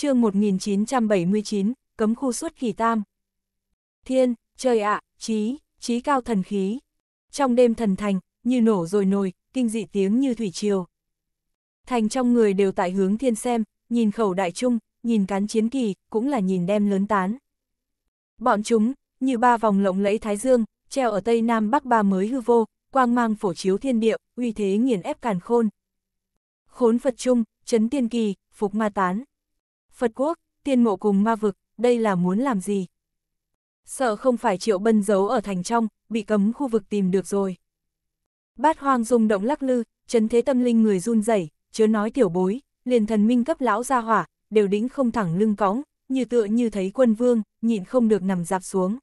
chương 1979, cấm khu suốt kỳ tam. Thiên, trời ạ, trí, trí cao thần khí. Trong đêm thần thành, như nổ rồi nồi, kinh dị tiếng như thủy triều. Thành trong người đều tại hướng thiên xem, nhìn khẩu đại trung, nhìn cán chiến kỳ, cũng là nhìn đem lớn tán. Bọn chúng, như ba vòng lộng lẫy thái dương, treo ở tây nam bắc ba mới hư vô, quang mang phổ chiếu thiên địa, uy thế nghiền ép càn khôn. Khốn Phật Trung, Trấn Tiên Kỳ, Phục Ma Tán. Phật quốc, tiên mộ cùng ma vực, đây là muốn làm gì? Sợ không phải triệu bân giấu ở thành trong, bị cấm khu vực tìm được rồi. Bát hoang rung động lắc lư, chấn thế tâm linh người run rẩy, chớ nói tiểu bối, liền thần minh cấp lão ra hỏa, đều đĩnh không thẳng lưng cõng, như tựa như thấy quân vương, nhịn không được nằm dạp xuống.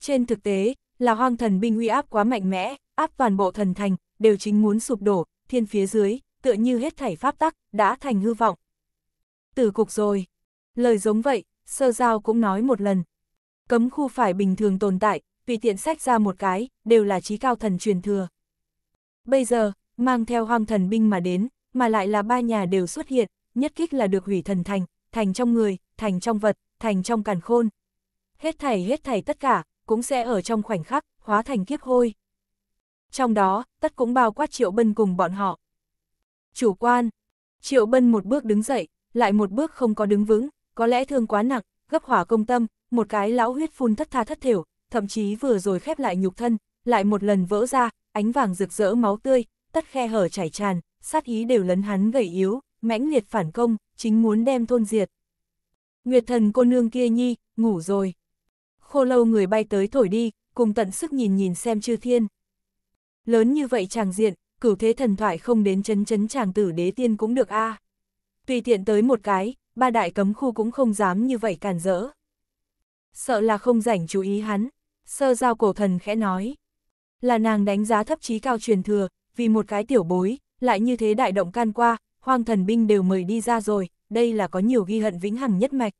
Trên thực tế, là hoang thần binh uy áp quá mạnh mẽ, áp toàn bộ thần thành, đều chính muốn sụp đổ, thiên phía dưới, tựa như hết thảy pháp tắc, đã thành hư vọng, từ cục rồi. Lời giống vậy, sơ giao cũng nói một lần. Cấm khu phải bình thường tồn tại, tùy tiện sách ra một cái, đều là trí cao thần truyền thừa. Bây giờ, mang theo hoang thần binh mà đến, mà lại là ba nhà đều xuất hiện, nhất kích là được hủy thần thành, thành trong người, thành trong vật, thành trong càn khôn. Hết thảy hết thảy tất cả, cũng sẽ ở trong khoảnh khắc, hóa thành kiếp hôi. Trong đó, tất cũng bao quát Triệu Bân cùng bọn họ. Chủ quan, Triệu Bân một bước đứng dậy, lại một bước không có đứng vững, có lẽ thương quá nặng, gấp hỏa công tâm, một cái lão huyết phun thất tha thất thiểu, thậm chí vừa rồi khép lại nhục thân, lại một lần vỡ ra, ánh vàng rực rỡ máu tươi, tất khe hở chảy tràn, sát ý đều lấn hắn gầy yếu, mãnh liệt phản công, chính muốn đem thôn diệt. Nguyệt thần cô nương kia nhi, ngủ rồi. Khô lâu người bay tới thổi đi, cùng tận sức nhìn nhìn xem chư thiên. Lớn như vậy chàng diện, cửu thế thần thoại không đến chấn chấn chàng tử đế tiên cũng được a à tùy tiện tới một cái, ba đại cấm khu cũng không dám như vậy cản rỡ. Sợ là không rảnh chú ý hắn, sơ giao cổ thần khẽ nói. Là nàng đánh giá thấp chí cao truyền thừa, vì một cái tiểu bối, lại như thế đại động can qua, hoang thần binh đều mời đi ra rồi, đây là có nhiều ghi hận vĩnh hằng nhất mạch.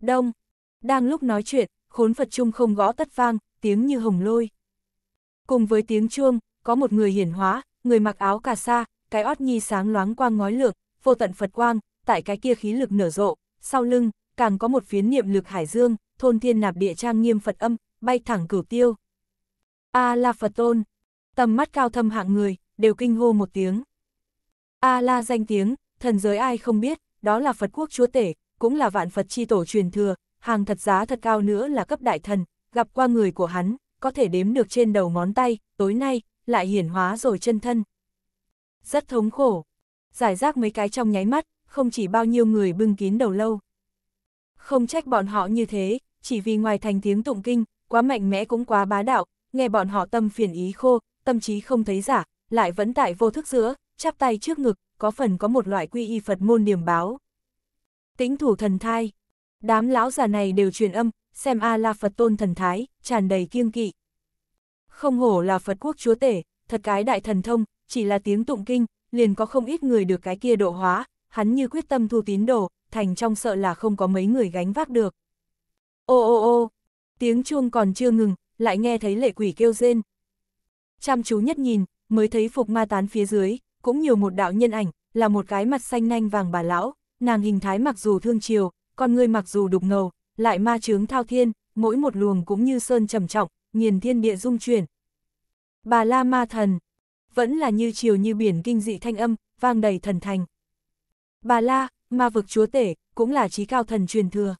Đông, đang lúc nói chuyện, khốn Phật chung không gõ tất vang, tiếng như hồng lôi. Cùng với tiếng chuông, có một người hiển hóa, người mặc áo cà sa, cái ót nhi sáng loáng quang ngói lược, vô tận Phật quang, tại cái kia khí lực nở rộ, sau lưng, càng có một phiến niệm lực hải dương, thôn thiên nạp địa trang nghiêm Phật âm, bay thẳng cửu tiêu. A La Phật Tôn, tầm mắt cao thâm hạng người, đều kinh hô một tiếng. A La danh tiếng, thần giới ai không biết, đó là Phật quốc chúa tể, cũng là vạn Phật chi tổ truyền thừa, hàng thật giá thật cao nữa là cấp đại thần, gặp qua người của hắn, có thể đếm được trên đầu ngón tay, tối nay, lại hiển hóa rồi chân thân. Rất thống khổ, giải rác mấy cái trong nháy mắt, không chỉ bao nhiêu người bưng kín đầu lâu. Không trách bọn họ như thế, chỉ vì ngoài thành tiếng tụng kinh, quá mạnh mẽ cũng quá bá đạo, nghe bọn họ tâm phiền ý khô, tâm trí không thấy giả, lại vẫn tại vô thức giữa, chắp tay trước ngực, có phần có một loại quy y Phật môn điểm báo. Tính thủ thần thai, đám lão già này đều truyền âm, xem A à la Phật tôn thần thái, tràn đầy kiêng kỵ. Không hổ là Phật quốc chúa tể, thật cái đại thần thông, chỉ là tiếng tụng kinh, liền có không ít người được cái kia độ hóa, hắn như quyết tâm thu tín đồ, thành trong sợ là không có mấy người gánh vác được. Ô ô ô, tiếng chuông còn chưa ngừng, lại nghe thấy lệ quỷ kêu rên. Chăm chú nhất nhìn, mới thấy phục ma tán phía dưới, cũng nhiều một đạo nhân ảnh, là một cái mặt xanh nanh vàng bà lão, nàng hình thái mặc dù thương chiều, con người mặc dù đục ngầu, lại ma chướng thao thiên, mỗi một luồng cũng như sơn trầm trọng, nghiền thiên địa dung chuyển. Bà La Ma Thần, vẫn là như chiều như biển kinh dị thanh âm, vang đầy thần thành. Bà La, ma vực chúa tể, cũng là trí cao thần truyền thừa.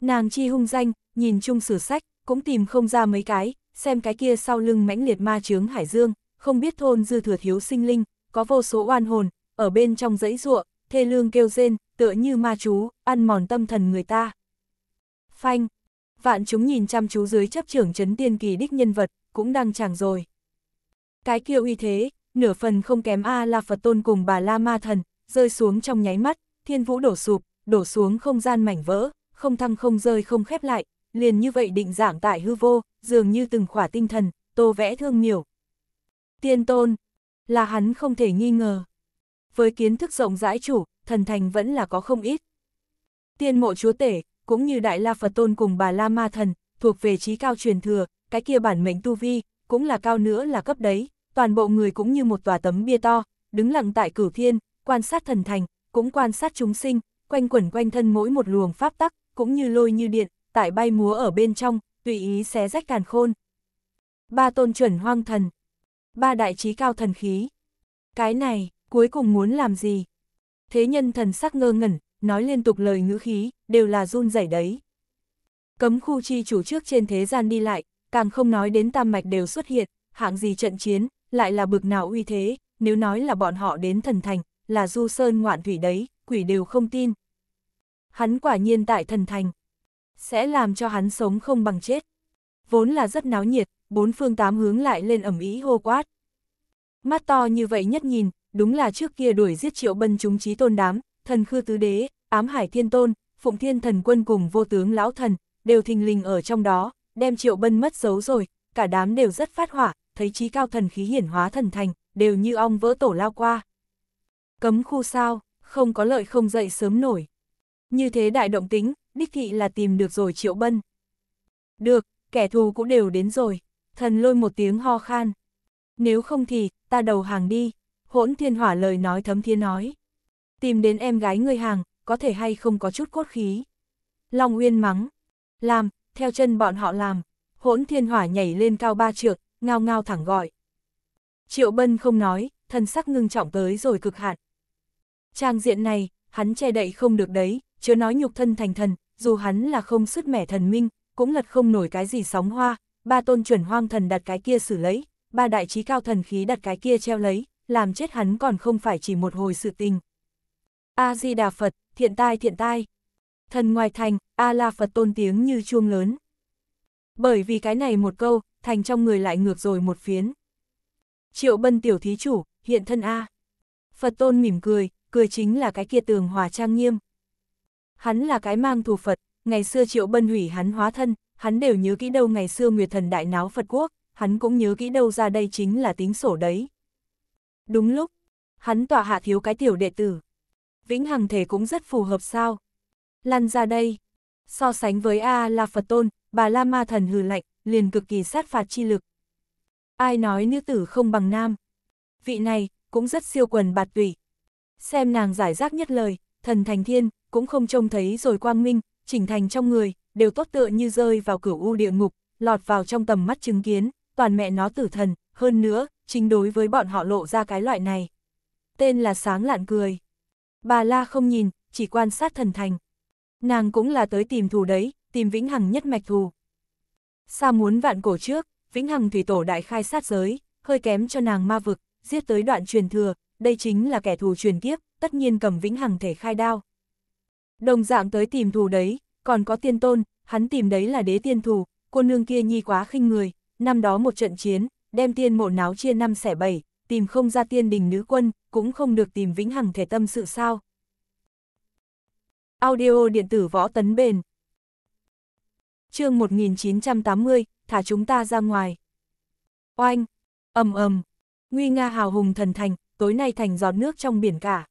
Nàng chi hung danh, nhìn chung sử sách, cũng tìm không ra mấy cái, xem cái kia sau lưng mãnh liệt ma chướng hải dương, không biết thôn dư thừa thiếu sinh linh, có vô số oan hồn, ở bên trong dãy ruộng, thê lương kêu rên, tựa như ma chú, ăn mòn tâm thần người ta. Phanh, vạn chúng nhìn chăm chú dưới chấp trưởng chấn tiên kỳ đích nhân vật, cũng đang chẳng rồi. Cái kia uy thế, nửa phần không kém A là Phật Tôn cùng bà La Ma Thần, rơi xuống trong nháy mắt, thiên vũ đổ sụp, đổ xuống không gian mảnh vỡ, không thăng không rơi không khép lại, liền như vậy định dạng tại hư vô, dường như từng khỏa tinh thần, tô vẽ thương miểu. Tiên tôn, là hắn không thể nghi ngờ. Với kiến thức rộng rãi chủ, thần thành vẫn là có không ít. Tiên mộ chúa tể, cũng như Đại La Phật Tôn cùng bà La Ma Thần, thuộc về trí cao truyền thừa, cái kia bản mệnh tu vi, cũng là cao nữa là cấp đấy, toàn bộ người cũng như một tòa tấm bia to, đứng lặng tại cửu thiên, quan sát thần thành, cũng quan sát chúng sinh, quanh quẩn quanh thân mỗi một luồng pháp tắc, cũng như lôi như điện, tại bay múa ở bên trong, tùy ý xé rách càn khôn. Ba tôn chuẩn hoang thần, ba đại trí cao thần khí. Cái này, cuối cùng muốn làm gì? Thế nhân thần sắc ngơ ngẩn, nói liên tục lời ngữ khí, đều là run rẩy đấy. Cấm khu chi chủ trước trên thế gian đi lại, càng không nói đến tam mạch đều xuất hiện, hạng gì trận chiến, lại là bực nào uy thế, nếu nói là bọn họ đến thần thành, là du sơn ngoạn thủy đấy, quỷ đều không tin. Hắn quả nhiên tại thần thành, sẽ làm cho hắn sống không bằng chết. Vốn là rất náo nhiệt, bốn phương tám hướng lại lên ẩm ý hô quát. Mắt to như vậy nhất nhìn, đúng là trước kia đuổi giết triệu bân chúng trí tôn đám, thần khư tứ đế, ám hải thiên tôn, phụng thiên thần quân cùng vô tướng lão thần, đều thình lình ở trong đó, đem triệu bân mất dấu rồi, cả đám đều rất phát hỏa, thấy trí cao thần khí hiển hóa thần thành, đều như ong vỡ tổ lao qua. Cấm khu sao, không có lợi không dậy sớm nổi. Như thế đại động tính, đích thị là tìm được rồi triệu bân. Được, kẻ thù cũng đều đến rồi, thần lôi một tiếng ho khan. Nếu không thì, ta đầu hàng đi, hỗn thiên hỏa lời nói thấm thiên nói. Tìm đến em gái ngươi hàng, có thể hay không có chút cốt khí. Long Uyên mắng, làm, theo chân bọn họ làm, hỗn thiên hỏa nhảy lên cao ba trượng, ngao ngao thẳng gọi. Triệu Bân không nói, thân sắc ngưng trọng tới rồi cực hạn. Trang diện này, hắn che đậy không được đấy, chứ nói nhục thân thành thần, dù hắn là không sứt mẻ thần minh, cũng lật không nổi cái gì sóng hoa, ba tôn chuẩn hoang thần đặt cái kia xử lấy, ba đại trí cao thần khí đặt cái kia treo lấy, làm chết hắn còn không phải chỉ một hồi sự tình. A-di-đà Phật, thiện tai thiện tai thần ngoài thành, A-la Phật tôn tiếng như chuông lớn. Bởi vì cái này một câu, thành trong người lại ngược rồi một phiến. Triệu bân tiểu thí chủ, hiện thân A. Phật tôn mỉm cười, cười chính là cái kia tường hòa trang nghiêm. Hắn là cái mang thù Phật, ngày xưa triệu bân hủy hắn hóa thân, hắn đều nhớ kỹ đâu ngày xưa Nguyệt Thần Đại Náo Phật Quốc, hắn cũng nhớ kỹ đâu ra đây chính là tính sổ đấy. Đúng lúc, hắn tỏa hạ thiếu cái tiểu đệ tử. Vĩnh Hằng Thể cũng rất phù hợp sao lăn ra đây. So sánh với A là Phật Tôn, bà La Ma Thần hừ lạnh, liền cực kỳ sát phạt chi lực. Ai nói nữ tử không bằng nam? Vị này, cũng rất siêu quần bạt tủy. Xem nàng giải rác nhất lời, thần thành thiên, cũng không trông thấy rồi quang minh, chỉnh thành trong người, đều tốt tựa như rơi vào cửu u địa ngục, lọt vào trong tầm mắt chứng kiến, toàn mẹ nó tử thần, hơn nữa, chính đối với bọn họ lộ ra cái loại này. Tên là sáng lạn cười. Bà La không nhìn, chỉ quan sát thần thành. Nàng cũng là tới tìm thù đấy, tìm vĩnh hằng nhất mạch thù. sao muốn vạn cổ trước, vĩnh hằng thủy tổ đại khai sát giới, hơi kém cho nàng ma vực, giết tới đoạn truyền thừa, đây chính là kẻ thù truyền kiếp, tất nhiên cầm vĩnh hằng thể khai đao. Đồng dạng tới tìm thù đấy, còn có tiên tôn, hắn tìm đấy là đế tiên thù, cô nương kia nhi quá khinh người, năm đó một trận chiến, đem tiên mộ náo chia năm xẻ bảy, tìm không ra tiên đình nữ quân, cũng không được tìm vĩnh hằng thể tâm sự sao. Audio điện tử võ tấn bền. chương 1980, thả chúng ta ra ngoài. Oanh, ầm ầm, nguy nga hào hùng thần thành, tối nay thành giọt nước trong biển cả.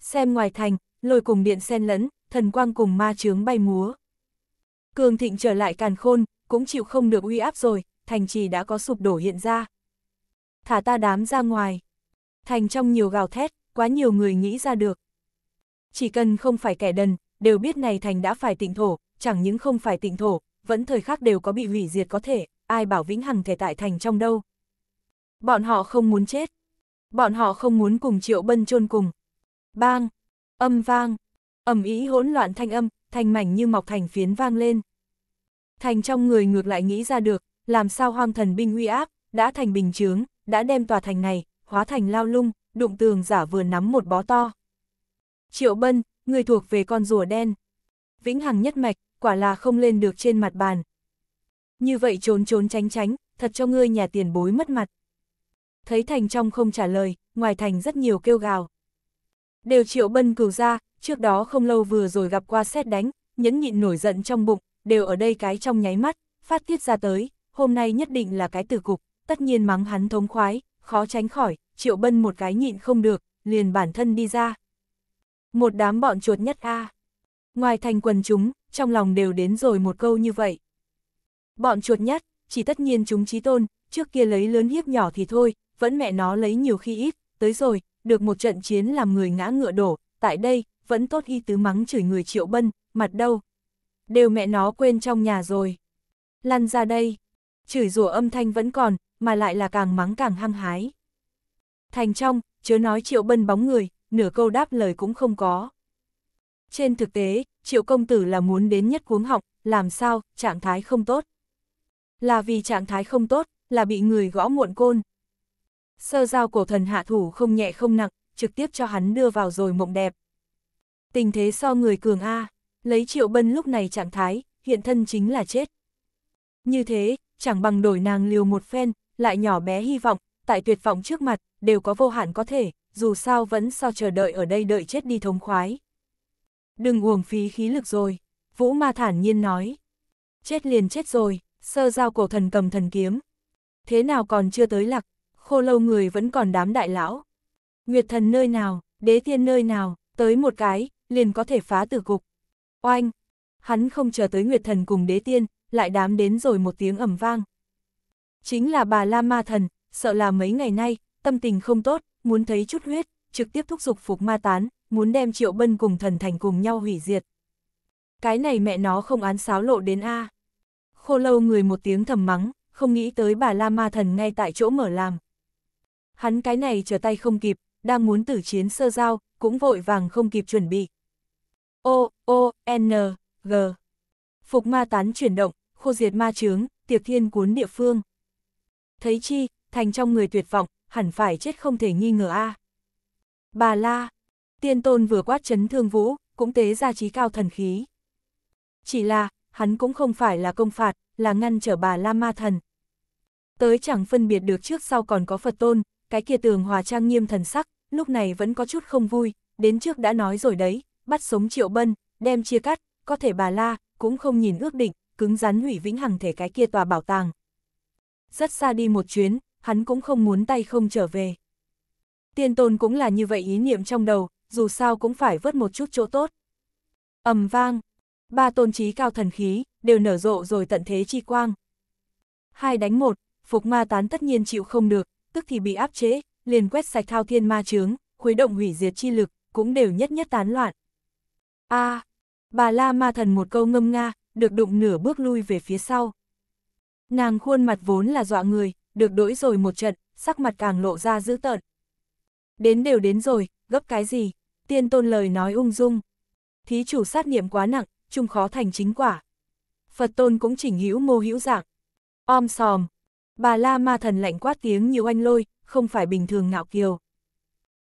Xem ngoài thành, lôi cùng điện xen lẫn, thần quang cùng ma chướng bay múa. Cường thịnh trở lại càn khôn, cũng chịu không được uy áp rồi, thành trì đã có sụp đổ hiện ra. Thả ta đám ra ngoài. Thành trong nhiều gào thét, quá nhiều người nghĩ ra được chỉ cần không phải kẻ đần, đều biết này thành đã phải tịnh thổ, chẳng những không phải tịnh thổ, vẫn thời khắc đều có bị hủy diệt có thể, ai bảo vĩnh hằng thể tại thành trong đâu. Bọn họ không muốn chết. Bọn họ không muốn cùng triệu bân chôn cùng. Bang! Âm vang! ầm ý hỗn loạn thanh âm, thành mảnh như mọc thành phiến vang lên. Thành trong người ngược lại nghĩ ra được, làm sao hoang thần binh uy áp, đã thành bình chướng, đã đem tòa thành này, hóa thành lao lung, đụng tường giả vừa nắm một bó to. Triệu Bân, người thuộc về con rùa đen. Vĩnh Hằng nhất mạch, quả là không lên được trên mặt bàn. Như vậy trốn trốn tránh tránh, thật cho ngươi nhà tiền bối mất mặt. Thấy Thành trong không trả lời, ngoài Thành rất nhiều kêu gào. Đều Triệu Bân cửu ra, trước đó không lâu vừa rồi gặp qua xét đánh, nhẫn nhịn nổi giận trong bụng, đều ở đây cái trong nháy mắt, phát tiết ra tới, hôm nay nhất định là cái tử cục, tất nhiên mắng hắn thống khoái, khó tránh khỏi, Triệu Bân một cái nhịn không được, liền bản thân đi ra. Một đám bọn chuột nhất A. Ngoài thành quần chúng, trong lòng đều đến rồi một câu như vậy. Bọn chuột nhất, chỉ tất nhiên chúng trí tôn, trước kia lấy lớn hiếp nhỏ thì thôi, vẫn mẹ nó lấy nhiều khi ít, tới rồi, được một trận chiến làm người ngã ngựa đổ, tại đây, vẫn tốt y tứ mắng chửi người triệu bân, mặt đâu. Đều mẹ nó quên trong nhà rồi. Lăn ra đây, chửi rủa âm thanh vẫn còn, mà lại là càng mắng càng hăng hái. Thành trong, chớ nói triệu bân bóng người, nửa câu đáp lời cũng không có. Trên thực tế, triệu công tử là muốn đến nhất cuống họng. làm sao, trạng thái không tốt. Là vì trạng thái không tốt, là bị người gõ muộn côn. Sơ giao cổ thần hạ thủ không nhẹ không nặng, trực tiếp cho hắn đưa vào rồi mộng đẹp. Tình thế so người cường A, lấy triệu bân lúc này trạng thái, hiện thân chính là chết. Như thế, chẳng bằng đổi nàng liều một phen, lại nhỏ bé hy vọng, tại tuyệt vọng trước mặt, đều có vô hạn có thể, dù sao vẫn so chờ đợi ở đây đợi chết đi thống khoái. Đừng uổng phí khí lực rồi, Vũ Ma thản nhiên nói. Chết liền chết rồi, sơ giao cổ thần cầm thần kiếm. Thế nào còn chưa tới lạc, khô lâu người vẫn còn đám đại lão. Nguyệt thần nơi nào, đế thiên nơi nào, tới một cái, liền có thể phá tử cục. Oanh! Hắn không chờ tới Nguyệt thần cùng đế tiên, lại đám đến rồi một tiếng ẩm vang. Chính là bà La Ma thần, sợ là mấy ngày nay, tâm tình không tốt, muốn thấy chút huyết, trực tiếp thúc giục phục ma tán, muốn đem triệu bân cùng thần thành cùng nhau hủy diệt. Cái này mẹ nó không án xáo lộ đến A. Khô lâu người một tiếng thầm mắng, không nghĩ tới bà La Ma Thần ngay tại chỗ mở làm. Hắn cái này trở tay không kịp, đang muốn tử chiến sơ giao, cũng vội vàng không kịp chuẩn bị. O, O, N, G. Phục ma tán chuyển động, khô diệt ma chướng, tiệc thiên cuốn địa phương. Thấy chi, thành trong người tuyệt vọng, hẳn phải chết không thể nghi ngờ a. À. Bà la, tiên tôn vừa quát chấn thương vũ, cũng tế ra trí cao thần khí. Chỉ là, hắn cũng không phải là công phạt, là ngăn trở bà la ma thần. Tới chẳng phân biệt được trước sau còn có Phật tôn, cái kia tường hòa trang nghiêm thần sắc, lúc này vẫn có chút không vui, đến trước đã nói rồi đấy, bắt sống triệu bân, đem chia cắt, có thể bà la, cũng không nhìn ước định, cứng rắn hủy vĩnh hằng thể cái kia tòa bảo tàng. Rất xa đi một chuyến, hắn cũng không muốn tay không trở về. Tiên tôn cũng là như vậy ý niệm trong đầu, dù sao cũng phải vớt một chút chỗ tốt. ầm vang, ba tôn trí cao thần khí, đều nở rộ rồi tận thế chi quang. Hai đánh một, phục ma tán tất nhiên chịu không được, tức thì bị áp chế, liền quét sạch thao thiên ma chướng, khuấy động hủy diệt chi lực, cũng đều nhất nhất tán loạn. a à, bà la ma thần một câu ngâm nga, được đụng nửa bước lui về phía sau. Nàng khuôn mặt vốn là dọa người, được đuổi rồi một trận, sắc mặt càng lộ ra dữ tợn. Đến đều đến rồi, gấp cái gì? Tiên tôn lời nói ung dung. Thí chủ sát niệm quá nặng, chung khó thành chính quả. Phật tôn cũng chỉnh hữu mô hữu dạng. Om sòm. Bà La Ma thần lạnh quát tiếng như anh lôi, không phải bình thường ngạo kiều.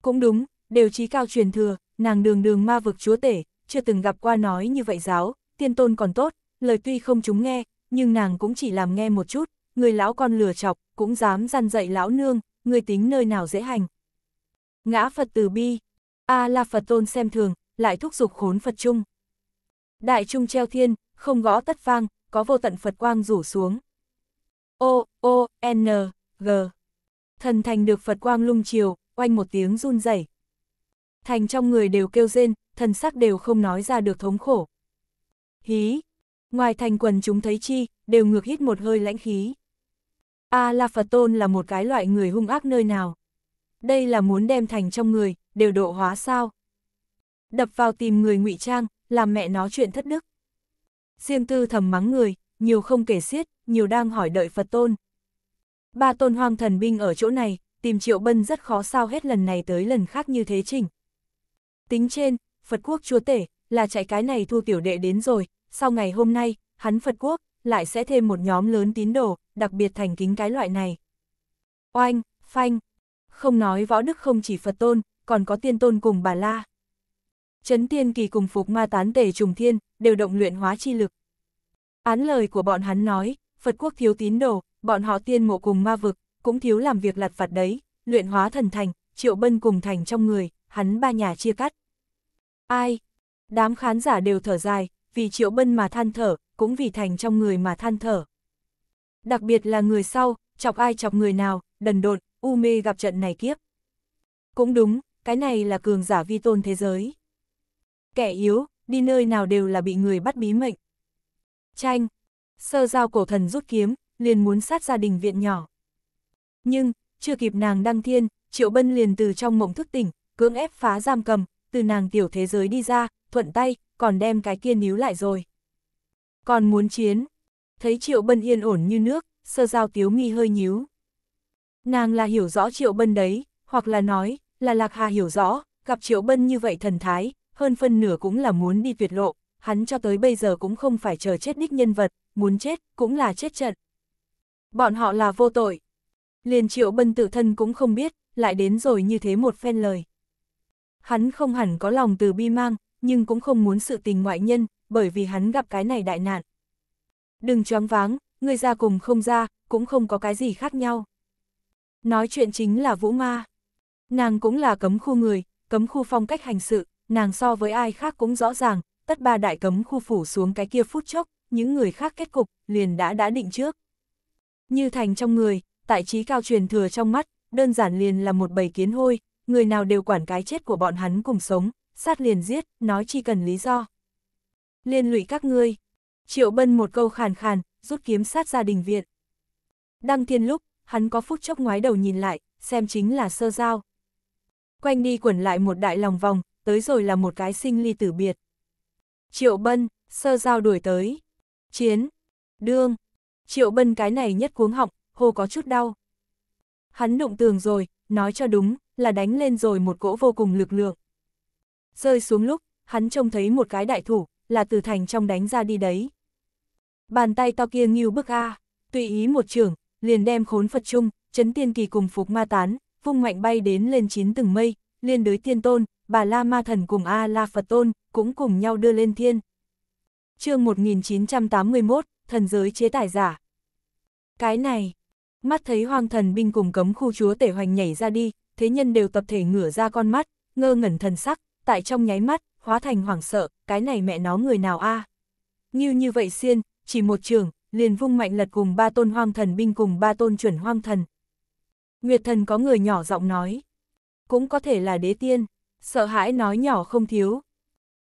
Cũng đúng, đều trí cao truyền thừa, nàng đường đường ma vực chúa tể, chưa từng gặp qua nói như vậy giáo, tiên tôn còn tốt, lời tuy không chúng nghe, nhưng nàng cũng chỉ làm nghe một chút, người lão con lừa chọc, cũng dám dằn dậy lão nương, người tính nơi nào dễ hành. Ngã Phật từ bi, A à La Phật tôn xem thường, lại thúc giục khốn Phật chung. Đại trung treo thiên, không gõ tất vang, có vô tận Phật quang rủ xuống. O, O, N, G. Thần thành được Phật quang lung chiều, oanh một tiếng run rẩy. Thành trong người đều kêu rên, thần sắc đều không nói ra được thống khổ. Hí. Ngoài thành quần chúng thấy chi, đều ngược hít một hơi lãnh khí. A La Phật Tôn là một cái loại người hung ác nơi nào? Đây là muốn đem thành trong người, đều độ hóa sao? Đập vào tìm người ngụy trang, làm mẹ nó chuyện thất đức. Riêng tư thầm mắng người, nhiều không kể xiết, nhiều đang hỏi đợi Phật Tôn. Ba tôn hoang thần binh ở chỗ này, tìm Triệu Bân rất khó sao hết lần này tới lần khác như thế chỉnh. Tính trên, Phật Quốc chúa tể, là chạy cái này thu tiểu đệ đến rồi, sau ngày hôm nay, hắn Phật Quốc, lại sẽ thêm một nhóm lớn tín đồ, đặc biệt thành kính cái loại này. Oanh, phanh, không nói võ đức không chỉ Phật tôn, còn có tiên tôn cùng bà la. Chấn tiên kỳ cùng phục ma tán tể trùng thiên, đều động luyện hóa chi lực. Án lời của bọn hắn nói, Phật quốc thiếu tín đồ, bọn họ tiên mộ cùng ma vực, cũng thiếu làm việc lặt vặt đấy, luyện hóa thần thành, triệu bân cùng thành trong người, hắn ba nhà chia cắt. Ai? Đám khán giả đều thở dài, vì triệu bân mà than thở, cũng vì thành trong người mà than thở. Đặc biệt là người sau, chọc ai chọc người nào, đần độn, u mê gặp trận này kiếp. Cũng đúng, cái này là cường giả vi tôn thế giới. Kẻ yếu, đi nơi nào đều là bị người bắt bí mệnh. Tranh, sơ giao cổ thần rút kiếm, liền muốn sát gia đình viện nhỏ. Nhưng, chưa kịp nàng đăng thiên, Triệu Bân liền từ trong mộng thức tỉnh, cưỡng ép phá giam cầm, từ nàng tiểu thế giới đi ra, thuận tay, còn đem cái kia níu lại rồi. Còn muốn chiến. Thấy Triệu Bân yên ổn như nước, sơ giao tiếu nghi hơi nhíu. Nàng là hiểu rõ Triệu Bân đấy, hoặc là nói, là Lạc Hà hiểu rõ, gặp Triệu Bân như vậy thần thái, hơn phân nửa cũng là muốn đi tuyệt lộ, hắn cho tới bây giờ cũng không phải chờ chết đích nhân vật, muốn chết, cũng là chết trận. Bọn họ là vô tội. Liền Triệu Bân tự thân cũng không biết, lại đến rồi như thế một phen lời. Hắn không hẳn có lòng từ bi mang, nhưng cũng không muốn sự tình ngoại nhân, bởi vì hắn gặp cái này đại nạn. Đừng choáng váng, người ra cùng không ra, cũng không có cái gì khác nhau. Nói chuyện chính là Vũ Ma. Nàng cũng là cấm khu người, cấm khu phong cách hành sự, nàng so với ai khác cũng rõ ràng, tất ba đại cấm khu phủ xuống cái kia phút chốc, những người khác kết cục, liền đã đã định trước. Như thành trong người, tại trí cao truyền thừa trong mắt, đơn giản liền là một bầy kiến hôi, người nào đều quản cái chết của bọn hắn cùng sống, sát liền giết, nói chỉ cần lý do. Liên lụy các ngươi. Triệu Bân một câu khàn khàn, rút kiếm sát ra đình viện. Đăng thiên lúc, hắn có phút chốc ngoái đầu nhìn lại, xem chính là sơ giao. Quanh đi quẩn lại một đại lòng vòng, tới rồi là một cái sinh ly tử biệt. Triệu Bân, sơ giao đuổi tới. Chiến, đương, Triệu Bân cái này nhất cuống họng, hô có chút đau. Hắn đụng tường rồi, nói cho đúng, là đánh lên rồi một cỗ vô cùng lực lượng. Rơi xuống lúc, hắn trông thấy một cái đại thủ, là từ thành trong đánh ra đi đấy. Bàn tay to kia nghiêu bức A, tùy ý một trưởng, liền đem khốn Phật chung, chấn tiên kỳ cùng phục ma tán, vung mạnh bay đến lên chín tầng mây, liên đối tiên tôn, bà La Ma Thần cùng A La Phật Tôn, cũng cùng nhau đưa lên thiên. chương 1981, thần giới chế tài giả. Cái này, mắt thấy hoang thần binh cùng cấm khu chúa tể hoành nhảy ra đi, thế nhân đều tập thể ngửa ra con mắt, ngơ ngẩn thần sắc, tại trong nháy mắt, hóa thành hoảng sợ, cái này mẹ nó người nào a Như như vậy xiên, chỉ một trường, liền vung mạnh lật cùng ba tôn hoang thần binh cùng ba tôn chuẩn hoang thần. Nguyệt thần có người nhỏ giọng nói. Cũng có thể là đế tiên, sợ hãi nói nhỏ không thiếu.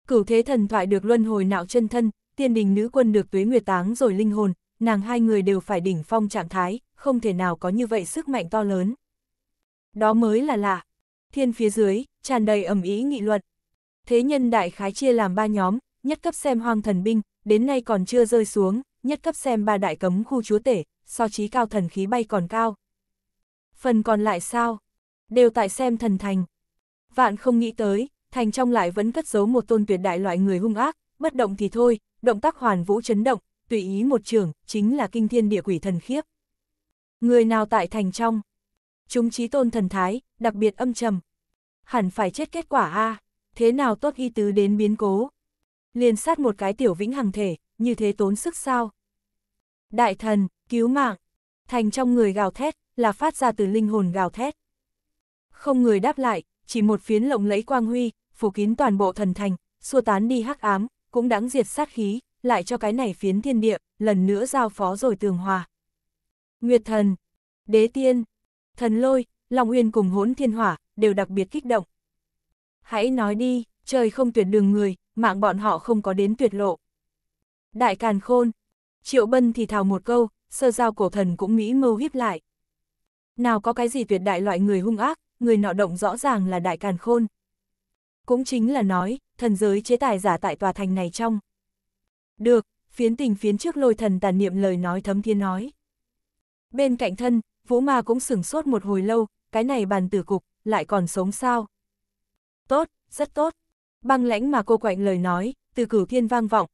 Cửu thế thần thoại được luân hồi nạo chân thân, tiên đình nữ quân được tuế nguyệt táng rồi linh hồn, nàng hai người đều phải đỉnh phong trạng thái, không thể nào có như vậy sức mạnh to lớn. Đó mới là lạ. Thiên phía dưới, tràn đầy ầm ý nghị luận. Thế nhân đại khái chia làm ba nhóm, nhất cấp xem hoang thần binh, đến nay còn chưa rơi xuống, nhất cấp xem ba đại cấm khu chúa tể, so trí cao thần khí bay còn cao. Phần còn lại sao? Đều tại xem thần thành. Vạn không nghĩ tới, thành trong lại vẫn cất giấu một tôn tuyệt đại loại người hung ác, bất động thì thôi, động tác hoàn vũ chấn động, tùy ý một trường, chính là kinh thiên địa quỷ thần khiếp. Người nào tại thành trong? Chúng trí tôn thần thái, đặc biệt âm trầm. Hẳn phải chết kết quả a à? thế nào tuất y tứ đến biến cố. Liền sát một cái tiểu vĩnh hằng thể, như thế tốn sức sao. Đại thần, cứu mạng, thành trong người gào thét, là phát ra từ linh hồn gào thét. Không người đáp lại, chỉ một phiến lộng lẫy quang huy, phủ kín toàn bộ thần thành, xua tán đi hắc ám, cũng đáng diệt sát khí, lại cho cái này phiến thiên địa, lần nữa giao phó rồi tường hòa. Nguyệt thần, đế tiên, thần lôi, Long Uyên cùng hỗn thiên hỏa, đều đặc biệt kích động. Hãy nói đi, trời không tuyệt đường người, mạng bọn họ không có đến tuyệt lộ. Đại càn khôn, triệu bân thì thào một câu, sơ giao cổ thần cũng mỹ mâu híp lại. Nào có cái gì tuyệt đại loại người hung ác, người nọ động rõ ràng là đại càn khôn. Cũng chính là nói, thần giới chế tài giả tại tòa thành này trong. Được, phiến tình phiến trước lôi thần tàn niệm lời nói thấm thiên nói. Bên cạnh thân, vũ ma cũng sửng sốt một hồi lâu, cái này bàn tử cục, lại còn sống sao tốt, rất tốt. Băng lãnh mà cô quạnh lời nói, từ cửu thiên vang vọng.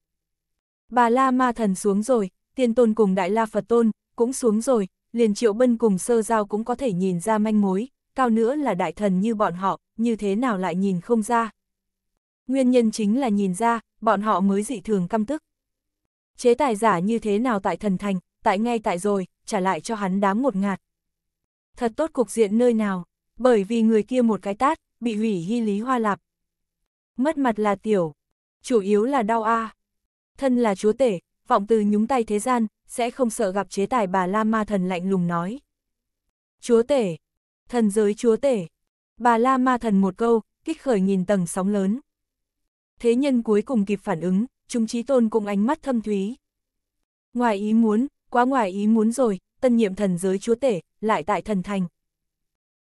Bà La Ma Thần xuống rồi, tiên tôn cùng Đại La Phật Tôn cũng xuống rồi, liền triệu bân cùng sơ giao cũng có thể nhìn ra manh mối, cao nữa là đại thần như bọn họ, như thế nào lại nhìn không ra. Nguyên nhân chính là nhìn ra, bọn họ mới dị thường căm tức. Chế tài giả như thế nào tại thần thành, tại ngay tại rồi, trả lại cho hắn đám một ngạt. Thật tốt cục diện nơi nào, bởi vì người kia một cái tát, bị hủy hy lý hoa lạp. Mất mặt là tiểu, chủ yếu là đau a. À. Thân là chúa tể, vọng từ nhúng tay thế gian, sẽ không sợ gặp chế tài bà La Ma Thần lạnh lùng nói. Chúa tể, thần giới chúa tể, bà La Ma Thần một câu, kích khởi nghìn tầng sóng lớn. Thế nhân cuối cùng kịp phản ứng, chúng trí Tôn cũng ánh mắt thâm thúy. Ngoài ý muốn, quá ngoài ý muốn rồi, tân nhiệm thần giới chúa tể, lại tại thần thành.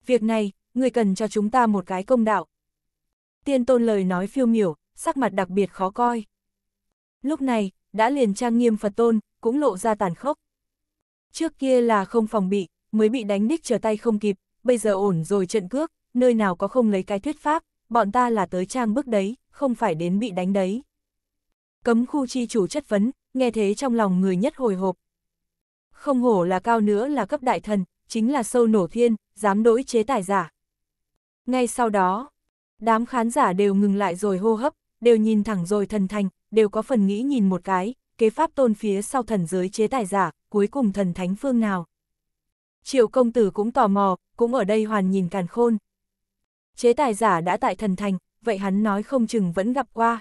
Việc này, người cần cho chúng ta một cái công đạo. Tiên tôn lời nói phiêu miểu, sắc mặt đặc biệt khó coi. Lúc này, đã liền trang nghiêm Phật tôn, cũng lộ ra tàn khốc. Trước kia là không phòng bị, mới bị đánh đích trở tay không kịp, bây giờ ổn rồi trận cước, nơi nào có không lấy cái thuyết pháp, bọn ta là tới trang bước đấy, không phải đến bị đánh đấy. Cấm khu chi chủ chất vấn, nghe thế trong lòng người nhất hồi hộp. Không hổ là cao nữa là cấp đại thần, chính là sâu nổ thiên, dám đối chế tài giả. Ngay sau đó, đám khán giả đều ngừng lại rồi hô hấp, đều nhìn thẳng rồi thần thành, đều có phần nghĩ nhìn một cái, kế pháp tôn phía sau thần giới chế tài giả, cuối cùng thần thánh phương nào. Triệu công tử cũng tò mò, cũng ở đây hoàn nhìn càn khôn. Chế tài giả đã tại thần thành, vậy hắn nói không chừng vẫn gặp qua.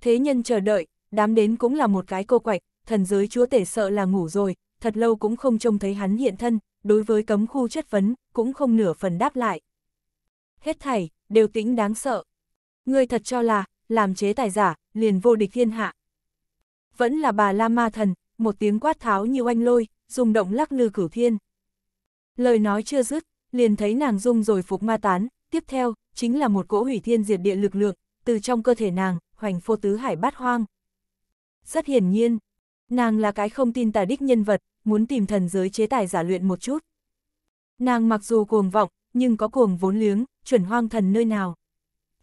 Thế nhân chờ đợi, đám đến cũng là một cái cô quạch, thần giới chúa tể sợ là ngủ rồi, thật lâu cũng không trông thấy hắn hiện thân, đối với cấm khu chất vấn, cũng không nửa phần đáp lại hết thảy, đều tĩnh đáng sợ. Ngươi thật cho là, làm chế tài giả, liền vô địch thiên hạ. Vẫn là bà La Ma Thần, một tiếng quát tháo như oanh lôi, rung động lắc lư cửu thiên. Lời nói chưa dứt, liền thấy nàng rung rồi phục ma tán, tiếp theo, chính là một cỗ hủy thiên diệt địa lực lượng, từ trong cơ thể nàng, hoành phô tứ hải bát hoang. Rất hiển nhiên, nàng là cái không tin tà đích nhân vật, muốn tìm thần giới chế tài giả luyện một chút. Nàng mặc dù cuồng vọng, nhưng có cuồng vốn liếng, chuẩn hoang thần nơi nào.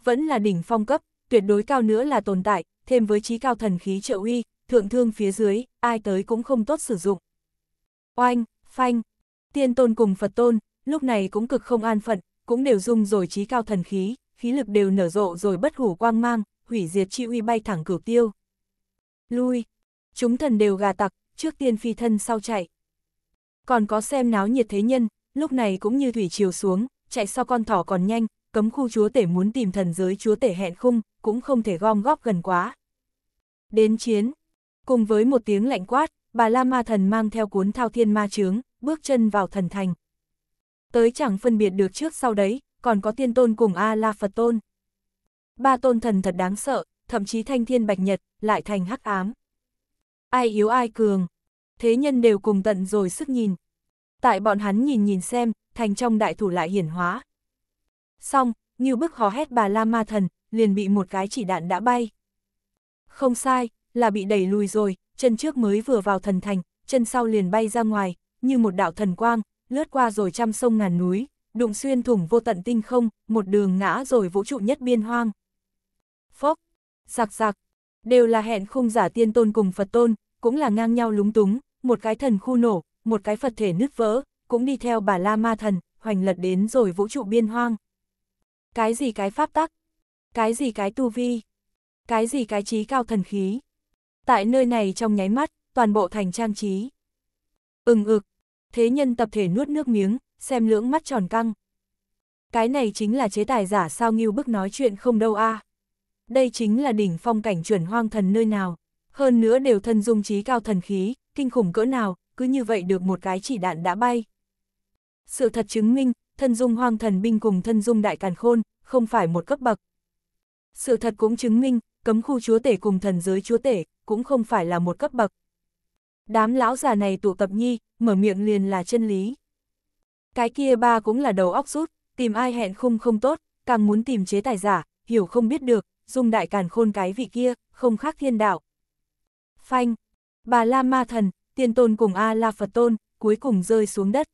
Vẫn là đỉnh phong cấp, tuyệt đối cao nữa là tồn tại, thêm với trí cao thần khí trợ uy, thượng thương phía dưới, ai tới cũng không tốt sử dụng. Oanh, phanh, tiên tôn cùng Phật tôn, lúc này cũng cực không an phận, cũng đều dung rồi trí cao thần khí, khí lực đều nở rộ rồi bất hủ quang mang, hủy diệt chi uy bay thẳng cửu tiêu. Lui, chúng thần đều gà tặc, trước tiên phi thân sau chạy. Còn có xem náo nhiệt thế nhân, lúc này cũng như thủy chiều xuống, chạy sau con thỏ còn nhanh, cấm khu chúa tể muốn tìm thần giới chúa tể hẹn khung, cũng không thể gom góp gần quá. Đến chiến, cùng với một tiếng lạnh quát, bà La Ma Thần mang theo cuốn thao thiên ma chướng, bước chân vào thần thành. Tới chẳng phân biệt được trước sau đấy, còn có tiên tôn cùng A La Phật tôn. Ba tôn thần thật đáng sợ, thậm chí thanh thiên bạch nhật, lại thành hắc ám. Ai yếu ai cường, thế nhân đều cùng tận rồi sức nhìn, tại bọn hắn nhìn nhìn xem, thành trong đại thủ lại hiển hóa. Xong, như bức hò hét bà La Ma Thần, liền bị một cái chỉ đạn đã bay. Không sai, là bị đẩy lùi rồi, chân trước mới vừa vào thần thành, chân sau liền bay ra ngoài, như một đạo thần quang, lướt qua rồi trăm sông ngàn núi, đụng xuyên thủng vô tận tinh không, một đường ngã rồi vũ trụ nhất biên hoang. Phốc, giặc giặc, đều là hẹn khung giả tiên tôn cùng Phật tôn, cũng là ngang nhau lúng túng, một cái thần khu nổ, một cái Phật thể nứt vỡ, cũng đi theo bà La Ma Thần, hoành lật đến rồi vũ trụ biên hoang. Cái gì cái pháp tắc? Cái gì cái tu vi? Cái gì cái trí cao thần khí? Tại nơi này trong nháy mắt, toàn bộ thành trang trí. Ừng ực, thế nhân tập thể nuốt nước miếng, xem lưỡng mắt tròn căng. Cái này chính là chế tài giả sao nghiêu bức nói chuyện không đâu a à. Đây chính là đỉnh phong cảnh chuẩn hoang thần nơi nào, hơn nữa đều thân dung trí cao thần khí, kinh khủng cỡ nào, cứ như vậy được một cái chỉ đạn đã bay. Sự thật chứng minh, thân dung hoang thần binh cùng thân dung đại càn khôn, không phải một cấp bậc. Sự thật cũng chứng minh, cấm khu chúa tể cùng thần giới chúa tể, cũng không phải là một cấp bậc. Đám lão già này tụ tập nhi, mở miệng liền là chân lý. Cái kia ba cũng là đầu óc rút, tìm ai hẹn khung không tốt, càng muốn tìm chế tài giả, hiểu không biết được, dung đại càn khôn cái vị kia, không khác thiên đạo. Phanh, bà la ma thần, tiên tôn cùng A-la Phật tôn, cuối cùng rơi xuống đất.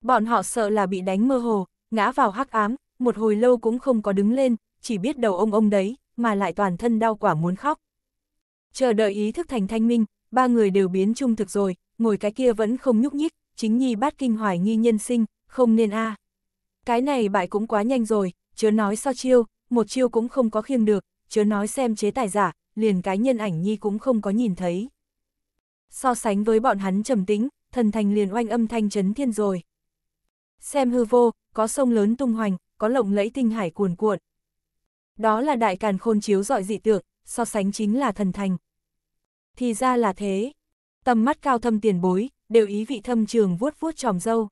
Bọn họ sợ là bị đánh mơ hồ, ngã vào hắc ám, một hồi lâu cũng không có đứng lên, chỉ biết đầu ông ông đấy, mà lại toàn thân đau quả muốn khóc. Chờ đợi ý thức thành thanh minh, ba người đều biến trung thực rồi, ngồi cái kia vẫn không nhúc nhích, chính nhi bát kinh hoài nghi nhân sinh, không nên a Cái này bại cũng quá nhanh rồi, chớ nói sao chiêu, một chiêu cũng không có khiêng được, chớ nói xem chế tài giả, liền cái nhân ảnh nhi cũng không có nhìn thấy so sánh với bọn hắn trầm tĩnh, thần thành liền oanh âm thanh chấn thiên rồi. Xem hư vô, có sông lớn tung hoành, có lộng lẫy tinh hải cuồn cuộn. Đó là đại càn khôn chiếu dọi dị tượng, so sánh chính là thần thành. Thì ra là thế. Tầm mắt cao thâm tiền bối, đều ý vị thâm trường vuốt vuốt tròm dâu.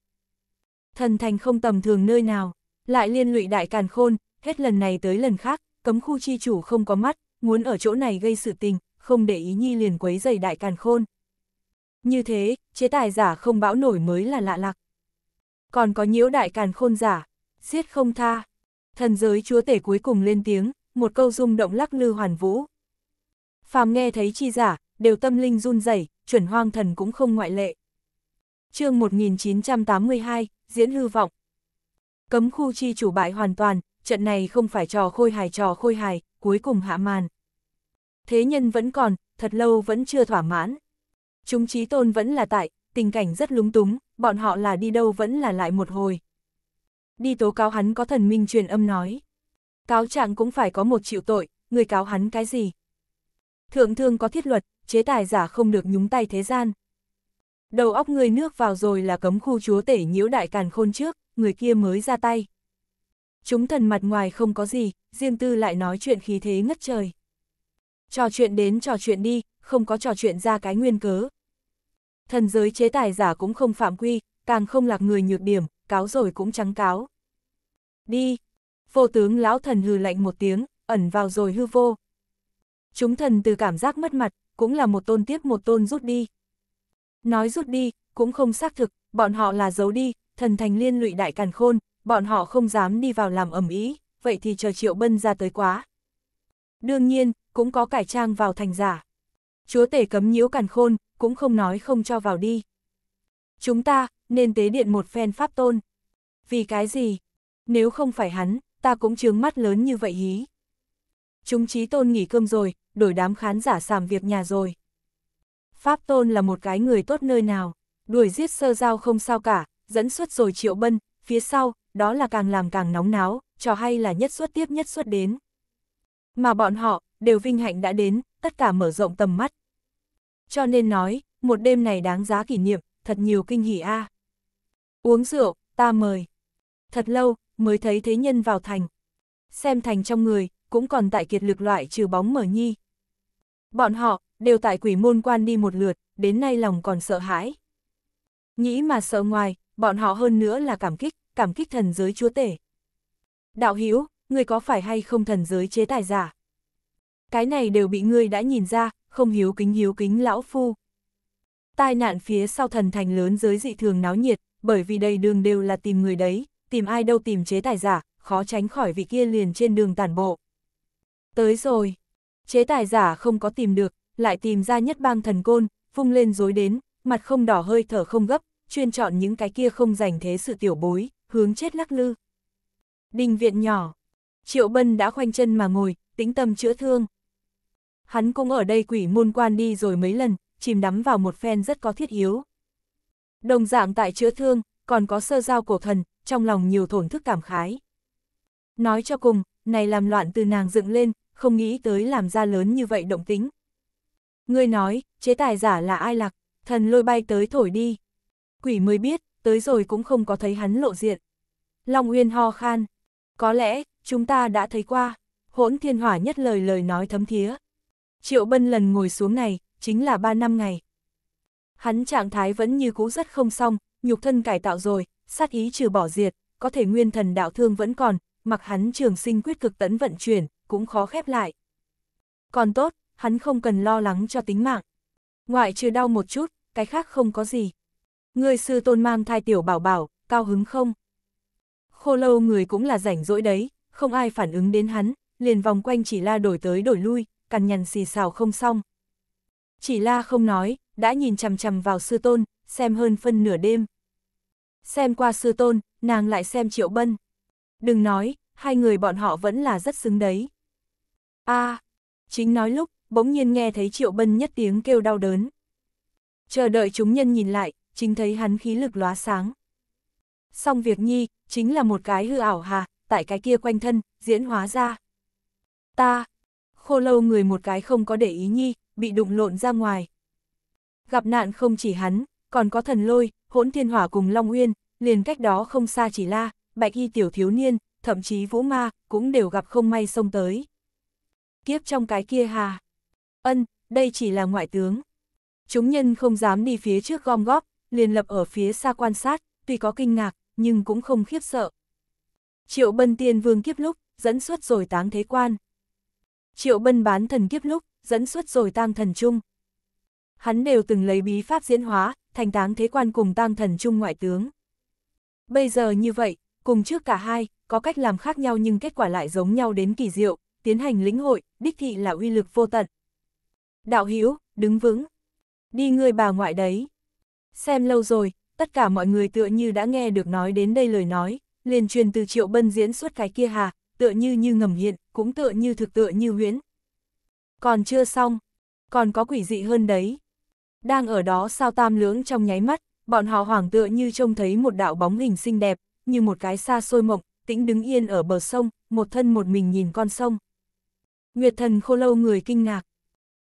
Thần thành không tầm thường nơi nào, lại liên lụy đại càn khôn, hết lần này tới lần khác, cấm khu chi chủ không có mắt, muốn ở chỗ này gây sự tình, không để ý nhi liền quấy dày đại càn khôn. Như thế, chế tài giả không bão nổi mới là lạ lạc. Còn có nhiễu đại càn khôn giả, giết không tha. Thần giới chúa tể cuối cùng lên tiếng, một câu rung động lắc lư hoàn vũ. Phàm nghe thấy chi giả, đều tâm linh run rẩy, chuẩn hoang thần cũng không ngoại lệ. chương 1982, diễn hư vọng. Cấm khu chi chủ bại hoàn toàn, trận này không phải trò khôi hài trò khôi hài, cuối cùng hạ màn. Thế nhân vẫn còn, thật lâu vẫn chưa thỏa mãn chúng trí tôn vẫn là tại, tình cảnh rất lúng túng, bọn họ là đi đâu vẫn là lại một hồi. Đi tố cáo hắn có thần minh truyền âm nói. Cáo trạng cũng phải có một triệu tội, người cáo hắn cái gì? Thượng thương có thiết luật, chế tài giả không được nhúng tay thế gian. Đầu óc người nước vào rồi là cấm khu chúa tể nhiễu đại càn khôn trước, người kia mới ra tay. Chúng thần mặt ngoài không có gì, riêng tư lại nói chuyện khí thế ngất trời. Trò chuyện đến trò chuyện đi, không có trò chuyện ra cái nguyên cớ, Thần giới chế tài giả cũng không phạm quy, càng không lạc người nhược điểm, cáo rồi cũng trắng cáo. Đi! Vô tướng lão thần hừ lạnh một tiếng, ẩn vào rồi hư vô. Chúng thần từ cảm giác mất mặt, cũng là một tôn tiếp một tôn rút đi. Nói rút đi, cũng không xác thực, bọn họ là giấu đi, thần thành liên lụy đại càn khôn, bọn họ không dám đi vào làm ẩm ý, vậy thì chờ triệu bân ra tới quá. Đương nhiên, cũng có cải trang vào thành giả. Chúa tể cấm nhiễu càn khôn, cũng không nói không cho vào đi. Chúng ta, nên tế điện một phen pháp tôn. Vì cái gì? Nếu không phải hắn, ta cũng chướng mắt lớn như vậy hí. Chúng trí tôn nghỉ cơm rồi, đổi đám khán giả sàm việc nhà rồi. Pháp tôn là một cái người tốt nơi nào, đuổi giết sơ giao không sao cả, dẫn xuất rồi triệu bân, phía sau, đó là càng làm càng nóng náo, trò hay là nhất suất tiếp nhất suất đến. Mà bọn họ, đều vinh hạnh đã đến, tất cả mở rộng tầm mắt, cho nên nói, một đêm này đáng giá kỷ niệm, thật nhiều kinh hỉ a. À. Uống rượu, ta mời. Thật lâu, mới thấy thế nhân vào thành. Xem thành trong người, cũng còn tại kiệt lực loại trừ bóng mở nhi. Bọn họ, đều tại quỷ môn quan đi một lượt, đến nay lòng còn sợ hãi. Nghĩ mà sợ ngoài, bọn họ hơn nữa là cảm kích, cảm kích thần giới chúa tể. Đạo Hữu người có phải hay không thần giới chế tài giả? Cái này đều bị ngươi đã nhìn ra, không hiếu kính hiếu kính lão phu. Tai nạn phía sau thần thành lớn giới dị thường náo nhiệt, bởi vì đây đường đều là tìm người đấy, tìm ai đâu tìm chế tài giả, khó tránh khỏi vị kia liền trên đường tản bộ. Tới rồi, chế tài giả không có tìm được, lại tìm ra nhất bang thần côn, vung lên dối đến, mặt không đỏ hơi thở không gấp, chuyên chọn những cái kia không dành thế sự tiểu bối, hướng chết lắc lư. Đình viện nhỏ, Triệu Bân đã khoanh chân mà ngồi, tính tâm chữa thương hắn cũng ở đây quỷ môn quan đi rồi mấy lần, chìm đắm vào một phen rất có thiết yếu. Đồng dạng tại chữa thương, còn có sơ giao cổ thần, trong lòng nhiều thổn thức cảm khái. Nói cho cùng, này làm loạn từ nàng dựng lên, không nghĩ tới làm ra lớn như vậy động tính. Ngươi nói, chế tài giả là ai lạc, thần lôi bay tới thổi đi. Quỷ mới biết, tới rồi cũng không có thấy hắn lộ diện. Long Uyên ho khan, có lẽ, chúng ta đã thấy qua, hỗn thiên hỏa nhất lời lời nói thấm thía. Triệu Bân lần ngồi xuống này, chính là 3 năm ngày. Hắn trạng thái vẫn như cũ rất không xong, nhục thân cải tạo rồi, sát ý trừ bỏ diệt, có thể nguyên thần đạo thương vẫn còn, mặc hắn trường sinh quyết cực tấn vận chuyển, cũng khó khép lại. Còn tốt, hắn không cần lo lắng cho tính mạng. Ngoại trừ đau một chút, cái khác không có gì. Người sư tôn mang thai tiểu bảo bảo, cao hứng không? Khô lâu người cũng là rảnh rỗi đấy, không ai phản ứng đến hắn, liền vòng quanh chỉ la đổi tới đổi lui, cằn nhằn xì xào không xong. Chỉ la không nói, đã nhìn chằm chằm vào sư tôn, xem hơn phân nửa đêm. Xem qua sư tôn, nàng lại xem triệu bân. Đừng nói, hai người bọn họ vẫn là rất xứng đấy. a à, chính nói lúc, bỗng nhiên nghe thấy triệu bân nhất tiếng kêu đau đớn. Chờ đợi chúng nhân nhìn lại, chính thấy hắn khí lực lóa sáng. Xong việc nhi, chính là một cái hư ảo hà, tại cái kia quanh thân, diễn hóa ra. Ta, khô lâu người một cái không có để ý nhi, bị đụng lộn ra ngoài. Gặp nạn không chỉ hắn, còn có thần lôi, hỗn thiên hỏa cùng Long Uyên, liền cách đó không xa chỉ la, bạch y tiểu thiếu niên, thậm chí vũ ma, cũng đều gặp không may xông tới. Kiếp trong cái kia hà. Ân, đây chỉ là ngoại tướng. Chúng nhân không dám đi phía trước gom góp, liền lập ở phía xa quan sát, tuy có kinh ngạc, nhưng cũng không khiếp sợ. Triệu bân tiên vương kiếp lúc, dẫn xuất rồi táng thế quan triệu bân bán thần kiếp lúc, dẫn xuất rồi tam thần chung. Hắn đều từng lấy bí pháp diễn hóa, thành táng thế quan cùng tam thần chung ngoại tướng. Bây giờ như vậy, cùng trước cả hai, có cách làm khác nhau nhưng kết quả lại giống nhau đến kỳ diệu, tiến hành lĩnh hội, đích thị là uy lực vô tận. Đạo Hiếu đứng vững. Đi người bà ngoại đấy. Xem lâu rồi, tất cả mọi người tựa như đã nghe được nói đến đây lời nói, liền truyền từ triệu bân diễn suốt cái kia hà, tựa như như ngầm hiện, cũng tựa như thực tựa như huyễn. Còn chưa xong, còn có quỷ dị hơn đấy. Đang ở đó sao tam lưỡng trong nháy mắt, bọn họ hoảng tựa như trông thấy một đạo bóng hình xinh đẹp, như một cái xa xôi mộng, tĩnh đứng yên ở bờ sông, một thân một mình nhìn con sông. Nguyệt thần khô lâu người kinh ngạc.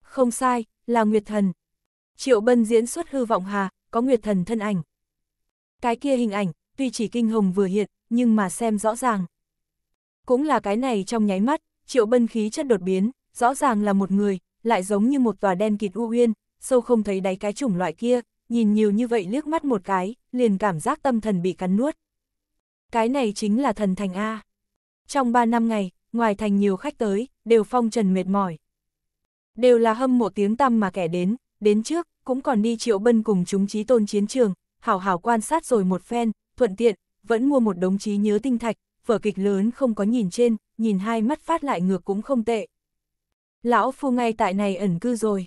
Không sai, là Nguyệt thần. Triệu Bân diễn xuất hư vọng hà, có Nguyệt thần thân ảnh. Cái kia hình ảnh, tuy chỉ kinh hồng vừa hiện, nhưng mà xem rõ ràng. Cũng là cái này trong nháy mắt, triệu bân khí chất đột biến, rõ ràng là một người, lại giống như một tòa đen kịt u uyên, sâu không thấy đáy cái chủng loại kia, nhìn nhiều như vậy liếc mắt một cái, liền cảm giác tâm thần bị cắn nuốt. Cái này chính là thần thành A. Trong 3 năm ngày, ngoài thành nhiều khách tới, đều phong trần mệt mỏi. Đều là hâm mộ tiếng tăm mà kẻ đến, đến trước, cũng còn đi triệu bân cùng chúng trí tôn chiến trường, hảo hảo quan sát rồi một phen, thuận tiện, vẫn mua một đống trí nhớ tinh thạch, vở kịch lớn không có nhìn trên, nhìn hai mắt phát lại ngược cũng không tệ. Lão phu ngay tại này ẩn cư rồi.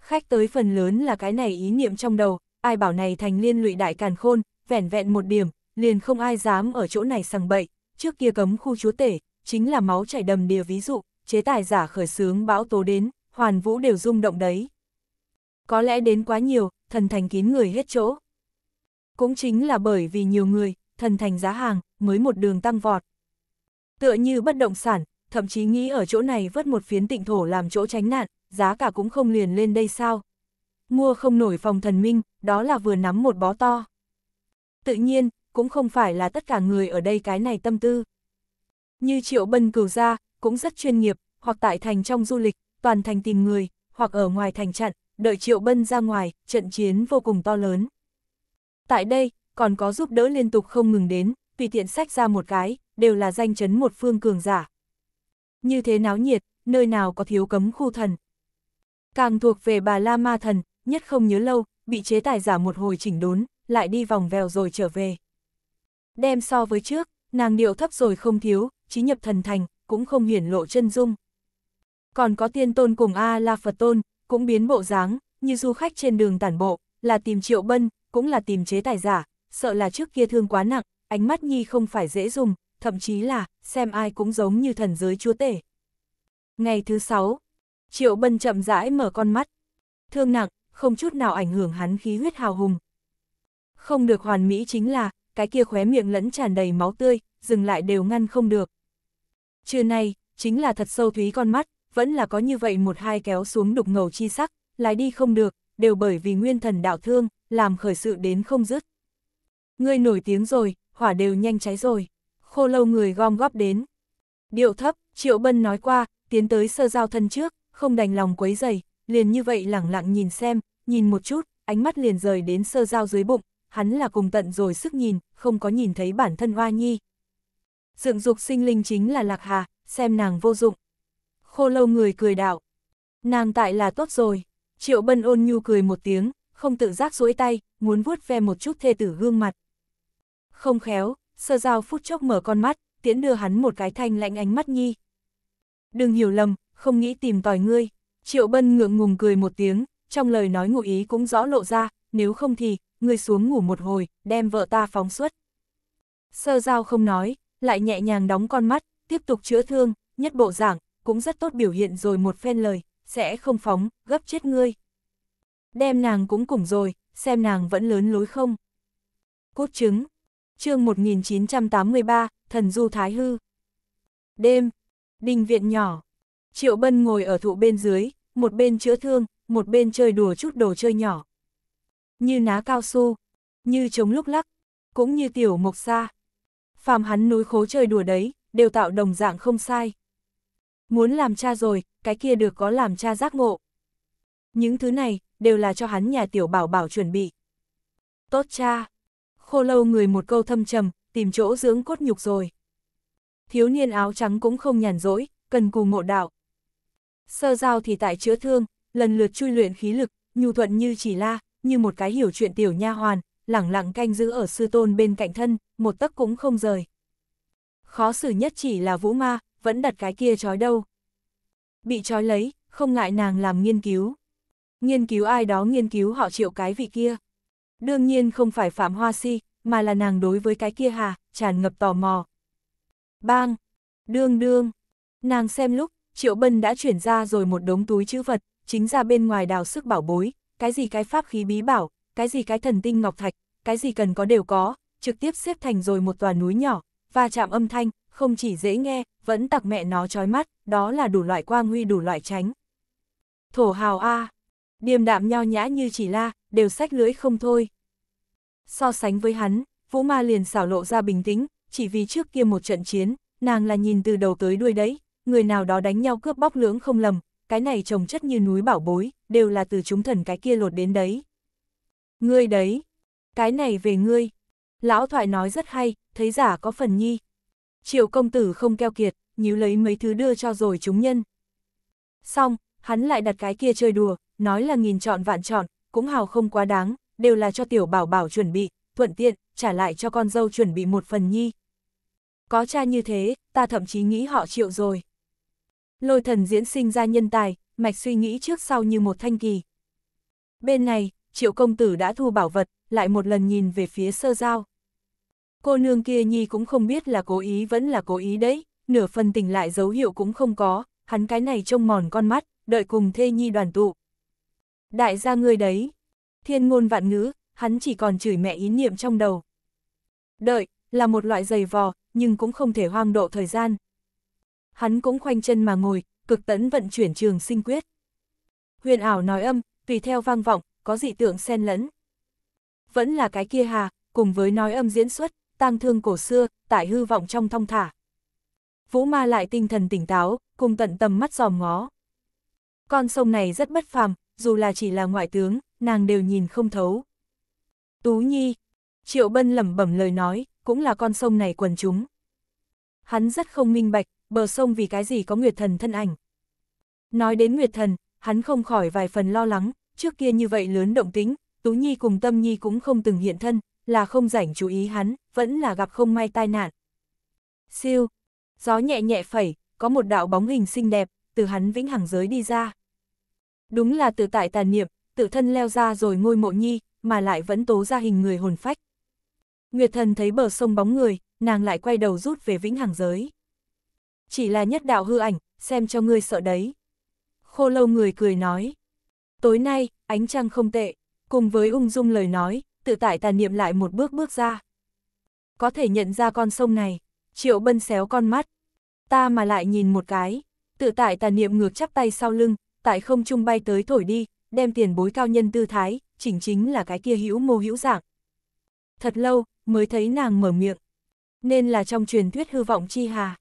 Khách tới phần lớn là cái này ý niệm trong đầu, ai bảo này thành liên lụy đại càn khôn, vẻn vẹn một điểm, liền không ai dám ở chỗ này sằng bậy, trước kia cấm khu chúa tể, chính là máu chảy đầm đìa ví dụ, chế tài giả khởi sướng bão tố đến, hoàn vũ đều rung động đấy. Có lẽ đến quá nhiều, thần thành kín người hết chỗ. Cũng chính là bởi vì nhiều người, thần thành giá hàng, mới một đường tăng vọt. Tựa như bất động sản, thậm chí nghĩ ở chỗ này vớt một phiến tịnh thổ làm chỗ tránh nạn, giá cả cũng không liền lên đây sao. Mua không nổi phòng thần minh, đó là vừa nắm một bó to. Tự nhiên, cũng không phải là tất cả người ở đây cái này tâm tư. Như Triệu Bân cửu ra, cũng rất chuyên nghiệp, hoặc tại thành trong du lịch, toàn thành tìm người, hoặc ở ngoài thành trận đợi Triệu Bân ra ngoài, trận chiến vô cùng to lớn. Tại đây, còn có giúp đỡ liên tục không ngừng đến, tùy tiện sách ra một cái, đều là danh chấn một phương cường giả. Như thế náo nhiệt, nơi nào có thiếu cấm khu thần. Càng thuộc về bà La Ma thần, nhất không nhớ lâu, bị chế tài giả một hồi chỉnh đốn, lại đi vòng vèo rồi trở về. Đem so với trước, nàng điệu thấp rồi không thiếu, trí nhập thần thành, cũng không hiển lộ chân dung. Còn có tiên tôn cùng A-la Phật tôn, cũng biến bộ dáng, như du khách trên đường tản bộ, là tìm triệu bân, cũng là tìm chế tài giả, sợ là trước kia thương quá nặng, ánh mắt nhi không phải dễ dùng, thậm chí là, xem ai cũng giống như thần giới chúa tể. Ngày thứ sáu, Triệu Bân chậm rãi mở con mắt. Thương nặng, không chút nào ảnh hưởng hắn khí huyết hào hùng. Không được hoàn mỹ chính là, cái kia khóe miệng lẫn tràn đầy máu tươi, dừng lại đều ngăn không được. Trưa nay, chính là thật sâu thúy con mắt, vẫn là có như vậy một hai kéo xuống đục ngầu chi sắc, lái đi không được, đều bởi vì nguyên thần đạo thương, làm khởi sự đến không dứt. Ngươi nổi tiếng rồi, hỏa đều nhanh cháy rồi. Khô lâu người gom góp đến. Điệu thấp, Triệu Bân nói qua, tiến tới sơ giao thân trước, không đành lòng quấy dày, liền như vậy lẳng lặng nhìn xem, nhìn một chút, ánh mắt liền rời đến sơ giao dưới bụng, hắn là cùng tận rồi sức nhìn, không có nhìn thấy bản thân hoa nhi. Dựng dục sinh linh chính là lạc hà, xem nàng vô dụng. Khô lâu người cười đạo. Nàng tại là tốt rồi. Triệu bân ôn nhu cười một tiếng, không tự giác duỗi tay, muốn vuốt ve một chút thê tử gương mặt, không khéo, sơ giao phút chốc mở con mắt, tiễn đưa hắn một cái thanh lạnh ánh mắt nhi. Đừng hiểu lầm, không nghĩ tìm tòi ngươi. Triệu Bân ngượng ngùng cười một tiếng, trong lời nói ngụ ý cũng rõ lộ ra, nếu không thì, ngươi xuống ngủ một hồi, đem vợ ta phóng xuất Sơ giao không nói, lại nhẹ nhàng đóng con mắt, tiếp tục chữa thương, nhất bộ giảng, cũng rất tốt biểu hiện rồi một phen lời, sẽ không phóng, gấp chết ngươi. Đem nàng cũng cùng rồi, xem nàng vẫn lớn lối không. Cốt chứng, chương 1983, Thần Du Thái Hư. Đêm, đình viện nhỏ, Triệu Bân ngồi ở thụ bên dưới, một bên chữa thương, một bên chơi đùa chút đồ chơi nhỏ. Như ná cao su, như chống lúc lắc, cũng như tiểu mộc xa. Phàm hắn núi khố chơi đùa đấy, đều tạo đồng dạng không sai. Muốn làm cha rồi, cái kia được có làm cha giác ngộ. Những thứ này, đều là cho hắn nhà tiểu bảo bảo chuẩn bị. Tốt cha, khô lâu người một câu thâm trầm, tìm chỗ dưỡng cốt nhục rồi. Thiếu niên áo trắng cũng không nhàn rỗi, cần cù ngộ đạo. Sơ giao thì tại chữa thương, lần lượt chui luyện khí lực, nhu thuận như chỉ la, như một cái hiểu chuyện tiểu nha hoàn, lẳng lặng canh giữ ở sư tôn bên cạnh thân, một tấc cũng không rời. Khó xử nhất chỉ là vũ ma, vẫn đặt cái kia trói đâu. Bị trói lấy, không ngại nàng làm nghiên cứu. Nghiên cứu ai đó nghiên cứu họ triệu cái vị kia đương nhiên không phải Phạm Hoa Si, mà là nàng đối với cái kia hà, tràn ngập tò mò. Bang! Đương đương! Nàng xem lúc, Triệu Bân đã chuyển ra rồi một đống túi chữ vật, chính ra bên ngoài đào sức bảo bối, cái gì cái pháp khí bí bảo, cái gì cái thần tinh ngọc thạch, cái gì cần có đều có, trực tiếp xếp thành rồi một tòa núi nhỏ, và chạm âm thanh, không chỉ dễ nghe, vẫn tặc mẹ nó chói mắt, đó là đủ loại quang huy đủ loại tránh. Thổ hào A, à, điềm đạm nho nhã như chỉ la, đều sách lưỡi không thôi. So sánh với hắn, Vũ Ma liền xảo lộ ra bình tĩnh, chỉ vì trước kia một trận chiến, nàng là nhìn từ đầu tới đuôi đấy, người nào đó đánh nhau cướp bóc lưỡng không lầm, cái này trồng chất như núi bảo bối, đều là từ chúng thần cái kia lột đến đấy. Ngươi đấy, cái này về ngươi. Lão thoại nói rất hay, thấy giả có phần nhi. Triệu công tử không keo kiệt, nhíu lấy mấy thứ đưa cho rồi chúng nhân. Xong, hắn lại đặt cái kia chơi đùa, nói là nghìn chọn vạn chọn, cũng hào không quá đáng, đều là cho tiểu bảo bảo chuẩn bị, thuận tiện, trả lại cho con dâu chuẩn bị một phần nhi. Có cha như thế, ta thậm chí nghĩ họ chịu rồi. Lôi thần diễn sinh ra nhân tài, mạch suy nghĩ trước sau như một thanh kỳ. Bên này, triệu công tử đã thu bảo vật, lại một lần nhìn về phía sơ giao. Cô nương kia nhi cũng không biết là cố ý vẫn là cố ý đấy, nửa phần tỉnh lại dấu hiệu cũng không có, hắn cái này trông mòn con mắt, đợi cùng thê nhi đoàn tụ, Đại gia ngươi đấy. Thiên ngôn vạn ngữ, hắn chỉ còn chửi mẹ ý niệm trong đầu. Đợi, là một loại giày vò, nhưng cũng không thể hoang độ thời gian. Hắn cũng khoanh chân mà ngồi, cực tấn vận chuyển trường sinh quyết. Huyền ảo nói âm, tùy theo vang vọng, có dị tượng xen lẫn. Vẫn là cái kia hà, cùng với nói âm diễn xuất, tang thương cổ xưa, tại hư vọng trong thong thả. Vũ ma lại tinh thần tỉnh táo, cùng tận tầm mắt giòm ngó. Con sông này rất bất phàm, dù là chỉ là ngoại tướng, nàng đều nhìn không thấu. Tú Nhi, Triệu Bân lẩm bẩm lời nói, cũng là con sông này quần chúng. Hắn rất không minh bạch, bờ sông vì cái gì có Nguyệt Thần thân ảnh. Nói đến Nguyệt Thần, hắn không khỏi vài phần lo lắng, trước kia như vậy lớn động tính, Tú Nhi cùng Tâm Nhi cũng không từng hiện thân, là không rảnh chú ý hắn, vẫn là gặp không may tai nạn. Siêu, gió nhẹ nhẹ phẩy, có một đạo bóng hình xinh đẹp, từ hắn vĩnh hằng giới đi ra. Đúng là tự tại tàn niệm, tự thân leo ra rồi ngôi mộ nhi, mà lại vẫn tố ra hình người hồn phách. Nguyệt thần thấy bờ sông bóng người, nàng lại quay đầu rút về vĩnh hằng giới. Chỉ là nhất đạo hư ảnh, xem cho ngươi sợ đấy. Khô lâu người cười nói. Tối nay, ánh trăng không tệ, cùng với ung dung lời nói, tự tại tàn niệm lại một bước bước ra. Có thể nhận ra con sông này, triệu bân xéo con mắt. Ta mà lại nhìn một cái, tự tại tàn niệm ngược chắp tay sau lưng, tại không trung bay tới thổi đi, đem tiền bối cao nhân tư thái, chỉnh chính là cái kia hữu mô hữu dạng. Thật lâu, mới thấy nàng mở miệng. Nên là trong truyền thuyết hư vọng chi hà.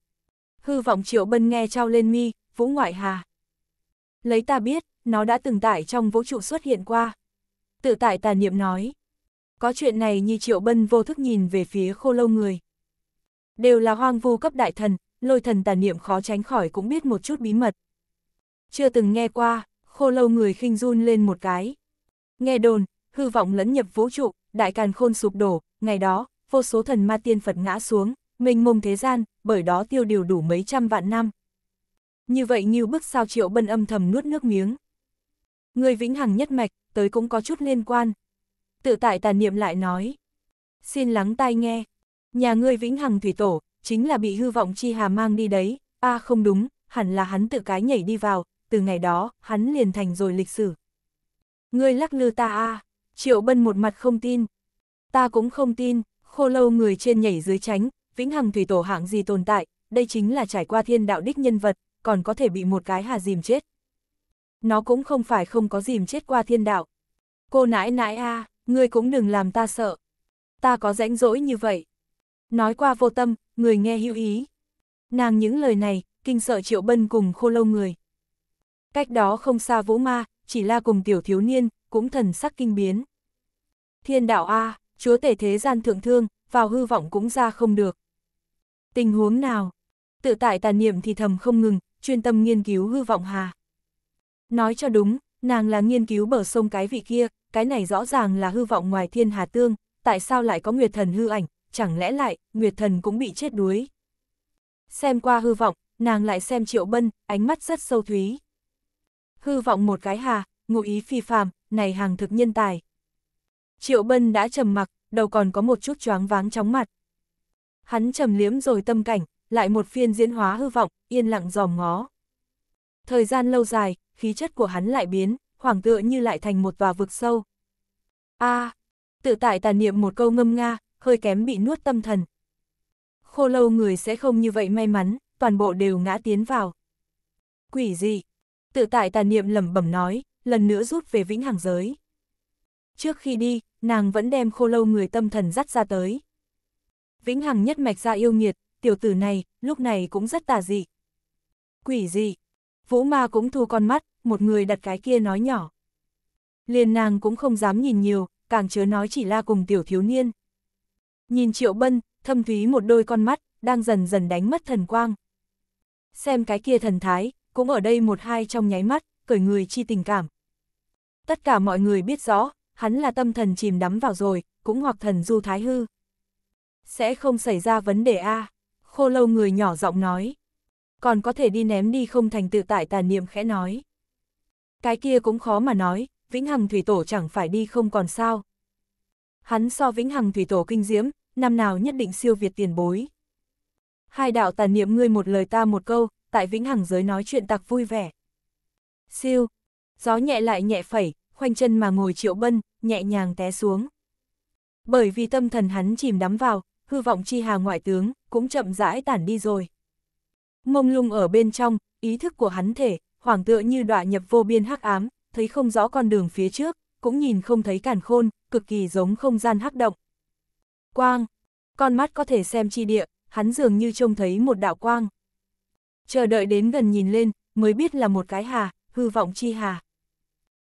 Hư vọng triệu bân nghe trao lên mi, vũ ngoại hà. Lấy ta biết, nó đã từng tại trong vũ trụ xuất hiện qua. Tự tại tà niệm nói. Có chuyện này như triệu bân vô thức nhìn về phía khô lâu người. Đều là hoang vu cấp đại thần, lôi thần tà niệm khó tránh khỏi cũng biết một chút bí mật chưa từng nghe qua, khô lâu người khinh run lên một cái. Nghe đồn, hư vọng lẫn nhập vũ trụ, đại càn khôn sụp đổ, ngày đó, vô số thần ma tiên Phật ngã xuống, mình mông thế gian, bởi đó tiêu điều đủ mấy trăm vạn năm. Như vậy như bức sao triệu bân âm thầm nuốt nước miếng. Người vĩnh hằng nhất mạch, tới cũng có chút liên quan. Tự tại tàn niệm lại nói. Xin lắng tai nghe. Nhà ngươi vĩnh hằng thủy tổ, chính là bị hư vọng chi hà mang đi đấy. a à, không đúng, hẳn là hắn tự cái nhảy đi vào, từ ngày đó, hắn liền thành rồi lịch sử. Ngươi lắc lư ta a Triệu Bân một mặt không tin. Ta cũng không tin, khô lâu người trên nhảy dưới tránh, vĩnh hằng thủy tổ hạng gì tồn tại, đây chính là trải qua thiên đạo đích nhân vật, còn có thể bị một cái hà dìm chết. Nó cũng không phải không có dìm chết qua thiên đạo. Cô nãi nãi a ngươi cũng đừng làm ta sợ. Ta có rãnh rỗi như vậy. Nói qua vô tâm, người nghe hữu ý. Nàng những lời này, kinh sợ triệu bân cùng khô lâu người. Cách đó không xa vũ ma, chỉ là cùng tiểu thiếu niên, cũng thần sắc kinh biến. Thiên đạo A, chúa tể thế gian thượng thương, vào hư vọng cũng ra không được. Tình huống nào? Tự tại tàn niệm thì thầm không ngừng, chuyên tâm nghiên cứu hư vọng hà. Nói cho đúng, nàng là nghiên cứu bờ sông cái vị kia, cái này rõ ràng là hư vọng ngoài thiên hà tương, tại sao lại có nguyệt thần hư ảnh, chẳng lẽ lại, nguyệt thần cũng bị chết đuối. Xem qua hư vọng, nàng lại xem triệu bân, ánh mắt rất sâu thúy hư vọng một cái hà, ngụ ý phi phàm, này hàng thực nhân tài. Triệu Bân đã trầm mặc, đầu còn có một chút choáng váng chóng mặt. Hắn trầm liếm rồi tâm cảnh, lại một phiên diễn hóa hư vọng, yên lặng dòm ngó. Thời gian lâu dài, khí chất của hắn lại biến, khoảng tựa như lại thành một tòa vực sâu. A, à, tự tại tàn niệm một câu ngâm nga, hơi kém bị nuốt tâm thần. Khô lâu người sẽ không như vậy may mắn, toàn bộ đều ngã tiến vào. Quỷ gì? Tự tại tà niệm lẩm bẩm nói, lần nữa rút về vĩnh hằng giới. Trước khi đi, nàng vẫn đem khô lâu người tâm thần dắt ra tới. Vĩnh hằng nhất mạch ra yêu nghiệt, tiểu tử này, lúc này cũng rất tà dị. Quỷ gì Vũ ma cũng thu con mắt, một người đặt cái kia nói nhỏ. Liền nàng cũng không dám nhìn nhiều, càng chớ nói chỉ la cùng tiểu thiếu niên. Nhìn triệu bân, thâm thúy một đôi con mắt, đang dần dần đánh mất thần quang. Xem cái kia thần thái, cũng ở đây một hai trong nháy mắt, cởi người chi tình cảm. Tất cả mọi người biết rõ, hắn là tâm thần chìm đắm vào rồi, cũng hoặc thần du thái hư. Sẽ không xảy ra vấn đề A, khô lâu người nhỏ giọng nói. Còn có thể đi ném đi không thành tự tại tà niệm khẽ nói. Cái kia cũng khó mà nói, vĩnh hằng thủy tổ chẳng phải đi không còn sao. Hắn so vĩnh hằng thủy tổ kinh diễm, năm nào nhất định siêu việt tiền bối. Hai đạo tàn niệm ngươi một lời ta một câu, tại vĩnh hằng giới nói chuyện tặc vui vẻ. Siêu, gió nhẹ lại nhẹ phẩy, khoanh chân mà ngồi triệu bân, nhẹ nhàng té xuống. Bởi vì tâm thần hắn chìm đắm vào, hư vọng chi hà ngoại tướng, cũng chậm rãi tản đi rồi. Mông lung ở bên trong, ý thức của hắn thể, hoảng tựa như đọa nhập vô biên hắc ám, thấy không rõ con đường phía trước, cũng nhìn không thấy cản khôn, cực kỳ giống không gian hắc động. Quang, con mắt có thể xem chi địa, hắn dường như trông thấy một đạo quang chờ đợi đến gần nhìn lên, mới biết là một cái hà, hư vọng chi hà.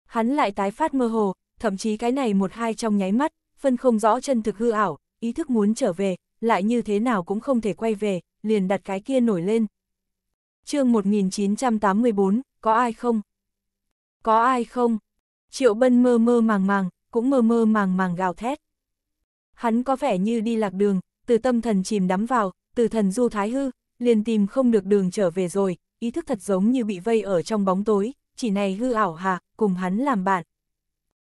Hắn lại tái phát mơ hồ, thậm chí cái này một hai trong nháy mắt, phân không rõ chân thực hư ảo, ý thức muốn trở về, lại như thế nào cũng không thể quay về, liền đặt cái kia nổi lên. chương 1984, có ai không? Có ai không? Triệu Bân mơ mơ màng màng, cũng mơ mơ màng màng gào thét. Hắn có vẻ như đi lạc đường, từ tâm thần chìm đắm vào, từ thần du thái hư, liền tìm không được đường trở về rồi, ý thức thật giống như bị vây ở trong bóng tối, chỉ này hư ảo hà, cùng hắn làm bạn.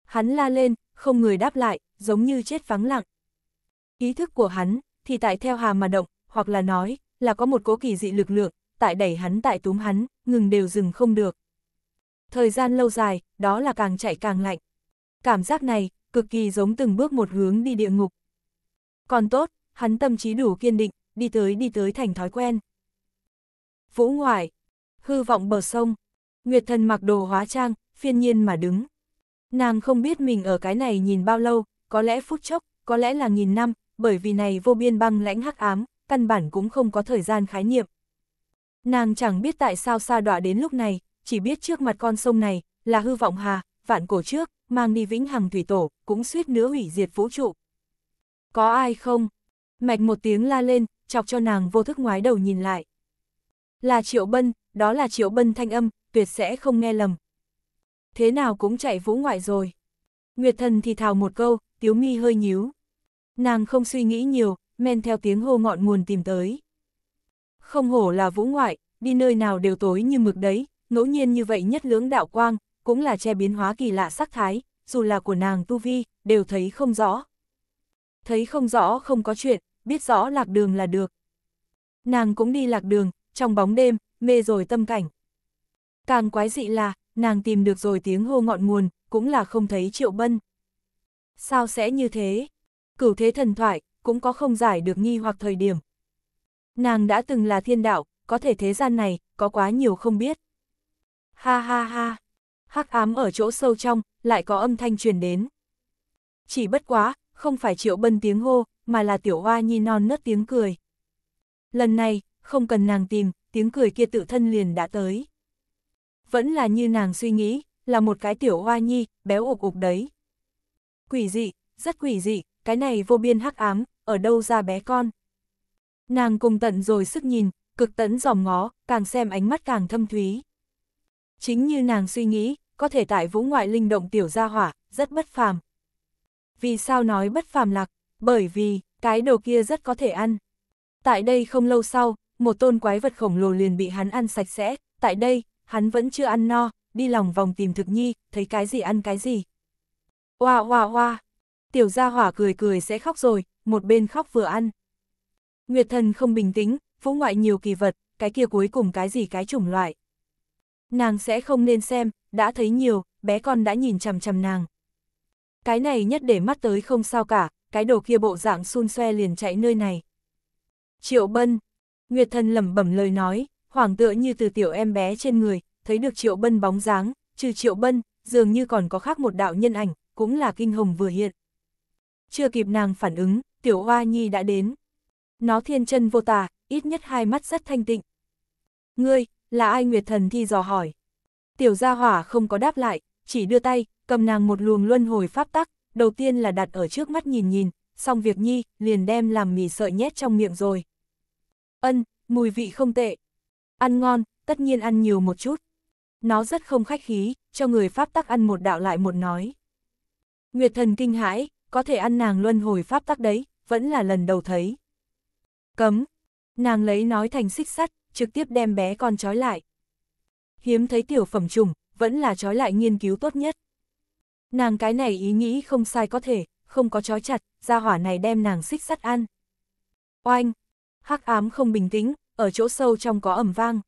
Hắn la lên, không người đáp lại, giống như chết vắng lặng. Ý thức của hắn, thì tại theo hà mà động, hoặc là nói, là có một cố kỳ dị lực lượng, tại đẩy hắn tại túm hắn, ngừng đều dừng không được. Thời gian lâu dài, đó là càng chạy càng lạnh. Cảm giác này, cực kỳ giống từng bước một hướng đi địa ngục. Còn tốt, hắn tâm trí đủ kiên định, đi tới đi tới thành thói quen. Vũ ngoại, hư vọng bờ sông, Nguyệt thần mặc đồ hóa trang, phiên nhiên mà đứng. Nàng không biết mình ở cái này nhìn bao lâu, có lẽ phút chốc, có lẽ là nghìn năm, bởi vì này vô biên băng lãnh hắc ám, căn bản cũng không có thời gian khái niệm. Nàng chẳng biết tại sao xa đọa đến lúc này, chỉ biết trước mặt con sông này, là hư vọng hà, vạn cổ trước, mang đi vĩnh hằng thủy tổ, cũng suýt nữa hủy diệt vũ trụ. Có ai không? Mạch một tiếng la lên, chọc cho nàng vô thức ngoái đầu nhìn lại. Là Triệu Bân, đó là Triệu Bân thanh âm, tuyệt sẽ không nghe lầm. Thế nào cũng chạy vũ ngoại rồi. Nguyệt thần thì thào một câu, tiếu mi hơi nhíu. Nàng không suy nghĩ nhiều, men theo tiếng hô ngọn nguồn tìm tới. Không hổ là vũ ngoại, đi nơi nào đều tối như mực đấy, ngẫu nhiên như vậy nhất lưỡng đạo quang, cũng là che biến hóa kỳ lạ sắc thái, dù là của nàng tu vi, đều thấy không rõ. Thấy không rõ không có chuyện, biết rõ lạc đường là được. Nàng cũng đi lạc đường, trong bóng đêm, mê rồi tâm cảnh. Càng quái dị là, nàng tìm được rồi tiếng hô ngọn nguồn, cũng là không thấy triệu bân. Sao sẽ như thế? Cửu thế thần thoại, cũng có không giải được nghi hoặc thời điểm. Nàng đã từng là thiên đạo, có thể thế gian này, có quá nhiều không biết. Ha ha ha, hắc ám ở chỗ sâu trong, lại có âm thanh truyền đến. Chỉ bất quá, không phải triệu bân tiếng hô, mà là tiểu hoa nhi non nớt tiếng cười. Lần này, không cần nàng tìm, tiếng cười kia tự thân liền đã tới. Vẫn là như nàng suy nghĩ, là một cái tiểu hoa nhi, béo ục ục đấy. Quỷ dị, rất quỷ dị, cái này vô biên hắc ám, ở đâu ra bé con. Nàng cùng tận rồi sức nhìn, cực tấn dòm ngó, càng xem ánh mắt càng thâm thúy. Chính như nàng suy nghĩ, có thể tại vũ ngoại linh động tiểu gia hỏa, rất bất phàm. Vì sao nói bất phàm lạc, bởi vì cái đồ kia rất có thể ăn. Tại đây không lâu sau, một tôn quái vật khổng lồ liền bị hắn ăn sạch sẽ, tại đây, hắn vẫn chưa ăn no, đi lòng vòng tìm thực nhi, thấy cái gì ăn cái gì. Hoa hoa hoa, tiểu gia hỏa cười cười sẽ khóc rồi, một bên khóc vừa ăn. Nguyệt thần không bình tĩnh, vũ ngoại nhiều kỳ vật, cái kia cuối cùng cái gì cái chủng loại. Nàng sẽ không nên xem, đã thấy nhiều, bé con đã nhìn chằm chằm nàng. Cái này nhất để mắt tới không sao cả, cái đồ kia bộ dạng xun xoe liền chạy nơi này. Triệu Bân, Nguyệt Thần lẩm bẩm lời nói, hoảng tựa như từ tiểu em bé trên người, thấy được Triệu Bân bóng dáng, trừ Triệu Bân, dường như còn có khác một đạo nhân ảnh, cũng là kinh hồng vừa hiện. Chưa kịp nàng phản ứng, tiểu hoa nhi đã đến. Nó thiên chân vô tà, ít nhất hai mắt rất thanh tịnh. Ngươi, là ai Nguyệt Thần thi dò hỏi. Tiểu gia hỏa không có đáp lại, chỉ đưa tay, cầm nàng một luồng luân hồi pháp tắc, đầu tiên là đặt ở trước mắt nhìn nhìn, xong việc nhi, liền đem làm mì sợi nhét trong miệng rồi. Ân, mùi vị không tệ. Ăn ngon, tất nhiên ăn nhiều một chút. Nó rất không khách khí, cho người Pháp tắc ăn một đạo lại một nói. Nguyệt thần kinh hãi, có thể ăn nàng luân hồi Pháp tắc đấy, vẫn là lần đầu thấy. Cấm, nàng lấy nói thành xích sắt, trực tiếp đem bé con trói lại. Hiếm thấy tiểu phẩm trùng, vẫn là trói lại nghiên cứu tốt nhất nàng cái này ý nghĩ không sai có thể, không có chói chặt, ra hỏa này đem nàng xích sắt ăn. Oanh, hắc ám không bình tĩnh, ở chỗ sâu trong có ẩm vang.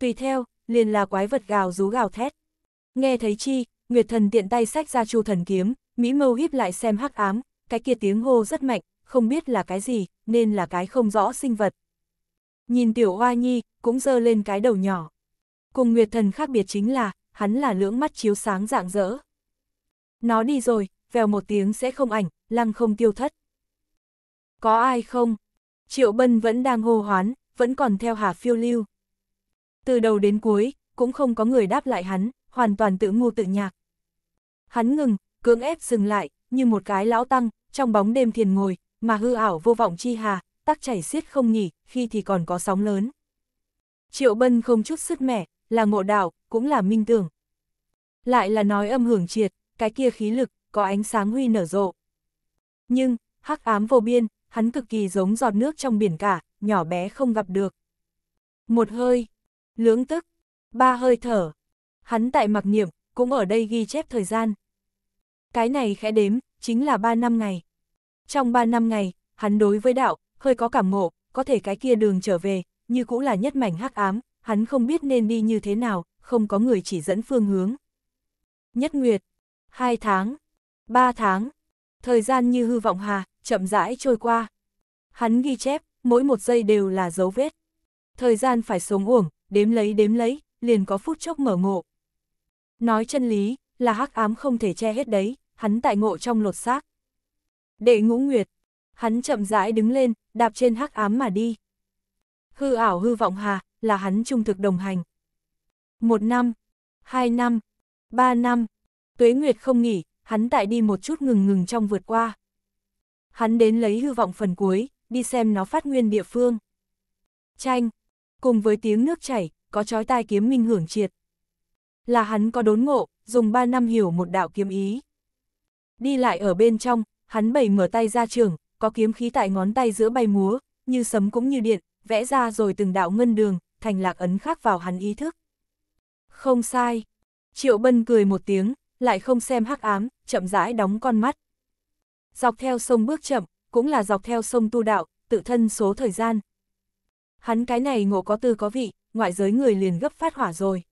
Tùy theo, liền là quái vật gào rú gào thét. Nghe thấy chi, Nguyệt Thần tiện tay xách ra chu thần kiếm, Mỹ Mâu híp lại xem hắc ám, cái kia tiếng hô rất mạnh, không biết là cái gì, nên là cái không rõ sinh vật. Nhìn tiểu hoa nhi, cũng dơ lên cái đầu nhỏ. Cùng Nguyệt Thần khác biệt chính là, hắn là lưỡng mắt chiếu sáng dạng dỡ nó đi rồi, vèo một tiếng sẽ không ảnh, lăng không tiêu thất. Có ai không? Triệu Bân vẫn đang hô hoán, vẫn còn theo Hà Phiêu lưu. Từ đầu đến cuối, cũng không có người đáp lại hắn, hoàn toàn tự ngu tự nhạc. Hắn ngừng, cưỡng ép dừng lại, như một cái lão tăng, trong bóng đêm thiền ngồi, mà hư ảo vô vọng chi hà, tắc chảy xiết không nhỉ, khi thì còn có sóng lớn. Triệu Bân không chút sức mẻ, là ngộ đạo, cũng là minh tưởng. Lại là nói âm hưởng triệt, cái kia khí lực, có ánh sáng huy nở rộ. Nhưng, hắc ám vô biên, hắn cực kỳ giống giọt nước trong biển cả, nhỏ bé không gặp được. Một hơi, lưỡng tức, ba hơi thở. Hắn tại mặc niệm, cũng ở đây ghi chép thời gian. Cái này khẽ đếm, chính là ba năm ngày. Trong ba năm ngày, hắn đối với đạo, hơi có cảm ngộ, có thể cái kia đường trở về, như cũng là nhất mảnh hắc ám, hắn không biết nên đi như thế nào, không có người chỉ dẫn phương hướng. Nhất Nguyệt, 2 tháng, 3 tháng, thời gian như hư vọng hà, chậm rãi trôi qua. Hắn ghi chép, mỗi một giây đều là dấu vết. Thời gian phải sống uổng, đếm lấy đếm lấy, liền có phút chốc mở ngộ. Nói chân lý, là hắc ám không thể che hết đấy, hắn tại ngộ trong lột xác. Đệ ngũ nguyệt, hắn chậm rãi đứng lên, đạp trên hắc ám mà đi. Hư ảo hư vọng hà, là hắn trung thực đồng hành. Một năm, hai năm, ba năm, Tuế Nguyệt không nghỉ, hắn tại đi một chút ngừng ngừng trong vượt qua. Hắn đến lấy hư vọng phần cuối, đi xem nó phát nguyên địa phương. Chanh, cùng với tiếng nước chảy, có chói tai kiếm minh hưởng triệt. Là hắn có đốn ngộ, dùng ba năm hiểu một đạo kiếm ý. Đi lại ở bên trong, hắn bày mở tay ra trường, có kiếm khí tại ngón tay giữa bay múa, như sấm cũng như điện, vẽ ra rồi từng đạo ngân đường, thành lạc ấn khắc vào hắn ý thức. Không sai. Triệu Bân cười một tiếng, lại không xem hắc ám, chậm rãi đóng con mắt. Dọc theo sông bước chậm, cũng là dọc theo sông tu đạo, tự thân số thời gian. Hắn cái này ngộ có tư có vị, ngoại giới người liền gấp phát hỏa rồi.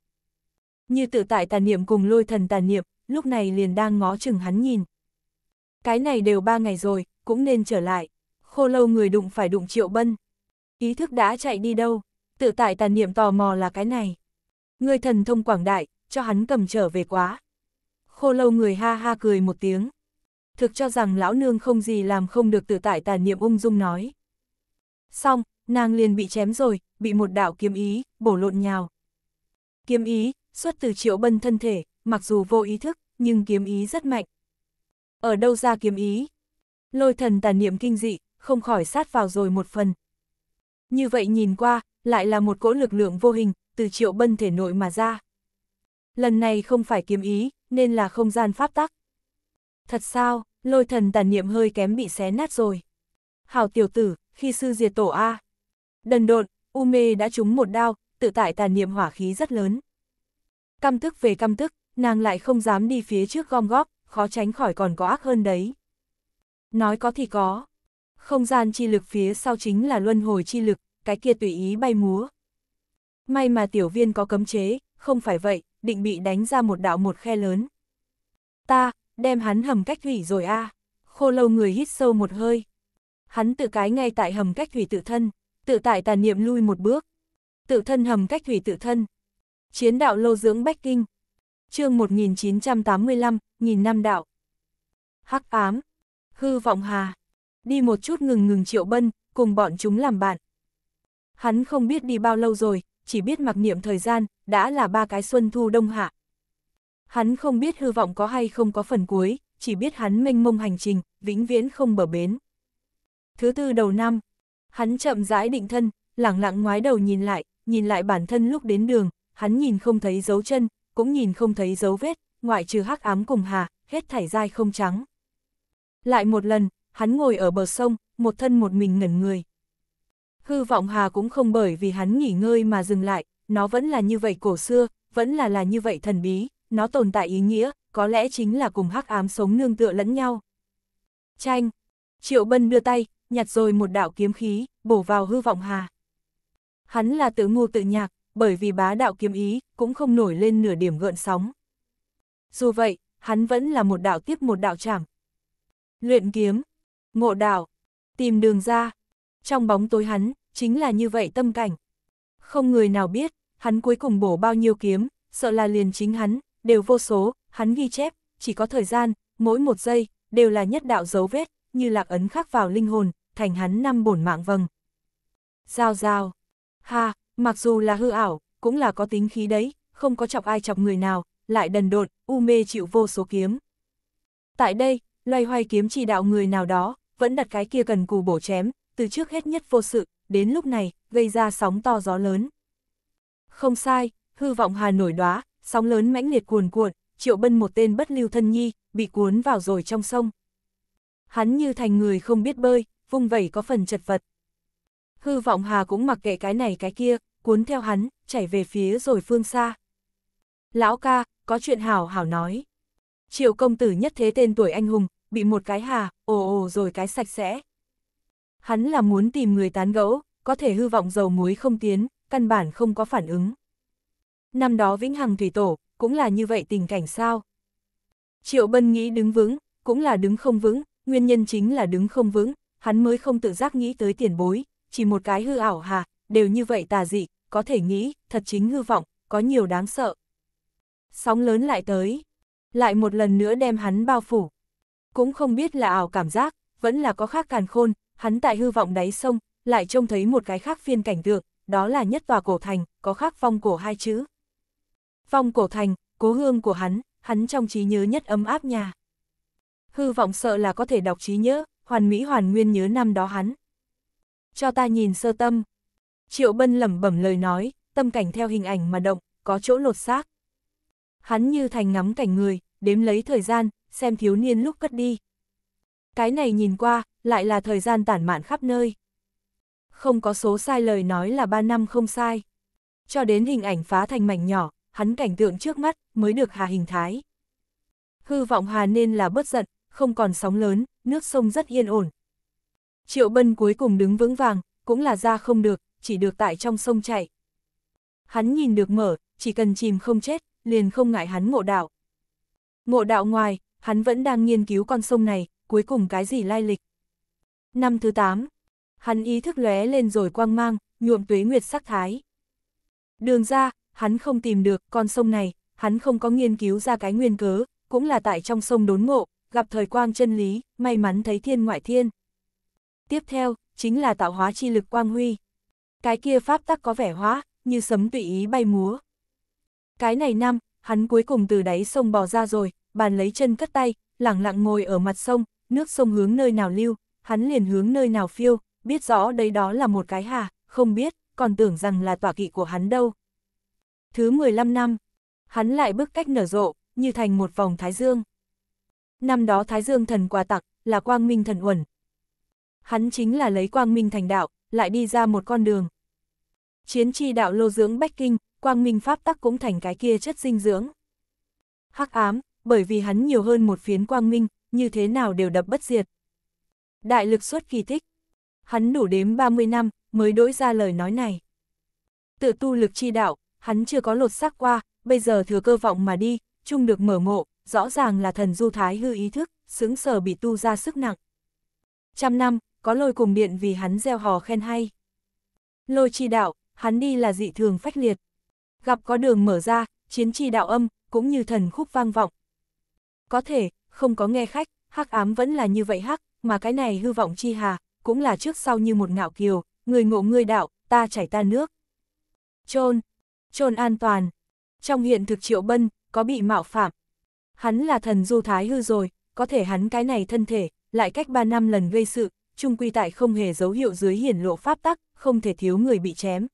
Như tự tại tàn niệm cùng lôi thần tàn niệm, lúc này liền đang ngó chừng hắn nhìn. Cái này đều ba ngày rồi, cũng nên trở lại. Khô lâu người đụng phải đụng triệu bân. Ý thức đã chạy đi đâu, tự tại tàn niệm tò mò là cái này. Người thần thông quảng đại, cho hắn cầm trở về quá khô lâu người ha ha cười một tiếng. Thực cho rằng lão nương không gì làm không được tự tại tàn niệm ung dung nói. Xong, nàng liền bị chém rồi, bị một đạo kiếm ý, bổ lộn nhào. Kiếm ý, xuất từ triệu bân thân thể, mặc dù vô ý thức, nhưng kiếm ý rất mạnh. Ở đâu ra kiếm ý? Lôi thần tàn niệm kinh dị, không khỏi sát vào rồi một phần. Như vậy nhìn qua, lại là một cỗ lực lượng vô hình, từ triệu bân thể nội mà ra lần này không phải kiếm ý, nên là không gian pháp tắc. Thật sao, lôi thần tàn niệm hơi kém bị xé nát rồi. Hảo tiểu tử, khi sư diệt tổ A. Đần độn, U mê đã trúng một đao, tự tại tàn niệm hỏa khí rất lớn. Căm tức về căm tức, nàng lại không dám đi phía trước gom góp, khó tránh khỏi còn có ác hơn đấy. Nói có thì có. Không gian chi lực phía sau chính là luân hồi chi lực, cái kia tùy ý bay múa. May mà tiểu viên có cấm chế, không phải vậy, định bị đánh ra một đạo một khe lớn. Ta, đem hắn hầm cách thủy rồi a à. Khô lâu người hít sâu một hơi. Hắn tự cái ngay tại hầm cách thủy tự thân, tự tại tà niệm lui một bước. Tự thân hầm cách thủy tự thân. Chiến đạo lô dưỡng Bách Kinh. chương 1985, nghìn năm đạo. Hắc ám. Hư vọng hà. Đi một chút ngừng ngừng triệu bân, cùng bọn chúng làm bạn. Hắn không biết đi bao lâu rồi, chỉ biết mặc niệm thời gian, đã là ba cái xuân thu đông hạ. Hắn không biết hư vọng có hay không có phần cuối, chỉ biết hắn mênh mông hành trình, vĩnh viễn không bờ bến. Thứ tư đầu năm, hắn chậm rãi định thân, lẳng lặng ngoái đầu nhìn lại, nhìn lại bản thân lúc đến đường, hắn nhìn không thấy dấu chân, cũng nhìn không thấy dấu vết, ngoại trừ hắc ám cùng hà, hết thảy dai không trắng. Lại một lần, hắn ngồi ở bờ sông, một thân một mình ngẩn người. Hư vọng hà cũng không bởi vì hắn nghỉ ngơi mà dừng lại, nó vẫn là như vậy cổ xưa, vẫn là là như vậy thần bí, nó tồn tại ý nghĩa, có lẽ chính là cùng hắc ám sống nương tựa lẫn nhau. Chanh! Triệu Bân đưa tay, nhặt rồi một đạo kiếm khí, bổ vào hư vọng hà. Hắn là tự ngu tự nhạc, bởi vì bá đạo kiếm ý, cũng không nổi lên nửa điểm gợn sóng. Dù vậy, hắn vẫn là một đạo tiếp một đạo chảm. Luyện kiếm, ngộ đạo, tìm đường ra. Trong bóng tối hắn, chính là như vậy tâm cảnh. Không người nào biết, hắn cuối cùng bổ bao nhiêu kiếm, sợ là liền chính hắn, đều vô số, hắn ghi chép, chỉ có thời gian, mỗi một giây, đều là nhất đạo dấu vết, như lạc ấn khắc vào linh hồn, thành hắn năm bổn mạng vầng. Giao giao. Ha, mặc dù là hư ảo, cũng là có tính khí đấy, không có chọc ai chọc người nào, lại đần đột, u mê chịu vô số kiếm. Tại đây, loay hoay kiếm chỉ đạo người nào đó, vẫn đặt cái kia cần cù bổ chém, từ trước hết nhất vô sự, đến lúc này, gây ra sóng to gió lớn. Không sai, hư vọng hà nổi đóa, sóng lớn mãnh liệt cuồn cuộn, triệu bân một tên bất lưu thân nhi, bị cuốn vào rồi trong sông. Hắn như thành người không biết bơi, vung vẩy có phần chật vật. Hư vọng hà cũng mặc kệ cái này cái kia, cuốn theo hắn, chảy về phía rồi phương xa. Lão ca, có chuyện hảo hảo nói. Triệu công tử nhất thế tên tuổi anh hùng, bị một cái hà, ồ ồ rồi cái sạch sẽ, Hắn là muốn tìm người tán gẫu, có thể hư vọng dầu muối không tiến, căn bản không có phản ứng. Năm đó Vĩnh Hằng Thủy Tổ, cũng là như vậy tình cảnh sao? Triệu Bân nghĩ đứng vững, cũng là đứng không vững, nguyên nhân chính là đứng không vững, hắn mới không tự giác nghĩ tới tiền bối, chỉ một cái hư ảo hà, đều như vậy tà dị, có thể nghĩ, thật chính hư vọng, có nhiều đáng sợ. Sóng lớn lại tới, lại một lần nữa đem hắn bao phủ. Cũng không biết là ảo cảm giác, vẫn là có khác càn khôn, hắn tại hư vọng đáy sông, lại trông thấy một cái khác phiên cảnh tượng, đó là nhất tòa cổ thành, có khắc phong cổ hai chữ. Phong cổ thành, cố hương của hắn, hắn trong trí nhớ nhất ấm áp nhà. Hư vọng sợ là có thể đọc trí nhớ, hoàn mỹ hoàn nguyên nhớ năm đó hắn. Cho ta nhìn sơ tâm. Triệu Bân lẩm bẩm lời nói, tâm cảnh theo hình ảnh mà động, có chỗ lột xác. Hắn như thành ngắm cảnh người, đếm lấy thời gian, xem thiếu niên lúc cất đi, cái này nhìn qua, lại là thời gian tản mạn khắp nơi. Không có số sai lời nói là 3 năm không sai. Cho đến hình ảnh phá thành mảnh nhỏ, hắn cảnh tượng trước mắt mới được hà hình thái. Hư vọng hà nên là bất giận, không còn sóng lớn, nước sông rất yên ổn. Triệu bân cuối cùng đứng vững vàng, cũng là ra không được, chỉ được tại trong sông chạy. Hắn nhìn được mở, chỉ cần chìm không chết, liền không ngại hắn ngộ đạo. Ngộ đạo ngoài, hắn vẫn đang nghiên cứu con sông này, cuối cùng cái gì lai lịch. Năm thứ 8, hắn ý thức lóe lên rồi quang mang, nhuộm tuế nguyệt sắc thái. Đường ra, hắn không tìm được con sông này, hắn không có nghiên cứu ra cái nguyên cớ, cũng là tại trong sông đốn ngộ, gặp thời quang chân lý, may mắn thấy thiên ngoại thiên. Tiếp theo, chính là tạo hóa chi lực quang huy. Cái kia pháp tắc có vẻ hóa, như sấm tùy ý bay múa. Cái này năm, hắn cuối cùng từ đáy sông bò ra rồi, bàn lấy chân cất tay, lẳng lặng ngồi ở mặt sông, nước sông hướng nơi nào lưu, hắn liền hướng nơi nào phiêu, biết rõ đây đó là một cái hà, không biết, còn tưởng rằng là tỏa kỵ của hắn đâu. Thứ 15 năm, hắn lại bước cách nở rộ, như thành một vòng thái dương. Năm đó thái dương thần quà tặc, là quang minh thần uẩn. Hắn chính là lấy quang minh thành đạo, lại đi ra một con đường. Chiến tri đạo lô dưỡng bách kinh, quang minh pháp tắc cũng thành cái kia chất dinh dưỡng. Hắc ám, bởi vì hắn nhiều hơn một phiến quang minh, như thế nào đều đập bất diệt. Đại lực xuất kỳ thích. Hắn đủ đếm 30 năm, mới đổi ra lời nói này. Tự tu lực chi đạo, hắn chưa có lột xác qua, bây giờ thừa cơ vọng mà đi, chung được mở ngộ, rõ ràng là thần du thái hư ý thức, xứng sở bị tu ra sức nặng. Trăm năm, có lôi cùng điện vì hắn gieo hò khen hay. Lôi chi đạo, hắn đi là dị thường phách liệt. Gặp có đường mở ra, chiến chi đạo âm, cũng như thần khúc vang vọng. Có thể, không có nghe khách, hắc ám vẫn là như vậy hắc, mà cái này hư vọng chi hà, cũng là trước sau như một ngạo kiều, người ngộ người đạo, ta chảy ta nước. Trôn, trôn an toàn. Trong hiện thực triệu bân, có bị mạo phạm. Hắn là thần du thái hư rồi, có thể hắn cái này thân thể, lại cách 3 năm lần gây sự, chung quy tại không hề dấu hiệu dưới hiển lộ pháp tắc, không thể thiếu người bị chém.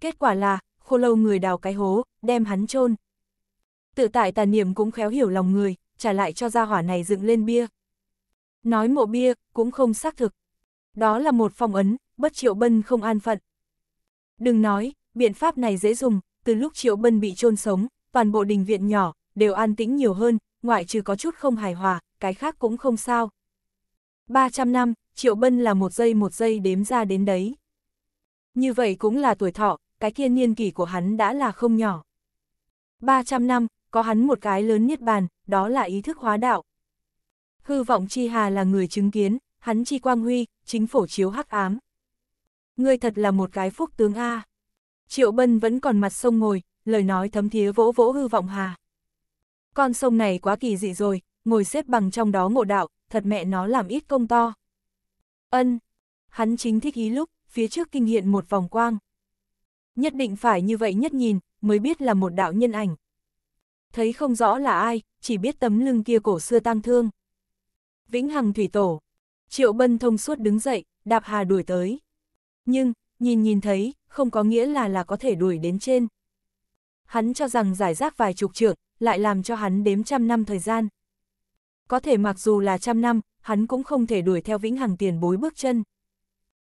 Kết quả là, khô lâu người đào cái hố, đem hắn chôn Tự tại tà niệm cũng khéo hiểu lòng người, trả lại cho gia hỏa này dựng lên bia. Nói mộ bia, cũng không xác thực. Đó là một phong ấn, bất Triệu Bân không an phận. Đừng nói, biện pháp này dễ dùng, từ lúc Triệu Bân bị chôn sống, toàn bộ đình viện nhỏ, đều an tĩnh nhiều hơn, ngoại trừ có chút không hài hòa, cái khác cũng không sao. 300 năm, Triệu Bân là một giây một giây đếm ra đến đấy. Như vậy cũng là tuổi thọ, cái kia niên kỷ của hắn đã là không nhỏ. 300 năm, có hắn một cái lớn niết bàn, đó là ý thức hóa đạo. Hư vọng chi hà là người chứng kiến, hắn chi quang huy, chính phổ chiếu hắc ám. Ngươi thật là một cái phúc tướng A. Triệu Bân vẫn còn mặt sông ngồi, lời nói thấm thía vỗ vỗ hư vọng hà. Con sông này quá kỳ dị rồi, ngồi xếp bằng trong đó ngộ đạo, thật mẹ nó làm ít công to. Ân, hắn chính thích ý lúc, phía trước kinh hiện một vòng quang. Nhất định phải như vậy nhất nhìn, mới biết là một đạo nhân ảnh thấy không rõ là ai, chỉ biết tấm lưng kia cổ xưa tang thương. Vĩnh Hằng Thủy Tổ. Triệu Bân thông suốt đứng dậy, đạp hà đuổi tới. Nhưng, nhìn nhìn thấy, không có nghĩa là là có thể đuổi đến trên. Hắn cho rằng giải rác vài chục trượng, lại làm cho hắn đếm trăm năm thời gian. Có thể mặc dù là trăm năm, hắn cũng không thể đuổi theo Vĩnh Hằng tiền bối bước chân.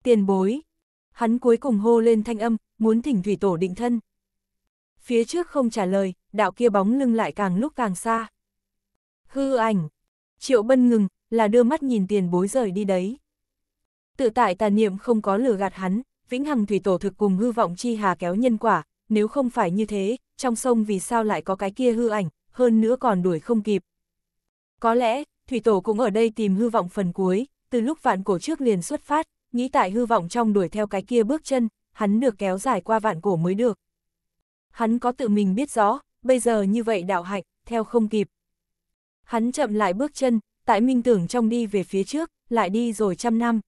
Tiền bối. Hắn cuối cùng hô lên thanh âm, muốn thỉnh Thủy Tổ định thân. Phía trước không trả lời, đạo kia bóng lưng lại càng lúc càng xa. Hư ảnh, triệu bân ngừng, là đưa mắt nhìn tiền bối rời đi đấy. Tự tại tà niệm không có lừa gạt hắn, vĩnh hằng thủy tổ thực cùng hư vọng chi hà kéo nhân quả, nếu không phải như thế, trong sông vì sao lại có cái kia hư ảnh, hơn nữa còn đuổi không kịp. Có lẽ, thủy tổ cũng ở đây tìm hư vọng phần cuối, từ lúc vạn cổ trước liền xuất phát, nghĩ tại hư vọng trong đuổi theo cái kia bước chân, hắn được kéo dài qua vạn cổ mới được. Hắn có tự mình biết rõ, bây giờ như vậy đạo hạnh, theo không kịp. Hắn chậm lại bước chân, tại minh tưởng trong đi về phía trước, lại đi rồi trăm năm.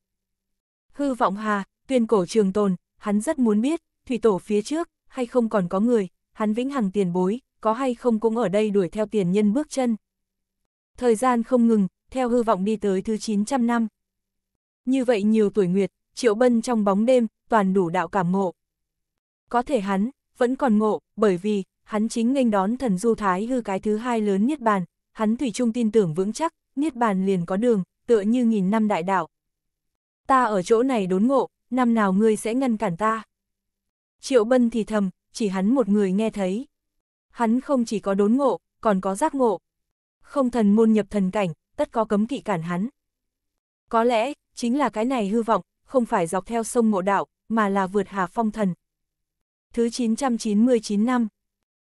Hư vọng hà, tuyên cổ trường tồn, hắn rất muốn biết, thủy tổ phía trước, hay không còn có người, hắn vĩnh hằng tiền bối, có hay không cũng ở đây đuổi theo tiền nhân bước chân. Thời gian không ngừng, theo hư vọng đi tới thứ 900 năm. Như vậy nhiều tuổi nguyệt, triệu bân trong bóng đêm, toàn đủ đạo cảm ngộ. Có thể hắn, vẫn còn ngộ, bởi vì, hắn chính nghênh đón thần du thái hư cái thứ hai lớn Niết Bàn, hắn thủy trung tin tưởng vững chắc, Niết Bàn liền có đường, tựa như nghìn năm đại đạo. Ta ở chỗ này đốn ngộ, năm nào ngươi sẽ ngăn cản ta. Triệu Bân thì thầm, chỉ hắn một người nghe thấy. Hắn không chỉ có đốn ngộ, còn có giác ngộ. Không thần môn nhập thần cảnh, tất có cấm kỵ cản hắn. Có lẽ, chính là cái này hư vọng, không phải dọc theo sông mộ đạo, mà là vượt hà phong thần. Thứ 999 năm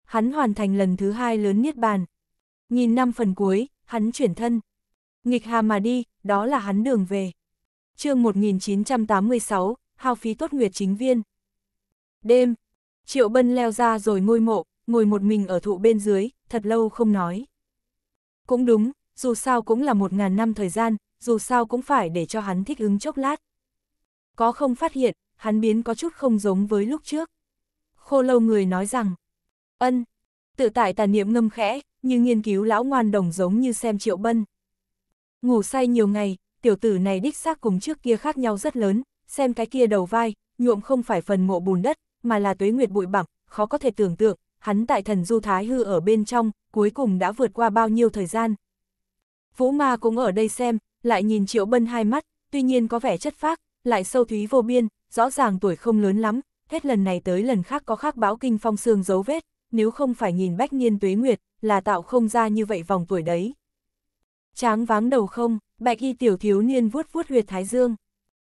hắn hoàn thành lần thứ hai lớn niết bàn. Nhìn năm phần cuối, hắn chuyển thân. Nghịch hà mà đi, đó là hắn đường về. chương 1986, hao phí tốt nguyệt chính viên. Đêm, Triệu Bân leo ra rồi ngôi mộ, ngồi một mình ở thụ bên dưới, thật lâu không nói. Cũng đúng, dù sao cũng là một ngàn năm thời gian, dù sao cũng phải để cho hắn thích ứng chốc lát. Có không phát hiện, hắn biến có chút không giống với lúc trước. Khô lâu người nói rằng, Ân, tự tại tà niệm ngâm khẽ, như nghiên cứu lão ngoan đồng giống như xem triệu bân. Ngủ say nhiều ngày, tiểu tử này đích xác cùng trước kia khác nhau rất lớn, xem cái kia đầu vai, nhuộm không phải phần mộ bùn đất, mà là tuế nguyệt bụi bặm, khó có thể tưởng tượng, hắn tại thần du thái hư ở bên trong, cuối cùng đã vượt qua bao nhiêu thời gian. Vũ Ma cũng ở đây xem, lại nhìn Triệu Bân hai mắt, tuy nhiên có vẻ chất phác, lại sâu thúy vô biên, rõ ràng tuổi không lớn lắm, hết lần này tới lần khác có khác báo kinh phong sương dấu vết, nếu không phải nhìn bách niên tuế nguyệt, là tạo không ra như vậy vòng tuổi đấy. Tráng váng đầu không, bạch y tiểu thiếu niên vuốt vuốt huyệt thái dương.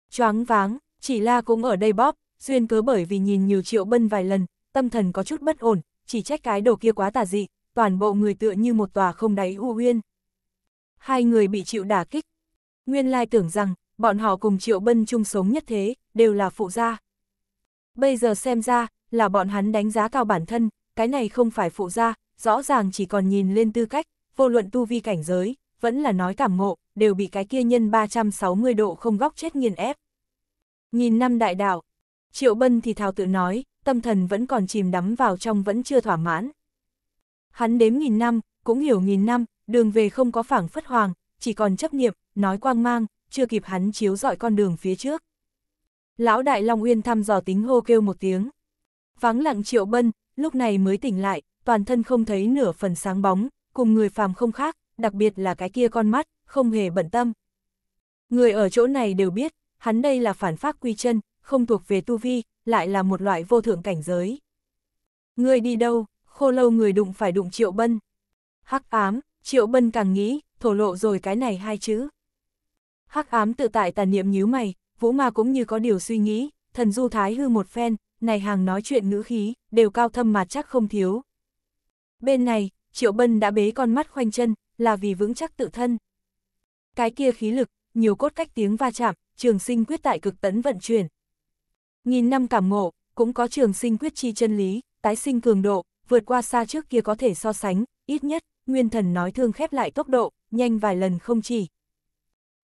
Choáng váng, chỉ la cũng ở đây bóp, duyên cớ bởi vì nhìn nhiều triệu bân vài lần, tâm thần có chút bất ổn, chỉ trách cái đồ kia quá tà dị, toàn bộ người tựa như một tòa không đáy u uyên. Hai người bị chịu đả kích. Nguyên lai tưởng rằng, bọn họ cùng triệu bân chung sống nhất thế, đều là phụ gia. Bây giờ xem ra, là bọn hắn đánh giá cao bản thân, cái này không phải phụ gia, rõ ràng chỉ còn nhìn lên tư cách, vô luận tu vi cảnh giới, vẫn là nói cảm ngộ, đều bị cái kia nhân 360 độ không góc chết nghiền ép. Nhìn năm đại đạo, Triệu Bân thì thào tự nói, tâm thần vẫn còn chìm đắm vào trong vẫn chưa thỏa mãn. Hắn đếm nghìn năm, cũng hiểu nghìn năm, đường về không có phảng phất hoàng, chỉ còn chấp niệm, nói quang mang, chưa kịp hắn chiếu dọi con đường phía trước. Lão Đại Long Uyên thăm dò tính hô kêu một tiếng. Vắng lặng Triệu Bân, lúc này mới tỉnh lại, toàn thân không thấy nửa phần sáng bóng, cùng người phàm không khác, đặc biệt là cái kia con mắt, không hề bận tâm. Người ở chỗ này đều biết, hắn đây là phản pháp quy chân, không thuộc về tu vi, lại là một loại vô thượng cảnh giới. Người đi đâu, khô lâu người đụng phải đụng triệu bân. Hắc ám, triệu bân càng nghĩ, thổ lộ rồi cái này hai chữ. Hắc ám tự tại tàn niệm nhíu mày, vũ ma cũng như có điều suy nghĩ, thần du thái hư một phen, này hàng nói chuyện ngữ khí, đều cao thâm mà chắc không thiếu. Bên này, Triệu Bân đã bế con mắt khoanh chân, là vì vững chắc tự thân. Cái kia khí lực, nhiều cốt cách tiếng va chạm, trường sinh quyết tại cực tấn vận chuyển. Nghìn năm cảm ngộ, cũng có trường sinh quyết chi chân lý, tái sinh cường độ, vượt qua xa trước kia có thể so sánh, ít nhất, nguyên thần nói thương khép lại tốc độ, nhanh vài lần không chỉ.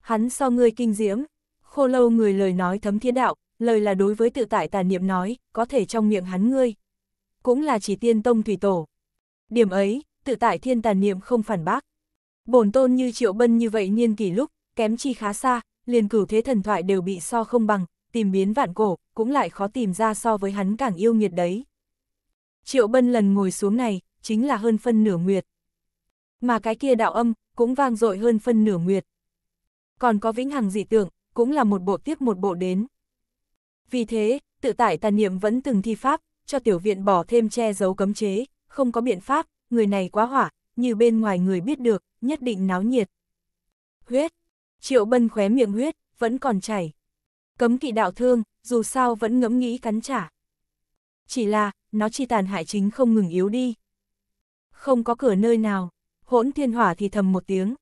Hắn so người kinh diễm, khô lâu người lời nói thấm thiên đạo, lời là đối với tự tại tà niệm nói, có thể trong miệng hắn ngươi. Cũng là chỉ tiên tông thủy tổ. Điểm ấy, tự tại thiên tà niệm không phản bác. Bổn tôn như triệu bân như vậy niên kỳ lúc, kém chi khá xa, liền cửu thế thần thoại đều bị so không bằng, tìm biến vạn cổ, cũng lại khó tìm ra so với hắn càng yêu nghiệt đấy. Triệu bân lần ngồi xuống này, chính là hơn phân nửa nguyệt. Mà cái kia đạo âm, cũng vang dội hơn phân nửa nguyệt. Còn có vĩnh hằng dị tượng, cũng là một bộ tiếp một bộ đến. Vì thế, tự tại tàn niệm vẫn từng thi pháp, cho tiểu viện bỏ thêm che giấu cấm chế, không có biện pháp, người này quá hỏa, như bên ngoài người biết được, nhất định náo nhiệt. Huyết. Triệu bân khóe miệng huyết, vẫn còn chảy. Cấm kỵ đạo thương, dù sao vẫn ngẫm nghĩ cắn trả. Chỉ là, nó chi tàn hại chính không ngừng yếu đi. Không có cửa nơi nào, hỗn thiên hỏa thì thầm một tiếng.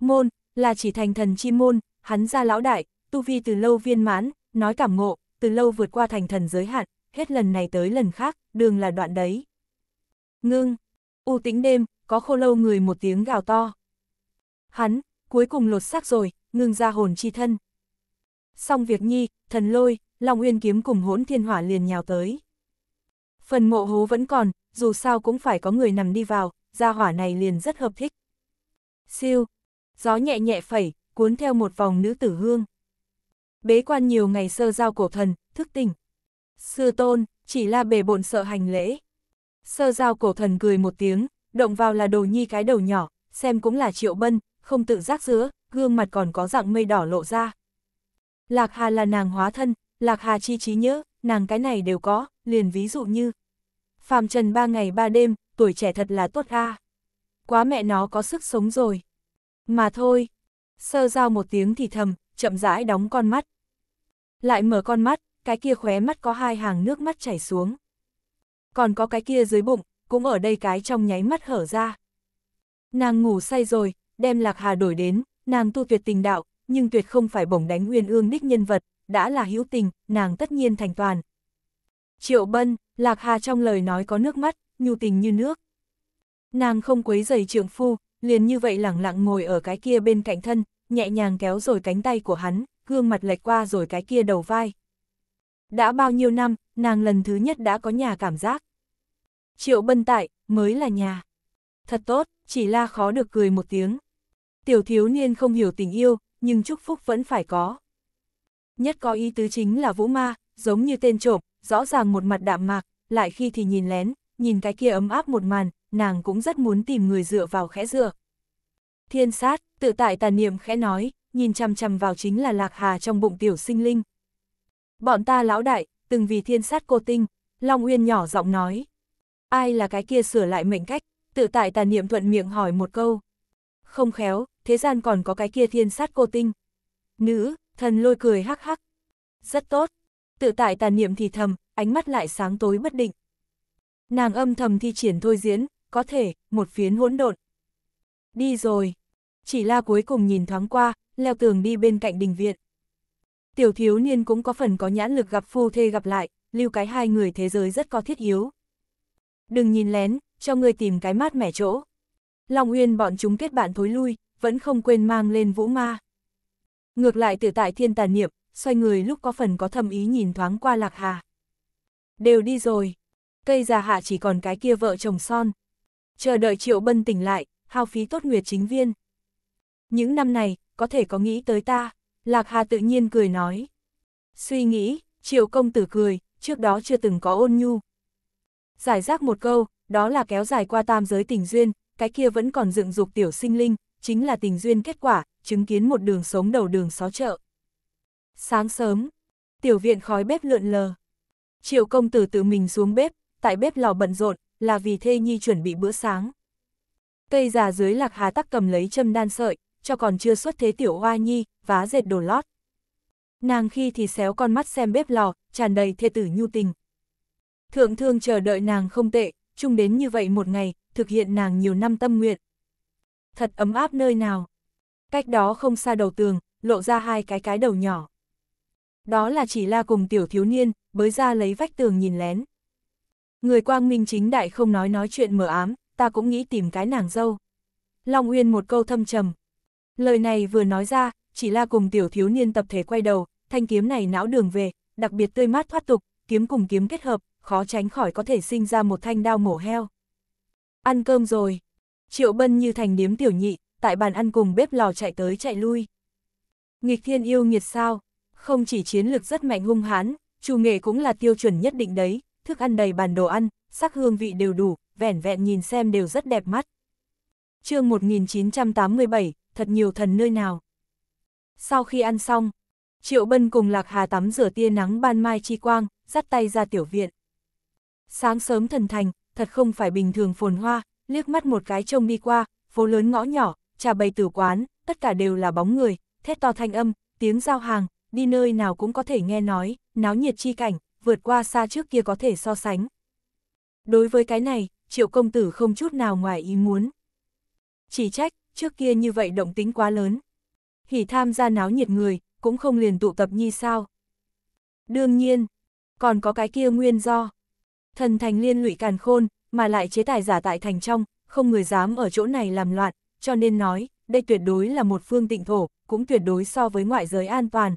Môn, là chỉ thành thần chi môn, hắn ra lão đại, tu vi từ lâu viên mãn, nói cảm ngộ, từ lâu vượt qua thành thần giới hạn, hết lần này tới lần khác, đường là đoạn đấy. Ngưng, u tĩnh đêm, có khô lâu người một tiếng gào to. Hắn, cuối cùng lột xác rồi, ngưng ra hồn chi thân. Xong việc nhi, thần lôi, Long Uyên kiếm cùng hỗn thiên hỏa liền nhào tới. Phần mộ hố vẫn còn, dù sao cũng phải có người nằm đi vào, gia hỏa này liền rất hợp thích. Siêu, gió nhẹ nhẹ phẩy, cuốn theo một vòng nữ tử hương bế quan nhiều ngày sơ giao cổ thần, thức tỉnh. Sư tôn, chỉ là bề bộn sợ hành lễ. Sơ giao cổ thần cười một tiếng, động vào là đồ nhi cái đầu nhỏ, xem cũng là triệu bân, không tự giác giữa, gương mặt còn có dạng mây đỏ lộ ra. Lạc Hà là nàng hóa thân, Lạc Hà chi trí nhớ, nàng cái này đều có, liền ví dụ như. phạm Trần ba ngày ba đêm, tuổi trẻ thật là tốt a. Quá mẹ nó có sức sống rồi. Mà thôi, sơ giao một tiếng thì thầm, chậm rãi đóng con mắt. Lại mở con mắt, cái kia khóe mắt có hai hàng nước mắt chảy xuống. Còn có cái kia dưới bụng, cũng ở đây cái trong nháy mắt hở ra. Nàng ngủ say rồi, đem Lạc Hà đổi đến, nàng tu tuyệt tình đạo, nhưng tuyệt không phải bổng đánh nguyên ương đích nhân vật, đã là hữu tình, nàng tất nhiên thành toàn. Triệu Bân, Lạc Hà trong lời nói có nước mắt, nhu tình như nước. Nàng không quấy giày trượng phu, liền như vậy lẳng lặng ngồi ở cái kia bên cạnh thân, nhẹ nhàng kéo rồi cánh tay của hắn, gương mặt lệch qua rồi cái kia đầu vai. Đã bao nhiêu năm, nàng lần thứ nhất đã có nhà cảm giác. Triệu bân tại, mới là nhà. Thật tốt, chỉ la khó được cười một tiếng. Tiểu thiếu niên không hiểu tình yêu, nhưng chúc phúc vẫn phải có. Nhất có ý tứ chính là vũ ma, giống như tên trộm, rõ ràng một mặt đạm mạc, lại khi thì nhìn lén, nhìn cái kia ấm áp một màn, nàng cũng rất muốn tìm người dựa vào khẽ dựa. Thiên sát, tự tại tà niệm khẽ nói, nhìn chằm chằm vào chính là lạc hà trong bụng tiểu sinh linh. Bọn ta lão đại, từng vì thiên sát cô tinh, Long Uyên nhỏ giọng nói. Ai là cái kia sửa lại mệnh cách, tự tại tà niệm thuận miệng hỏi một câu. Không khéo, thế gian còn có cái kia thiên sát cô tinh. Nữ, thần lôi cười hắc hắc. Rất tốt, tự tại tà niệm thì thầm, ánh mắt lại sáng tối bất định. Nàng âm thầm thi triển thôi diễn, có thể, một phiến hỗn độn. Đi rồi, chỉ là cuối cùng nhìn thoáng qua, leo tường đi bên cạnh đình viện. Tiểu thiếu niên cũng có phần có nhãn lực gặp phu thê gặp lại, lưu cái hai người thế giới rất có thiết yếu. Đừng nhìn lén, cho người tìm cái mát mẻ chỗ. Long Uyên bọn chúng kết bạn thối lui, vẫn không quên mang lên vũ ma. Ngược lại tử tại thiên tà niệm, xoay người lúc có phần có thầm ý nhìn thoáng qua lạc hà. Đều đi rồi, cây già hạ chỉ còn cái kia vợ chồng son. Chờ đợi triệu bân tỉnh lại, hao phí tốt nguyệt chính viên những năm này, có thể có nghĩ tới ta, Lạc Hà tự nhiên cười nói. Suy nghĩ, triệu công tử cười, trước đó chưa từng có ôn nhu. Giải rác một câu, đó là kéo dài qua tam giới tình duyên, cái kia vẫn còn dựng dục tiểu sinh linh, chính là tình duyên kết quả, chứng kiến một đường sống đầu đường xó chợ. Sáng sớm, tiểu viện khói bếp lượn lờ. Triệu công tử tự mình xuống bếp, tại bếp lò bận rộn, là vì thê nhi chuẩn bị bữa sáng. Cây già dưới lạc hà tắc cầm lấy châm đan sợi, cho còn chưa xuất thế tiểu hoa nhi, vá dệt đồ lót. Nàng khi thì xéo con mắt xem bếp lò, tràn đầy thê tử nhu tình. Thượng thương chờ đợi nàng không tệ, chung đến như vậy một ngày, thực hiện nàng nhiều năm tâm nguyện. Thật ấm áp nơi nào. Cách đó không xa đầu tường, lộ ra hai cái cái đầu nhỏ. Đó là chỉ la cùng tiểu thiếu niên, bới ra lấy vách tường nhìn lén. Người quang minh chính đại không nói nói chuyện mở ám, ta cũng nghĩ tìm cái nàng dâu. Long Uyên một câu thâm trầm, Lời này vừa nói ra, chỉ là cùng tiểu thiếu niên tập thể quay đầu, thanh kiếm này não đường về, đặc biệt tươi mát thoát tục, kiếm cùng kiếm kết hợp, khó tránh khỏi có thể sinh ra một thanh đao mổ heo. Ăn cơm rồi. Triệu Bân như thành điếm tiểu nhị, tại bàn ăn cùng bếp lò chạy tới chạy lui. Nghịch thiên yêu nghiệt sao, không chỉ chiến lực rất mạnh hung hãn, chủ nghệ cũng là tiêu chuẩn nhất định đấy, thức ăn đầy bàn đồ ăn, sắc hương vị đều đủ, vẻn vẹn nhìn xem đều rất đẹp mắt. chương 1987, thật nhiều thần nơi nào. Sau khi ăn xong, Triệu Bân cùng Lạc Hà tắm rửa tia nắng ban mai chi quang, dắt tay ra tiểu viện. Sáng sớm thần thành, thật không phải bình thường phồn hoa, liếc mắt một cái trông đi qua, phố lớn ngõ nhỏ, trà bày tử quán, tất cả đều là bóng người, thét to thanh âm, tiếng giao hàng, đi nơi nào cũng có thể nghe nói, náo nhiệt chi cảnh, vượt qua xa trước kia có thể so sánh. Đối với cái này, triệu công tử không chút nào ngoài ý muốn. Chỉ trách, trước kia như vậy động tính quá lớn. Hỉ tham gia náo nhiệt người, cũng không liền tụ tập nhi sao. Đương nhiên, còn có cái kia nguyên do. Thần thành liên lụy càn khôn, mà lại chế tài giả tại thành trong, không người dám ở chỗ này làm loạn, cho nên nói, đây tuyệt đối là một phương tịnh thổ, cũng tuyệt đối so với ngoại giới an toàn.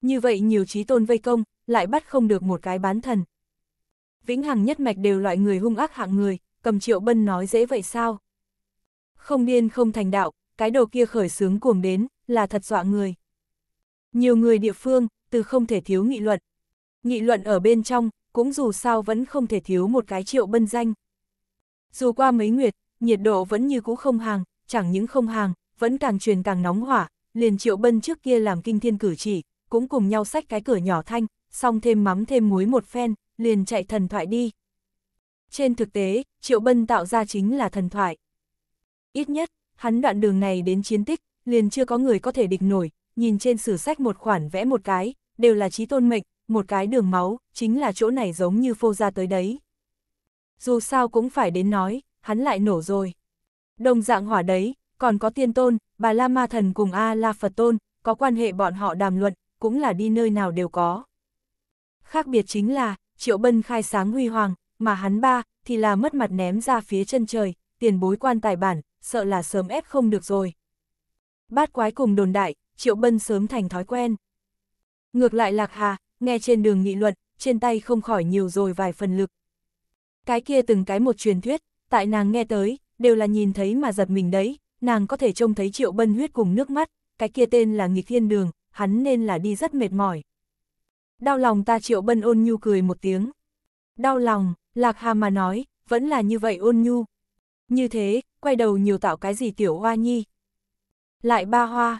Như vậy nhiều trí tôn vây công, lại bắt không được một cái bán thần. Vĩnh Hằng nhất mạch đều loại người hung ác hạng người, cầm triệu bân nói dễ vậy sao? không điên không thành đạo, cái đầu kia khởi sướng cuồng đến, là thật dọa người. Nhiều người địa phương, từ không thể thiếu nghị luận. Nghị luận ở bên trong, cũng dù sao vẫn không thể thiếu một cái triệu bân danh. Dù qua mấy nguyệt, nhiệt độ vẫn như cũ không hàng, chẳng những không hàng, vẫn càng truyền càng nóng hỏa, liền triệu bân trước kia làm kinh thiên cử chỉ, cũng cùng nhau sách cái cửa nhỏ thanh, xong thêm mắm thêm muối một phen, liền chạy thần thoại đi. Trên thực tế, triệu bân tạo ra chính là thần thoại. Ít nhất, hắn đoạn đường này đến chiến tích, liền chưa có người có thể địch nổi, nhìn trên sử sách một khoản vẽ một cái, đều là trí tôn mệnh, một cái đường máu, chính là chỗ này giống như phô ra tới đấy. Dù sao cũng phải đến nói, hắn lại nổ rồi. Đồng dạng hỏa đấy, còn có tiên tôn, bà La Ma Thần cùng A La Phật Tôn, có quan hệ bọn họ đàm luận, cũng là đi nơi nào đều có. Khác biệt chính là, Triệu Bân khai sáng huy hoàng, mà hắn ba, thì là mất mặt ném ra phía chân trời, tiền bối quan tài bản, sợ là sớm ép không được rồi. Bát quái cùng đồn đại, Triệu Bân sớm thành thói quen. Ngược lại Lạc Hà, nghe trên đường nghị luận, trên tay không khỏi nhiều rồi vài phần lực. Cái kia từng cái một truyền thuyết, tại nàng nghe tới, đều là nhìn thấy mà giật mình đấy, nàng có thể trông thấy Triệu Bân huyết cùng nước mắt, cái kia tên là nghịch thiên đường, hắn nên là đi rất mệt mỏi. Đau lòng ta Triệu Bân ôn nhu cười một tiếng. Đau lòng, Lạc Hà mà nói, vẫn là như vậy ôn nhu, như thế, quay đầu nhiều tạo cái gì tiểu hoa nhi. Lại ba hoa.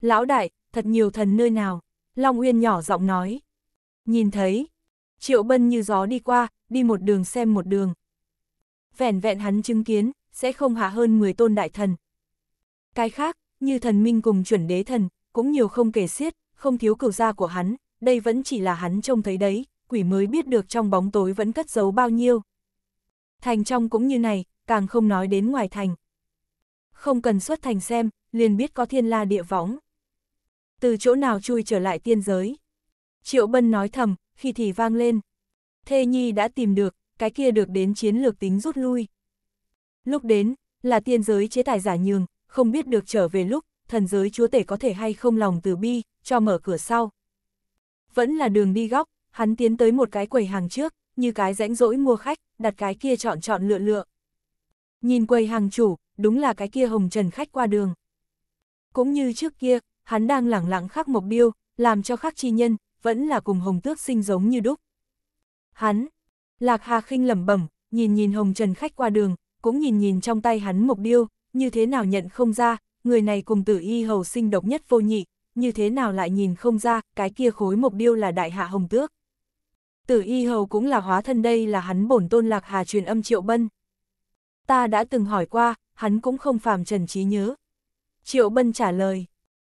Lão đại, thật nhiều thần nơi nào. Long Uyên nhỏ giọng nói. Nhìn thấy. Triệu Bân như gió đi qua, đi một đường xem một đường. Vẻn vẹn hắn chứng kiến, sẽ không hạ hơn 10 tôn đại thần. Cái khác, như thần minh cùng chuẩn đế thần, cũng nhiều không kể xiết, không thiếu cửu gia của hắn, đây vẫn chỉ là hắn trông thấy đấy, quỷ mới biết được trong bóng tối vẫn cất giấu bao nhiêu. Thành trong cũng như này, càng không nói đến ngoài thành. Không cần xuất thành xem, liền biết có thiên la địa võng. Từ chỗ nào chui trở lại tiên giới. Triệu Bân nói thầm, khi thì vang lên. Thê Nhi đã tìm được, cái kia được đến chiến lược tính rút lui. Lúc đến, là tiên giới chế tài giả nhường, không biết được trở về lúc, thần giới chúa tể có thể hay không lòng từ bi, cho mở cửa sau. Vẫn là đường đi góc, hắn tiến tới một cái quầy hàng trước, như cái rãnh rỗi mua khách, đặt cái kia chọn chọn lựa lựa. Nhìn quầy hàng chủ, đúng là cái kia hồng trần khách qua đường. Cũng như trước kia, hắn đang lẳng lặng khắc mộc điêu, làm cho khắc chi nhân, vẫn là cùng hồng tước sinh giống như đúc. Hắn, Lạc Hà khinh lẩm bẩm, nhìn nhìn hồng trần khách qua đường, cũng nhìn nhìn trong tay hắn mộc điêu, như thế nào nhận không ra, người này cùng tử y hầu sinh độc nhất vô nhị, như thế nào lại nhìn không ra, cái kia khối mộc điêu là đại hạ hồng tước. Tử y hầu cũng là hóa thân đây là hắn bổn tôn Lạc Hà truyền âm triệu bân ta đã từng hỏi qua, hắn cũng không phàm trần trí nhớ. Triệu Bân trả lời,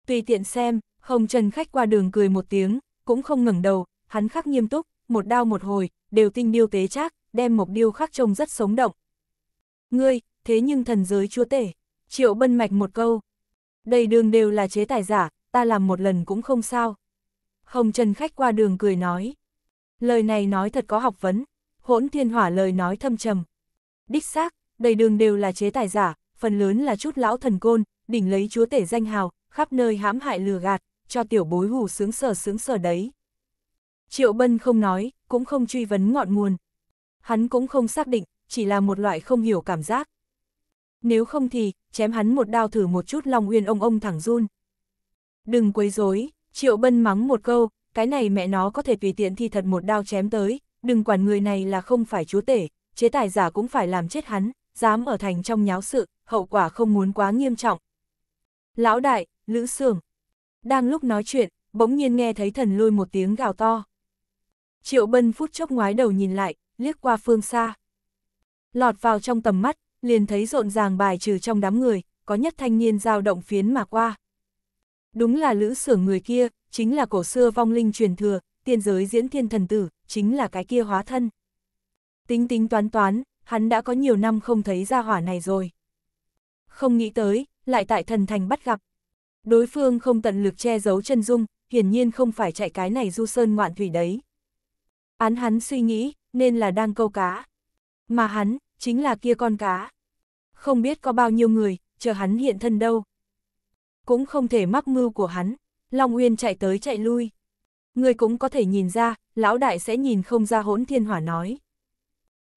tùy tiện xem, Hồng Trần khách qua đường cười một tiếng, cũng không ngẩng đầu, hắn khắc nghiêm túc, một đao một hồi, đều tinh điêu tế chắc, đem một điêu khắc trông rất sống động. Ngươi, thế nhưng thần giới chúa tể, Triệu Bân mạch một câu. Đầy đường đều là chế tài giả, ta làm một lần cũng không sao. Hồng Trần khách qua đường cười nói. Lời này nói thật có học vấn, hỗn thiên hỏa lời nói thâm trầm. Đích xác, đầy đường đều là chế tài giả, phần lớn là chút lão thần côn, đỉnh lấy chúa tể danh hào, khắp nơi hãm hại lừa gạt, cho tiểu bối hù sướng sở sướng sở đấy. Triệu Bân không nói, cũng không truy vấn ngọn nguồn. Hắn cũng không xác định, chỉ là một loại không hiểu cảm giác. Nếu không thì, chém hắn một đao thử một chút lòng uyên ông ông thẳng run. Đừng quấy rối, Triệu Bân mắng một câu, cái này mẹ nó có thể tùy tiện thì thật một đao chém tới, đừng quản người này là không phải chúa tể, chế tài giả cũng phải làm chết hắn dám ở thành trong nháo sự, hậu quả không muốn quá nghiêm trọng. Lão đại, Lữ Sưởng. Đang lúc nói chuyện, bỗng nhiên nghe thấy thần lôi một tiếng gào to. Triệu bân phút chốc ngoái đầu nhìn lại, liếc qua phương xa. Lọt vào trong tầm mắt, liền thấy rộn ràng bài trừ trong đám người, có nhất thanh niên dao động phiến mà qua. Đúng là lữ sưởng người kia, chính là cổ xưa vong linh truyền thừa, tiên giới diễn thiên thần tử, chính là cái kia hóa thân. Tính tính toán toán, hắn đã có nhiều năm không thấy ra hỏa này rồi. Không nghĩ tới, lại tại thần thành bắt gặp. Đối phương không tận lực che giấu chân dung, hiển nhiên không phải chạy cái này du sơn ngoạn thủy đấy. Án hắn suy nghĩ, nên là đang câu cá. Mà hắn, chính là kia con cá. Không biết có bao nhiêu người, chờ hắn hiện thân đâu. Cũng không thể mắc mưu của hắn, Long Uyên chạy tới chạy lui. Người cũng có thể nhìn ra, lão đại sẽ nhìn không ra hỗn thiên hỏa nói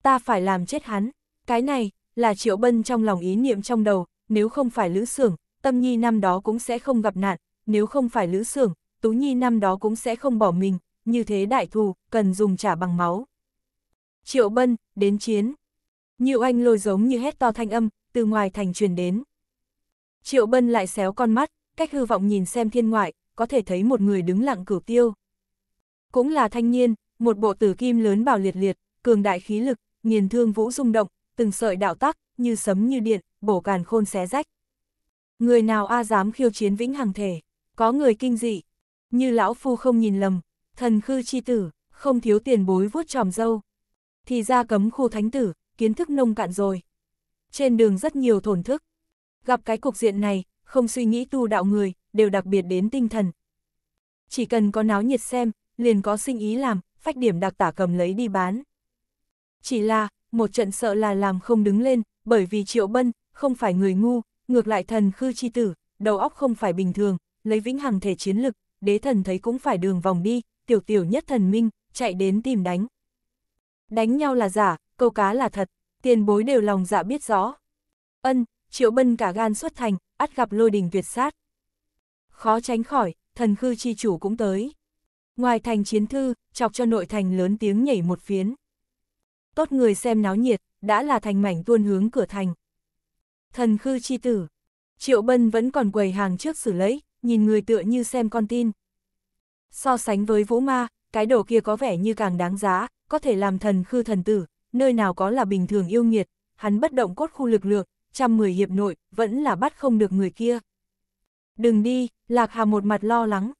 ta phải làm chết hắn. Cái này, là Triệu Bân trong lòng ý niệm trong đầu, nếu không phải Lữ Sưởng, Tâm Nhi năm đó cũng sẽ không gặp nạn, nếu không phải Lữ Sưởng, Tú Nhi năm đó cũng sẽ không bỏ mình, như thế đại thù, cần dùng trả bằng máu. Triệu Bân, đến chiến. Nhiều anh lôi giống như hét to thanh âm, từ ngoài thành truyền đến. Triệu Bân lại xéo con mắt, cách hư vọng nhìn xem thiên ngoại, có thể thấy một người đứng lặng cửu tiêu. Cũng là thanh niên, một bộ tử kim lớn bảo liệt liệt, cường đại khí lực, nghiền thương vũ rung động, từng sợi đạo tắc, như sấm như điện, bổ càn khôn xé rách. Người nào a dám khiêu chiến vĩnh hằng thể, có người kinh dị, như lão phu không nhìn lầm, thần khư chi tử, không thiếu tiền bối vuốt tròm dâu. Thì ra cấm khu thánh tử, kiến thức nông cạn rồi. Trên đường rất nhiều thổn thức. Gặp cái cục diện này, không suy nghĩ tu đạo người, đều đặc biệt đến tinh thần. Chỉ cần có náo nhiệt xem, liền có sinh ý làm, phách điểm đặc tả cầm lấy đi bán. Chỉ là, một trận sợ là làm không đứng lên, bởi vì Triệu Bân, không phải người ngu, ngược lại thần khư chi tử, đầu óc không phải bình thường, lấy vĩnh hằng thể chiến lực, đế thần thấy cũng phải đường vòng đi, tiểu tiểu nhất thần minh, chạy đến tìm đánh. Đánh nhau là giả, câu cá là thật, tiền bối đều lòng dạ biết rõ. Ân, Triệu Bân cả gan xuất thành, ắt gặp lôi đình tuyệt sát. Khó tránh khỏi, thần khư chi chủ cũng tới. Ngoài thành chiến thư, chọc cho nội thành lớn tiếng nhảy một phiến tốt người xem náo nhiệt, đã là thành mảnh tuôn hướng cửa thành. Thần khư chi tử, Triệu Bân vẫn còn quầy hàng trước xử lấy, nhìn người tựa như xem con tin. So sánh với vũ ma, cái đồ kia có vẻ như càng đáng giá, có thể làm thần khư thần tử, nơi nào có là bình thường yêu nghiệt, hắn bất động cốt khu lực lượng, trăm mười hiệp nội, vẫn là bắt không được người kia. Đừng đi, Lạc Hà một mặt lo lắng.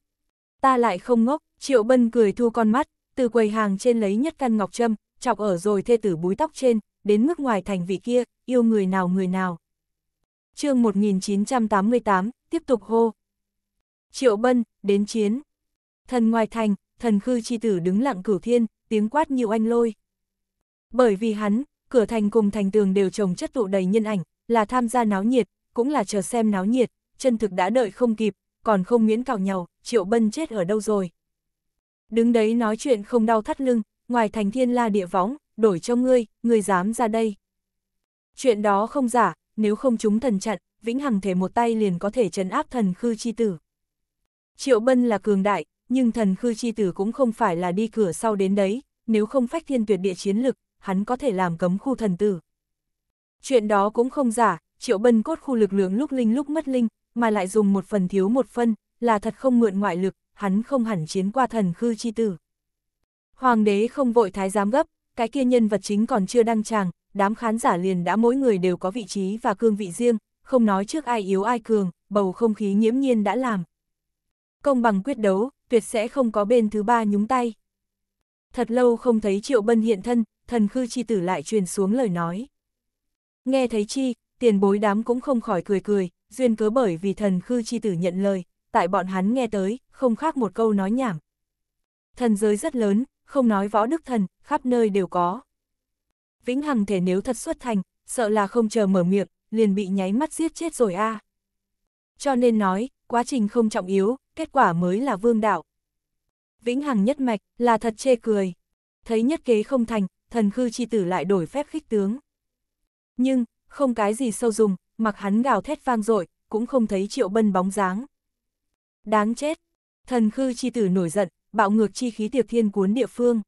Ta lại không ngốc, Triệu Bân cười thu con mắt, từ quầy hàng trên lấy nhất căn ngọc châm, chọc ở rồi thê tử búi tóc trên, đến mức ngoài thành vị kia, yêu người nào người nào. chương 1988, tiếp tục hô. Triệu Bân, đến chiến. Thần ngoài thành, thần khư chi tử đứng lặng cửu thiên, tiếng quát nhiều anh lôi. Bởi vì hắn, cửa thành cùng thành tường đều trồng chất tụ đầy nhân ảnh, là tham gia náo nhiệt, cũng là chờ xem náo nhiệt, chân thực đã đợi không kịp, còn không miễn cào nhau, triệu bân chết ở đâu rồi. Đứng đấy nói chuyện không đau thắt lưng, ngoài thành thiên la địa võng, đổi cho ngươi, ngươi dám ra đây. Chuyện đó không giả, nếu không chúng thần chặn, vĩnh hằng thể một tay liền có thể trấn áp thần khư chi tử. Triệu Bân là cường đại, nhưng thần khư chi tử cũng không phải là đi cửa sau đến đấy, nếu không phách thiên tuyệt địa chiến lực, hắn có thể làm cấm khu thần tử. Chuyện đó cũng không giả, Triệu Bân cốt khu lực lượng lúc linh lúc mất linh, mà lại dùng một phần thiếu một phân, là thật không mượn ngoại lực, hắn không hẳn chiến qua thần khư chi tử. Hoàng đế không vội thái giám gấp, cái kia nhân vật chính còn chưa đăng tràng, đám khán giả liền đã mỗi người đều có vị trí và cương vị riêng, không nói trước ai yếu ai cường, bầu không khí nhiễm nhiên đã làm. Công bằng quyết đấu, tuyệt sẽ không có bên thứ ba nhúng tay. Thật lâu không thấy Triệu Bân hiện thân, thần khư chi tử lại truyền xuống lời nói. Nghe thấy chi, tiền bối đám cũng không khỏi cười cười, duyên cớ bởi vì thần khư chi tử nhận lời, tại bọn hắn nghe tới, không khác một câu nói nhảm. Thần giới rất lớn, không nói võ đức thần, khắp nơi đều có. Vĩnh Hằng thể nếu thật xuất thành, sợ là không chờ mở miệng, liền bị nháy mắt giết chết rồi a. À. Cho nên nói, quá trình không trọng yếu, kết quả mới là vương đạo. Vĩnh Hằng nhất mạch là thật chê cười. Thấy nhất kế không thành, thần khư chi tử lại đổi phép khích tướng. Nhưng, không cái gì sâu dùng, mặc hắn gào thét vang dội cũng không thấy triệu bân bóng dáng. Đáng chết! Thần khư chi tử nổi giận, bạo ngược chi khí tiệp thiên cuốn địa phương.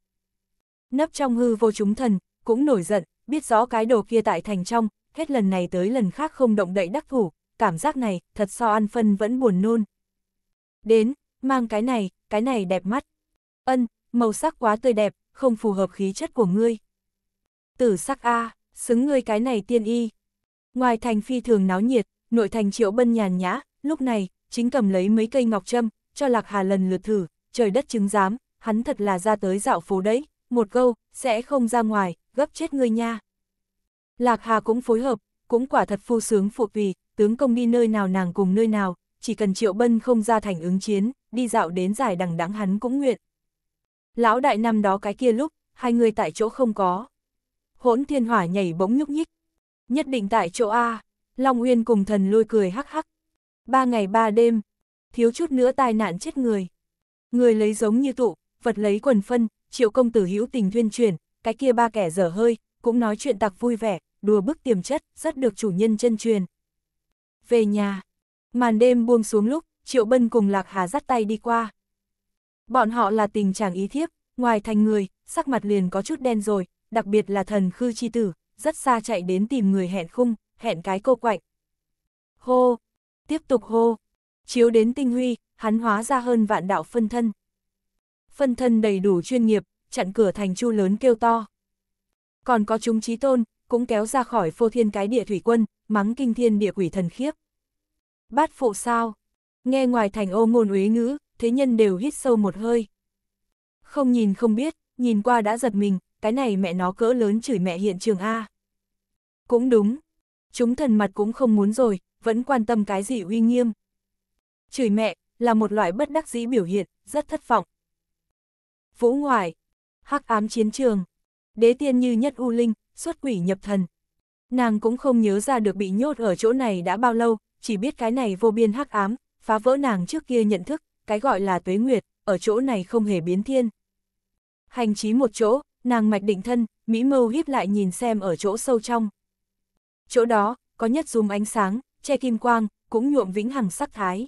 Nấp trong hư vô chúng thần, cũng nổi giận, biết rõ cái đồ kia tại thành trong, hết lần này tới lần khác không động đậy đắc thủ, cảm giác này, thật so ăn phân vẫn buồn nôn. Đến, mang cái này, cái này đẹp mắt. Ân, màu sắc quá tươi đẹp, không phù hợp khí chất của ngươi. Tử sắc A, xứng ngươi cái này tiên y. Ngoài thành phi thường náo nhiệt, nội thành triệu bân nhàn nhã, lúc này, chính cầm lấy mấy cây ngọc châm, cho Lạc Hà lần lượt thử, trời đất chứng giám, hắn thật là ra tới dạo phố đấy, một câu, sẽ không ra ngoài, gấp chết ngươi nha. Lạc Hà cũng phối hợp, cũng quả thật phu sướng phụ tùy, tướng công đi nơi nào nàng cùng nơi nào, chỉ cần Triệu Bân không ra thành ứng chiến, đi dạo đến giải đằng đắng hắn cũng nguyện. Lão đại năm đó cái kia lúc, hai người tại chỗ không có. Hỗn thiên hỏa nhảy bỗng nhúc nhích. Nhất định tại chỗ A, Long Uyên cùng thần lôi cười hắc hắc. Ba ngày ba đêm, thiếu chút nữa tai nạn chết người. Người lấy giống như tụ, vật lấy quần phân, triệu công tử hữu tình thuyên truyền, cái kia ba kẻ dở hơi, cũng nói chuyện tặc vui vẻ, đùa bức tiềm chất, rất được chủ nhân chân truyền. Về nhà, màn đêm buông xuống lúc, triệu bân cùng lạc hà dắt tay đi qua. Bọn họ là tình trạng ý thiếp, ngoài thành người, sắc mặt liền có chút đen rồi, đặc biệt là thần khư chi tử, rất xa chạy đến tìm người hẹn khung, hẹn cái cô quạnh. Hô, tiếp tục hô, chiếu đến tinh huy, hắn hóa ra hơn vạn đạo phân thân. Phân thân đầy đủ chuyên nghiệp, chặn cửa thành chu lớn kêu to. Còn có chúng trí tôn, cũng kéo ra khỏi phô thiên cái địa thủy quân, mắng kinh thiên địa quỷ thần khiếp. Bát phụ sao? Nghe ngoài thành ô ngôn uế ngữ, thế nhân đều hít sâu một hơi. Không nhìn không biết, nhìn qua đã giật mình, cái này mẹ nó cỡ lớn chửi mẹ hiện trường A. Cũng đúng, chúng thần mặt cũng không muốn rồi, vẫn quan tâm cái gì uy nghiêm. Chửi mẹ, là một loại bất đắc dĩ biểu hiện, rất thất vọng. Vũ ngoại, hắc ám chiến trường, đế tiên như nhất u linh, xuất quỷ nhập thần. Nàng cũng không nhớ ra được bị nhốt ở chỗ này đã bao lâu, chỉ biết cái này vô biên hắc ám, phá vỡ nàng trước kia nhận thức, cái gọi là tuế nguyệt, ở chỗ này không hề biến thiên. Hành trí một chỗ, nàng mạch định thân, Mỹ mâu híp lại nhìn xem ở chỗ sâu trong. Chỗ đó, có nhất dùm ánh sáng, che kim quang, cũng nhuộm vĩnh hằng sắc thái.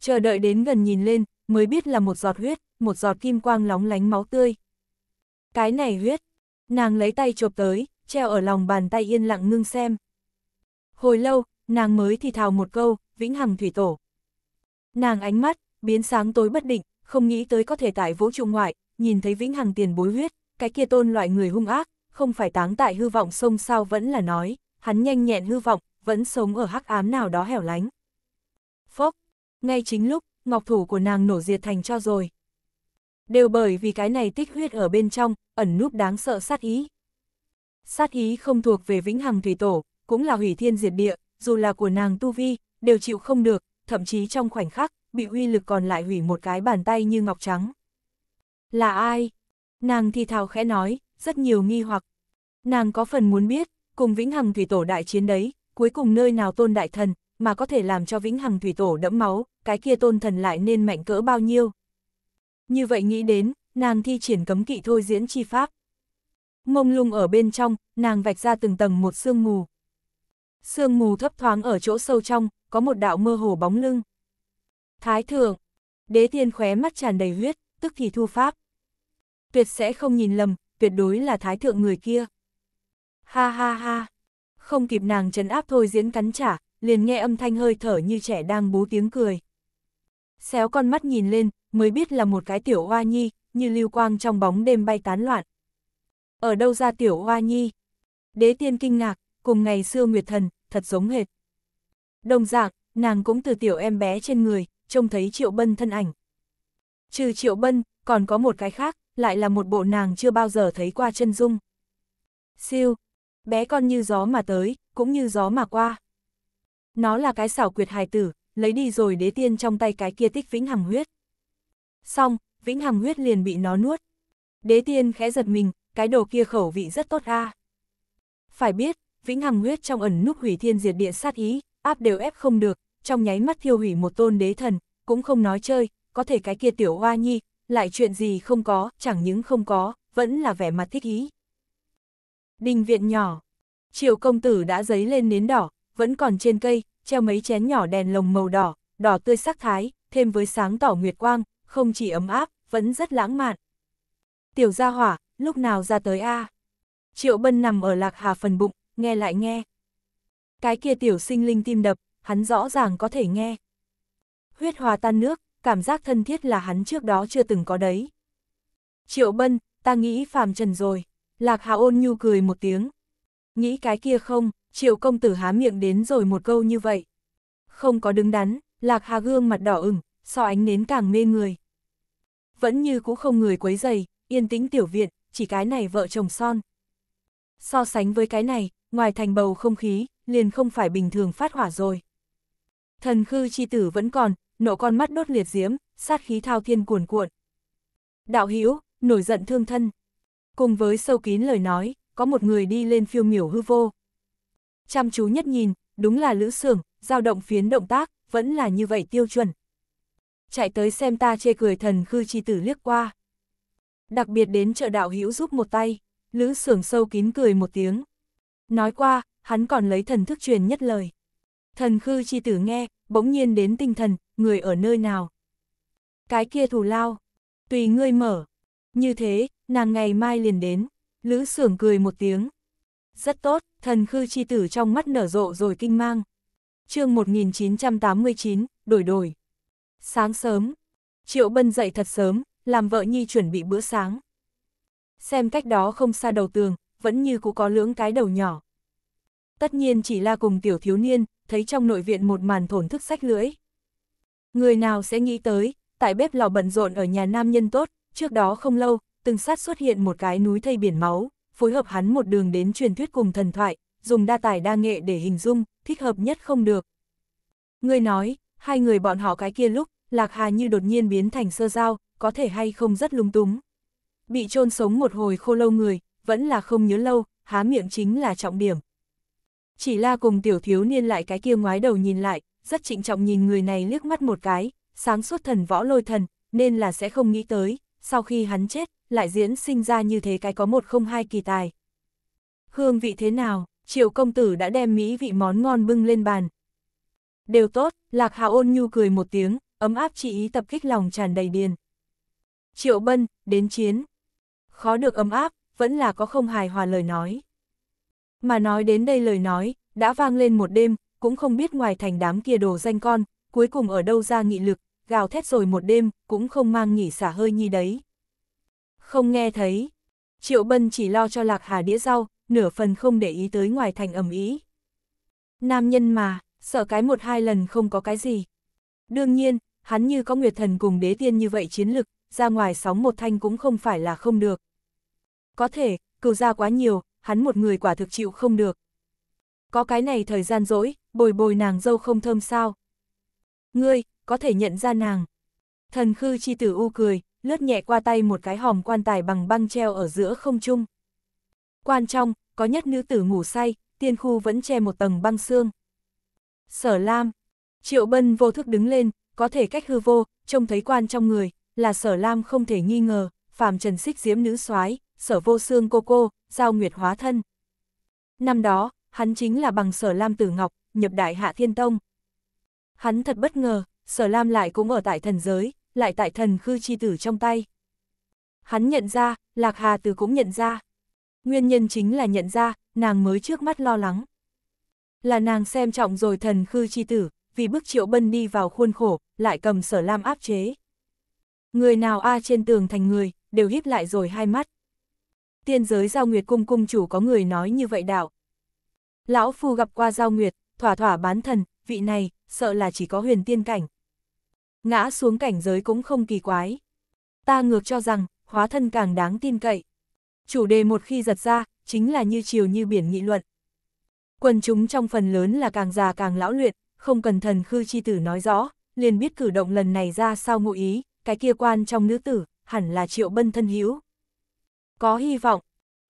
Chờ đợi đến gần nhìn lên, mới biết là một giọt huyết, một giọt kim quang lóng lánh máu tươi. Cái này huyết, nàng lấy tay chộp tới, treo ở lòng bàn tay yên lặng ngưng xem. Hồi lâu, nàng mới thì thào một câu, vĩnh hằng thủy tổ. Nàng ánh mắt, biến sáng tối bất định, không nghĩ tới có thể tại vũ trụ ngoại, nhìn thấy vĩnh hằng tiền bối huyết, cái kia tôn loại người hung ác, không phải táng tại hư vọng sông sao vẫn là nói, hắn nhanh nhẹn hư vọng, vẫn sống ở hắc ám nào đó hẻo lánh. Phốc, ngay chính lúc, ngọc thủ của nàng nổ diệt thành cho rồi. Đều bởi vì cái này tích huyết ở bên trong, ẩn núp đáng sợ sát ý. Sát ý không thuộc về vĩnh hằng thủy tổ, cũng là hủy thiên diệt địa, dù là của nàng tu vi, đều chịu không được, thậm chí trong khoảnh khắc, bị uy lực còn lại hủy một cái bàn tay như ngọc trắng. Là ai? Nàng thì thào khẽ nói, rất nhiều nghi hoặc. Nàng có phần muốn biết, cùng vĩnh hằng thủy tổ đại chiến đấy, cuối cùng nơi nào tôn đại thần, mà có thể làm cho vĩnh hằng thủy tổ đẫm máu, cái kia tôn thần lại nên mạnh cỡ bao nhiêu. Như vậy nghĩ đến, nàng thi triển cấm kỵ thôi diễn chi pháp. Mông lung ở bên trong, nàng vạch ra từng tầng một sương mù. Sương mù thấp thoáng ở chỗ sâu trong, có một đạo mơ hồ bóng lưng. Thái thượng, đế tiên khóe mắt tràn đầy huyết, tức thì thu pháp. Tuyệt sẽ không nhìn lầm, tuyệt đối là thái thượng người kia. Ha ha ha, không kịp nàng trấn áp thôi diễn cắn trả, liền nghe âm thanh hơi thở như trẻ đang bú tiếng cười. Xéo con mắt nhìn lên, mới biết là một cái tiểu hoa nhi, như lưu quang trong bóng đêm bay tán loạn. Ở đâu ra tiểu hoa nhi? Đế tiên kinh ngạc, cùng ngày xưa nguyệt thần, thật giống hệt. Đồng dạng, nàng cũng từ tiểu em bé trên người, trông thấy triệu bân thân ảnh. Trừ triệu bân, còn có một cái khác, lại là một bộ nàng chưa bao giờ thấy qua chân dung. Siêu, bé con như gió mà tới, cũng như gió mà qua. Nó là cái xảo quyệt hài tử, lấy đi rồi đế tiên trong tay cái kia tích vĩnh hằng huyết. Xong, vĩnh hằng huyết liền bị nó nuốt. Đế tiên khẽ giật mình, cái đồ kia khẩu vị rất tốt a. Phải biết, vĩnh hằng huyết trong ẩn núp hủy thiên diệt địa sát ý, áp đều ép không được, trong nháy mắt thiêu hủy một tôn đế thần, cũng không nói chơi, có thể cái kia tiểu hoa nhi, lại chuyện gì không có, chẳng những không có, vẫn là vẻ mặt thích ý. Đình viện nhỏ, triệu công tử đã giấy lên nến đỏ, vẫn còn trên cây, treo mấy chén nhỏ đèn lồng màu đỏ, đỏ tươi sắc thái, thêm với sáng tỏ nguyệt quang, không chỉ ấm áp, vẫn rất lãng mạn. Tiểu gia hỏa, lúc nào ra tới a Triệu Bân nằm ở lạc hà phần bụng, nghe lại nghe. Cái kia tiểu sinh linh tim đập, hắn rõ ràng có thể nghe. Huyết hòa tan nước, cảm giác thân thiết là hắn trước đó chưa từng có đấy. Triệu Bân, ta nghĩ phàm trần rồi. Lạc Hà ôn nhu cười một tiếng. Nghĩ cái kia không, triệu công tử há miệng đến rồi một câu như vậy. Không có đứng đắn, lạc hà gương mặt đỏ ửng, so ánh nến càng mê người. Vẫn như cũ không người quấy dày, yên tĩnh tiểu viện, chỉ cái này vợ chồng son. So sánh với cái này, ngoài thành bầu không khí, liền không phải bình thường phát hỏa rồi. Thần khư chi tử vẫn còn, nộ con mắt đốt liệt diễm, sát khí thao thiên cuồn cuộn. Đạo hữu nổi giận thương thân. Cùng với sâu kín lời nói, có một người đi lên phiêu miểu hư vô, chăm chú nhất nhìn, đúng là lữ xưởng giao động phiến động tác, vẫn là như vậy tiêu chuẩn. Chạy tới xem ta chê cười thần khư chi tử liếc qua. Đặc biệt đến chợ đạo hữu giúp một tay, lữ xưởng sâu kín cười một tiếng. Nói qua, hắn còn lấy thần thức truyền nhất lời. Thần khư chi tử nghe, bỗng nhiên đến tinh thần, người ở nơi nào. Cái kia thù lao, tùy ngươi mở. Như thế, nàng ngày mai liền đến, lữ xưởng cười một tiếng. Rất tốt, thần khư chi tử trong mắt nở rộ rồi kinh mang. chương 1989, đổi đổi. Sáng sớm, Triệu Bân dậy thật sớm, làm vợ Nhi chuẩn bị bữa sáng. Xem cách đó không xa đầu tường, vẫn như cũ có lưỡng cái đầu nhỏ. Tất nhiên chỉ là cùng tiểu thiếu niên, thấy trong nội viện một màn thổn thức sách lưỡi. Người nào sẽ nghĩ tới, tại bếp lò bận rộn ở nhà nam nhân tốt, trước đó không lâu, từng sát xuất hiện một cái núi thây biển máu phối hợp hắn một đường đến truyền thuyết cùng thần thoại, dùng đa tài đa nghệ để hình dung, thích hợp nhất không được. người nói, hai người bọn họ cái kia lúc, Lạc Hà như đột nhiên biến thành sơ giao, có thể hay không rất lung túng. Bị chôn sống một hồi khô lâu người, vẫn là không nhớ lâu, há miệng chính là trọng điểm. Chỉ là cùng tiểu thiếu niên lại cái kia ngoái đầu nhìn lại, rất trịnh trọng nhìn người này liếc mắt một cái, sáng suốt thần võ lôi thần, nên là sẽ không nghĩ tới, sau khi hắn chết, lại diễn sinh ra như thế cái có một không hai kỳ tài. Hương vị thế nào, triệu công tử đã đem mỹ vị món ngon bưng lên bàn. Đều tốt, Lạc Hà ôn nhu cười một tiếng, ấm áp chỉ ý tập kích lòng tràn đầy điền. Triệu bân, đến chiến. Khó được ấm áp, vẫn là có không hài hòa lời nói. Mà nói đến đây lời nói, đã vang lên một đêm, cũng không biết ngoài thành đám kia đồ danh con, cuối cùng ở đâu ra nghị lực, gào thét rồi một đêm, cũng không mang nghỉ xả hơi nhi đấy không nghe thấy. Triệu Bân chỉ lo cho Lạc Hà đĩa rau, nửa phần không để ý tới ngoài thành ẩm ý. Nam nhân mà, sợ cái một hai lần không có cái gì. Đương nhiên, hắn như có Nguyệt Thần cùng đế tiên như vậy chiến lực, ra ngoài sóng một thanh cũng không phải là không được. Có thể, cừu ra quá nhiều, hắn một người quả thực chịu không được. Có cái này thời gian dỗi, bồi bồi nàng dâu không thơm sao. Ngươi, có thể nhận ra nàng. Thần khư chi tử u cười, lướt nhẹ qua tay một cái hòm quan tài bằng băng treo ở giữa không trung. Quan trong, có nhất nữ tử ngủ say, tiên khu vẫn che một tầng băng xương. Sở Lam, Triệu Bân vô thức đứng lên, có thể cách hư vô, trông thấy quan trong người, là Sở Lam không thể nghi ngờ, phàm trần xích diếm nữ soái sở vô xương cô cô, giao nguyệt hóa thân. Năm đó, hắn chính là bằng Sở Lam Tử Ngọc, nhập đại hạ thiên tông. Hắn thật bất ngờ, Sở Lam lại cũng ở tại thần giới, lại tại thần khư chi tử trong tay. Hắn nhận ra, Lạc Hà Từ cũng nhận ra. Nguyên nhân chính là nhận ra, nàng mới trước mắt lo lắng. Là nàng xem trọng rồi thần khư chi tử, vì bức triệu bân đi vào khuôn khổ, lại cầm sở lam áp chế. Người nào a trên tường thành người, đều híp lại rồi hai mắt. Tiên giới giao nguyệt cung cung chủ có người nói như vậy đạo. Lão phu gặp qua giao nguyệt, thỏa thỏa bán thần, vị này, sợ là chỉ có huyền tiên cảnh ngã xuống cảnh giới cũng không kỳ quái. Ta ngược cho rằng, hóa thân càng đáng tin cậy. Chủ đề một khi giật ra, chính là như chiều như biển nghị luận. Quần chúng trong phần lớn là càng già càng lão luyện, không cần thần khư chi tử nói rõ, liền biết cử động lần này ra sao ngụ ý, cái kia quan trong nữ tử, hẳn là triệu bân thân hữu. Có hy vọng,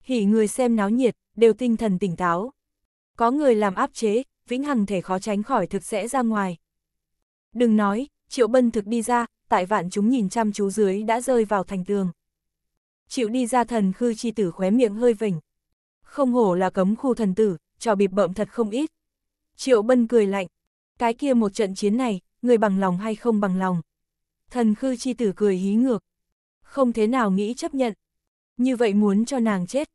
hỉ người xem náo nhiệt, đều tinh thần tỉnh táo. Có người làm áp chế, vĩnh hằng thể khó tránh khỏi thực sẽ ra ngoài. Đừng nói, Triệu Bân thực đi ra, tại vạn chúng nhìn chăm chú dưới đã rơi vào thành tường. Triệu đi ra thần khư chi tử khóe miệng hơi vỉnh. Không hổ là cấm khu thần tử, trò bịp bợm thật không ít. Triệu Bân cười lạnh. Cái kia một trận chiến này, người bằng lòng hay không bằng lòng. Thần khư chi tử cười hí ngược. Không thế nào nghĩ chấp nhận. Như vậy muốn cho nàng chết.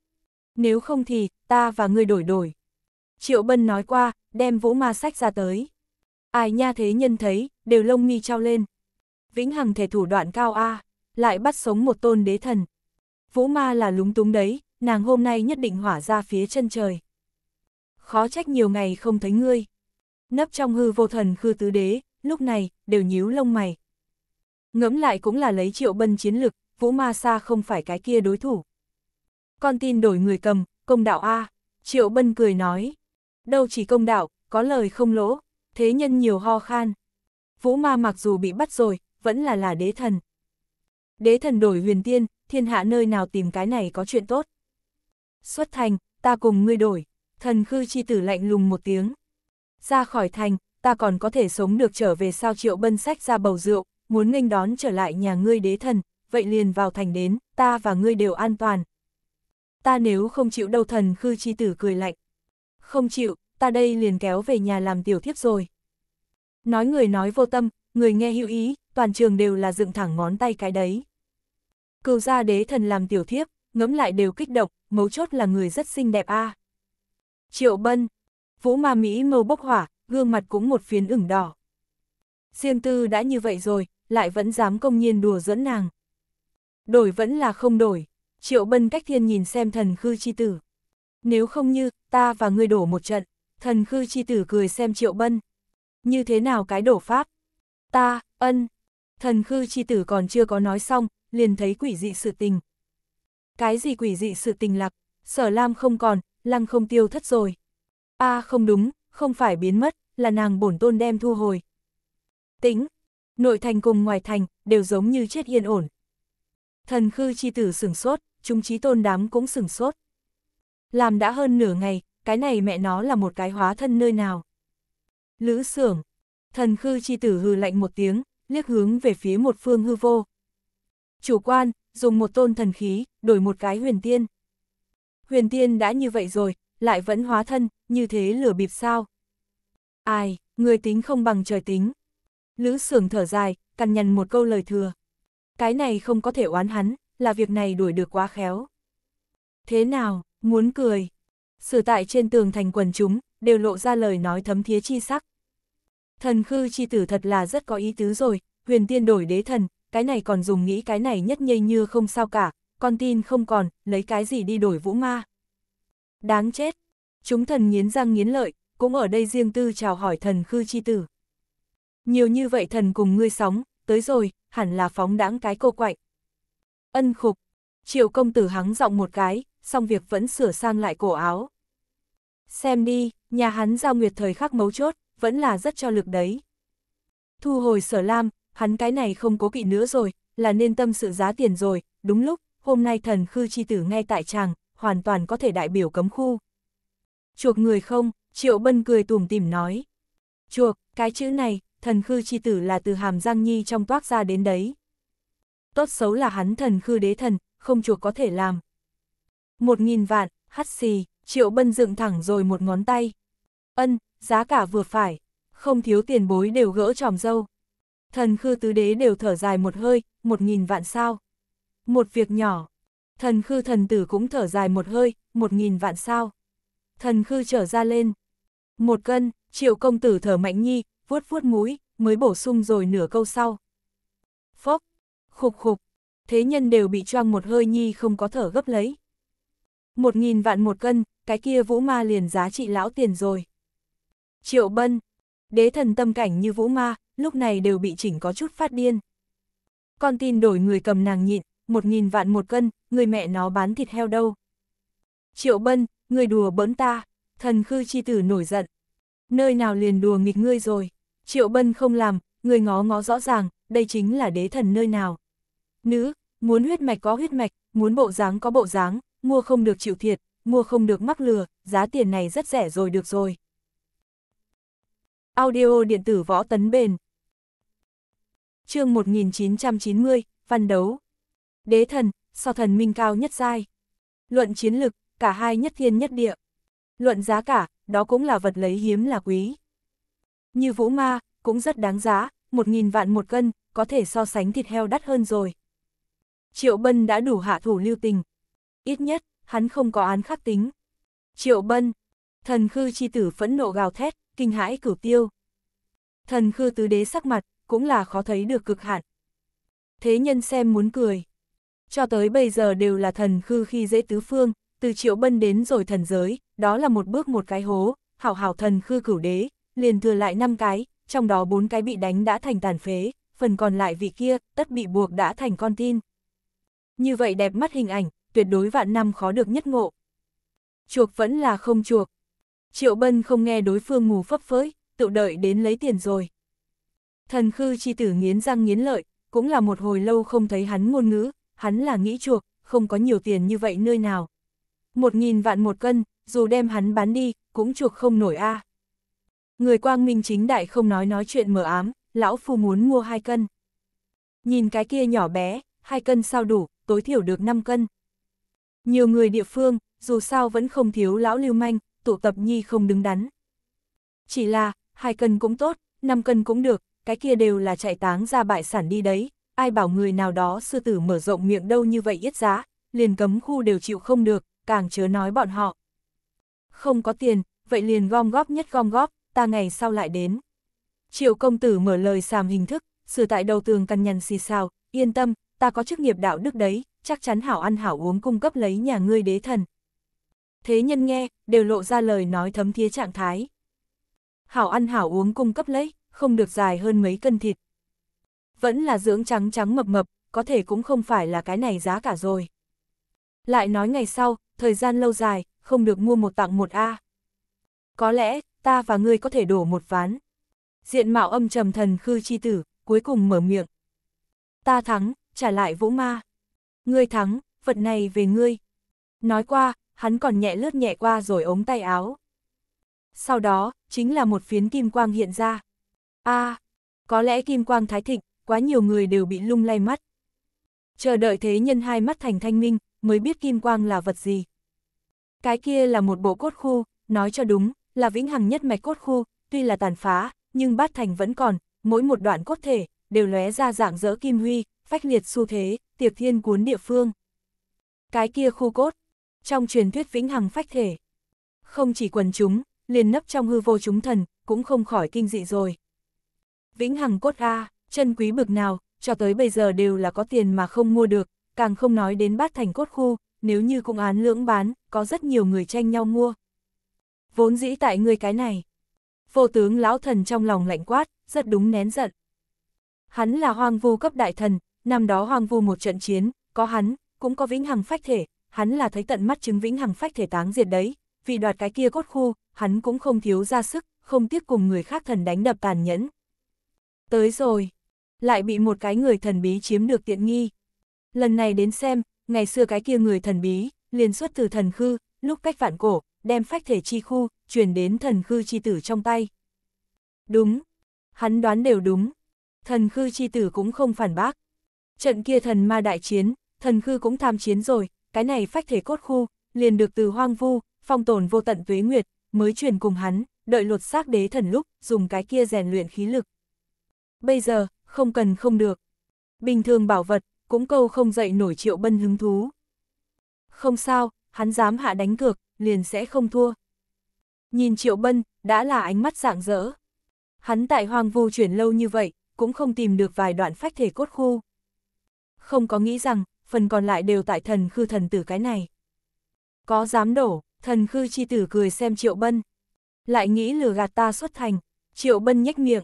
Nếu không thì, ta và ngươi đổi đổi. Triệu Bân nói qua, đem vũ ma sách ra tới. Ai nha thế nhân thấy, đều lông mi trao lên. Vĩnh Hằng thể thủ đoạn cao A, lại bắt sống một tôn đế thần. Vũ ma là lúng túng đấy, nàng hôm nay nhất định hỏa ra phía chân trời. Khó trách nhiều ngày không thấy ngươi. Nấp trong hư vô thần khư tứ đế, lúc này, đều nhíu lông mày. Ngẫm lại cũng là lấy triệu bân chiến lực, vũ ma xa không phải cái kia đối thủ. Con tin đổi người cầm, công đạo A, triệu bân cười nói. Đâu chỉ công đạo, có lời không lỗ, thế nhân nhiều ho khan. Vũ ma mặc dù bị bắt rồi, vẫn là là đế thần. Đế thần đổi huyền tiên, thiên hạ nơi nào tìm cái này có chuyện tốt. Xuất thành, ta cùng ngươi đổi, thần khư chi tử lạnh lùng một tiếng. Ra khỏi thành, ta còn có thể sống được trở về sao triệu bân sách ra bầu rượu, muốn nghênh đón trở lại nhà ngươi đế thần, vậy liền vào thành đến, ta và ngươi đều an toàn. Ta nếu không chịu đâu thần khư chi tử cười lạnh. Không chịu, ta đây liền kéo về nhà làm tiểu thiếp rồi. Nói người nói vô tâm, người nghe hữu ý, toàn trường đều là dựng thẳng ngón tay cái đấy. Cừu gia đế thần làm tiểu thiếp, ngẫm lại đều kích động, mấu chốt là người rất xinh đẹp a. À. Triệu Bân, Vũ Ma Mỹ mâu bốc hỏa, gương mặt cũng một phiến ửng đỏ. Riêng tư đã như vậy rồi, lại vẫn dám công nhiên đùa dẫn nàng. Đổi vẫn là không đổi, Triệu Bân cách thiên nhìn xem thần khư chi tử. Nếu không như, ta và ngươi đổ một trận. Thần khư chi tử cười xem triệu bân. Như thế nào cái đổ pháp? Ta, ân. Thần khư chi tử còn chưa có nói xong, liền thấy quỷ dị sự tình. Cái gì quỷ dị sự tình lạc, sở lam không còn, lăng không tiêu thất rồi. a không đúng, không phải biến mất, là nàng bổn tôn đem thu hồi. Tĩnh, nội thành cùng ngoài thành, đều giống như chết yên ổn. Thần khư chi tử sửng sốt, chúng trí tôn đám cũng sửng sốt. Làm đã hơn nửa ngày, cái này mẹ nó là một cái hóa thân nơi nào. Lữ xưởng thần khư chi tử hừ lạnh một tiếng, liếc hướng về phía một phương hư vô. Chủ quan, dùng một tôn thần khí, đổi một cái huyền tiên. Huyền tiên đã như vậy rồi, lại vẫn hóa thân, như thế lửa bịp sao. Ai, người tính không bằng trời tính. Lữ xưởng thở dài, cằn nhằn một câu lời thừa. Cái này không có thể oán hắn, là việc này đuổi được quá khéo. Thế nào, muốn cười, sử tại trên tường thành quần chúng, đều lộ ra lời nói thấm thía chi sắc. Thần khư chi tử thật là rất có ý tứ rồi, huyền tiên đổi đế thần, cái này còn dùng nghĩ cái này nhất nhây như không sao cả, con tin không còn, lấy cái gì đi đổi vũ ma. Đáng chết, chúng thần nghiến răng nghiến lợi, cũng ở đây riêng tư chào hỏi thần khư chi tử. Nhiều như vậy thần cùng ngươi sóng, tới rồi, hẳn là phóng đáng cái cô quạnh. Ân khục, triệu công tử hắng giọng một cái, xong việc vẫn sửa sang lại cổ áo. Xem đi, nhà hắn giao nguyệt thời khắc mấu chốt, vẫn là rất cho lực đấy. Thu hồi sở lam, hắn cái này không cố kỵ nữa rồi, là nên tâm sự giá tiền rồi, đúng lúc, hôm nay thần khư chi tử ngay tại chàng, hoàn toàn có thể đại biểu cấm khu. Chuộc người không, triệu bân cười tùm tìm nói. Chuộc, cái chữ này, thần khư chi tử là từ hàm giang nhi trong toát ra đến đấy. Tốt xấu là hắn thần khư đế thần, không chuộc có thể làm một nghìn vạn, hắt xì, triệu bân dựng thẳng rồi một ngón tay. Ân, giá cả vừa phải, không thiếu tiền bối đều gỡ tròm dâu. Thần khư tứ đế đều thở dài một hơi, một nghìn vạn sao. Một việc nhỏ, thần khư thần tử cũng thở dài một hơi, một nghìn vạn sao. Thần khư trở ra lên. Một cân, triệu công tử thở mạnh nhi, vuốt vuốt mũi, mới bổ sung rồi nửa câu sau. Phốc, khục khục, thế nhân đều bị choang một hơi nhi không có thở gấp lấy. Một nghìn vạn một cân, cái kia vũ ma liền giá trị lão tiền rồi. Triệu bân, đế thần tâm cảnh như vũ ma, lúc này đều bị chỉnh có chút phát điên. Con tin đổi người cầm nàng nhịn, một nghìn vạn một cân, người mẹ nó bán thịt heo đâu. Triệu bân, người đùa bỡn ta, thần khư chi tử nổi giận. Nơi nào liền đùa nghịch ngươi rồi, triệu bân không làm, người ngó ngó rõ ràng, đây chính là đế thần nơi nào. Nữ, muốn huyết mạch có huyết mạch, muốn bộ dáng có bộ dáng, mua không được chịu thiệt, mua không được mắc lừa, giá tiền này rất rẻ rồi được rồi. Audio điện tử võ tấn bền chương 1990, văn đấu Đế thần, so thần minh cao nhất giai Luận chiến lực, cả hai nhất thiên nhất địa Luận giá cả, đó cũng là vật lấy hiếm là quý. Như vũ ma, cũng rất đáng giá, 1.000 vạn một cân, có thể so sánh thịt heo đắt hơn rồi. Triệu Bân đã đủ hạ thủ lưu tình, ít nhất, hắn không có án khắc tính. Triệu Bân, thần khư chi tử phẫn nộ gào thét, kinh hãi cửu tiêu. Thần khư tứ đế sắc mặt, cũng là khó thấy được cực hạn. Thế nhân xem muốn cười. Cho tới bây giờ đều là thần khư khi dễ tứ phương, từ triệu bân đến rồi thần giới, đó là một bước một cái hố, hảo hảo thần khư cửu đế, liền thừa lại năm cái, trong đó bốn cái bị đánh đã thành tàn phế, phần còn lại vị kia, tất bị buộc đã thành con tin. Như vậy đẹp mắt hình ảnh, tuyệt đối vạn năm khó được nhất ngộ. Chuộc vẫn là không chuộc. Triệu Bân không nghe đối phương ngủ phấp phới, tự đợi đến lấy tiền rồi. Thần khư chi tử nghiến răng nghiến lợi, cũng là một hồi lâu không thấy hắn ngôn ngữ, hắn là nghĩ chuộc, không có nhiều tiền như vậy nơi nào. Một nghìn vạn một cân, dù đem hắn bán đi, cũng chuộc không nổi a. À. Người quang minh chính đại không nói nói chuyện mở ám, lão phu muốn mua hai cân. Nhìn cái kia nhỏ bé, hai cân sao đủ, tối thiểu được năm cân. Nhiều người địa phương, dù sao vẫn không thiếu lão lưu manh, tụ tập nhi không đứng đắn. Chỉ là, hai cân cũng tốt, năm cân cũng được, cái kia đều là chạy táng ra bại sản đi đấy, ai bảo người nào đó sư tử mở rộng miệng đâu như vậy ít giá, liền cấm khu đều chịu không được, càng chớ nói bọn họ. Không có tiền, vậy liền gom góp nhất gom góp, ta ngày sau lại đến. Triệu công tử mở lời sàm hình thức, sửa tại đầu tường căn nhằn xì xào, yên tâm, ta có chức nghiệp đạo đức đấy, chắc chắn hảo ăn hảo uống cung cấp lấy nhà ngươi đế thần. Thế nhân nghe, đều lộ ra lời nói thấm thía trạng thái. Hảo ăn hảo uống cung cấp lấy, không được dài hơn mấy cân thịt. Vẫn là dưỡng trắng trắng mập mập, có thể cũng không phải là cái này giá cả rồi. Lại nói ngày sau, thời gian lâu dài, không được mua một tặng một A. Có lẽ, ta và ngươi có thể đổ một ván. Diện mạo âm trầm thần khư chi tử, cuối cùng mở miệng. Ta thắng, trả lại vũ ma. Ngươi thắng, vật này về ngươi. Nói qua, hắn còn nhẹ lướt nhẹ qua rồi ống tay áo. Sau đó, chính là một phiến kim quang hiện ra. a à, có lẽ kim quang thái thịnh, quá nhiều người đều bị lung lay mắt. Chờ đợi thế nhân hai mắt thành thanh minh, mới biết kim quang là vật gì. Cái kia là một bộ cốt khu, nói cho đúng, là vĩnh hằng nhất mạch cốt khu, tuy là tàn phá, nhưng bát thành vẫn còn, mỗi một đoạn cốt thể, đều lóe ra dạng dỡ kim huy, phách liệt xu thế, tiệp thiên cuốn địa phương. Cái kia khu cốt, trong truyền thuyết vĩnh hằng phách thể. Không chỉ quần chúng, liền nấp trong hư vô chúng thần, cũng không khỏi kinh dị rồi. Vĩnh hằng cốt A, chân quý bực nào, cho tới bây giờ đều là có tiền mà không mua được, càng không nói đến bát thành cốt khu, nếu như cũng án lưỡng bán, có rất nhiều người tranh nhau mua. Vốn dĩ tại người cái này. Vô tướng lão thần trong lòng lạnh quát, rất đúng nén giận. Hắn là hoang vu cấp đại thần, năm đó hoang vu một trận chiến, có hắn, cũng có vĩnh hằng phách thể, hắn là thấy tận mắt chứng vĩnh hằng phách thể táng diệt đấy, vì đoạt cái kia cốt khu, hắn cũng không thiếu ra sức, không tiếc cùng người khác thần đánh đập tàn nhẫn. Tới rồi, lại bị một cái người thần bí chiếm được tiện nghi. Lần này đến xem, ngày xưa cái kia người thần bí, liền xuất từ thần khư, lúc cách vạn cổ, đem phách thể chi khu, truyền đến thần khư chi tử trong tay. Đúng, hắn đoán đều đúng, thần khư chi tử cũng không phản bác. Trận kia thần ma đại chiến, thần khư cũng tham chiến rồi, cái này phách thể cốt khu, liền được từ hoang vu, phong tổn vô tận tuế nguyệt, mới truyền cùng hắn, đợi lột xác đế thần lúc, dùng cái kia rèn luyện khí lực. Bây giờ, không cần không được. Bình thường bảo vật, cũng câu không dậy nổi triệu bân hứng thú. Không sao, hắn dám hạ đánh cược, liền sẽ không thua. Nhìn triệu bân, đã là ánh mắt rạng rỡ. Hắn tại hoang vu chuyển lâu như vậy, cũng không tìm được vài đoạn phách thể cốt khu không có nghĩ rằng, phần còn lại đều tại thần khư thần tử cái này. Có dám đổ, thần khư chi tử cười xem Triệu Bân. Lại nghĩ lừa gạt ta xuất thành, Triệu Bân nhếch miệng.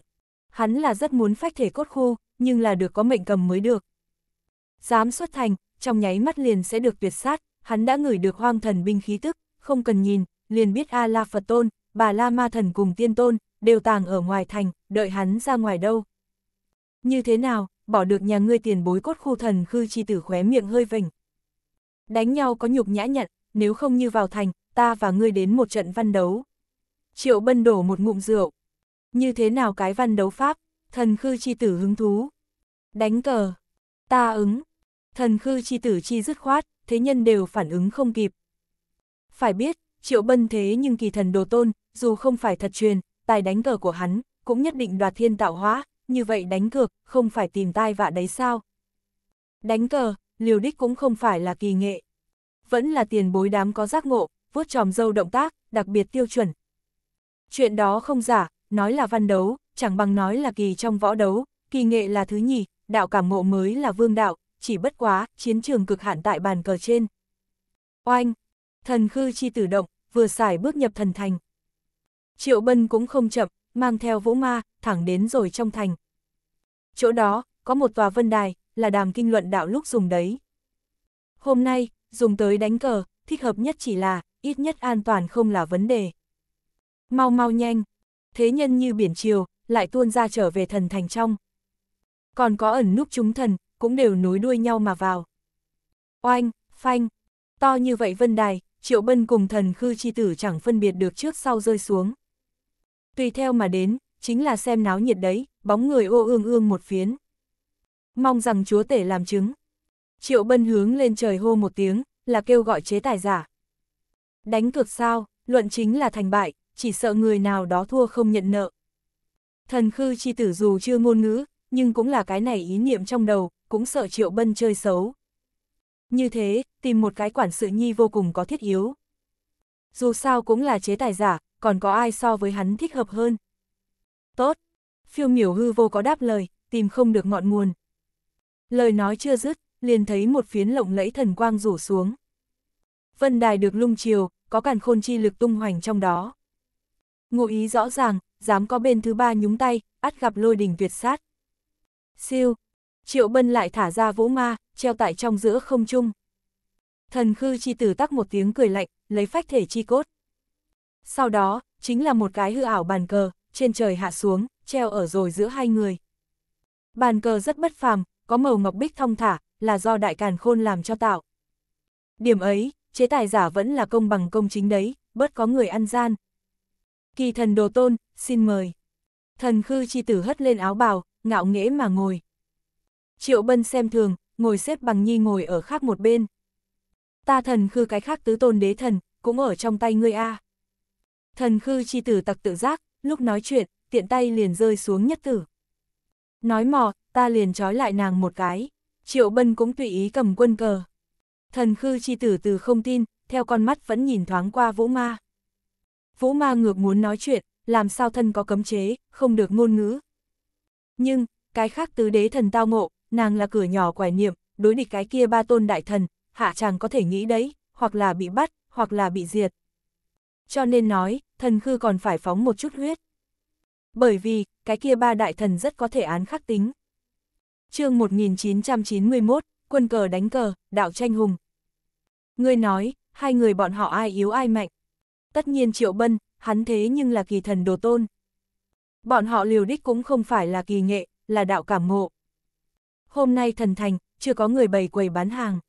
Hắn là rất muốn phách thể cốt khô, nhưng là được có mệnh cầm mới được. Dám xuất thành, trong nháy mắt liền sẽ được tuyệt sát, hắn đã ngửi được hoang thần binh khí tức, không cần nhìn, liền biết A-La Phật Tôn, bà La Ma Thần cùng tiên tôn, đều tàng ở ngoài thành, đợi hắn ra ngoài đâu. Như thế nào, bỏ được nhà ngươi tiền bối cốt khu thần khư chi tử khóe miệng hơi vỉnh. Đánh nhau có nhục nhã nhặn, nếu không như vào thành, ta và ngươi đến một trận văn đấu. Triệu bân đổ một ngụm rượu. Như thế nào cái văn đấu pháp, thần khư chi tử hứng thú. Đánh cờ, ta ứng. Thần khư chi tử chi dứt khoát, thế nhân đều phản ứng không kịp. Phải biết, triệu bân thế nhưng kỳ thần đồ tôn, dù không phải thật truyền, tài đánh cờ của hắn, cũng nhất định đoạt thiên tạo hóa, như vậy đánh cược, không phải tìm tai vạ đấy sao? Đánh cờ, liều đích cũng không phải là kỳ nghệ. Vẫn là tiền bối đám có giác ngộ, vuốt tròm dâu động tác, đặc biệt tiêu chuẩn. Chuyện đó không giả, nói là văn đấu, chẳng bằng nói là kỳ trong võ đấu, kỳ nghệ là thứ nhì, đạo cảm ngộ mới là vương đạo, chỉ bất quá, chiến trường cực hạn tại bàn cờ trên. Oanh! Thần khư chi tử động, vừa xài bước nhập thần thành. Triệu Bân cũng không chậm, mang theo vũ ma, thẳng đến rồi trong thành. Chỗ đó, có một tòa vân đài, là đàm kinh luận đạo lúc dùng đấy. Hôm nay, dùng tới đánh cờ, thích hợp nhất chỉ là, ít nhất an toàn không là vấn đề. Mau mau nhanh, thế nhân như biển chiều, lại tuôn ra trở về thần thành trong. Còn có ẩn núp chúng thần, cũng đều nối đuôi nhau mà vào. Oanh, phanh, to như vậy vân đài, triệu bân cùng thần khư chi tử chẳng phân biệt được trước sau rơi xuống tùy theo mà đến, chính là xem náo nhiệt đấy, bóng người ô ương ương một phiến. Mong rằng chúa tể làm chứng. Triệu bân hướng lên trời hô một tiếng, là kêu gọi chế tài giả. Đánh cược sao, luận chính là thành bại, chỉ sợ người nào đó thua không nhận nợ. Thần khư chi tử dù chưa ngôn ngữ, nhưng cũng là cái này ý niệm trong đầu, cũng sợ triệu bân chơi xấu. Như thế, tìm một cái quản sự nhi vô cùng có thiết yếu. Dù sao cũng là chế tài giả, còn có ai so với hắn thích hợp hơn. Tốt. Phiêu miểu hư vô có đáp lời, tìm không được ngọn nguồn. Lời nói chưa dứt, liền thấy một phiến lộng lẫy thần quang rủ xuống. Vân đài được lung chiều, có càn khôn chi lực tung hoành trong đó. Ngụ ý rõ ràng, dám có bên thứ ba nhúng tay, ắt gặp lôi đình tuyệt sát. Siêu, triệu bân lại thả ra vũ ma, treo tại trong giữa không trung. Thần khư chi tử tắc một tiếng cười lạnh, lấy phách thể chi cốt. Sau đó, chính là một cái hư ảo bàn cờ, trên trời hạ xuống, treo ở rồi giữa hai người. Bàn cờ rất bất phàm, có màu ngọc bích thông thả, là do đại càn khôn làm cho tạo. Điểm ấy, chế tài giả vẫn là công bằng công chính đấy, bớt có người ăn gian. Kỳ thần đồ tôn, xin mời. Thần khư chi tử hất lên áo bào, ngạo nghễ mà ngồi. Triệu bân xem thường, ngồi xếp bằng nhi ngồi ở khác một bên ta thần khư cái khác tứ tôn đế thần, cũng ở trong tay ngươi a. Thần khư chi tử tặc tự giác, lúc nói chuyện, tiện tay liền rơi xuống nhất tử. Nói mò, ta liền trói lại nàng một cái, triệu bân cũng tùy ý cầm quân cờ. Thần khư chi tử từ không tin, theo con mắt vẫn nhìn thoáng qua vũ ma. Vũ ma ngược muốn nói chuyện, làm sao thân có cấm chế, không được ngôn ngữ. Nhưng, cái khác tứ đế thần tao ngộ, nàng là cửa nhỏ quải niệm, đối địch cái kia ba tôn đại thần, hạ chàng có thể nghĩ đấy, hoặc là bị bắt, hoặc là bị diệt. Cho nên nói, thần khư còn phải phóng một chút huyết. Bởi vì, cái kia ba đại thần rất có thể án khắc tính. chương 1991, quân cờ đánh cờ, đạo tranh hùng. Ngươi nói, hai người bọn họ ai yếu ai mạnh. Tất nhiên Triệu Bân, hắn thế nhưng là kỳ thần đồ tôn. Bọn họ liều đích cũng không phải là kỳ nghệ, là đạo cảm ngộ. Hôm nay thần thành, chưa có người bày quầy bán hàng.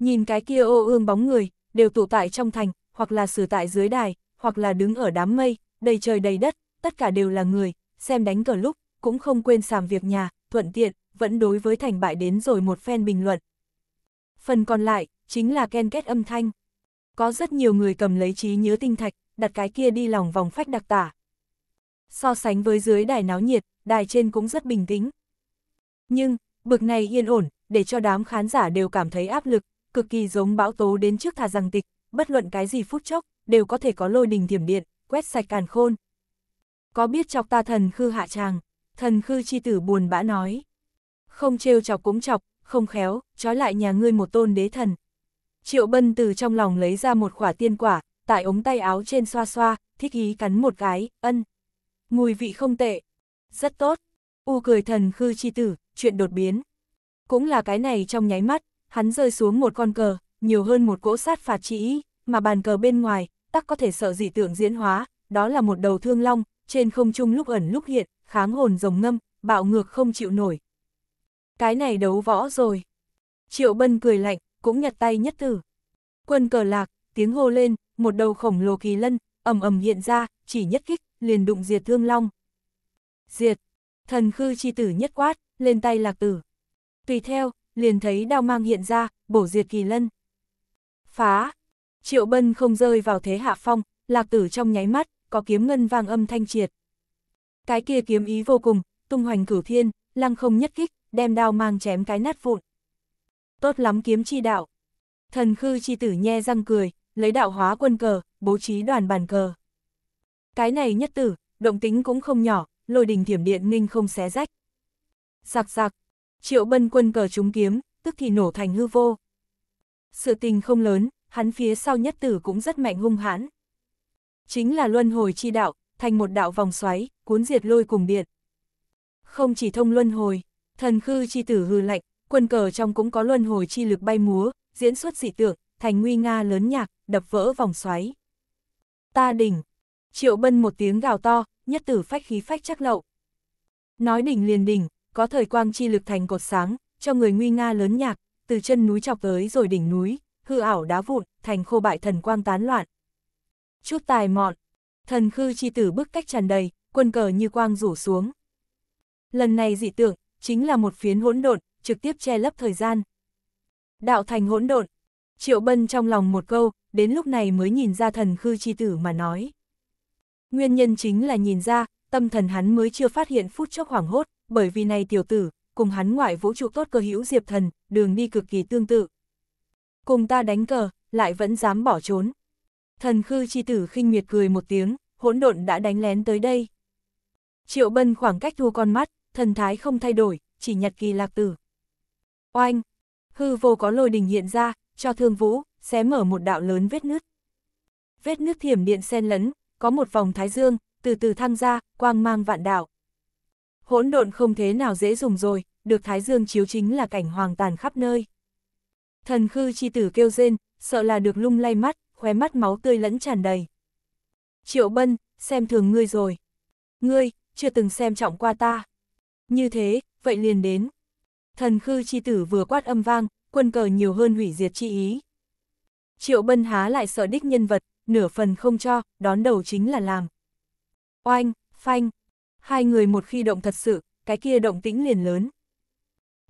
Nhìn cái kia ô ương bóng người, đều tụ tại trong thành, hoặc là xử tại dưới đài, hoặc là đứng ở đám mây, đầy trời đầy đất, tất cả đều là người, xem đánh cờ lúc, cũng không quên sàm việc nhà, thuận tiện, vẫn đối với thành bại đến rồi một phen bình luận. Phần còn lại, chính là ken kết âm thanh. Có rất nhiều người cầm lấy trí nhớ tinh thạch, đặt cái kia đi lòng vòng phách đặc tả. So sánh với dưới đài náo nhiệt, đài trên cũng rất bình tĩnh. Nhưng, bực này yên ổn, để cho đám khán giả đều cảm thấy áp lực, cực kỳ giống bão tố đến trước thà rằng tịch, bất luận cái gì phút chốc, đều có thể có lôi đình thiểm điện, quét sạch càn khôn. Có biết chọc ta thần khư hạ tràng, thần khư chi tử buồn bã nói. Không trêu chọc cũng chọc, không khéo, trói lại nhà ngươi một tôn đế thần. Triệu bân từ trong lòng lấy ra một quả tiên quả, tại ống tay áo trên xoa xoa, thích ý cắn một cái, ân. Mùi vị không tệ, rất tốt. U cười thần khư chi tử, chuyện đột biến. Cũng là cái này trong nháy mắt, hắn rơi xuống một con cờ, nhiều hơn một cỗ sát phạt chỉ ý, mà bàn cờ bên ngoài, tắc có thể sợ dị tưởng diễn hóa, đó là một đầu thương long, trên không trung lúc ẩn lúc hiện, kháng hồn rồng ngâm, bạo ngược không chịu nổi. Cái này đấu võ rồi. Triệu Bân cười lạnh, cũng nhặt tay nhất tử. Quân cờ lạc, tiếng hô lên, một đầu khổng lồ kỳ lân, ầm ầm hiện ra, chỉ nhất kích, liền đụng diệt thương long. Diệt, thần khư chi tử nhất quát, lên tay lạc tử. Tùy theo, liền thấy đao mang hiện ra, bổ diệt kỳ lân. Phá! Triệu Bân không rơi vào thế hạ phong, lạc tử trong nháy mắt, có kiếm ngân vang âm thanh triệt. Cái kia kiếm ý vô cùng, tung hoành cửu thiên, lăng không nhất kích, đem đao mang chém cái nát vụn. Tốt lắm kiếm chi đạo. Thần khư chi tử nhe răng cười, lấy đạo hóa quân cờ, bố trí đoàn bàn cờ. Cái này nhất tử, động tính cũng không nhỏ, lôi đình thiểm điện ninh không xé rách. giặc giặc Triệu bân quân cờ trúng kiếm, tức thì nổ thành hư vô. Sự tình không lớn, hắn phía sau nhất tử cũng rất mạnh hung hãn. Chính là luân hồi chi đạo, thành một đạo vòng xoáy, cuốn diệt lôi cùng điện. Không chỉ thông luân hồi, thần khư chi tử hư lạnh, quân cờ trong cũng có luân hồi chi lực bay múa, diễn xuất dị tượng, thành nguy nga lớn nhạc, đập vỡ vòng xoáy. Ta đỉnh, triệu bân một tiếng gào to, nhất tử phách khí phách chắc lậu. Nói đỉnh liền đỉnh, có thời quang chi lực thành cột sáng, cho người nguy nga lớn nhạc, từ chân núi chọc tới rồi đỉnh núi, hư ảo đá vụn, thành khô bại thần quang tán loạn. Chút tài mọn, thần khư chi tử bức cách tràn đầy, quân cờ như quang rủ xuống. Lần này dị tượng, chính là một phiến hỗn độn, trực tiếp che lấp thời gian. Đạo thành hỗn độn, triệu bân trong lòng một câu, đến lúc này mới nhìn ra thần khư chi tử mà nói. Nguyên nhân chính là nhìn ra, tâm thần hắn mới chưa phát hiện phút chốc hoảng hốt, bởi vì này tiểu tử, cùng hắn ngoại vũ trụ tốt cơ hữu Diệp Thần, đường đi cực kỳ tương tự. Cùng ta đánh cờ, lại vẫn dám bỏ trốn. Thần khư chi tử khinh miệt cười một tiếng, hỗn độn đã đánh lén tới đây. Triệu bân khoảng cách thu con mắt, thần thái không thay đổi, chỉ nhặt kỳ lạc tử. Oanh! Hư vô có lôi đình hiện ra, cho thương vũ, xé mở một đạo lớn vết nứt. Vết nứt thiểm điện xen lẫn, có một vòng thái dương, từ từ thăng ra, quang mang vạn đạo hỗn độn không thế nào dễ dùng rồi, được Thái Dương chiếu chính là cảnh hoàng tàn khắp nơi. Thần khư chi tử kêu rên, sợ là được lung lay mắt, khóe mắt máu tươi lẫn tràn đầy. Triệu Bân, xem thường ngươi rồi. Ngươi, chưa từng xem trọng qua ta. Như thế, vậy liền đến. Thần khư chi tử vừa quát âm vang, quân cờ nhiều hơn hủy diệt chi ý. Triệu Bân há lại sợ đích nhân vật, nửa phần không cho, đón đầu chính là làm. Oanh, phanh, hai người một khi động thật sự, cái kia động tĩnh liền lớn.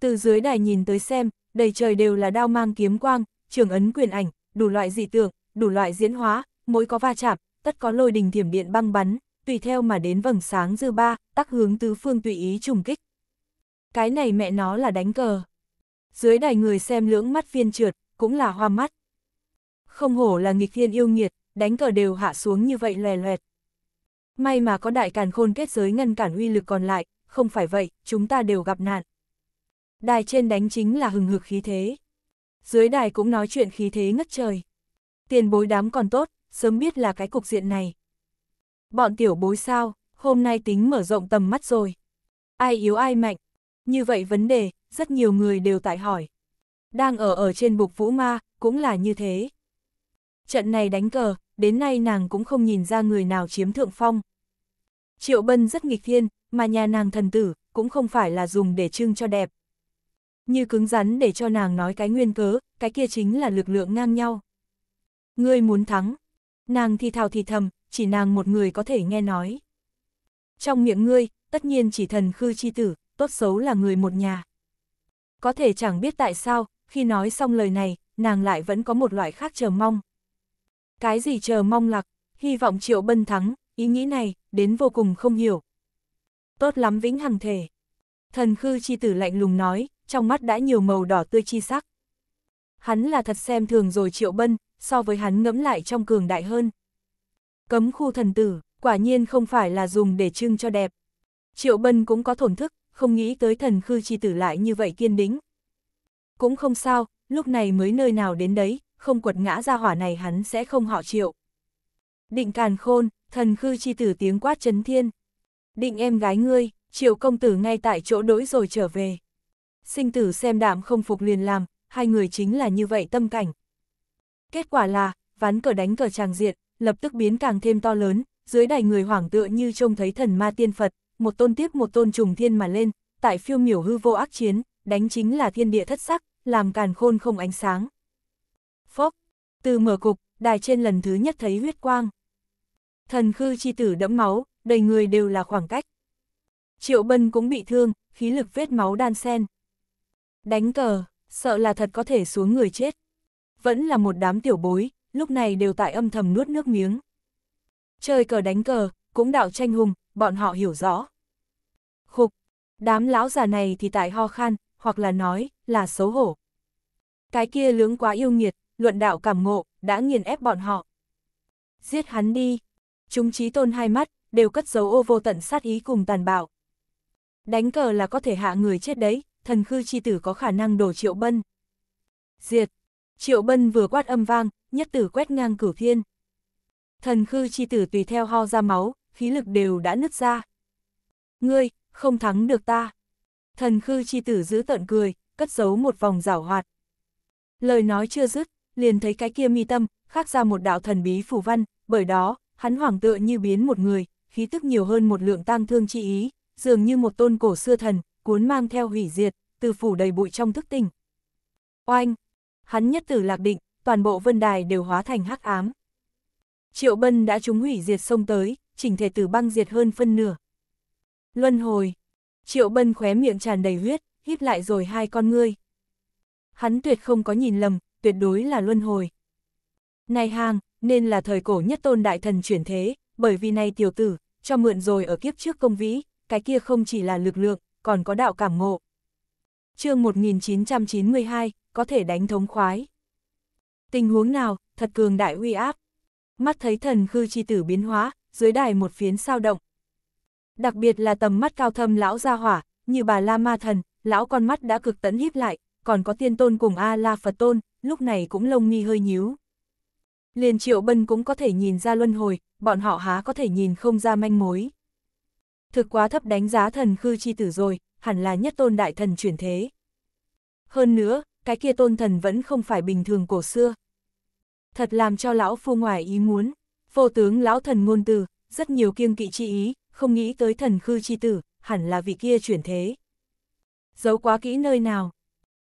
Từ dưới đài nhìn tới xem, đầy trời đều là đao mang kiếm quang, trường ấn quyền ảnh, đủ loại dị tượng, đủ loại diễn hóa, mỗi có va chạm, tất có lôi đình thiểm điện băng bắn, tùy theo mà đến vầng sáng dư ba, tắc hướng tứ phương tùy ý trùng kích. Cái này mẹ nó là đánh cờ. Dưới đài người xem lưỡng mắt viên trượt, cũng là hoa mắt. Không hổ là nghịch thiên yêu nghiệt, đánh cờ đều hạ xuống như vậy lè loẹt. May mà có đại càn khôn kết giới ngăn cản uy lực còn lại, không phải vậy, chúng ta đều gặp nạn. Đài trên đánh chính là hừng hực khí thế. Dưới đài cũng nói chuyện khí thế ngất trời. Tiền bối đám còn tốt, sớm biết là cái cục diện này. Bọn tiểu bối sao, hôm nay tính mở rộng tầm mắt rồi. Ai yếu ai mạnh. Như vậy vấn đề, rất nhiều người đều tại hỏi. Đang ở ở trên bục vũ ma, cũng là như thế. Trận này đánh cờ, đến nay nàng cũng không nhìn ra người nào chiếm thượng phong. Triệu Bân rất nghịch thiên, mà nhà nàng thần tử, cũng không phải là dùng để trưng cho đẹp. Như cứng rắn để cho nàng nói cái nguyên cớ, cái kia chính là lực lượng ngang nhau. Ngươi muốn thắng, nàng thì thào thì thầm, chỉ nàng một người có thể nghe nói. Trong miệng ngươi, tất nhiên chỉ thần khư chi tử, tốt xấu là người một nhà. Có thể chẳng biết tại sao, khi nói xong lời này, nàng lại vẫn có một loại khác chờ mong. Cái gì chờ mong lạc, hy vọng Triệu Bân thắng, ý nghĩ này, đến vô cùng không hiểu. Tốt lắm vĩnh hằng thể. Thần khư chi tử lạnh lùng nói, trong mắt đã nhiều màu đỏ tươi chi sắc. Hắn là thật xem thường rồi Triệu Bân, so với hắn ngẫm lại trong cường đại hơn. Cấm khu thần tử, quả nhiên không phải là dùng để trưng cho đẹp. Triệu Bân cũng có thổn thức, không nghĩ tới thần khư chi tử lại như vậy kiên đính. Cũng không sao, lúc này mới nơi nào đến đấy, không quật ngã ra hỏa này hắn sẽ không họ chịu. Định càn khôn, thần khư chi tử tiếng quát chấn thiên. Định em gái ngươi, triệu công tử ngay tại chỗ đối rồi trở về. Sinh tử xem đạm không phục liền làm, hai người chính là như vậy tâm cảnh. Kết quả là, ván cờ đánh cờ tràng diện, lập tức biến càng thêm to lớn, dưới đài người hoảng tựa như trông thấy thần ma tiên Phật, một tôn tiếp một tôn trùng thiên mà lên, tại phiêu miểu hư vô ác chiến, đánh chính là thiên địa thất sắc, làm càn khôn không ánh sáng. Phốc, từ mở cục, đài trên lần thứ nhất thấy huyết quang. Thần khư chi tử đẫm máu, đầy người đều là khoảng cách. Triệu Bân cũng bị thương, khí lực vết máu đan sen. Đánh cờ, sợ là thật có thể xuống người chết. Vẫn là một đám tiểu bối, lúc này đều tại âm thầm nuốt nước miếng. Chơi cờ đánh cờ, cũng đạo tranh hùng, bọn họ hiểu rõ. Khục, đám lão già này thì tại ho khan, hoặc là nói, là xấu hổ. Cái kia lưỡng quá yêu nghiệt, luận đạo cảm ngộ, đã nghiền ép bọn họ. Giết hắn đi. Chúng trí tôn hai mắt, đều cất dấu ô vô tận sát ý cùng tàn bạo. Đánh cờ là có thể hạ người chết đấy, thần khư chi tử có khả năng đổ triệu bân. Diệt. Triệu bân vừa quát âm vang, nhất tử quét ngang cửu thiên. Thần khư chi tử tùy theo ho ra máu, khí lực đều đã nứt ra. Ngươi, không thắng được ta. Thần khư chi tử giữ tận cười, cất giấu một vòng rảo hoạt. Lời nói chưa dứt, liền thấy cái kia mi tâm, khác ra một đạo thần bí phủ văn, bởi đó, hắn hoảng tựa như biến một người, khí tức nhiều hơn một lượng tang thương chi ý, dường như một tôn cổ xưa thần, cuốn mang theo hủy diệt, từ phủ đầy bụi trong thức tỉnh. Oanh! Hắn nhất tử lạc định, toàn bộ vân đài đều hóa thành hắc ám. Triệu Bân đã trúng hủy diệt sông tới, chỉnh thể tử băng diệt hơn phân nửa. Luân hồi! Triệu Bân khóe miệng tràn đầy huyết, híp lại rồi hai con ngươi. Hắn tuyệt không có nhìn lầm, tuyệt đối là luân hồi. Này hàng, nên là thời cổ nhất tôn đại thần chuyển thế, bởi vì này tiểu tử, cho mượn rồi ở kiếp trước công vĩ, cái kia không chỉ là lực lượng, còn có đạo cảm ngộ. chương 1992, có thể đánh thống khoái. Tình huống nào, thật cường đại uy áp. Mắt thấy thần khư chi tử biến hóa, dưới đài một phiến sao động. Đặc biệt là tầm mắt cao thâm lão gia hỏa, như bà La Ma Thần, lão con mắt đã cực tấn híp lại, còn có tiên tôn cùng A La Phật Tôn, lúc này cũng lông mi hơi nhíu. Liền Triệu Bân cũng có thể nhìn ra luân hồi, bọn họ há có thể nhìn không ra manh mối. Thực quá thấp đánh giá thần khư chi tử rồi, hẳn là nhất tôn đại thần chuyển thế. Hơn nữa, cái kia tôn thần vẫn không phải bình thường cổ xưa. Thật làm cho lão phu ngoài ý muốn, vô tướng lão thần ngôn từ, rất nhiều kiêng kỵ chi ý, không nghĩ tới thần khư chi tử, hẳn là vị kia chuyển thế. Giấu quá kỹ nơi nào?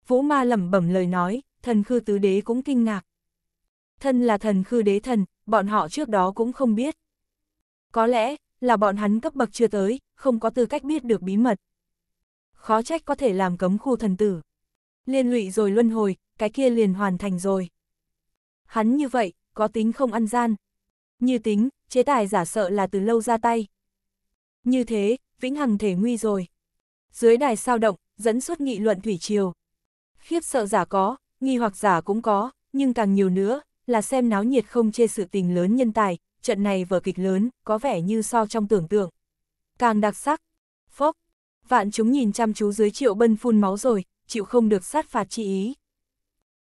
Vũ ma lẩm bẩm lời nói, thần khư tứ đế cũng kinh ngạc. Thân là thần khư đế thần, bọn họ trước đó cũng không biết. Có lẽ, là bọn hắn cấp bậc chưa tới, không có tư cách biết được bí mật. Khó trách có thể làm cấm khu thần tử. Liên lụy rồi luân hồi, cái kia liền hoàn thành rồi. Hắn như vậy, có tính không ăn gian. Như tính, chế tài giả sợ là từ lâu ra tay. Như thế, vĩnh hằng thể nguy rồi. Dưới đài sao động, dẫn xuất nghị luận thủy triều. Khiếp sợ giả có, nghi hoặc giả cũng có, nhưng càng nhiều nữa, là xem náo nhiệt không chê sự tình lớn nhân tài, trận này vở kịch lớn, có vẻ như so trong tưởng tượng. Càng đặc sắc, phốc, vạn chúng nhìn chăm chú dưới triệu bân phun máu rồi, chịu không được sát phạt chi ý.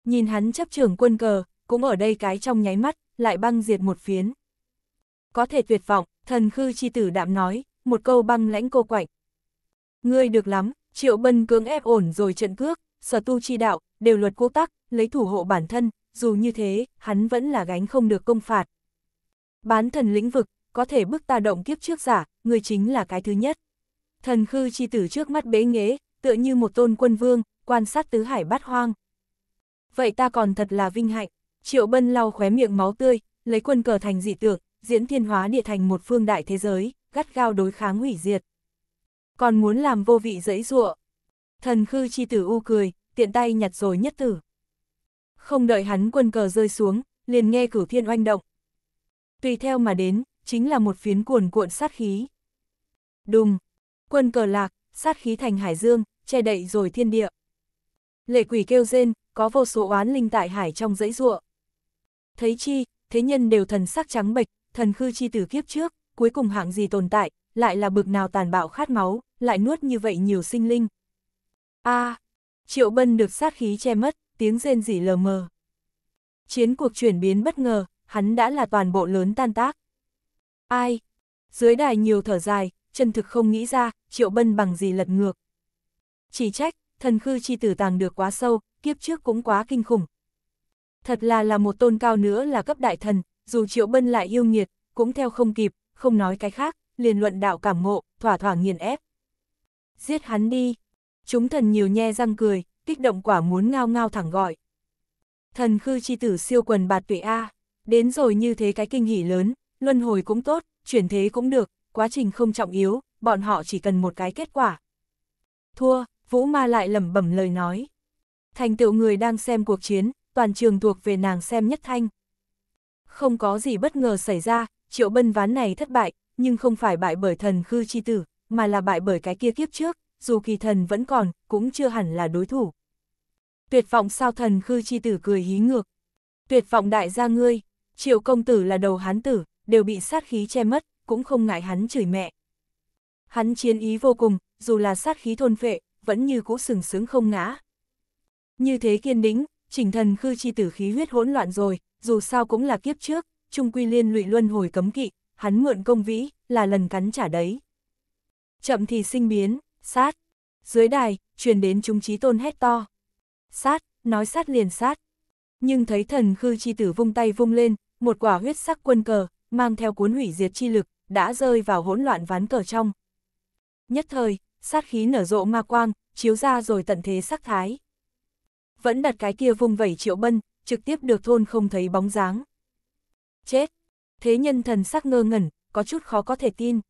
Nhìn hắn chấp trưởng quân cờ, cũng ở đây cái trong nháy mắt, lại băng diệt một phiến. Có thể tuyệt vọng, thần khư chi tử đạm nói, một câu băng lãnh cô quạnh. Ngươi được lắm, triệu bân cưỡng ép ổn rồi trận cước, sở tu chi đạo, đều luật cố tắc, lấy thủ hộ bản thân, dù như thế, hắn vẫn là gánh không được công phạt. Bán thần lĩnh vực, có thể bức ta động kiếp trước giả, người chính là cái thứ nhất. Thần khư chi tử trước mắt bế nghế, tựa như một tôn quân vương, quan sát tứ hải bát hoang. Vậy ta còn thật là vinh hạnh, triệu bân lau khóe miệng máu tươi, lấy quân cờ thành dị tượng, diễn thiên hóa địa thành một phương đại thế giới, gắt gao đối kháng hủy diệt. Còn muốn làm vô vị dẫy ruộng, Thần khư chi tử u cười, tiện tay nhặt rồi nhất tử. Không đợi hắn quân cờ rơi xuống, liền nghe cửu thiên oanh động. Tùy theo mà đến, chính là một phiến cuồn cuộn sát khí. Đùng, quân cờ lạc, sát khí thành hải dương, che đậy rồi thiên địa. Lệ quỷ kêu rên, có vô số oán linh tại hải trong dãy ruộng. Thấy chi, thế nhân đều thần sắc trắng bệch, thần khư chi tử kiếp trước, cuối cùng hạng gì tồn tại, lại là bực nào tàn bạo khát máu, lại nuốt như vậy nhiều sinh linh, A, à, Triệu Bân được sát khí che mất, tiếng rên rỉ lờ mờ. Chiến cuộc chuyển biến bất ngờ, hắn đã là toàn bộ lớn tan tác. Ai? Dưới đài nhiều thở dài, chân thực không nghĩ ra, Triệu Bân bằng gì lật ngược. Chỉ trách, thần khư chi tử tàng được quá sâu, kiếp trước cũng quá kinh khủng. Thật là là một tôn cao nữa là cấp đại thần, dù Triệu Bân lại yêu nghiệt, cũng theo không kịp, không nói cái khác, liền luận đạo cảm ngộ, thỏa thỏa nghiền ép. Giết hắn đi. Chúng thần nhiều nhe răng cười, kích động quả muốn ngao ngao thẳng gọi. Thần khư chi tử siêu quần bạt tuệ A, đến rồi như thế cái kinh hỉ lớn, luân hồi cũng tốt, chuyển thế cũng được, quá trình không trọng yếu, bọn họ chỉ cần một cái kết quả. Thua, Vũ Ma lại lẩm bẩm lời nói. Thành tựu người đang xem cuộc chiến, toàn trường thuộc về nàng xem nhất thanh. Không có gì bất ngờ xảy ra, triệu bân ván này thất bại, nhưng không phải bại bởi thần khư chi tử, mà là bại bởi cái kia kiếp trước dù kỳ thần vẫn còn, cũng chưa hẳn là đối thủ. Tuyệt vọng sao thần khư chi tử cười hí ngược. Tuyệt vọng đại gia ngươi, triệu công tử là đầu hán tử, đều bị sát khí che mất, cũng không ngại hắn chửi mẹ. Hắn chiến ý vô cùng, dù là sát khí thôn phệ, vẫn như cũ sừng sướng không ngã. Như thế kiên đĩnh, chỉnh thần khư chi tử khí huyết hỗn loạn rồi, dù sao cũng là kiếp trước, trung quy liên lụy luân hồi cấm kỵ, hắn mượn công vĩ, là lần cắn trả đấy. Chậm thì sinh biến, sát. Dưới đài, truyền đến chúng trí tôn hét to. Sát, nói sát liền sát. Nhưng thấy thần khư chi tử vung tay vung lên, một quả huyết sắc quân cờ, mang theo cuốn hủy diệt chi lực, đã rơi vào hỗn loạn ván cờ trong. Nhất thời, sát khí nở rộ ma quang, chiếu ra rồi tận thế sắc thái. Vẫn đặt cái kia vung vẩy triệu bân, trực tiếp được thôn không thấy bóng dáng. Chết! Thế nhân thần sắc ngơ ngẩn, có chút khó có thể tin.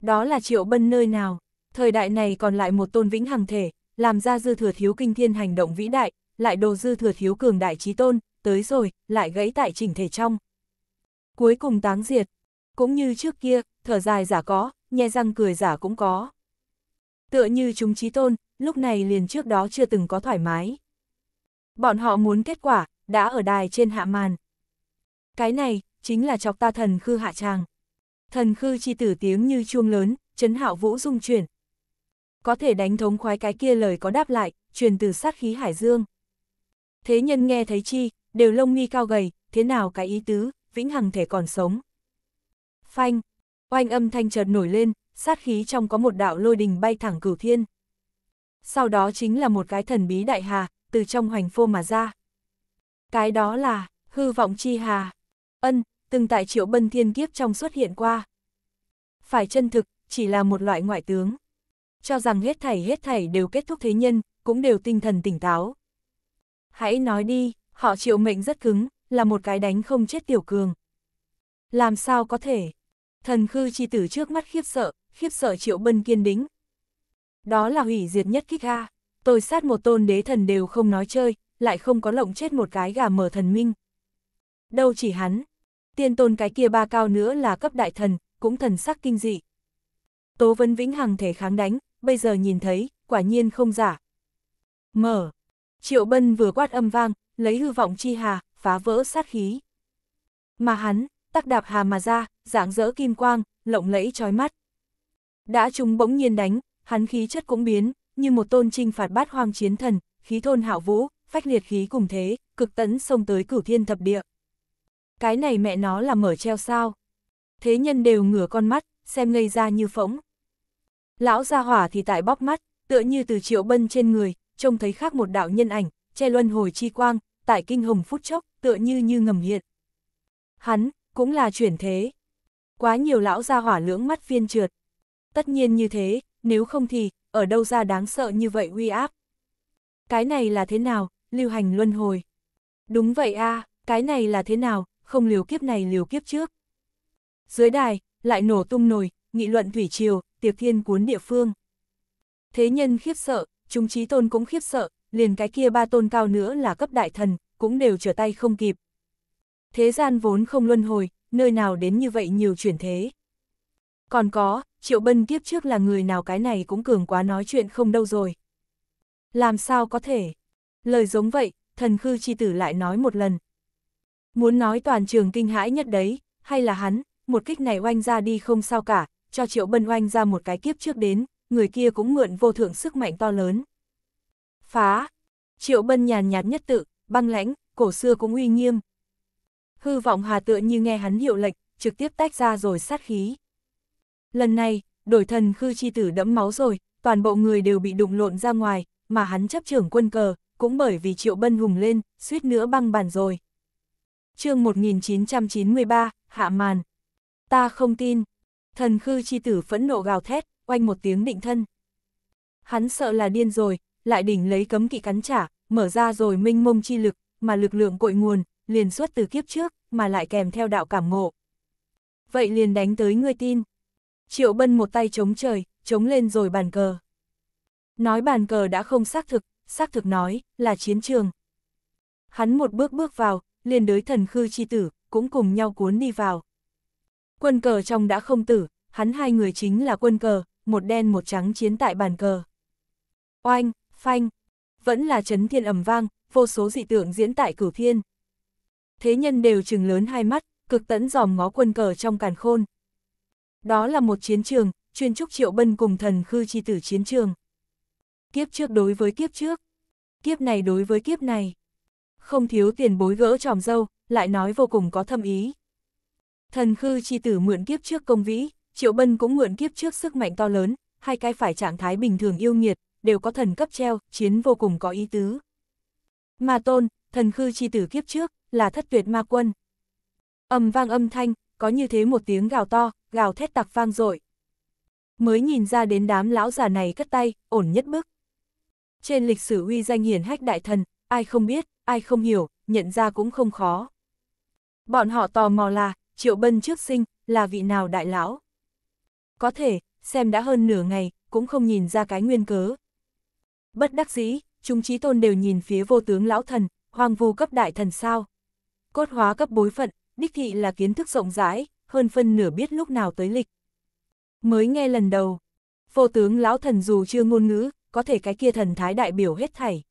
Đó là triệu bân nơi nào? Thời đại này còn lại một tôn vĩnh hằng thể, làm ra dư thừa thiếu kinh thiên hành động vĩ đại, lại đồ dư thừa thiếu cường đại trí tôn, tới rồi, lại gãy tại chỉnh thể trong. Cuối cùng táng diệt, cũng như trước kia, thở dài giả có, nhe răng cười giả cũng có. Tựa như chúng trí tôn, lúc này liền trước đó chưa từng có thoải mái. Bọn họ muốn kết quả, đã ở đài trên hạ màn. Cái này, chính là chọc ta thần khư hạ tràng. Thần khư chi tử tiếng như chuông lớn, chấn hạo vũ dung chuyển, có thể đánh thống khoái cái kia lời có đáp lại, truyền từ sát khí hải dương. Thế nhân nghe thấy chi, đều lông nghi cao gầy, thế nào cái ý tứ, vĩnh hằng thể còn sống. Phanh, oanh âm thanh chợt nổi lên, sát khí trong có một đạo lôi đình bay thẳng cửu thiên. Sau đó chính là một cái thần bí đại hà, từ trong hoành phô mà ra. Cái đó là, hư vọng chi hà. Ân, từng tại triệu bân thiên kiếp trong xuất hiện qua. Phải chân thực, chỉ là một loại ngoại tướng cho rằng hết thảy hết thảy đều kết thúc thế nhân, cũng đều tinh thần tỉnh táo. Hãy nói đi, họ chịu mệnh rất cứng, là một cái đánh không chết tiểu cường. Làm sao có thể? Thần khư chi tử trước mắt khiếp sợ, khiếp sợ triệu bân kiên đính. Đó là hủy diệt nhất kích A, tôi sát một tôn đế thần đều không nói chơi, lại không có lộng chết một cái gà mở thần minh. Đâu chỉ hắn, tiên tôn cái kia ba cao nữa là cấp đại thần, cũng thần sắc kinh dị. Tố Vân Vĩnh Hằng thể kháng đánh, bây giờ nhìn thấy, quả nhiên không giả. Mở. Triệu Bân vừa quát âm vang, lấy hư vọng chi hà, phá vỡ sát khí. Mà hắn, tắc đạp hà mà ra, dạng dỡ kim quang, lộng lẫy trói mắt. Đã chúng bỗng nhiên đánh, hắn khí chất cũng biến, như một tôn trinh phạt bát hoang chiến thần, khí thôn hạo vũ, phách liệt khí cùng thế, cực tấn xông tới cửu thiên thập địa. Cái này mẹ nó là mở treo sao? Thế nhân đều ngửa con mắt, xem ngây ra như phỗng. Lão gia hỏa thì tại bóc mắt, tựa như từ triệu bân trên người, trông thấy khác một đạo nhân ảnh, che luân hồi chi quang, tại kinh hồng phút chốc, tựa như như ngầm hiện. Hắn, cũng là chuyển thế. Quá nhiều lão gia hỏa lưỡng mắt phiên trượt. Tất nhiên như thế, nếu không thì, ở đâu ra đáng sợ như vậy uy áp. Cái này là thế nào, lưu hành luân hồi. Đúng vậy a cái này là thế nào, không liều kiếp này liều kiếp trước. Dưới đài, lại nổ tung nồi, nghị luận thủy triều, tiệc thiên cuốn địa phương. Thế nhân khiếp sợ, chúng trí tôn cũng khiếp sợ, liền cái kia ba tôn cao nữa là cấp đại thần, cũng đều trở tay không kịp. Thế gian vốn không luân hồi, nơi nào đến như vậy nhiều chuyển thế. Còn có, Triệu Bân kiếp trước là người nào cái này cũng cường quá nói chuyện không đâu rồi. Làm sao có thể? Lời giống vậy, thần khư chi tử lại nói một lần. Muốn nói toàn trường kinh hãi nhất đấy, hay là hắn, một kích này oanh ra đi không sao cả, cho Triệu Bân oanh ra một cái kiếp trước đến, người kia cũng mượn vô thượng sức mạnh to lớn. Phá! Triệu Bân nhàn nhạt nhất tự, băng lãnh, cổ xưa cũng uy nghiêm. Hư vọng hà tựa như nghe hắn hiệu lệnh, trực tiếp tách ra rồi sát khí. Lần này, đổi thần khư chi tử đẫm máu rồi, toàn bộ người đều bị đụng lộn ra ngoài, mà hắn chấp trưởng quân cờ, cũng bởi vì Triệu Bân hùng lên, suýt nữa băng bàn rồi. chương 1993, hạ màn. Ta không tin, Thần khư chi tử phẫn nộ gào thét, oanh một tiếng định thân. Hắn sợ là điên rồi, lại đỉnh lấy cấm kỵ cắn trả, mở ra rồi minh mông chi lực, mà lực lượng cội nguồn, liền xuất từ kiếp trước, mà lại kèm theo đạo cảm ngộ. Vậy liền đánh tới ngươi tin. Triệu bân một tay chống trời, chống lên rồi bàn cờ. Nói bàn cờ đã không xác thực, xác thực nói, là chiến trường. Hắn một bước bước vào, liền đới thần khư chi tử, cũng cùng nhau cuốn đi vào. Quân cờ trong đã không tử, hắn hai người chính là quân cờ, một đen một trắng chiến tại bàn cờ. Oanh, phanh, vẫn là chấn thiên ầm vang, vô số dị tượng diễn tại cửu thiên. Thế nhân đều trừng lớn hai mắt, cực tẫn dòm ngó quân cờ trong càn khôn. Đó là một chiến trường, chuyên trúc triệu bân cùng thần khư chi tử chiến trường. Kiếp trước đối với kiếp trước, kiếp này đối với kiếp này. Không thiếu tiền bối gỡ tròm dâu, lại nói vô cùng có thâm ý. Thần khư chi tử mượn kiếp trước công vĩ, Triệu Bân cũng mượn kiếp trước sức mạnh to lớn, hai cái phải trạng thái bình thường yêu nghiệt, đều có thần cấp treo, chiến vô cùng có ý tứ. ma tôn, thần khư chi tử kiếp trước, là thất tuyệt ma quân. Âm vang âm thanh, có như thế một tiếng gào to, gào thét tặc vang dội Mới nhìn ra đến đám lão già này cất tay, ổn nhất bức. Trên lịch sử uy danh hiển hách đại thần, ai không biết, ai không hiểu, nhận ra cũng không khó. Bọn họ tò mò là, Triệu Bân trước sinh, là vị nào đại lão? Có thể, xem đã hơn nửa ngày, cũng không nhìn ra cái nguyên cớ. Bất đắc dĩ, chúng trí tôn đều nhìn phía vô tướng lão thần, hoàng vu cấp đại thần sao. Cốt hóa cấp bối phận, đích thị là kiến thức rộng rãi, hơn phân nửa biết lúc nào tới lịch. Mới nghe lần đầu, vô tướng lão thần dù chưa ngôn ngữ, có thể cái kia thần thái đại biểu hết thảy.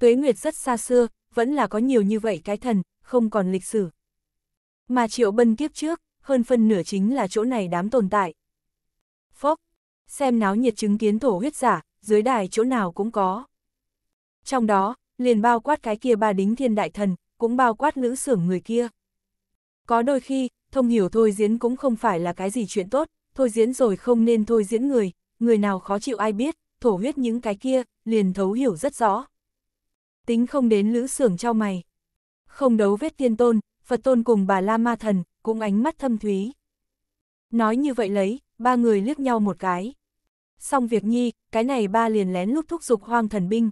Tuế Nguyệt rất xa xưa, vẫn là có nhiều như vậy cái thần, không còn lịch sử. Mà triệu bân kiếp trước, hơn phân nửa chính là chỗ này đám tồn tại. Phốc, xem náo nhiệt chứng kiến thổ huyết giả, dưới đài chỗ nào cũng có. Trong đó, liền bao quát cái kia ba đính thiên đại thần, cũng bao quát lữ sưởng người kia. Có đôi khi, thông hiểu thôi diễn cũng không phải là cái gì chuyện tốt, thôi diễn rồi không nên thôi diễn người, người nào khó chịu ai biết, thổ huyết những cái kia, liền thấu hiểu rất rõ. Tính không đến lữ sưởng trao mày. Không đấu vết tiên tôn, Phật tôn cùng bà La Ma Thần, cũng ánh mắt thâm thúy. Nói như vậy lấy, ba người liếc nhau một cái. Xong việc nhi, cái này ba liền lén lúc thúc giục hoang thần binh.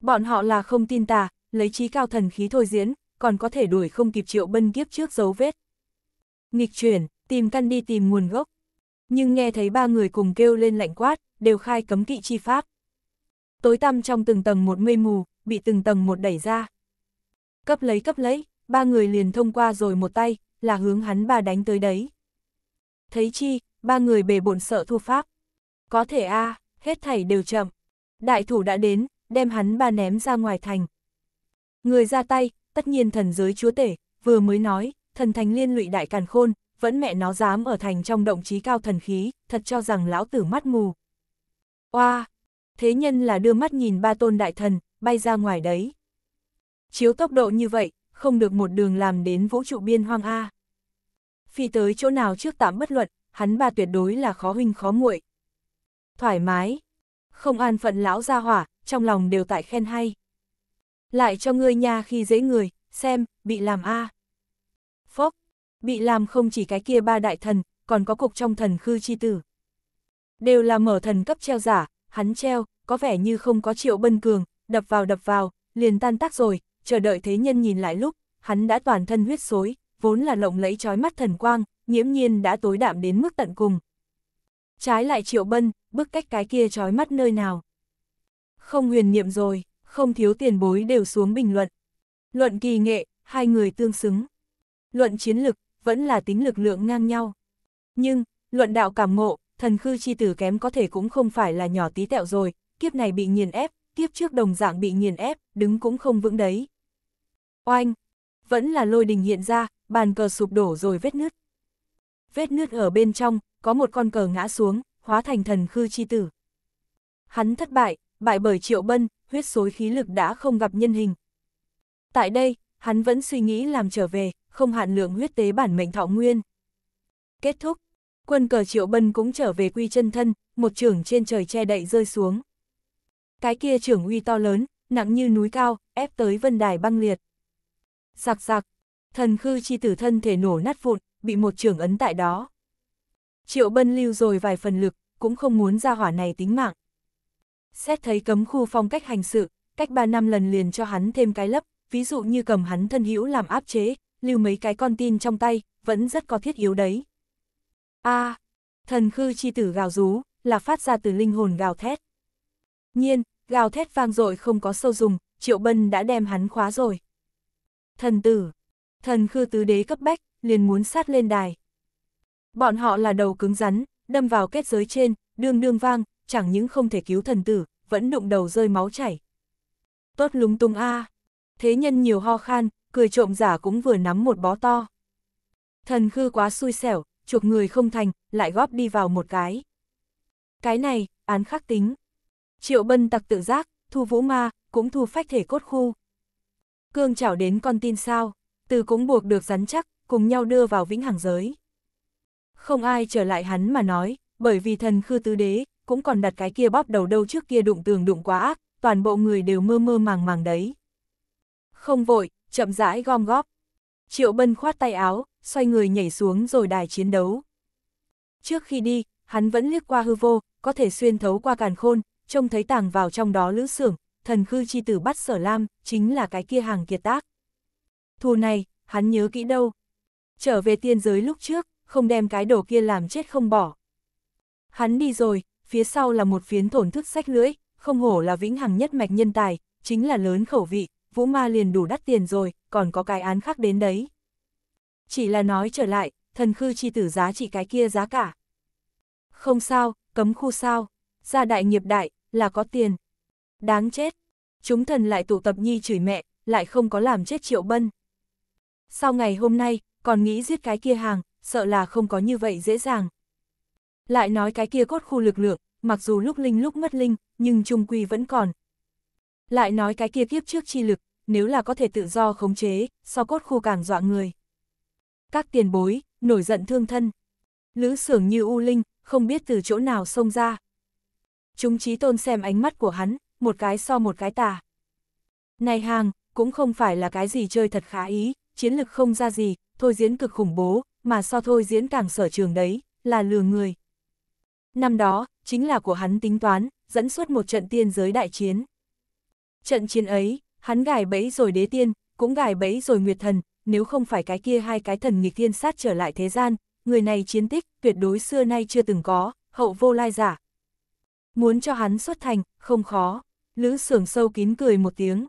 Bọn họ là không tin tà, lấy trí cao thần khí thôi diễn, còn có thể đuổi không kịp triệu bân kiếp trước dấu vết. Nghịch chuyển, tìm căn đi tìm nguồn gốc. Nhưng nghe thấy ba người cùng kêu lên lạnh quát, đều khai cấm kỵ chi pháp. Tối tăm trong từng tầng một mây mù, bị từng tầng một đẩy ra. Cấp lấy cấp lấy, ba người liền thông qua rồi một tay, là hướng hắn ba đánh tới đấy. Thấy chi, ba người bề bổn sợ thua pháp. Có thể a à, hết thảy đều chậm. Đại thủ đã đến, đem hắn ba ném ra ngoài thành. Người ra tay, tất nhiên thần giới chúa tể, vừa mới nói, thần thành liên lụy đại càn khôn, vẫn mẹ nó dám ở thành trong động trí cao thần khí, thật cho rằng lão tử mắt mù. Oa, thế nhân là đưa mắt nhìn ba tôn đại thần, bay ra ngoài đấy. Chiếu tốc độ như vậy, không được một đường làm đến vũ trụ biên hoang A. Phi tới chỗ nào trước tạm bất luận, hắn ba tuyệt đối là khó huynh khó muội. Thoải mái, không an phận lão gia hỏa, trong lòng đều tại khen hay. Lại cho ngươi nha khi dễ người, xem, bị làm A. Phốc, bị làm không chỉ cái kia ba đại thần, còn có cục trong thần khư chi tử. Đều là mở thần cấp treo giả, hắn treo, có vẻ như không có triệu bân cường, đập vào đập vào, liền tan tác rồi, chờ đợi thế nhân nhìn lại lúc, hắn đã toàn thân huyết xối, vốn là lộng lẫy trói mắt thần quang, nhiễm nhiên đã tối đạm đến mức tận cùng. Trái lại triệu bân, bước cách cái kia trói mắt nơi nào. Không huyền niệm rồi, không thiếu tiền bối đều xuống bình luận. Luận kỳ nghệ, hai người tương xứng. Luận chiến lực, vẫn là tính lực lượng ngang nhau. Nhưng, luận đạo cảm ngộ, thần khư chi tử kém có thể cũng không phải là nhỏ tí tẹo rồi, kiếp này bị nghiền ép, kiếp trước đồng dạng bị nghiền ép, đứng cũng không vững đấy. Oanh! Vẫn là lôi đình hiện ra, bàn cờ sụp đổ rồi vết nứt. Vết nứt ở bên trong, có một con cờ ngã xuống, hóa thành thần khư chi tử. Hắn thất bại, bại bởi triệu bân, huyết xối khí lực đã không gặp nhân hình. Tại đây, hắn vẫn suy nghĩ làm trở về, không hạn lượng huyết tế bản mệnh thọ nguyên. Kết thúc, quân cờ triệu bân cũng trở về quy chân thân, một trưởng trên trời che đậy rơi xuống. Cái kia trưởng uy to lớn, nặng như núi cao, ép tới vân đài băng liệt. Giặc giặc, thần khư chi tử thân thể nổ nát vụn, bị một trường ấn tại đó. Triệu bân lưu rồi vài phần lực, cũng không muốn ra hỏa này tính mạng. Xét thấy cấm khu phong cách hành sự, cách 3 năm lần liền cho hắn thêm cái lấp, ví dụ như cầm hắn thân hữu làm áp chế, lưu mấy cái con tin trong tay, vẫn rất có thiết yếu đấy. a à, thần khư chi tử gào rú, là phát ra từ linh hồn gào thét. Nhiên, gào thét vang dội không có sâu dùng, Triệu Bân đã đem hắn khóa rồi thần tử, thần khư tứ đế cấp bách, liền muốn sát lên đài. Bọn họ là đầu cứng rắn, đâm vào kết giới trên, đương đương vang, chẳng những không thể cứu thần tử, vẫn đụng đầu rơi máu chảy. Tốt lúng tung a Thế nhân nhiều ho khan, cười trộm giả cũng vừa nắm một bó to. Thần khư quá xui xẻo, chuộc người không thành, lại góp đi vào một cái. Cái này, án khắc tính. Triệu bân tặc tự giác, thu vũ ma, cũng thu phách thể cốt khu cương chảo đến con tin sao, từ cũng buộc được rắn chắc, cùng nhau đưa vào vĩnh hằng giới. Không ai trở lại hắn mà nói, bởi vì thần khư tứ đế, cũng còn đặt cái kia bóp đầu đâu trước kia đụng tường đụng quá ác, toàn bộ người đều mơ mơ màng màng đấy. Không vội, chậm rãi gom góp. Triệu Bân khoát tay áo, xoay người nhảy xuống rồi đài chiến đấu. Trước khi đi, hắn vẫn liếc qua hư vô, có thể xuyên thấu qua càn khôn, trông thấy tàng vào trong đó lữ sưởng thần khư chi tử bắt sở lam, chính là cái kia hàng kiệt tác. Thù này, hắn nhớ kỹ đâu. Trở về tiên giới lúc trước, không đem cái đồ kia làm chết không bỏ. Hắn đi rồi, phía sau là một phiến thổn thức sách lưỡi, không hổ là vĩnh hằng nhất mạch nhân tài, chính là lớn khẩu vị, vũ ma liền đủ đắt tiền rồi, còn có cái án khác đến đấy. Chỉ là nói trở lại, thần khư chi tử giá trị cái kia giá cả. Không sao, cấm khu sao, gia đại nghiệp đại, là có tiền. Đáng chết! Chúng thần lại tụ tập nhi chửi mẹ, lại không có làm chết triệu bân. Sau ngày hôm nay, còn nghĩ giết cái kia hàng, sợ là không có như vậy dễ dàng. Lại nói cái kia cốt khu lực lượng, mặc dù lúc linh lúc mất linh, nhưng trung quy vẫn còn. Lại nói cái kia kiếp trước chi lực, nếu là có thể tự do khống chế, so cốt khu càng dọa người. Các tiền bối, nổi giận thương thân. Lữ sưởng như u linh, không biết từ chỗ nào xông ra. Chúng trí tôn xem ánh mắt của hắn, một cái so một cái tà. Này hàng, cũng không phải là cái gì chơi thật khá ý, chiến lực không ra gì, thôi diễn cực khủng bố, mà so thôi diễn càng sở trường đấy, là lừa người. Năm đó, chính là của hắn tính toán, dẫn suốt một trận tiên giới đại chiến. Trận chiến ấy, hắn gài bẫy rồi đế tiên, cũng gài bẫy rồi nguyệt thần, nếu không phải cái kia hai cái thần nghịch thiên sát trở lại thế gian, người này chiến tích tuyệt đối xưa nay chưa từng có, hậu vô lai giả. Muốn cho hắn xuất thành, không khó. Lữ sưởng sâu kín cười một tiếng.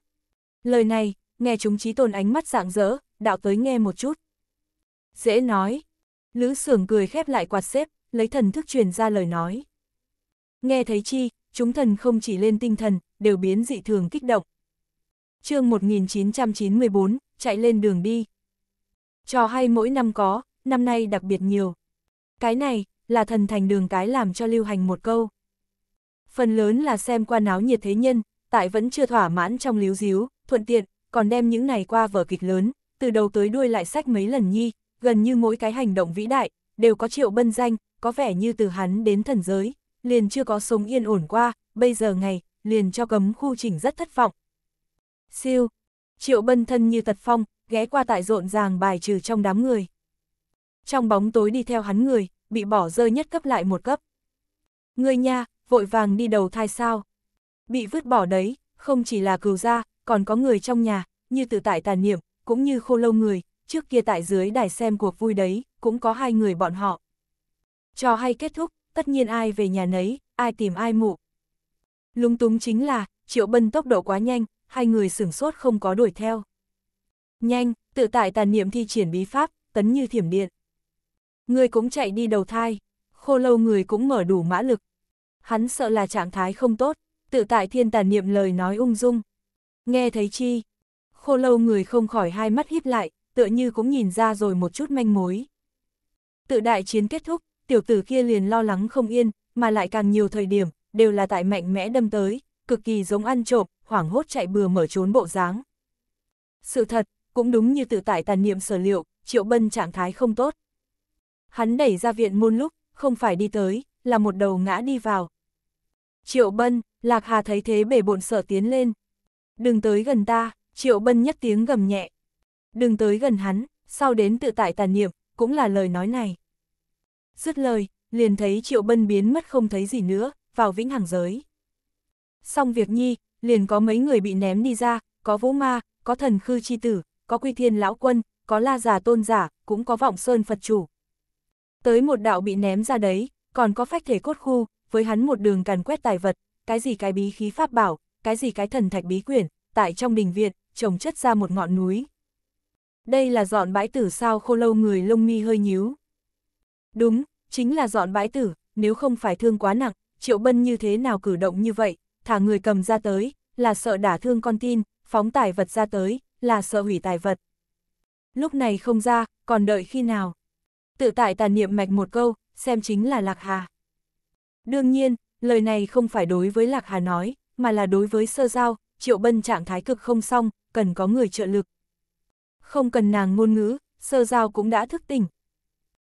Lời này, nghe chúng trí tồn ánh mắt dạng dỡ, đạo tới nghe một chút. Dễ nói. Lữ sưởng cười khép lại quạt xếp, lấy thần thức truyền ra lời nói. Nghe thấy chi, chúng thần không chỉ lên tinh thần, đều biến dị thường kích động. chương 1994, chạy lên đường đi. Trò hay mỗi năm có, năm nay đặc biệt nhiều. Cái này, là thần thành đường cái làm cho lưu hành một câu phần lớn là xem qua náo nhiệt thế nhân, tại vẫn chưa thỏa mãn trong líu díu, thuận tiện, còn đem những này qua vở kịch lớn, từ đầu tới đuôi lại sách mấy lần nhi, gần như mỗi cái hành động vĩ đại, đều có triệu bân danh, có vẻ như từ hắn đến thần giới, liền chưa có sống yên ổn qua, bây giờ ngày, liền cho cấm khu chỉnh rất thất vọng. Siêu, triệu bân thân như tật phong, ghé qua tại rộn ràng bài trừ trong đám người. Trong bóng tối đi theo hắn người, bị bỏ rơi nhất cấp lại một cấp. Người nha, vội vàng đi đầu thai sao. Bị vứt bỏ đấy, không chỉ là cừu gia, còn có người trong nhà, như tự tại tàn niệm, cũng như khô lâu người, trước kia tại dưới đài xem cuộc vui đấy, cũng có hai người bọn họ. Cho hay kết thúc, tất nhiên ai về nhà nấy, ai tìm ai mụ. lung túng chính là, triệu bân tốc độ quá nhanh, hai người sửng sốt không có đuổi theo. Nhanh, tự tại tàn niệm thi triển bí pháp, tấn như thiểm điện. Người cũng chạy đi đầu thai, khô lâu người cũng mở đủ mã lực, hắn sợ là trạng thái không tốt, tự tại thiên tàn niệm lời nói ung dung. Nghe thấy chi, khô lâu người không khỏi hai mắt híp lại, tựa như cũng nhìn ra rồi một chút manh mối. Tự đại chiến kết thúc, tiểu tử kia liền lo lắng không yên, mà lại càng nhiều thời điểm, đều là tại mạnh mẽ đâm tới, cực kỳ giống ăn trộm, hoảng hốt chạy bừa mở trốn bộ dáng. Sự thật, cũng đúng như tự tại tàn niệm sở liệu, Triệu Bân trạng thái không tốt. Hắn đẩy ra viện môn lúc, không phải đi tới, là một đầu ngã đi vào, Triệu Bân, Lạc Hà thấy thế bể bộn sợ tiến lên. Đừng tới gần ta, Triệu Bân nhất tiếng gầm nhẹ. Đừng tới gần hắn, sau đến tự tại tàn niệm, cũng là lời nói này. Dứt lời, liền thấy Triệu Bân biến mất không thấy gì nữa, vào vĩnh hằng giới. Xong việc nhi, liền có mấy người bị ném đi ra, có vũ ma, có thần khư chi tử, có quy thiên lão quân, có la giả tôn giả, cũng có vọng sơn Phật chủ. Tới một đạo bị ném ra đấy, còn có phách thể cốt khu, với hắn một đường càn quét tài vật, cái gì cái bí khí pháp bảo, cái gì cái thần thạch bí quyển, tại trong đình viện, trồng chất ra một ngọn núi. Đây là dọn bãi tử sao khô lâu người lông mi hơi nhíu. Đúng, chính là dọn bãi tử, nếu không phải thương quá nặng, triệu bân như thế nào cử động như vậy, thả người cầm ra tới, là sợ đả thương con tin, phóng tài vật ra tới, là sợ hủy tài vật. Lúc này không ra, còn đợi khi nào? Tự tại tàn niệm mạch một câu, xem chính là lạc hà. Đương nhiên, lời này không phải đối với Lạc Hà nói, mà là đối với sơ giao, triệu bân trạng thái cực không xong, cần có người trợ lực. Không cần nàng ngôn ngữ, sơ giao cũng đã thức tỉnh.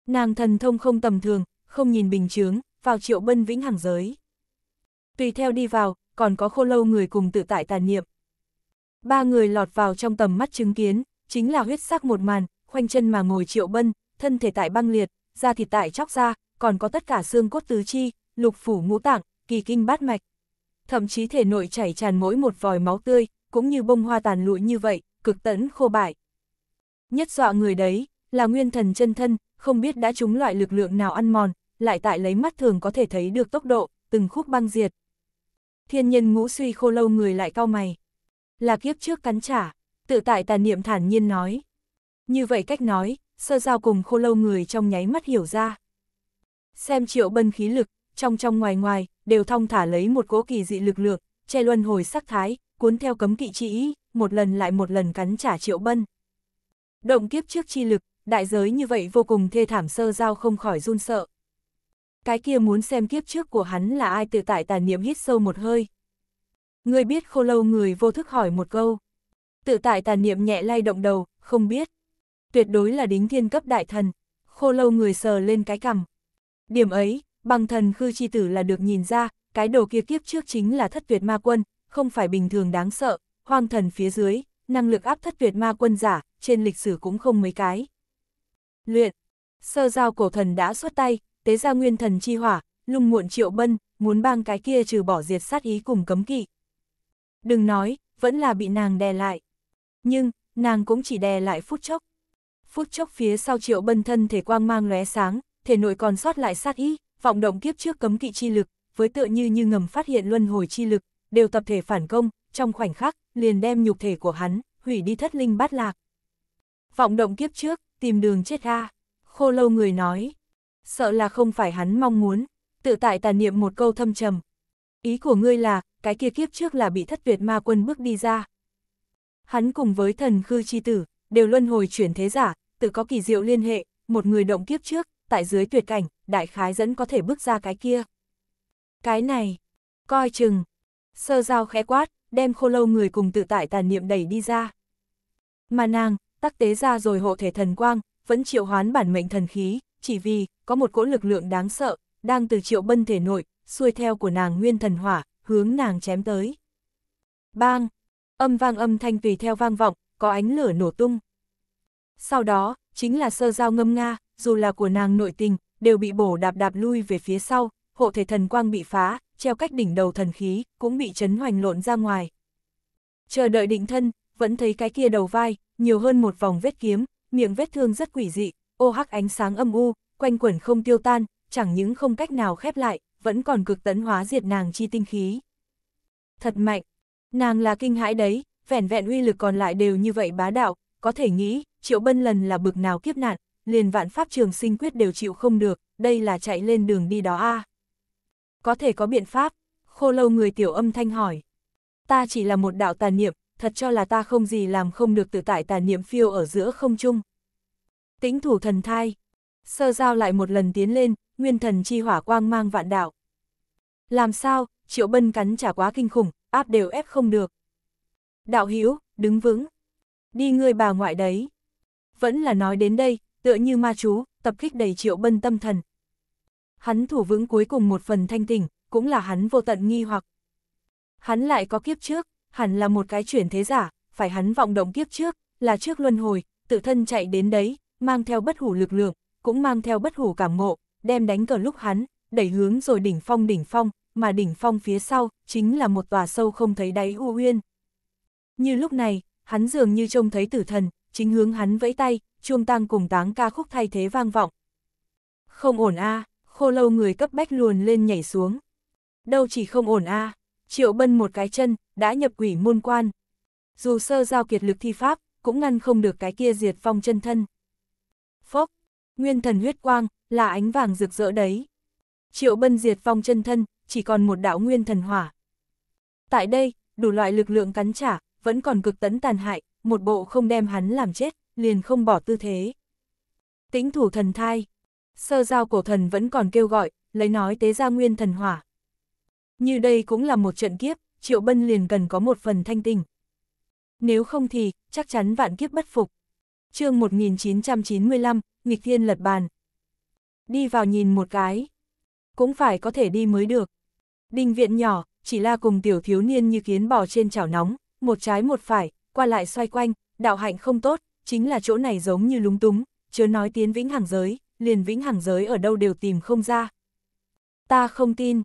Nàng thần thông không tầm thường, không nhìn bình chướng, vào triệu bân vĩnh hằng giới. Tùy theo đi vào, còn có khô lâu người cùng tự tại tàn niệm. Ba người lọt vào trong tầm mắt chứng kiến, chính là huyết sắc một màn, khoanh chân mà ngồi triệu bân, thân thể tại băng liệt, da thịt tại chóc ra, còn có tất cả xương cốt tứ chi, lục phủ ngũ tạng, kỳ kinh bát mạch. Thậm chí thể nội chảy tràn mỗi một vòi máu tươi, cũng như bông hoa tàn lụi như vậy, cực tẫn khô bại. Nhất dọa người đấy, là nguyên thần chân thân, không biết đã trúng loại lực lượng nào ăn mòn, lại tại lấy mắt thường có thể thấy được tốc độ, từng khúc băng diệt. Thiên nhân ngũ suy khô lâu người lại cao mày. Là kiếp trước cắn trả, tự tại tàn niệm thản nhiên nói. Như vậy cách nói, sơ giao cùng khô lâu người trong nháy mắt hiểu ra. Xem triệu bân khí lực, trong trong ngoài ngoài, đều thong thả lấy một cỗ kỳ dị lực lượng, che luân hồi sắc thái, cuốn theo cấm kỵ chỉ ý, một lần lại một lần cắn trả triệu bân. Động kiếp trước chi lực, đại giới như vậy vô cùng thê thảm sơ giao không khỏi run sợ. Cái kia muốn xem kiếp trước của hắn là ai tự tại tà niệm hít sâu một hơi. Người biết khô lâu người vô thức hỏi một câu. Tự tại tà niệm nhẹ lay động đầu, không biết. Tuyệt đối là đính thiên cấp đại thần. Khô lâu người sờ lên cái cằm. Điểm ấy, bằng thần khư chi tử là được nhìn ra, cái đồ kia kiếp trước chính là thất tuyệt ma quân, không phải bình thường đáng sợ, hoang thần phía dưới, năng lực áp thất tuyệt ma quân giả, trên lịch sử cũng không mấy cái. Luyện, sơ giao cổ thần đã xuất tay, tế ra nguyên thần chi hỏa, lung muộn triệu bân, muốn bang cái kia trừ bỏ diệt sát ý cùng cấm kỵ. Đừng nói, vẫn là bị nàng đè lại. Nhưng, nàng cũng chỉ đè lại phút chốc. Phút chốc phía sau triệu bân thân thể quang mang lóe sáng, thể nội còn sót lại sát ý, vọng động kiếp trước cấm kỵ chi lực, với tựa như như ngầm phát hiện luân hồi chi lực, đều tập thể phản công, trong khoảnh khắc, liền đem nhục thể của hắn, hủy đi thất linh bát lạc. Vọng động kiếp trước, tìm đường chết a khô lâu người nói. Sợ là không phải hắn mong muốn, tự tại tàn niệm một câu thâm trầm. Ý của ngươi là, cái kia kiếp trước là bị thất tuyệt ma quân bước đi ra. Hắn cùng với thần khư chi tử, đều luân hồi chuyển thế giả, tự có kỳ diệu liên hệ, một người động kiếp trước, tại dưới tuyệt cảnh, đại khái dẫn có thể bước ra cái kia. Cái này, coi chừng, sơ dao khẽ quát, đem khô lâu người cùng tự tại tàn niệm đẩy đi ra. Mà nàng, tắc tế ra rồi hộ thể thần quang, vẫn triệu hoán bản mệnh thần khí, chỉ vì, có một cỗ lực lượng đáng sợ, đang từ triệu bân thể nội, xuôi theo của nàng nguyên thần hỏa, hướng nàng chém tới. Bang! Âm vang âm thanh tùy theo vang vọng, có ánh lửa nổ tung. Sau đó, chính là sơ dao ngâm nga, dù là của nàng nội tình, đều bị bổ đạp đạp lui về phía sau, hộ thể thần quang bị phá, treo cách đỉnh đầu thần khí, cũng bị chấn hoành lộn ra ngoài. Chờ đợi định thân, vẫn thấy cái kia đầu vai, nhiều hơn một vòng vết kiếm, miệng vết thương rất quỷ dị, ô hắc ánh sáng âm u, quanh quẩn không tiêu tan, chẳng những không cách nào khép lại, vẫn còn cực tấn hóa diệt nàng chi tinh khí. Thật mạnh, nàng là kinh hãi đấy, vẻn vẹn uy lực còn lại đều như vậy bá đạo, có thể nghĩ, triệu bân lần là bực nào kiếp nạn, liền vạn pháp trường sinh quyết đều chịu không được, đây là chạy lên đường đi đó a à. Có thể có biện pháp, khô lâu người tiểu âm thanh hỏi. Ta chỉ là một đạo tà niệm, thật cho là ta không gì làm không được tự tại tà niệm phiêu ở giữa không trung. Tĩnh thủ thần thai, sơ giao lại một lần tiến lên, nguyên thần chi hỏa quang mang vạn đạo. Làm sao, triệu bân cắn trả quá kinh khủng, áp đều ép không được. Đạo hiếu đứng vững. Đi ngươi bà ngoại đấy. Vẫn là nói đến đây, tựa như ma chú, tập kích đầy triệu bân tâm thần. Hắn thủ vững cuối cùng một phần thanh tỉnh, cũng là hắn vô tận nghi hoặc. Hắn lại có kiếp trước, hẳn là một cái chuyển thế giả, phải hắn vọng động kiếp trước, là trước luân hồi, tự thân chạy đến đấy, mang theo bất hủ lực lượng, cũng mang theo bất hủ cảm ngộ, đem đánh cờ lúc hắn, đẩy hướng rồi đỉnh phong đỉnh phong, mà đỉnh phong phía sau, chính là một tòa sâu không thấy đáy u uyên. Như lúc này, hắn dường như trông thấy tử thần, chính hướng hắn vẫy tay, chuông tang cùng táng ca khúc thay thế vang vọng. Không ổn a, à, khô lâu người cấp bách luồn lên nhảy xuống. Đâu chỉ không ổn a, à, triệu bân một cái chân, đã nhập quỷ môn quan. Dù sơ giao kiệt lực thi pháp, cũng ngăn không được cái kia diệt phong chân thân. Phốc, nguyên thần huyết quang, là ánh vàng rực rỡ đấy. Triệu bân diệt phong chân thân, chỉ còn một đạo nguyên thần hỏa. Tại đây, đủ loại lực lượng cắn trả, vẫn còn cực tấn tàn hại, một bộ không đem hắn làm chết liền không bỏ tư thế. Tĩnh thủ thần thai, sơ giao cổ thần vẫn còn kêu gọi, lấy nói tế gia nguyên thần hỏa. Như đây cũng là một trận kiếp, triệu bân liền cần có một phần thanh tinh. Nếu không thì, chắc chắn vạn kiếp bất phục. chương 1995, nghịch thiên lật bàn. Đi vào nhìn một cái. Cũng phải có thể đi mới được. đinh viện nhỏ, chỉ là cùng tiểu thiếu niên như kiến bò trên chảo nóng, một trái một phải, qua lại xoay quanh, đạo hạnh không tốt, chính là chỗ này giống như lúng túng, chớ nói tiến vĩnh hằng giới, liền vĩnh hằng giới ở đâu đều tìm không ra. Ta không tin,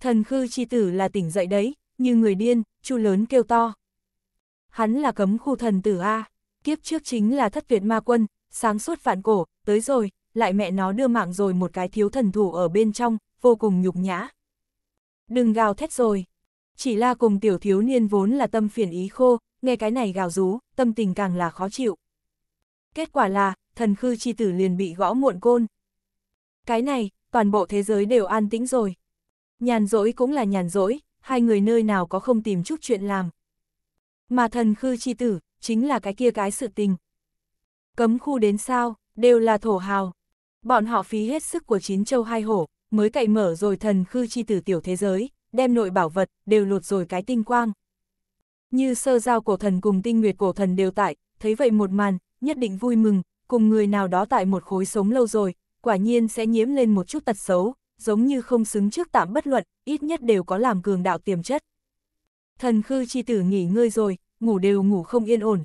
thần khư chi tử là tỉnh dậy đấy, như người điên, chu lớn kêu to. Hắn là cấm khu thần tử A, kiếp trước chính là thất tuyệt ma quân, sáng suốt vạn cổ, tới rồi, lại mẹ nó đưa mạng rồi một cái thiếu thần thủ ở bên trong, vô cùng nhục nhã. Đừng gào thét rồi. Chỉ là cùng tiểu thiếu niên vốn là tâm phiền ý khô, nghe cái này gào rú, tâm tình càng là khó chịu kết quả là, thần khư chi tử liền bị gõ muộn côn. Cái này, toàn bộ thế giới đều an tĩnh rồi. Nhàn rỗi cũng là nhàn rỗi, hai người nơi nào có không tìm chút chuyện làm. Mà thần khư chi tử, chính là cái kia cái sự tình. Cấm khu đến sao, đều là thổ hào. Bọn họ phí hết sức của chín châu hai hổ, mới cậy mở rồi thần khư chi tử tiểu thế giới, đem nội bảo vật, đều lột rồi cái tinh quang. Như sơ giao cổ thần cùng tinh nguyệt cổ thần đều tại, thấy vậy một màn, nhất định vui mừng, cùng người nào đó tại một khối sống lâu rồi, quả nhiên sẽ nhiễm lên một chút tật xấu, giống như không xứng trước tạm bất luận, ít nhất đều có làm cường đạo tiềm chất. Thần khư chi tử nghỉ ngơi rồi, ngủ đều ngủ không yên ổn.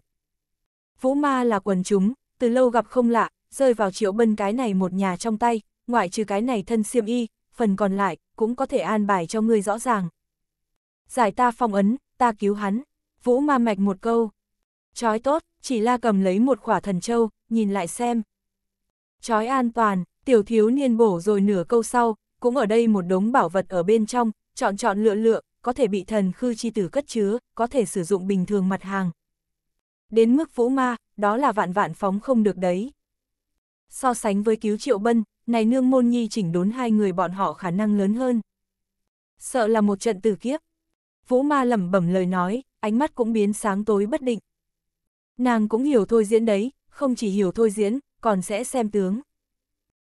Vũ ma là quần chúng, từ lâu gặp không lạ, rơi vào triệu bân cái này một nhà trong tay, ngoại trừ cái này thân siêm y, phần còn lại, cũng có thể an bài cho ngươi rõ ràng. Giải ta phong ấn, ta cứu hắn, vũ ma mạch một câu. Chói tốt, chỉ la cầm lấy một khỏa thần châu, nhìn lại xem. Chói an toàn, tiểu thiếu niên bổ rồi nửa câu sau, cũng ở đây một đống bảo vật ở bên trong, chọn chọn lựa lựa, có thể bị thần khư chi tử cất chứa, có thể sử dụng bình thường mặt hàng. Đến mức vũ ma, đó là vạn vạn phóng không được đấy. So sánh với cứu triệu bân, này nương môn nhi chỉnh đốn hai người bọn họ khả năng lớn hơn. Sợ là một trận tử kiếp. Vũ ma lẩm bẩm lời nói, ánh mắt cũng biến sáng tối bất định. Nàng cũng hiểu thôi diễn đấy, không chỉ hiểu thôi diễn, còn sẽ xem tướng.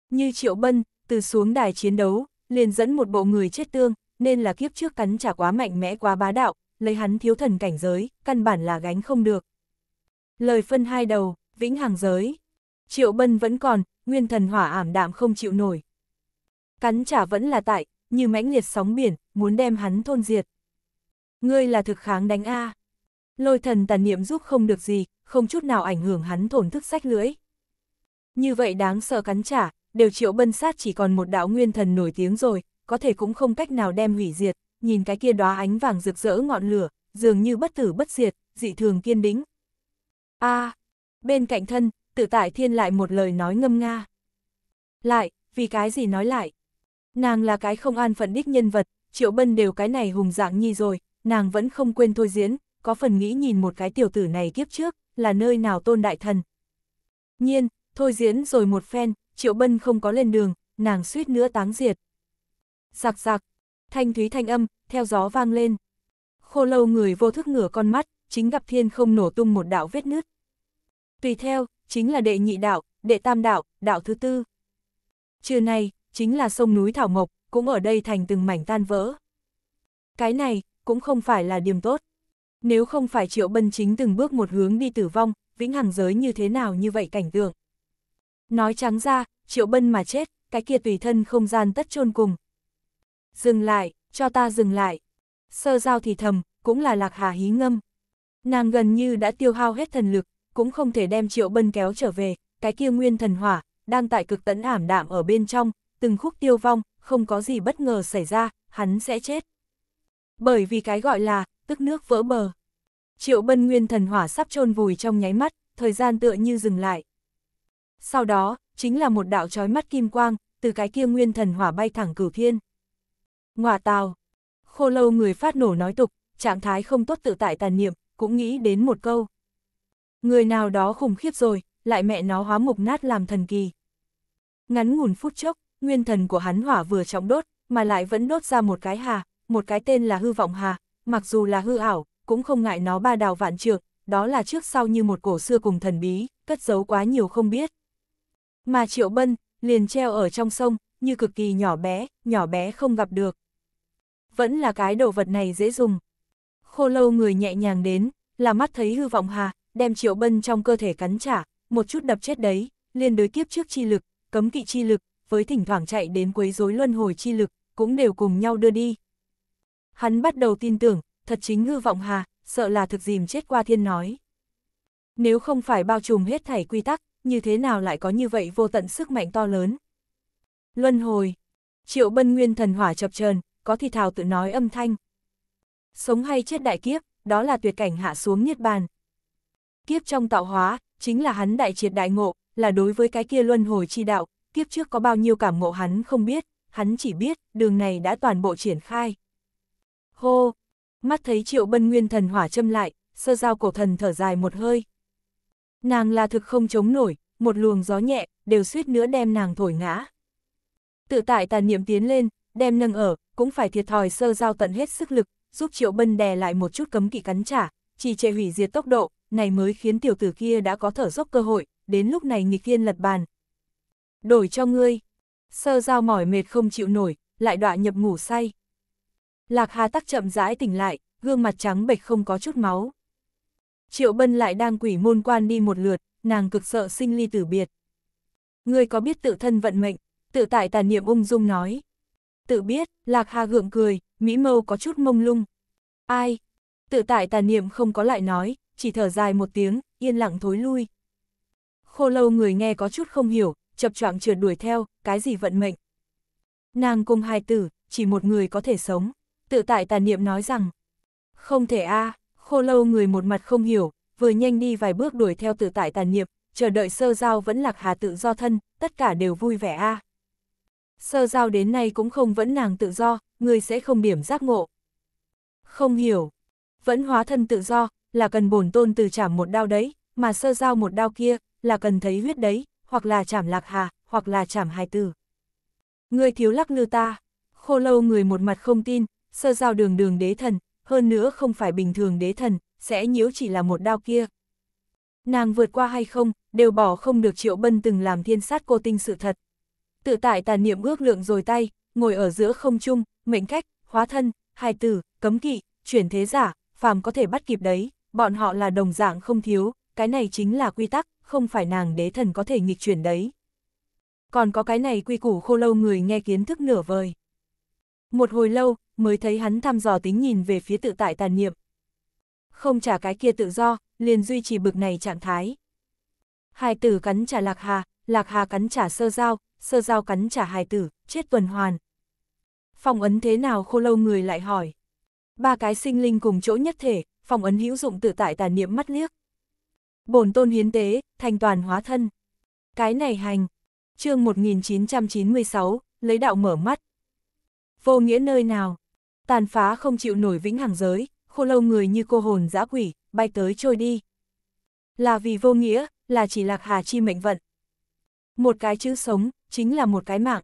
Như Triệu Bân, từ xuống đài chiến đấu, liền dẫn một bộ người chết tương, nên là kiếp trước cắn trả quá mạnh mẽ quá bá đạo, lấy hắn thiếu thần cảnh giới, căn bản là gánh không được. Lời phân hai đầu, vĩnh hằng giới. Triệu Bân vẫn còn, nguyên thần hỏa ảm đạm không chịu nổi. Cắn trả vẫn là tại, như mãnh liệt sóng biển, muốn đem hắn thôn diệt. Ngươi là thực kháng đánh A. Lôi thần tàn niệm giúp không được gì, không chút nào ảnh hưởng hắn thổn thức sách lưỡi. Như vậy đáng sợ cắn trả, đều triệu bân sát chỉ còn một đạo nguyên thần nổi tiếng rồi, có thể cũng không cách nào đem hủy diệt, nhìn cái kia đóa ánh vàng rực rỡ ngọn lửa, dường như bất tử bất diệt, dị thường kiên đĩnh. a bên cạnh thân, tự tại thiên lại một lời nói ngâm nga. Lại, vì cái gì nói lại? Nàng là cái không an phận đích nhân vật, triệu bân đều cái này hùng dạng nhi rồi, nàng vẫn không quên thôi diễn, có phần nghĩ nhìn một cái tiểu tử này kiếp trước, là nơi nào tôn đại thần. Nhiên, thôi diễn rồi một phen, Triệu Bân không có lên đường, nàng suýt nữa táng diệt. Giặc giặc, thanh thúy thanh âm, theo gió vang lên. Khô lâu người vô thức ngửa con mắt, chính gặp thiên không nổ tung một đạo vết nứt. Tùy theo, chính là đệ nhị đạo, đệ tam đạo, đạo thứ tư. Trưa nay, chính là sông núi Thảo Mộc, cũng ở đây thành từng mảnh tan vỡ. Cái này, cũng không phải là điểm tốt. Nếu không phải Triệu Bân chính từng bước một hướng đi tử vong, vĩnh hằng giới như thế nào như vậy cảnh tượng. Nói trắng ra, Triệu Bân mà chết, cái kia tùy thân không gian tất chôn cùng. Dừng lại, cho ta dừng lại. Sơ giao thì thầm, cũng là lạc hà hí ngâm. Nàng gần như đã tiêu hao hết thần lực, cũng không thể đem Triệu Bân kéo trở về, cái kia nguyên thần hỏa, đang tại cực tấn ảm đạm ở bên trong, từng khúc tiêu vong, không có gì bất ngờ xảy ra, hắn sẽ chết bởi vì cái gọi là, tức nước vỡ bờ. Triệu bân nguyên thần hỏa sắp chôn vùi trong nháy mắt, thời gian tựa như dừng lại. Sau đó, chính là một đạo chói mắt kim quang, từ cái kia nguyên thần hỏa bay thẳng cửu thiên. Ngọa tào, khô lâu người phát nổ nói tục, trạng thái không tốt tự tại tàn niệm, cũng nghĩ đến một câu. Người nào đó khủng khiếp rồi, lại mẹ nó hóa mục nát làm thần kỳ. Ngắn ngủn phút chốc, nguyên thần của hắn hỏa vừa trọng đốt, mà lại vẫn đốt ra một cái hà, một cái tên là hư vọng hà, mặc dù là hư ảo, cũng không ngại nó ba đào vạn trượng, đó là trước sau như một cổ xưa cùng thần bí, cất giấu quá nhiều không biết. Mà Triệu Bân, liền treo ở trong sông, như cực kỳ nhỏ bé, nhỏ bé không gặp được. Vẫn là cái đồ vật này dễ dùng. Khô lâu người nhẹ nhàng đến, là mắt thấy hư vọng hà, đem Triệu Bân trong cơ thể cắn trả, một chút đập chết đấy, liền đối kiếp trước chi lực, cấm kỵ chi lực, với thỉnh thoảng chạy đến quấy rối luân hồi chi lực, cũng đều cùng nhau đưa đi, Hắn bắt đầu tin tưởng, thật chính ngư vọng hà, sợ là thực dìm chết qua thiên nói. Nếu không phải bao trùm hết thảy quy tắc, như thế nào lại có như vậy vô tận sức mạnh to lớn. Luân hồi, triệu bân nguyên thần hỏa chập trờn, có thì thào tự nói âm thanh. Sống hay chết đại kiếp, đó là tuyệt cảnh hạ xuống niết bàn. Kiếp trong tạo hóa, chính là hắn đại triệt đại ngộ, là đối với cái kia luân hồi chi đạo, kiếp trước có bao nhiêu cảm ngộ hắn không biết, hắn chỉ biết, đường này đã toàn bộ triển khai. Hô! Mắt thấy triệu bân nguyên thần hỏa châm lại, sơ giao cổ thần thở dài một hơi. Nàng là thực không chống nổi, một luồng gió nhẹ, đều suýt nữa đem nàng thổi ngã. Tự tại tàn niệm tiến lên, đem nâng ở, cũng phải thiệt thòi sơ giao tận hết sức lực, giúp triệu bân đè lại một chút cấm kỵ cắn trả, chỉ trệ hủy diệt tốc độ, này mới khiến tiểu tử kia đã có thở dốc cơ hội, đến lúc này nghịch thiên lật bàn. Đổi cho ngươi, sơ giao mỏi mệt không chịu nổi, lại đọa nhập ngủ say. Lạc Hà Tắc chậm rãi tỉnh lại, gương mặt trắng bệch không có chút máu. Triệu Bân lại đang quỷ môn quan đi một lượt, nàng cực sợ sinh ly tử biệt. Ngươi có biết tự thân vận mệnh, tự tại tà niệm ung dung nói. Tự biết, Lạc Hà gượng cười, mỹ mâu có chút mông lung. Ai? Tự tại tà niệm không có lại nói, chỉ thở dài một tiếng, yên lặng thối lui. Khô lâu người nghe có chút không hiểu, chập choạng trượt đuổi theo, cái gì vận mệnh. Nàng cùng hai tử, chỉ một người có thể sống tự tại tà niệm nói rằng, không thể a à, khô lâu người một mặt không hiểu, vừa nhanh đi vài bước đuổi theo tự tại tà niệm, chờ đợi sơ giao vẫn lạc hà tự do thân, tất cả đều vui vẻ a à. Sơ giao đến nay cũng không vẫn nàng tự do, người sẽ không điểm giác ngộ. Không hiểu, vẫn hóa thân tự do, là cần bổn tôn từ chảm một đao đấy, mà sơ giao một đao kia, là cần thấy huyết đấy, hoặc là chảm lạc hà, hoặc là chảm hai tử. Người thiếu lắc lư ta, khô lâu người một mặt không tin, sơ giao đường đường đế thần, hơn nữa không phải bình thường đế thần, sẽ nhiễu chỉ là một đao kia. Nàng vượt qua hay không, đều bỏ không được Triệu Bân từng làm thiên sát cô tinh sự thật. Tự tại tàn niệm ước lượng rồi tay, ngồi ở giữa không trung, mệnh cách, hóa thân, hài tử, cấm kỵ, chuyển thế giả, phàm có thể bắt kịp đấy, bọn họ là đồng dạng không thiếu, cái này chính là quy tắc, không phải nàng đế thần có thể nghịch chuyển đấy. Còn có cái này quy củ khô lâu người nghe kiến thức nửa vời. Một hồi lâu, mới thấy hắn thăm dò tính nhìn về phía tự tại tàn niệm. Không trả cái kia tự do, liền duy trì bực này trạng thái. Hai tử cắn trả lạc hà, lạc hà cắn trả sơ giao, sơ giao cắn trả hài tử, chết tuần hoàn. phòng ấn thế nào khô lâu người lại hỏi. Ba cái sinh linh cùng chỗ nhất thể, phòng ấn hữu dụng tự tại tàn niệm mắt liếc. Bổn tôn hiến tế, thành toàn hóa thân. Cái này hành. chương 1996, lấy đạo mở mắt, vô nghĩa nơi nào. Tàn phá không chịu nổi vĩnh hằng giới, khô lâu người như cô hồn dã quỷ, bay tới trôi đi. Là vì vô nghĩa, là chỉ lạc hà chi mệnh vận. Một cái chữ sống, chính là một cái mạng.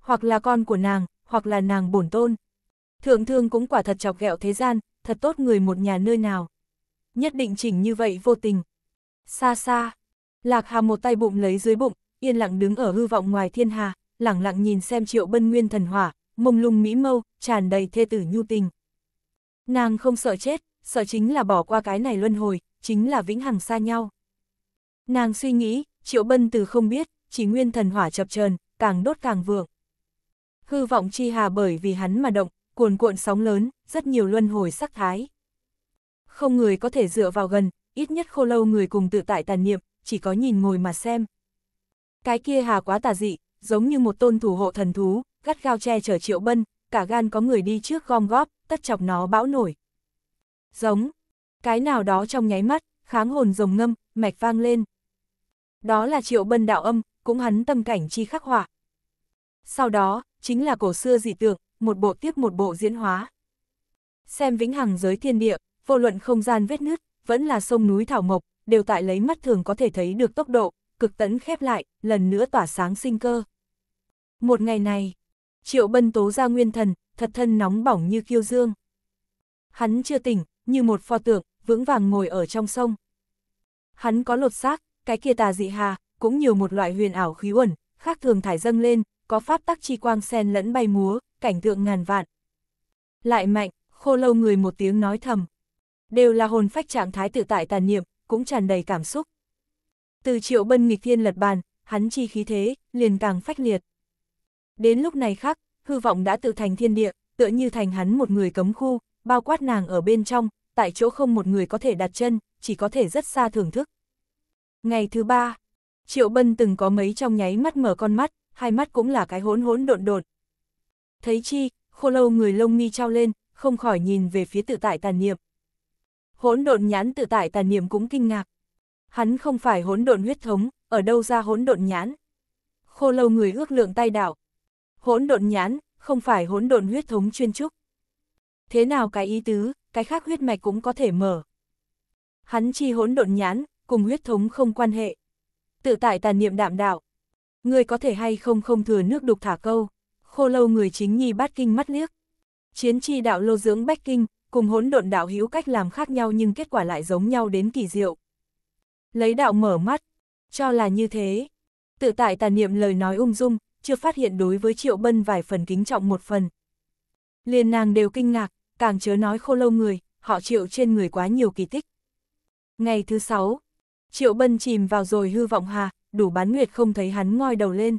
Hoặc là con của nàng, hoặc là nàng bổn tôn. Thượng thương cũng quả thật chọc ghẹo thế gian, thật tốt người một nhà nơi nào. Nhất định chỉnh như vậy vô tình. Xa xa, lạc hà một tay bụng lấy dưới bụng, yên lặng đứng ở hư vọng ngoài thiên hà, lặng lặng nhìn xem triệu bân nguyên thần hỏa, mông lung mỹ mâu, tràn đầy thê tử nhu tình. Nàng không sợ chết, sợ chính là bỏ qua cái này luân hồi, chính là vĩnh hằng xa nhau. Nàng suy nghĩ, triệu bân từ không biết, chỉ nguyên thần hỏa chập trờn, càng đốt càng vượng. Hư vọng chi hà bởi vì hắn mà động, cuồn cuộn sóng lớn, rất nhiều luân hồi sắc thái. Không người có thể dựa vào gần, ít nhất khô lâu người cùng tự tại tàn niệm, chỉ có nhìn ngồi mà xem. Cái kia hà quá tà dị, giống như một tôn thủ hộ thần thú, gắt gao che chở triệu bân, cả gan có người đi trước gom góp, tất chọc nó bão nổi. Giống, cái nào đó trong nháy mắt, kháng hồn rồng ngâm, mạch vang lên. Đó là triệu bân đạo âm, cũng hắn tâm cảnh chi khắc họa. Sau đó, chính là cổ xưa dị tượng, một bộ tiếp một bộ diễn hóa. Xem vĩnh hằng giới thiên địa, vô luận không gian vết nứt, vẫn là sông núi thảo mộc, đều tại lấy mắt thường có thể thấy được tốc độ, cực tấn khép lại, lần nữa tỏa sáng sinh cơ. Một ngày này, Triệu Bân tố ra nguyên thần, thật thân nóng bỏng như kiêu dương. Hắn chưa tỉnh, như một pho tượng, vững vàng ngồi ở trong sông. Hắn có lột xác, cái kia tà dị hà, cũng nhiều một loại huyền ảo khí uẩn, khác thường thải dâng lên, có pháp tắc chi quang sen lẫn bay múa, cảnh tượng ngàn vạn. Lại mạnh, khô lâu người một tiếng nói thầm. Đều là hồn phách trạng thái tự tại tàn niệm, cũng tràn đầy cảm xúc. Từ triệu bân nghịch thiên lật bàn, hắn chi khí thế, liền càng phách liệt. Đến lúc này khác, hư vọng đã tự thành thiên địa, tựa như thành hắn một người cấm khu, bao quát nàng ở bên trong, tại chỗ không một người có thể đặt chân, chỉ có thể rất xa thưởng thức. Ngày thứ ba, Triệu Bân từng có mấy trong nháy mắt mở con mắt, hai mắt cũng là cái hỗn hỗn độn độn. Thấy chi, khô lâu người lông mi trao lên, không khỏi nhìn về phía tự tại tàn niệm. Hỗn độn nhãn tự tại tàn niệm cũng kinh ngạc. Hắn không phải hỗn độn huyết thống, ở đâu ra hỗn độn nhãn. Khô lâu người ước lượng tay đảo, hỗn độn nhãn, không phải hỗn độn huyết thống chuyên trúc. Thế nào cái ý tứ, cái khác huyết mạch cũng có thể mở. Hắn chi hỗn độn nhãn, cùng huyết thống không quan hệ. Tự tại tàn niệm đạm đạo. Người có thể hay không không thừa nước đục thả câu. Khô lâu người chính nhi bát kinh mắt liếc. Chiến chi đạo lô dưỡng bách kinh, cùng hỗn độn đạo hữu cách làm khác nhau nhưng kết quả lại giống nhau đến kỳ diệu. Lấy đạo mở mắt, cho là như thế. Tự tại tàn niệm lời nói ung dung, chưa phát hiện đối với Triệu Bân vài phần kính trọng một phần. liên nàng đều kinh ngạc, càng chớ nói khô lâu người, họ Triệu trên người quá nhiều kỳ tích. Ngày thứ sáu, Triệu Bân chìm vào rồi hư vọng hà, đủ bán nguyệt không thấy hắn ngoi đầu lên.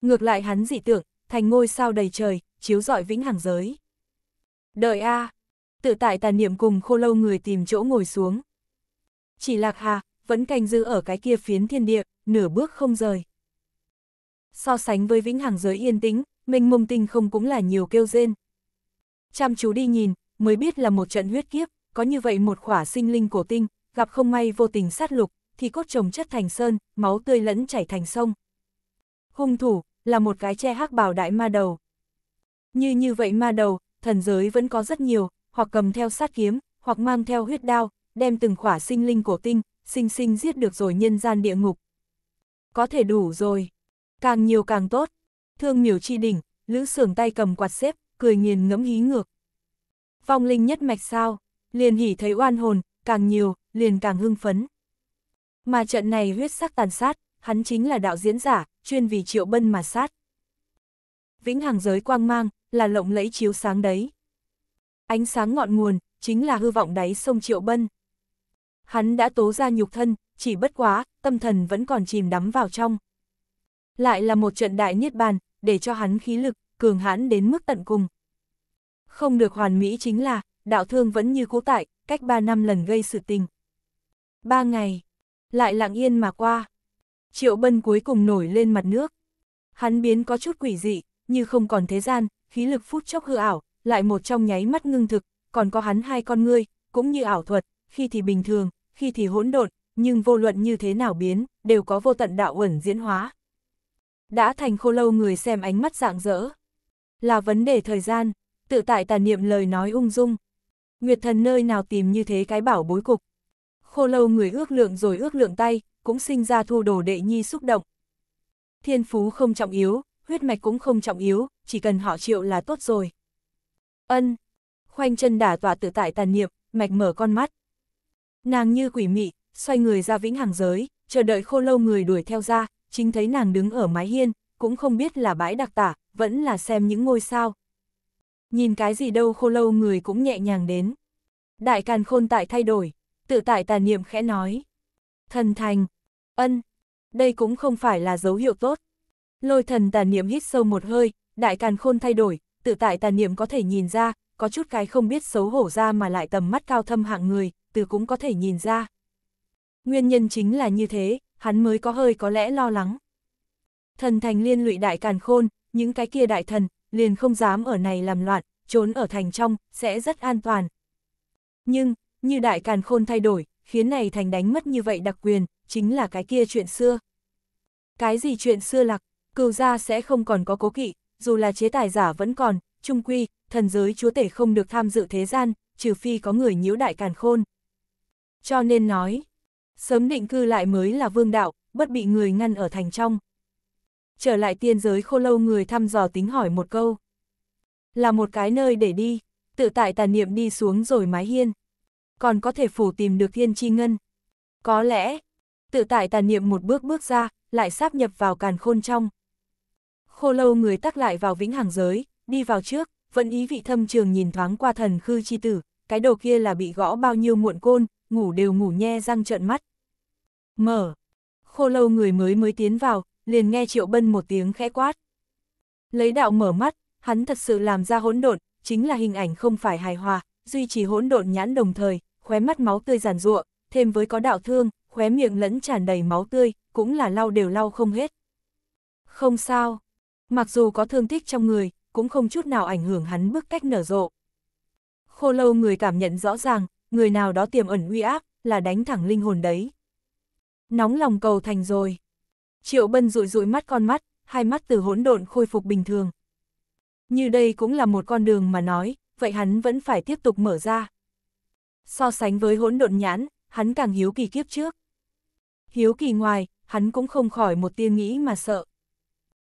Ngược lại hắn dị tưởng, thành ngôi sao đầy trời, chiếu rọi vĩnh hằng giới. Đợi a, tự tại tàn niệm cùng khô lâu người tìm chỗ ngồi xuống. Chỉ lạc hà, vẫn canh giữ ở cái kia phiến thiên địa, nửa bước không rời so sánh với vĩnh hằng giới yên tĩnh, mình mông tinh không cũng là nhiều kêu rên. Chăm chú đi nhìn, mới biết là một trận huyết kiếp, có như vậy một khỏa sinh linh cổ tinh, gặp không may vô tình sát lục, thì cốt trồng chất thành sơn, máu tươi lẫn chảy thành sông. Hung thủ, là một cái che hắc bảo đại ma đầu. Như như vậy ma đầu, thần giới vẫn có rất nhiều, hoặc cầm theo sát kiếm, hoặc mang theo huyết đao, đem từng khỏa sinh linh cổ tinh, sinh sinh giết được rồi nhân gian địa ngục. Có thể đủ rồi. Càng nhiều càng tốt. Thương miểu chi đỉnh, lữ sưởng tay cầm quạt xếp, cười nghiền ngẫm hí ngược. Vong linh nhất mạch sao, liền hỉ thấy oan hồn, càng nhiều, liền càng hưng phấn. Mà trận này huyết sắc tàn sát, hắn chính là đạo diễn giả, chuyên vì triệu bân mà sát. Vĩnh hằng giới quang mang, là lộng lẫy chiếu sáng đấy. Ánh sáng ngọn nguồn, chính là hư vọng đáy sông triệu bân. Hắn đã tố ra nhục thân, chỉ bất quá, tâm thần vẫn còn chìm đắm vào trong. Lại là một trận đại niết bàn, để cho hắn khí lực, cường hãn đến mức tận cùng. Không được hoàn mỹ chính là, đạo thương vẫn như cũ tại, cách 3 năm lần gây sự tình. Ba ngày, lại lặng yên mà qua. Triệu Bân cuối cùng nổi lên mặt nước. Hắn biến có chút quỷ dị, như không còn thế gian, khí lực phút chốc hư ảo, lại một trong nháy mắt ngưng thực, còn có hắn hai con ngươi, cũng như ảo thuật, khi thì bình thường, khi thì hỗn độn, nhưng vô luận như thế nào biến, đều có vô tận đạo ẩn diễn hóa. Đã thành khô lâu người xem ánh mắt rạng rỡ. Là vấn đề thời gian, tự tại tà niệm lời nói ung dung. Nguyệt thần nơi nào tìm như thế cái bảo bối cục. Khô lâu người ước lượng rồi ước lượng tay, cũng sinh ra thu đồ đệ nhi xúc động. Thiên phú không trọng yếu, huyết mạch cũng không trọng yếu, chỉ cần họ chịu là tốt rồi. Ân, khoanh chân đả tọa tự tại tàn niệm, mạch mở con mắt. Nàng như quỷ mị, xoay người ra vĩnh hàng giới, chờ đợi khô lâu người đuổi theo ra, chính thấy nàng đứng ở mái hiên, cũng không biết là bãi đặc tả, vẫn là xem những ngôi sao. Nhìn cái gì đâu khô lâu người cũng nhẹ nhàng đến. Đại càn khôn tại thay đổi, tự tại tà niệm khẽ nói. Thần thành, ân, đây cũng không phải là dấu hiệu tốt. Lôi thần tà niệm hít sâu một hơi, đại càn khôn thay đổi, tự tại tà niệm có thể nhìn ra, có chút cái không biết xấu hổ ra mà lại tầm mắt cao thâm hạng người, từ cũng có thể nhìn ra. Nguyên nhân chính là như thế, hắn mới có hơi có lẽ lo lắng. Thần thành liên lụy đại càn khôn, những cái kia đại thần, liền không dám ở này làm loạn, trốn ở thành trong, sẽ rất an toàn. Nhưng, như đại càn khôn thay đổi, khiến này thành đánh mất như vậy đặc quyền, chính là cái kia chuyện xưa. Cái gì chuyện xưa lạc, cừu gia sẽ không còn có cố kỵ, dù là chế tài giả vẫn còn, trung quy, thần giới chúa tể không được tham dự thế gian, trừ phi có người nhiễu đại càn khôn. Cho nên nói, sớm định cư lại mới là vương đạo, bất bị người ngăn ở thành trong. Trở lại tiên giới khô lâu người thăm dò tính hỏi một câu. Là một cái nơi để đi, tự tại tà niệm đi xuống rồi mái hiên. Còn có thể phủ tìm được thiên chi ngân. Có lẽ, tự tại tà niệm một bước bước ra, lại sáp nhập vào càn khôn trong. Khô lâu người tắc lại vào vĩnh hằng giới, đi vào trước, vẫn ý vị thâm trường nhìn thoáng qua thần khư chi tử, cái đồ kia là bị gõ bao nhiêu muộn côn, ngủ đều ngủ nhe răng trợn mắt. Mở! Khô lâu người mới mới tiến vào, liền nghe Triệu Bân một tiếng khẽ quát. Lấy đạo mở mắt, hắn thật sự làm ra hỗn độn, chính là hình ảnh không phải hài hòa, duy trì hỗn độn nhãn đồng thời, khóe mắt máu tươi giàn ruộng, thêm với có đạo thương, khóe miệng lẫn tràn đầy máu tươi, cũng là lau đều lau không hết. Không sao, mặc dù có thương tích trong người, cũng không chút nào ảnh hưởng hắn bước cách nở rộ. Khô lâu người cảm nhận rõ ràng, người nào đó tiềm ẩn uy áp, là đánh thẳng linh hồn đấy. Nóng lòng cầu thành rồi. Triệu Bân rụi rụi mắt con mắt, hai mắt từ hỗn độn khôi phục bình thường. Như đây cũng là một con đường mà nói, vậy hắn vẫn phải tiếp tục mở ra. So sánh với hỗn độn nhãn, hắn càng hiếu kỳ kiếp trước. Hiếu kỳ ngoài, hắn cũng không khỏi một tiên nghĩ mà sợ.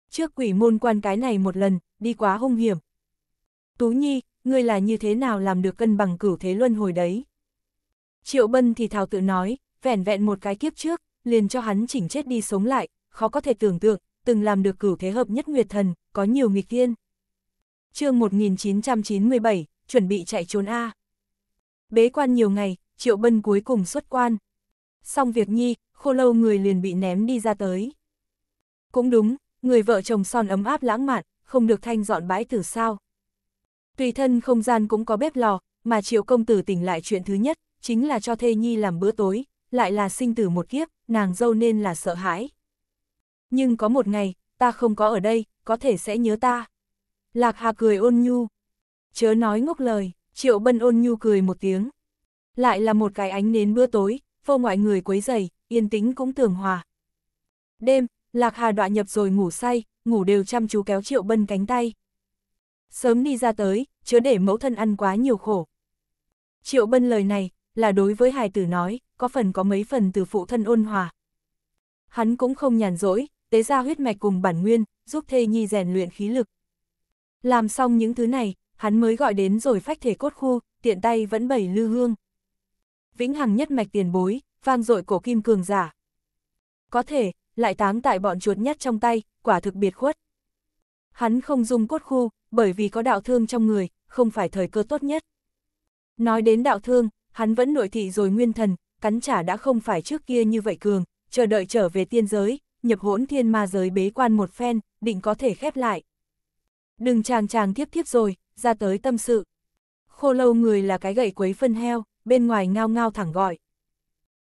Trước quỷ môn quan cái này một lần, đi quá hung hiểm, Tú Nhi, ngươi là như thế nào làm được cân bằng cửu thế luân hồi đấy? Triệu Bân thì thào tự nói, vẻn vẹn một cái kiếp trước, liền cho hắn chỉnh chết đi sống lại, khó có thể tưởng tượng, từng làm được cửu thế hợp nhất nguyệt thần, có nhiều nghịch thiên. chương 1997, chuẩn bị chạy trốn A. Bế quan nhiều ngày, Triệu Bân cuối cùng xuất quan. Xong việc nhi, khô lâu người liền bị ném đi ra tới. Cũng đúng, người vợ chồng son ấm áp lãng mạn, không được thanh dọn bãi tử sao. Tùy thân không gian cũng có bếp lò, mà triệu công tử tỉnh lại chuyện thứ nhất, chính là cho thê nhi làm bữa tối, lại là sinh tử một kiếp, nàng dâu nên là sợ hãi. Nhưng có một ngày, ta không có ở đây, có thể sẽ nhớ ta. Lạc Hà cười ôn nhu. Chớ nói ngốc lời, triệu bân ôn nhu cười một tiếng. Lại là một cái ánh nến bữa tối, vô ngoại người quấy dày, yên tĩnh cũng tường hòa. Đêm, Lạc Hà đọa nhập rồi ngủ say, ngủ đều chăm chú kéo triệu bân cánh tay. Sớm đi ra tới, chứa để mẫu thân ăn quá nhiều khổ. Triệu Bân lời này, là đối với hài tử nói, có phần có mấy phần từ phụ thân ôn hòa. Hắn cũng không nhàn rỗi, tế ra huyết mạch cùng bản nguyên, giúp thê nhi rèn luyện khí lực. Làm xong những thứ này, hắn mới gọi đến rồi phách thể cốt khu, tiện tay vẫn bày lư hương. Vĩnh hằng nhất mạch tiền bối, vang dội cổ kim cường giả. Có thể, lại táng tại bọn chuột nhắt trong tay, quả thực biệt khuất. Hắn không dung cốt khu, bởi vì có đạo thương trong người, không phải thời cơ tốt nhất. Nói đến đạo thương, hắn vẫn nội thị rồi nguyên thần, cắn trả đã không phải trước kia như vậy cường, chờ đợi trở về tiên giới, nhập hỗn thiên ma giới bế quan một phen, định có thể khép lại. Đừng chàng chàng thiếp thiếp rồi, ra tới tâm sự. Khô lâu người là cái gậy quấy phân heo, bên ngoài ngao ngao thẳng gọi.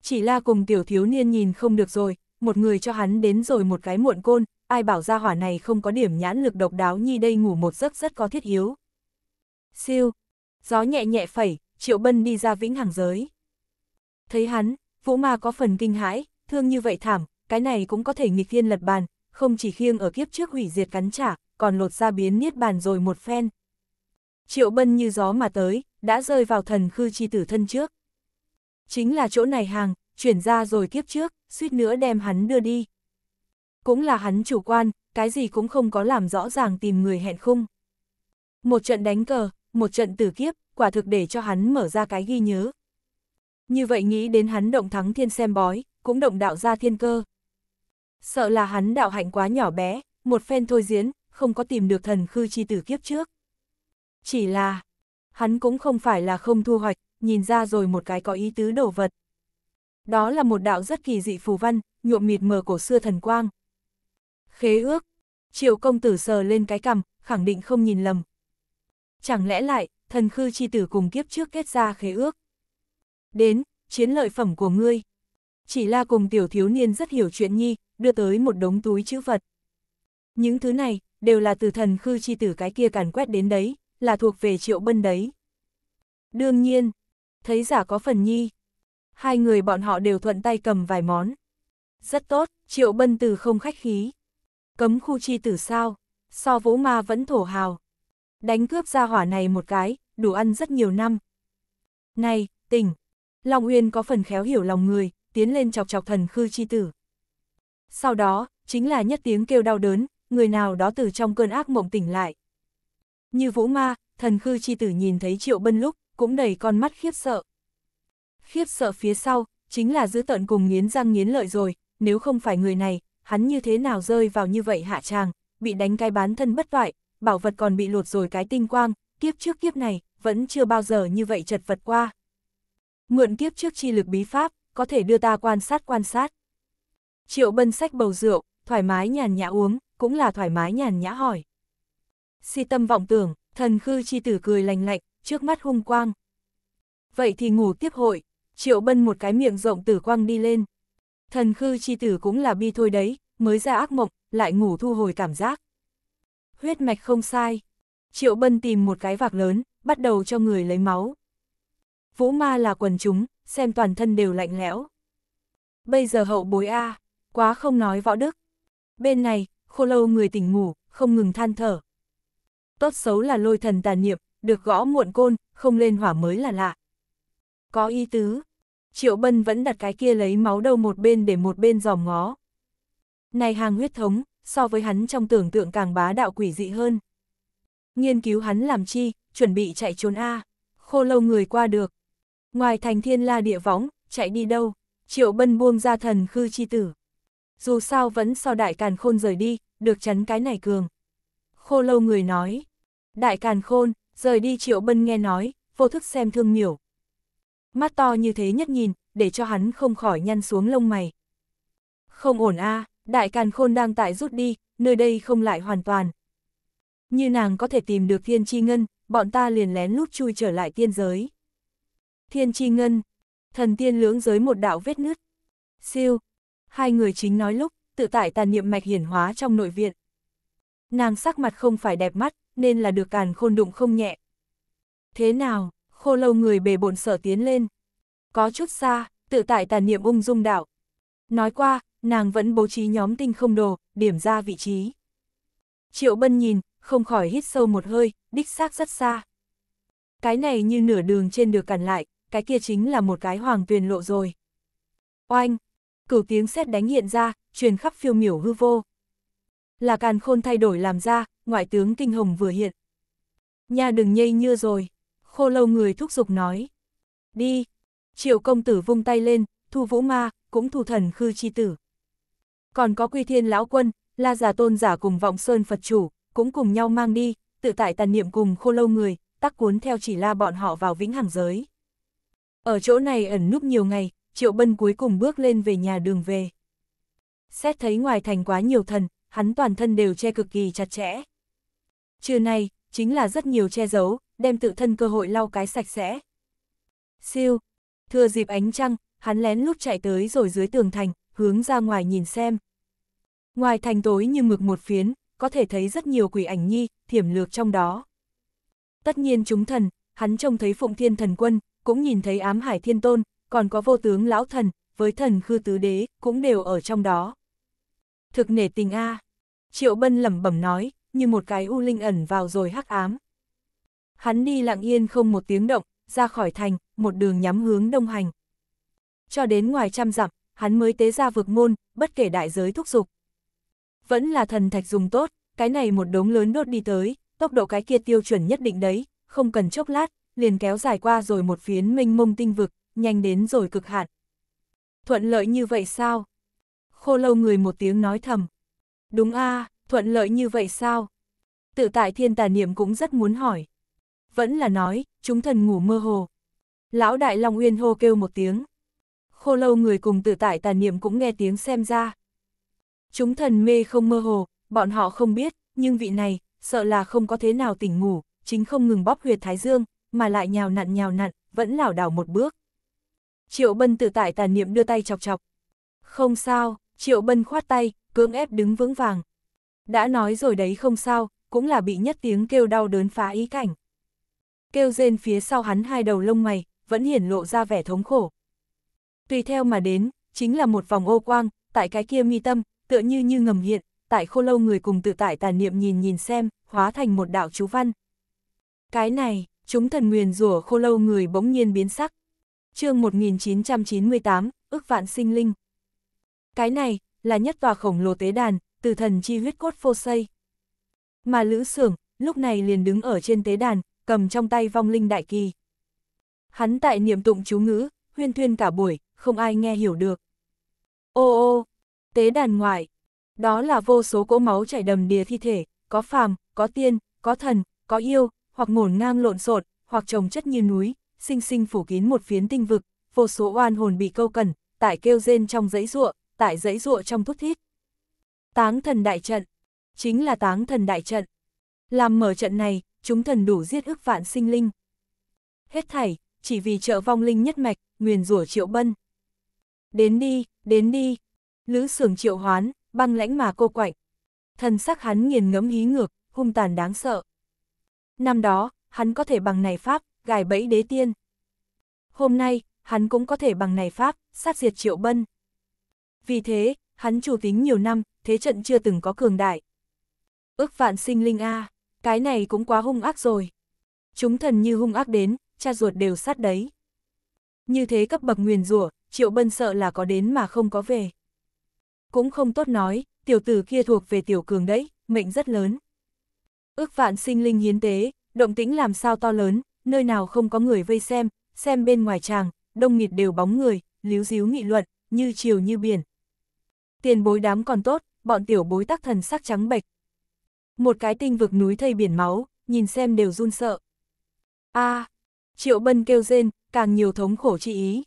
Chỉ là cùng tiểu thiếu niên nhìn không được rồi, một người cho hắn đến rồi một cái muộn côn, ai bảo ra hỏa này không có điểm nhãn lực độc đáo như đây ngủ một giấc rất có thiết yếu? Siêu, gió nhẹ nhẹ phẩy, Triệu Bân đi ra vĩnh hàng giới. Thấy hắn, Vũ Ma có phần kinh hãi, thương như vậy thảm, cái này cũng có thể nghịch thiên lật bàn, không chỉ khiêng ở kiếp trước hủy diệt cắn trả, còn lột ra biến niết bàn rồi một phen. Triệu Bân như gió mà tới, đã rơi vào thần khư chi tử thân trước. Chính là chỗ này hàng, chuyển ra rồi kiếp trước, suýt nữa đem hắn đưa đi. Cũng là hắn chủ quan, cái gì cũng không có làm rõ ràng tìm người hẹn khung. Một trận đánh cờ, một trận tử kiếp, quả thực để cho hắn mở ra cái ghi nhớ. Như vậy nghĩ đến hắn động thắng thiên xem bói, cũng động đạo ra thiên cơ. Sợ là hắn đạo hạnh quá nhỏ bé, một phen thôi diễn, không có tìm được thần khư chi tử kiếp trước. Chỉ là, hắn cũng không phải là không thu hoạch, nhìn ra rồi một cái có ý tứ đồ vật. Đó là một đạo rất kỳ dị phù văn, nhuộm mịt mờ cổ xưa thần quang, Khế ước. Triệu công tử sờ lên cái cằm, khẳng định không nhìn lầm. Chẳng lẽ lại, thần khư chi tử cùng kiếp trước kết ra khế ước. Đến, chiến lợi phẩm của ngươi. Chỉ là cùng tiểu thiếu niên rất hiểu chuyện nhi, đưa tới một đống túi chữ vật. Những thứ này, đều là từ thần khư chi tử cái kia càn quét đến đấy, là thuộc về triệu bân đấy. Đương nhiên, thấy giả có phần nhi. Hai người bọn họ đều thuận tay cầm vài món. Rất tốt, triệu bân từ không khách khí. Cấm khu chi tử sao? So vũ ma vẫn thổ hào. Đánh cướp ra hỏa này một cái, đủ ăn rất nhiều năm. Này, tỉnh! Long Uyên có phần khéo hiểu lòng người, tiến lên chọc chọc thần khư chi tử. Sau đó, chính là nhất tiếng kêu đau đớn, người nào đó từ trong cơn ác mộng tỉnh lại. Như vũ ma, thần khư chi tử nhìn thấy triệu bân lúc, cũng đầy con mắt khiếp sợ. Khiếp sợ phía sau, chính là giữ tận cùng nghiến răng nghiến lợi rồi, nếu không phải người này, hắn như thế nào rơi vào như vậy hạ tràng, bị đánh cái bán thân bất toại, bảo vật còn bị lột rồi cái tinh quang, kiếp trước kiếp này, vẫn chưa bao giờ như vậy chật vật qua. Mượn kiếp trước chi lực bí pháp, có thể đưa ta quan sát quan sát. Triệu bân sách bầu rượu, thoải mái nhàn nhã uống, cũng là thoải mái nhàn nhã hỏi. Si tâm vọng tưởng, thần khư chi tử cười lành lạnh, trước mắt hung quang. Vậy thì ngủ tiếp hội, triệu bân một cái miệng rộng tử quang đi lên. Thần khư chi tử cũng là bi thôi đấy, mới ra ác mộng, lại ngủ thu hồi cảm giác. Huyết mạch không sai. Triệu Bân tìm một cái vạc lớn, bắt đầu cho người lấy máu. Vũ ma là quần chúng, xem toàn thân đều lạnh lẽo. Bây giờ hậu bối A, quá không nói võ đức. Bên này, khô lâu người tỉnh ngủ, không ngừng than thở. Tốt xấu là lôi thần tàn niệm, được gõ muộn côn, không lên hỏa mới là lạ. Có ý tứ, Triệu Bân vẫn đặt cái kia lấy máu đầu một bên để một bên giòm ngó. Này hàng huyết thống, so với hắn trong tưởng tượng càng bá đạo quỷ dị hơn. Nghiên cứu hắn làm chi, chuẩn bị chạy trốn A, khô lâu người qua được. Ngoài thành thiên la địa võng, chạy đi đâu, triệu bân buông ra thần khư chi tử. Dù sao vẫn so đại càn khôn rời đi, được chắn cái này cường. Khô lâu người nói, đại càn khôn, rời đi triệu bân nghe nói, vô thức xem thương miểu, mắt to như thế nhất nhìn, để cho hắn không khỏi nhăn xuống lông mày. Không ổn a, đại càn khôn đang tại rút đi, nơi đây không lại hoàn toàn. Như nàng có thể tìm được thiên chi ngân, bọn ta liền lén lút chui trở lại tiên giới. Thiên chi ngân, thần tiên lưỡng giới một đạo vết nứt. Siêu, hai người chính nói lúc, tự tại tàn niệm mạch hiển hóa trong nội viện. Nàng sắc mặt không phải đẹp mắt, nên là được càn khôn đụng không nhẹ. Thế nào, khô lâu người bề bổn sở tiến lên. Có chút xa, tự tại tàn niệm ung dung đạo Nói qua, nàng vẫn bố trí nhóm tinh không đồ, điểm ra vị trí. Triệu Bân nhìn, không khỏi hít sâu một hơi, đích xác rất xa. Cái này như nửa đường trên được cản lại, cái kia chính là một cái hoàng tuyền lộ rồi. Oanh! Cửu tiếng sét đánh hiện ra, truyền khắp phiêu miểu hư vô. Là càn khôn thay đổi làm ra, ngoại tướng kinh hồng vừa hiện. Nhà đừng nhây nhưa rồi khô lâu người thúc giục nói. Đi! Triệu công tử vung tay lên, thu vũ ma, cũng thu thần khư chi tử. Còn có quy thiên lão quân, la giả tôn giả cùng vọng sơn Phật chủ, cũng cùng nhau mang đi, tự tại tàn niệm cùng khô lâu người, tắc cuốn theo chỉ la bọn họ vào vĩnh hằng giới. Ở chỗ này ẩn núp nhiều ngày, Triệu Bân cuối cùng bước lên về nhà đường về. Xét thấy ngoài thành quá nhiều thần, hắn toàn thân đều che cực kỳ chặt chẽ. Trừ này, chính là rất nhiều che giấu, đem tự thân cơ hội lau cái sạch sẽ. Siêu, thừa dịp ánh trăng, hắn lén lút chạy tới rồi dưới tường thành, hướng ra ngoài nhìn xem. Ngoài thành tối như mực một phiến, có thể thấy rất nhiều quỷ ảnh nhi, thiểm lược trong đó. Tất nhiên chúng thần, hắn trông thấy Phụng Thiên Thần Quân, cũng nhìn thấy Ám Hải Thiên Tôn, còn có vô tướng Lão Thần, với thần khư tứ đế, cũng đều ở trong đó. Thực nể tình A. Triệu Bân lẩm bẩm nói, như một cái u linh ẩn vào rồi hắc ám, hắn đi lặng yên không một tiếng động, ra khỏi thành, một đường nhắm hướng đông hành. Cho đến ngoài trăm dặm, hắn mới tế ra vực môn, bất kể đại giới thúc dục. Vẫn là thần thạch dùng tốt, cái này một đống lớn đốt đi tới, tốc độ cái kia tiêu chuẩn nhất định đấy, không cần chốc lát, liền kéo dài qua rồi một phiến minh mông tinh vực, nhanh đến rồi cực hạn. Thuận lợi như vậy sao? Khô lâu người một tiếng nói thầm. Đúng a thuận lợi như vậy sao? Tự tại thiên tà niệm cũng rất muốn hỏi vẫn là nói, chúng thần ngủ mơ hồ. Lão Đại Long Uyên hô kêu một tiếng. Khô lâu người cùng tự tại tà niệm cũng nghe tiếng xem ra. Chúng thần mê không mơ hồ, bọn họ không biết, nhưng vị này, sợ là không có thế nào tỉnh ngủ, chính không ngừng bóp huyệt thái dương, mà lại nhào nặn nhào nặn, vẫn lảo đảo một bước. Triệu Bân tự tại tà niệm đưa tay chọc chọc. Không sao, Triệu Bân khoát tay, cưỡng ép đứng vững vàng. Đã nói rồi đấy không sao, cũng là bị nhất tiếng kêu đau đớn phá ý cảnh. Kêu rên phía sau hắn hai đầu lông mày, vẫn hiển lộ ra vẻ thống khổ. Tùy theo mà đến, chính là một vòng ô quang, tại cái kia mi tâm, tựa như như ngầm hiện, tại khô lâu người cùng tự tại tàn niệm nhìn nhìn xem, hóa thành một đạo chú văn. Cái này, chúng thần nguyền rủa khô lâu người bỗng nhiên biến sắc. chương 1998, ước vạn sinh linh. Cái này, là nhất tòa khổng lồ tế đàn, từ thần chi huyết cốt phô xây. Mà Lữ Sưởng, lúc này liền đứng ở trên tế đàn, cầm trong tay vong linh đại kỳ. Hắn tại niệm tụng chú ngữ, huyên thuyên cả buổi, không ai nghe hiểu được. Ô ô, tế đàn ngoại, đó là vô số cỗ máu chảy đầm đìa thi thể, có phàm, có tiên, có thần, có yêu, hoặc ngổn ngang lộn xộn, hoặc trồng chất như núi, sinh sinh phủ kín một phiến tinh vực, vô số oan hồn bị câu cần tại kêu rên trong dãy ruộng, tại dãy ruộng trong thuốc thiết Táng thần đại trận, chính là táng thần đại trận. Làm mở trận này, chúng thần đủ giết ức vạn sinh linh. Hết thảy, chỉ vì trợ vong linh nhất mạch, nguyền rủa triệu bân. Đến đi, đến đi. Lữ sưởng triệu hoán, băng lãnh mà cô quạnh. Thần sắc hắn nghiền ngẫm hí ngược, hung tàn đáng sợ. Năm đó, hắn có thể bằng này pháp, gài bẫy đế tiên. Hôm nay, hắn cũng có thể bằng này pháp, sát diệt triệu bân. Vì thế, hắn chủ tính nhiều năm, thế trận chưa từng có cường đại. Ước vạn sinh linh A. Cái này cũng quá hung ác rồi. Chúng thần như hung ác đến, cha ruột đều sát đấy. Như thế cấp bậc nguyền rủa triệu bân sợ là có đến mà không có về. Cũng không tốt nói, tiểu tử kia thuộc về tiểu cường đấy, mệnh rất lớn. Ước vạn sinh linh hiến tế, động tĩnh làm sao to lớn, nơi nào không có người vây xem, xem bên ngoài tràng, đông nghịt đều bóng người, líu díu nghị luận, như chiều như biển. Tiền bối đám còn tốt, bọn tiểu bối tác thần sắc trắng bệch, một cái tinh vực núi thây biển máu, nhìn xem đều run sợ. a à, Triệu Bân kêu rên, càng nhiều thống khổ chi ý.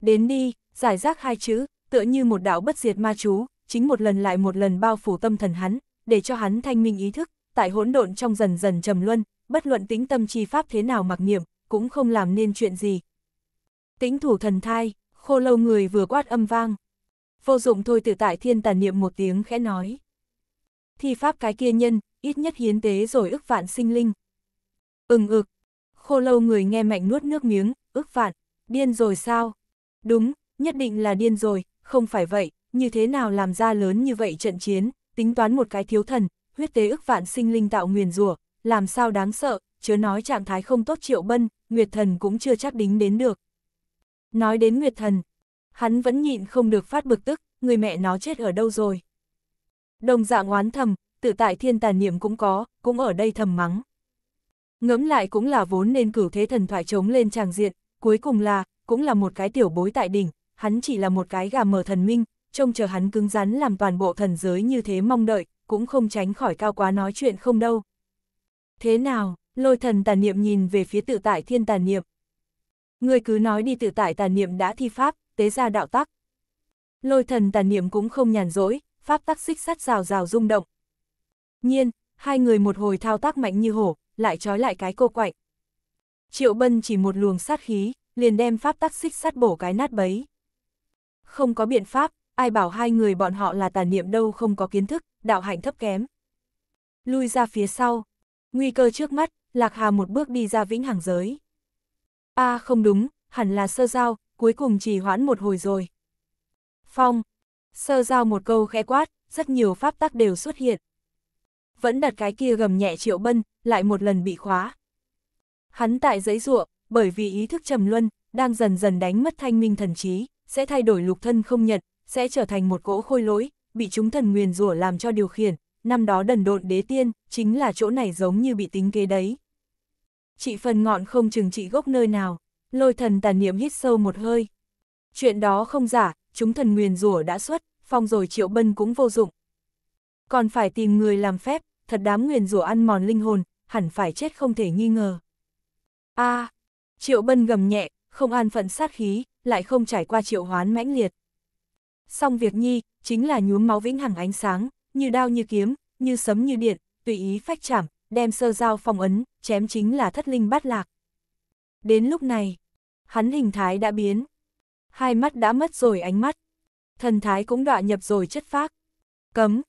Đến đi, giải rác hai chữ, tựa như một đạo bất diệt ma chú, chính một lần lại một lần bao phủ tâm thần hắn, để cho hắn thanh minh ý thức, tại hỗn độn trong dần dần trầm luân, bất luận tính tâm chi pháp thế nào mặc niệm, cũng không làm nên chuyện gì. Tính thủ thần thai, khô lâu người vừa quát âm vang. Vô dụng thôi tự tại thiên tàn niệm một tiếng khẽ nói thi pháp cái kia nhân, ít nhất hiến tế rồi ức vạn sinh linh. Ừng ực, khô lâu người nghe mạnh nuốt nước miếng, ức vạn, điên rồi sao? Đúng, nhất định là điên rồi, không phải vậy, như thế nào làm ra lớn như vậy trận chiến, tính toán một cái thiếu thần, huyết tế ức vạn sinh linh tạo nguyền rủa làm sao đáng sợ, chớ nói trạng thái không tốt triệu bân, Nguyệt Thần cũng chưa chắc đính đến được. Nói đến Nguyệt Thần, hắn vẫn nhịn không được phát bực tức, người mẹ nó chết ở đâu rồi đồng dạng oán thầm, tự tại thiên tàn niệm cũng có, cũng ở đây thầm mắng. Ngẫm lại cũng là vốn nên cử thế thần thoại chống lên tràng diện, cuối cùng là, cũng là một cái tiểu bối tại đỉnh, hắn chỉ là một cái gà mờ thần minh, trông chờ hắn cứng rắn làm toàn bộ thần giới như thế mong đợi, cũng không tránh khỏi cao quá nói chuyện không đâu. Thế nào, lôi thần tàn niệm nhìn về phía tự tại thiên tàn niệm. Người cứ nói đi tự tại tàn niệm đã thi pháp, tế ra đạo tắc. Lôi thần tàn niệm cũng không nhàn rỗi, pháp tắc xích sắt rào rào rung động. Nhiên, hai người một hồi thao tác mạnh như hổ, lại trói lại cái cô quạnh. Triệu Bân chỉ một luồng sát khí, liền đem pháp tắc xích sắt bổ cái nát bấy. Không có biện pháp, ai bảo hai người bọn họ là tà niệm đâu không có kiến thức, đạo hạnh thấp kém. Lui ra phía sau, nguy cơ trước mắt, Lạc Hà một bước đi ra vĩnh hằng giới. a à, không đúng, hẳn là sơ giao, cuối cùng trì hoãn một hồi rồi. Phong, Sơ giao một câu khẽ quát, rất nhiều pháp tắc đều xuất hiện. Vẫn đặt cái kia gầm nhẹ triệu bân, lại một lần bị khóa. Hắn tại giấy ruộng, bởi vì ý thức trầm luân, đang dần dần đánh mất thanh minh thần trí, sẽ thay đổi lục thân không nhận, sẽ trở thành một cỗ khôi lỗi, bị chúng thần nguyền rủa làm cho điều khiển, năm đó đần độn đế tiên, chính là chỗ này giống như bị tính kế đấy. Chị phần ngọn không chừng trị gốc nơi nào, lôi thần tàn niệm hít sâu một hơi. Chuyện đó không giả, chúng thần nguyền rủa đã xuất, phong rồi triệu bân cũng vô dụng. Còn phải tìm người làm phép, thật đám nguyền rủa ăn mòn linh hồn, hẳn phải chết không thể nghi ngờ. a à, triệu bân gầm nhẹ, không an phận sát khí, lại không trải qua triệu hoán mãnh liệt. Xong việc nhi, chính là nhuốm máu vĩnh hằng ánh sáng, như đao như kiếm, như sấm như điện, tùy ý phách chảm, đem sơ dao phong ấn, chém chính là thất linh bát lạc. Đến lúc này, hắn hình thái đã biến, hai mắt đã mất rồi ánh mắt. Thần thái cũng đọa nhập rồi chất phác. Cấm.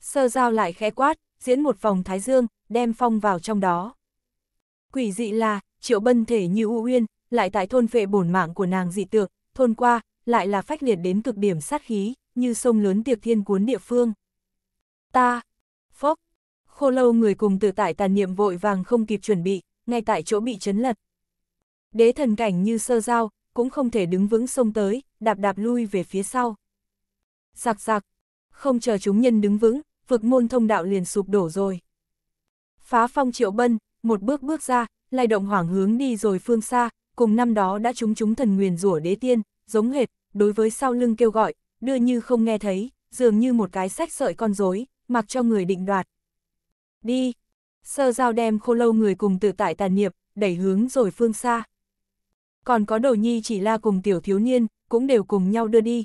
Sơ giao lại khẽ quát, diễn một vòng thái dương, đem phong vào trong đó. Quỷ dị là, triệu bân thể như u uyên, lại tại thôn phệ bổn mạng của nàng dị tượng, thôn qua, lại là phách liệt đến cực điểm sát khí, như sông lớn tiệc thiên cuốn địa phương. Ta. Phốc. Khô lâu người cùng tự tại tàn niệm vội vàng không kịp chuẩn bị, ngay tại chỗ bị chấn lật. Đế thần cảnh như sơ giao cũng không thể đứng vững sông tới, đạp đạp lui về phía sau. Giặc giặc, không chờ chúng nhân đứng vững, vực môn thông đạo liền sụp đổ rồi. Phá phong triệu bân, một bước bước ra, lay động hoảng hướng đi rồi phương xa, cùng năm đó đã trúng chúng thần nguyền rủa đế tiên, giống hệt, đối với sau lưng kêu gọi, đưa như không nghe thấy, dường như một cái sách sợi con rối, mặc cho người định đoạt. Đi! Sơ giao đem khô lâu người cùng tự tại tàn niệm, đẩy hướng rồi phương xa còn có đầu nhi chỉ la cùng tiểu thiếu niên, cũng đều cùng nhau đưa đi.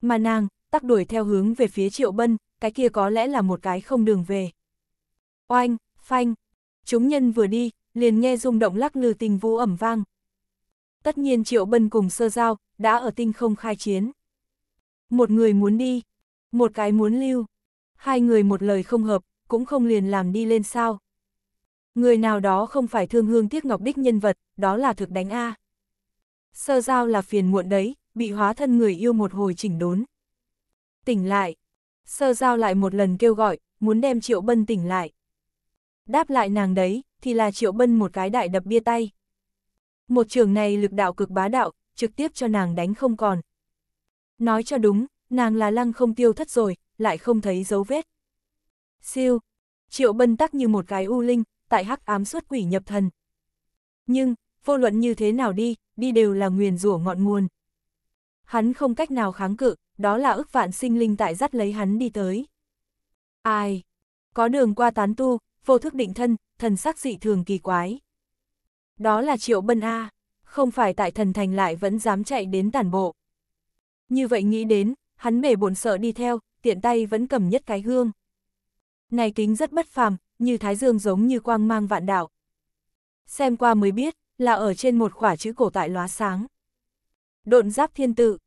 Mà nàng, tắc đuổi theo hướng về phía triệu bân, cái kia có lẽ là một cái không đường về. Oanh, phanh, chúng nhân vừa đi, liền nghe rung động lắc lư tình vũ ẩm vang. Tất nhiên triệu bân cùng sơ giao, đã ở tinh không khai chiến. Một người muốn đi, một cái muốn lưu, hai người một lời không hợp, cũng không liền làm đi lên sao. Người nào đó không phải thương hương tiếc ngọc đích nhân vật, đó là thực đánh A. Sơ giao là phiền muộn đấy, bị hóa thân người yêu một hồi chỉnh đốn. Tỉnh lại. Sơ giao lại một lần kêu gọi, muốn đem Triệu Bân tỉnh lại. Đáp lại nàng đấy, thì là Triệu Bân một cái đại đập bia tay. Một trường này lực đạo cực bá đạo, trực tiếp cho nàng đánh không còn. Nói cho đúng, nàng là lăng không tiêu thất rồi, lại không thấy dấu vết. Siêu. Triệu Bân tắc như một cái u linh, tại hắc ám xuất quỷ nhập thần. Nhưng, vô luận như thế nào đi, đi đều là nguyền rủa ngọn nguồn. Hắn không cách nào kháng cự, đó là ức vạn sinh linh tại dắt lấy hắn đi tới. Ai? Có đường qua tán tu, vô thức định thân, thần sắc dị thường kỳ quái. Đó là Triệu Bân A, không phải tại thần thành lại vẫn dám chạy đến tàn bộ. Như vậy nghĩ đến, hắn bể bổn sợ đi theo, tiện tay vẫn cầm nhất cái hương. Này kính rất bất phàm, như thái dương giống như quang mang vạn đạo. Xem qua mới biết, là ở trên một khỏa chữ cổ tại lóa sáng. Độn giáp thiên tự,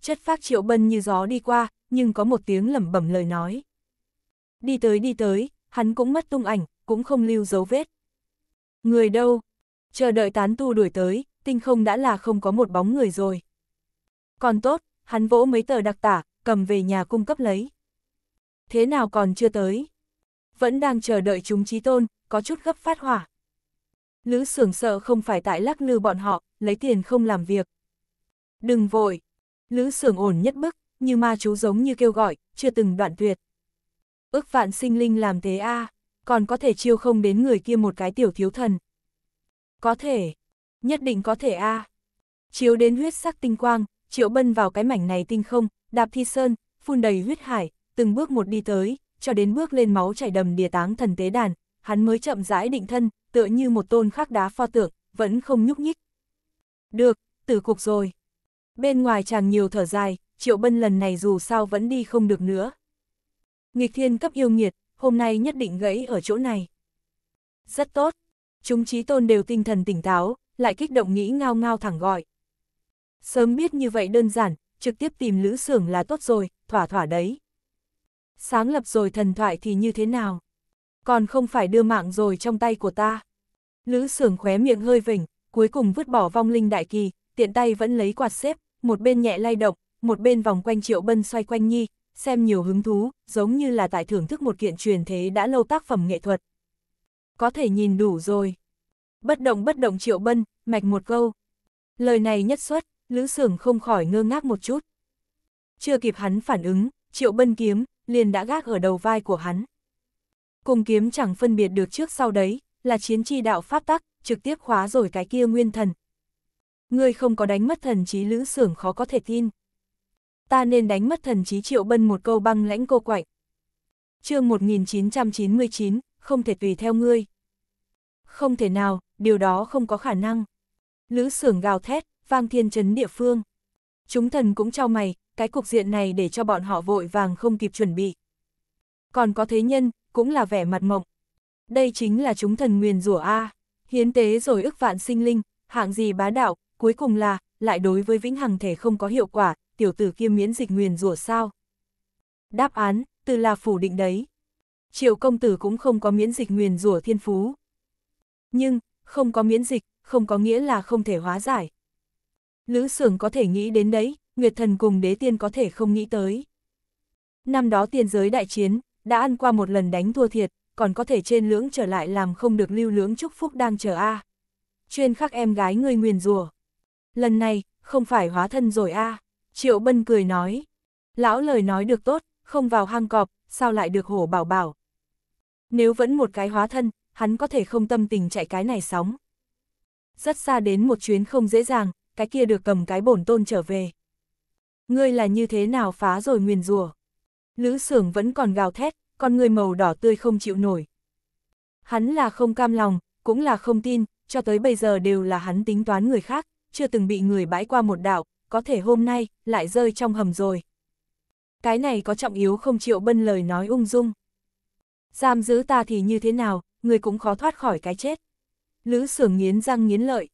chất phác triệu bân như gió đi qua, nhưng có một tiếng lẩm bẩm lời nói. Đi tới đi tới, hắn cũng mất tung ảnh, cũng không lưu dấu vết. Người đâu? Chờ đợi tán tu đuổi tới, tinh không đã là không có một bóng người rồi. Còn tốt, hắn vỗ mấy tờ đặc tả, cầm về nhà cung cấp lấy. Thế nào còn chưa tới? vẫn đang chờ đợi chúng trí tôn, có chút gấp phát hỏa. Lữ sưởng sợ không phải tại lắc lư bọn họ, lấy tiền không làm việc. Đừng vội. Lữ sưởng ổn nhất bức, như ma chú giống như kêu gọi, chưa từng đoạn tuyệt. Ước vạn sinh linh làm thế a còn có thể chiêu không đến người kia một cái tiểu thiếu thần. Có thể, nhất định có thể a à. Chiếu đến huyết sắc tinh quang, triệu bân vào cái mảnh này tinh không, đạp thi sơn, phun đầy huyết hải, từng bước một đi tới, cho đến bước lên máu chảy đầm đìa táng thần tế đàn, hắn mới chậm rãi định thân, tựa như một tôn khắc đá pho tượng, vẫn không nhúc nhích. Được, tử cục rồi. Bên ngoài chàng nhiều thở dài, Triệu Bân lần này dù sao vẫn đi không được nữa. Nghịch thiên cấp yêu nghiệt, hôm nay nhất định gãy ở chỗ này. Rất tốt. Chúng trí tôn đều tinh thần tỉnh táo, lại kích động nghĩ ngao ngao thẳng gọi. Sớm biết như vậy đơn giản, trực tiếp tìm lữ xưởng là tốt rồi, thỏa thỏa đấy sáng lập rồi thần thoại thì như thế nào? Còn không phải đưa mạng rồi trong tay của ta. Lữ sưởng khóe miệng hơi vỉnh, cuối cùng vứt bỏ vong linh đại kỳ, tiện tay vẫn lấy quạt xếp, một bên nhẹ lay động, một bên vòng quanh triệu bân xoay quanh nhi, xem nhiều hứng thú, giống như là tại thưởng thức một kiện truyền thế đã lâu tác phẩm nghệ thuật. Có thể nhìn đủ rồi. Bất động bất động triệu bân, mạch một câu. Lời này nhất xuất, lữ sưởng không khỏi ngơ ngác một chút. Chưa kịp hắn phản ứng, triệu bân kiếm, liền đã gác ở đầu vai của hắn. Cùng kiếm chẳng phân biệt được trước sau đấy, là chiến chi đạo pháp tắc, trực tiếp khóa rồi cái kia nguyên thần. Ngươi không có đánh mất thần trí lữ sưởng khó có thể tin. Ta nên đánh mất thần trí triệu bân một câu băng lãnh cô quạnh. chương 1999, không thể tùy theo ngươi. Không thể nào, điều đó không có khả năng. Lữ sưởng gào thét, vang thiên chấn địa phương chúng thần cũng trao mày, cái cục diện này để cho bọn họ vội vàng không kịp chuẩn bị. Còn có thế nhân, cũng là vẻ mặt mộng. Đây chính là chúng thần nguyền rủa A, hiến tế rồi ức vạn sinh linh, hạng gì bá đạo, cuối cùng là, lại đối với vĩnh hằng thể không có hiệu quả, tiểu tử kia miễn dịch nguyền rủa sao. Đáp án, từ là phủ định đấy. Triệu công tử cũng không có miễn dịch nguyền rủa thiên phú. Nhưng, không có miễn dịch, không có nghĩa là không thể hóa giải. Lữ Sưởng có thể nghĩ đến đấy, Nguyệt Thần cùng đế tiên có thể không nghĩ tới. Năm đó tiên giới đại chiến, đã ăn qua một lần đánh thua thiệt, còn có thể trên lưỡng trở lại làm không được lưu lưỡng chúc phúc đang chờ a. Chuyên khắc em gái người nguyền rủa Lần này, không phải hóa thân rồi a. Triệu Bân cười nói. Lão lời nói được tốt, không vào hang cọp, sao lại được hổ bảo bảo. Nếu vẫn một cái hóa thân, hắn có thể không tâm tình chạy cái này sóng. Rất xa đến một chuyến không dễ dàng, cái kia được cầm cái bổn tôn trở về. Ngươi là như thế nào phá rồi nguyền rủa Lữ sưởng vẫn còn gào thét, con người màu đỏ tươi không chịu nổi. Hắn là không cam lòng, cũng là không tin, cho tới bây giờ đều là hắn tính toán người khác, chưa từng bị người bãi qua một đạo, có thể hôm nay, lại rơi trong hầm rồi. Cái này có trọng yếu không chịu bân lời nói ung dung. Giam giữ ta thì như thế nào, người cũng khó thoát khỏi cái chết. Lữ sưởng nghiến răng nghiến lợi.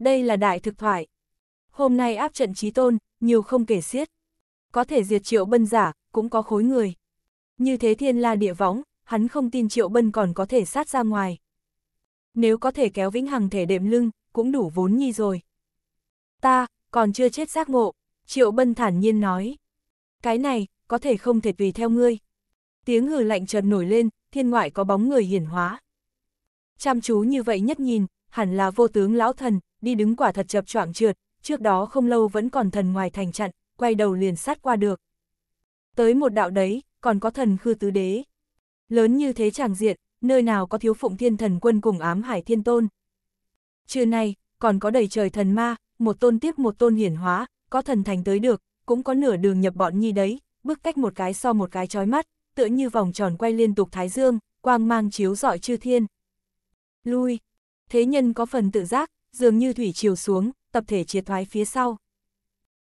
Đây là đại thực thoại, Hôm nay áp trận trí tôn, nhiều không kể xiết. Có thể diệt triệu bân giả, cũng có khối người. Như thế thiên la địa võng, hắn không tin triệu bân còn có thể sát ra ngoài. Nếu có thể kéo vĩnh hằng thể đệm lưng, cũng đủ vốn nhi rồi. Ta, còn chưa chết giác ngộ, triệu bân thản nhiên nói. Cái này, có thể không thể vì theo ngươi. Tiếng hừ lạnh chợt nổi lên, thiên ngoại có bóng người hiển hóa. Chăm chú như vậy nhất nhìn, hẳn là vô tướng lão thần, đi đứng quả thật chập choạng trượt, trước đó không lâu vẫn còn thần ngoài thành chặn, quay đầu liền sát qua được. Tới một đạo đấy, còn có thần khư tứ đế. Lớn như thế chàng diện, nơi nào có thiếu phụng thiên thần quân cùng ám hải thiên tôn. Trưa nay, còn có đầy trời thần ma, một tôn tiếp một tôn hiển hóa, có thần thành tới được, cũng có nửa đường nhập bọn nhi đấy, bước cách một cái so một cái chói mắt, tựa như vòng tròn quay liên tục thái dương, quang mang chiếu rọi chư thiên. Lui, thế nhân có phần tự giác, dường như thủy chiều xuống, tập thể chia thoái phía sau.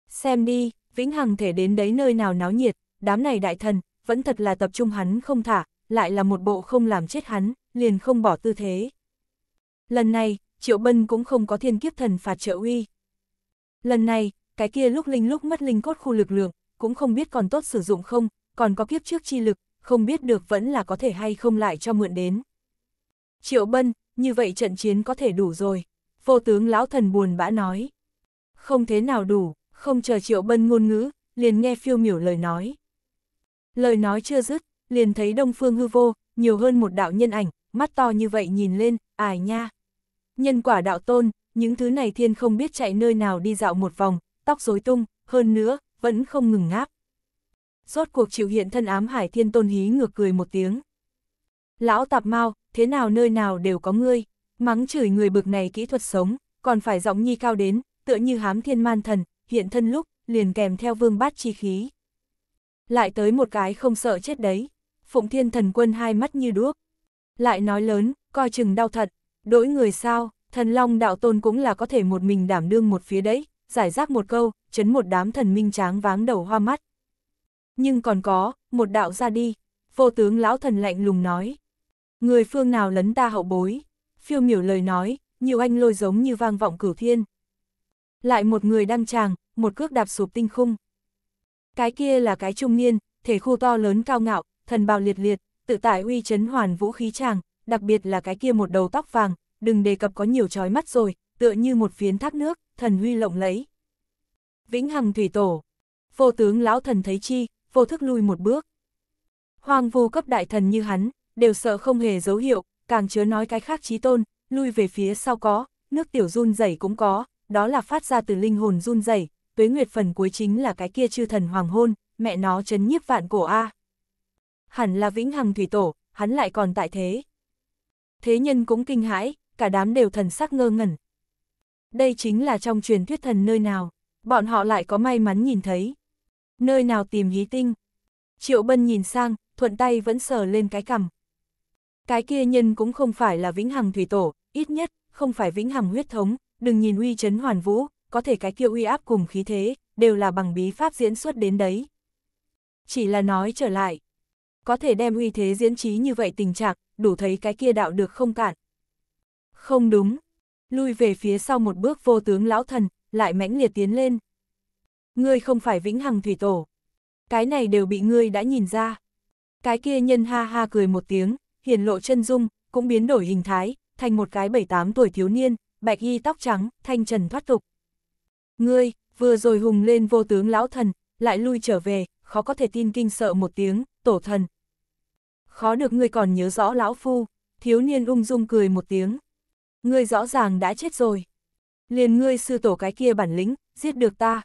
Xem đi, vĩnh hằng thể đến đấy nơi nào náo nhiệt, đám này đại thần, vẫn thật là tập trung hắn không thả, lại là một bộ không làm chết hắn, liền không bỏ tư thế. Lần này, Triệu Bân cũng không có thiên kiếp thần phạt trợ uy. Lần này, cái kia lúc linh lúc mất linh cốt khu lực lượng, cũng không biết còn tốt sử dụng không, còn có kiếp trước chi lực, không biết được vẫn là có thể hay không lại cho mượn đến. Triệu Bân, như vậy trận chiến có thể đủ rồi vô tướng lão thần buồn bã nói. Không thế nào đủ, không chờ triệu bân ngôn ngữ, liền nghe phiêu miểu lời nói. Lời nói chưa dứt, liền thấy đông phương hư vô, nhiều hơn một đạo nhân ảnh, mắt to như vậy nhìn lên, ải nha. Nhân quả đạo tôn, những thứ này thiên không biết chạy nơi nào đi dạo một vòng, tóc rối tung, hơn nữa, vẫn không ngừng ngáp. Rốt cuộc chịu hiện thân ám hải thiên tôn hí ngược cười một tiếng. Lão tạp mau, thế nào nơi nào đều có ngươi. Mắng chửi người bực này kỹ thuật sống, còn phải giọng nhi cao đến, tựa như hám thiên man thần, hiện thân lúc, liền kèm theo vương bát chi khí. Lại tới một cái không sợ chết đấy, phụng thiên thần quân hai mắt như đuốc. Lại nói lớn, coi chừng đau thật, đổi người sao, thần long đạo tôn cũng là có thể một mình đảm đương một phía đấy, giải rác một câu, chấn một đám thần minh tráng váng đầu hoa mắt. Nhưng còn có, một đạo ra đi, vô tướng lão thần lạnh lùng nói. Người phương nào lấn ta hậu bối, phiêu miểu lời nói, nhiều anh lôi giống như vang vọng cửu thiên. Lại một người đăng tràng, một cước đạp sụp tinh khung. Cái kia là cái trung niên, thể khu to lớn cao ngạo, thần bào liệt liệt, tự tại uy chấn hoàn vũ khí tràng, đặc biệt là cái kia một đầu tóc vàng, đừng đề cập có nhiều trói mắt rồi, tựa như một phiến thác nước, thần huy lộng lẫy. Vĩnh Hằng Thủy Tổ Vô tướng lão thần thấy chi, vô thức lui một bước. Hoàng vu cấp đại thần như hắn, đều sợ không hề dấu hiệu, càng chớ nói cái khác trí tôn, lui về phía sau có, nước tiểu run rẩy cũng có, đó là phát ra từ linh hồn run rẩy, tuế nguyệt phần cuối chính là cái kia chư thần hoàng hôn, mẹ nó chấn nhiếp vạn cổ a. Hẳn là vĩnh hằng thủy tổ, hắn lại còn tại thế. Thế nhân cũng kinh hãi, cả đám đều thần sắc ngơ ngẩn. Đây chính là trong truyền thuyết thần nơi nào, bọn họ lại có may mắn nhìn thấy. Nơi nào tìm hí tinh. Triệu Bân nhìn sang, thuận tay vẫn sờ lên cái cằm. Cái kia nhân cũng không phải là vĩnh hằng thủy tổ, ít nhất, không phải vĩnh hằng huyết thống, đừng nhìn uy chấn hoàn vũ, có thể cái kia uy áp cùng khí thế, đều là bằng bí pháp diễn xuất đến đấy. Chỉ là nói trở lại, có thể đem uy thế diễn trí như vậy tình trạng, đủ thấy cái kia đạo được không cạn. Không đúng, lui về phía sau một bước vô tướng lão thần, lại mãnh liệt tiến lên. Ngươi không phải vĩnh hằng thủy tổ. Cái này đều bị ngươi đã nhìn ra. Cái kia nhân ha ha cười một tiếng, hiển lộ chân dung, cũng biến đổi hình thái, thành một cái bảy tám tuổi thiếu niên, bạch y tóc trắng, thanh trần thoát tục. Ngươi, vừa rồi hùng lên vô tướng lão thần, lại lui trở về, khó có thể tin kinh sợ một tiếng, tổ thần. Khó được ngươi còn nhớ rõ lão phu, thiếu niên ung dung cười một tiếng. Ngươi rõ ràng đã chết rồi. Liền ngươi sư tổ cái kia bản lĩnh, giết được ta.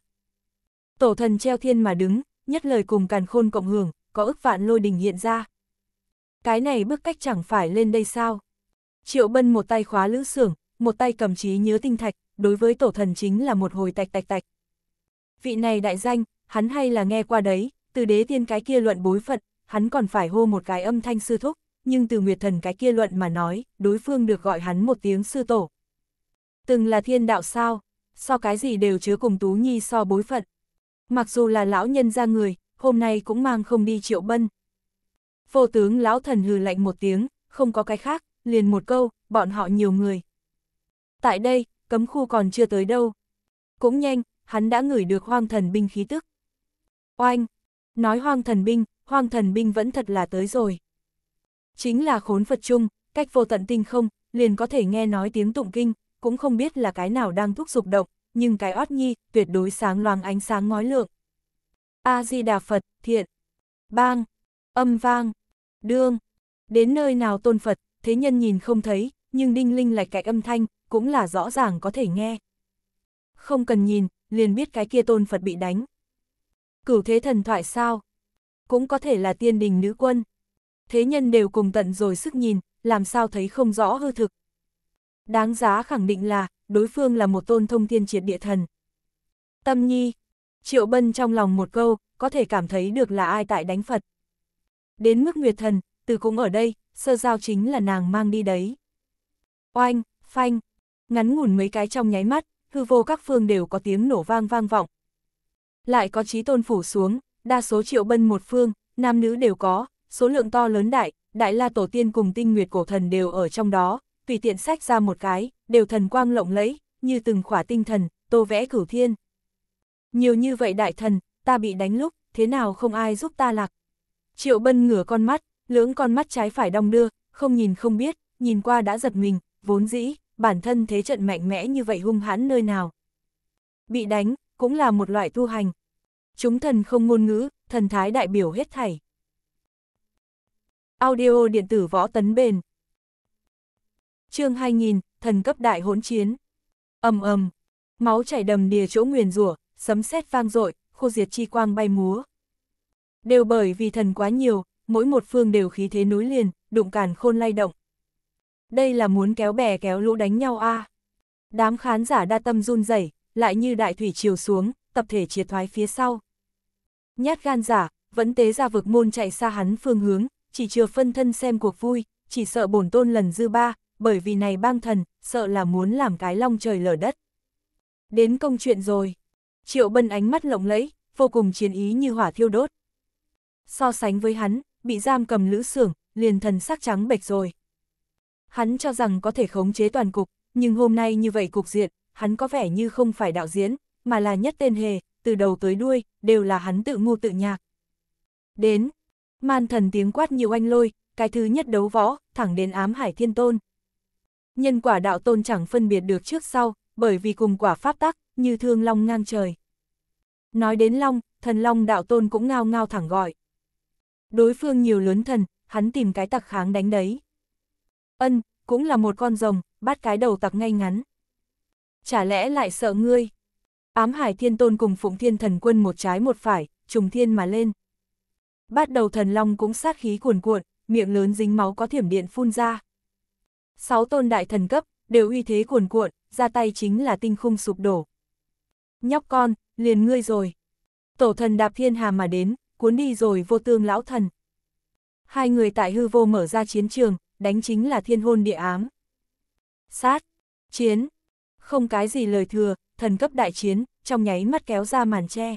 Tổ thần treo thiên mà đứng, nhất lời cùng càn khôn cộng hưởng, có ức vạn lôi đình hiện ra, cái này bước cách chẳng phải lên đây sao? Triệu Bân một tay khóa lữ sưởng một tay cầm trí nhớ tinh thạch, đối với tổ thần chính là một hồi tạch tạch tạch. Vị này đại danh, hắn hay là nghe qua đấy, từ đế tiên cái kia luận bối phận, hắn còn phải hô một cái âm thanh sư thúc, nhưng từ nguyệt thần cái kia luận mà nói, đối phương được gọi hắn một tiếng sư tổ. Từng là thiên đạo sao, so cái gì đều chứa cùng Tú Nhi so bối phận. Mặc dù là lão nhân ra người, hôm nay cũng mang không đi triệu bân, Vô tướng lão thần hừ lạnh một tiếng, không có cái khác, liền một câu, bọn họ nhiều người. Tại đây, cấm khu còn chưa tới đâu. Cũng nhanh, hắn đã ngửi được hoang thần binh khí tức. Oanh! Nói hoang thần binh, hoang thần binh vẫn thật là tới rồi. Chính là khốn Phật chung, cách vô tận tinh không, liền có thể nghe nói tiếng tụng kinh, cũng không biết là cái nào đang thúc dục động, nhưng cái ót nhi tuyệt đối sáng loáng ánh sáng ngói lượng. A-di-đà Phật, thiện, bang, âm vang, đương. Đến nơi nào tôn Phật, thế nhân nhìn không thấy, nhưng đinh linh lạch cạch âm thanh, cũng là rõ ràng có thể nghe. Không cần nhìn, liền biết cái kia tôn Phật bị đánh. Cửu thế thần thoại sao? Cũng có thể là tiên đình nữ quân. Thế nhân đều cùng tận rồi sức nhìn, làm sao thấy không rõ hư thực. Đáng giá khẳng định là, đối phương là một tôn thông thiên triệt địa thần. Tâm nhi, triệu bân trong lòng một câu, có thể cảm thấy được là ai tại đánh Phật đến mức Nguyệt Thần, từ cũng ở đây, sơ giao chính là nàng mang đi đấy. Oanh, phanh, ngắn ngủn mấy cái trong nháy mắt, hư vô các phương đều có tiếng nổ vang vang vọng. Lại có trí tôn phủ xuống, đa số triệu bân một phương, nam nữ đều có, số lượng to lớn đại, đại la tổ tiên cùng tinh nguyệt cổ thần đều ở trong đó, tùy tiện sách ra một cái, đều thần quang lộng lẫy, như từng khỏa tinh thần, tô vẽ cửu thiên. Nhiều như vậy đại thần, ta bị đánh lúc, thế nào không ai giúp ta lạc. Triệu Bân ngửa con mắt, lưỡng con mắt trái phải đong đưa, không nhìn không biết, nhìn qua đã giật mình, vốn dĩ, bản thân thế trận mạnh mẽ như vậy hung hãn nơi nào. Bị đánh, cũng là một loại tu hành. Chúng thần không ngôn ngữ, thần thái đại biểu hết thảy. Audio điện tử võ tấn bền. chương 2000, thần cấp đại hỗn chiến. ầm ầm máu chảy đầm đìa chỗ nguyền rủa, sấm sét vang dội, khô diệt chi quang bay múa. Đều bởi vì thần quá nhiều, mỗi một phương đều khí thế núi liền, đụng cản khôn lay động. Đây là muốn kéo bè kéo lũ đánh nhau a à. Đám khán giả đa tâm run rẩy lại như đại thủy chiều xuống, tập thể chia thoái phía sau. Nhát gan giả, vẫn tế ra vực môn chạy xa hắn phương hướng, chỉ chưa phân thân xem cuộc vui, chỉ sợ bổn tôn lần dư ba, bởi vì này bang thần, sợ là muốn làm cái long trời lở đất. Đến công chuyện rồi. Triệu Bân ánh mắt lộng lẫy, vô cùng chiến ý như hỏa thiêu đốt. So sánh với hắn, bị giam cầm lữ xưởng liền thần sắc trắng bệch rồi. Hắn cho rằng có thể khống chế toàn cục, nhưng hôm nay như vậy cục diện, hắn có vẻ như không phải đạo diễn, mà là nhất tên hề, từ đầu tới đuôi, đều là hắn tự ngu tự nhạc. Đến, man thần tiếng quát nhiều anh lôi, cái thứ nhất đấu võ, thẳng đến ám hải thiên tôn. Nhân quả đạo tôn chẳng phân biệt được trước sau, bởi vì cùng quả pháp tắc, như thương long ngang trời. Nói đến long, thần long đạo tôn cũng ngao ngao thẳng gọi đối phương nhiều lớn thần, hắn tìm cái tặc kháng đánh đấy. Ân, cũng là một con rồng, bắt cái đầu tặc ngay ngắn. Chả lẽ lại sợ ngươi? Ám hải thiên tôn cùng phụng thiên thần quân một trái một phải, trùng thiên mà lên. Bắt đầu thần long cũng sát khí cuồn cuộn, miệng lớn dính máu có thiểm điện phun ra. Sáu tôn đại thần cấp, đều uy thế cuồn cuộn, ra tay chính là tinh khung sụp đổ. Nhóc con, liền ngươi rồi. Tổ thần đạp thiên hà mà đến, cuốn đi rồi vô tương lão thần. Hai người tại hư vô mở ra chiến trường, đánh chính là thiên hôn địa ám. Sát, chiến, không cái gì lời thừa, thần cấp đại chiến, trong nháy mắt kéo ra màn che.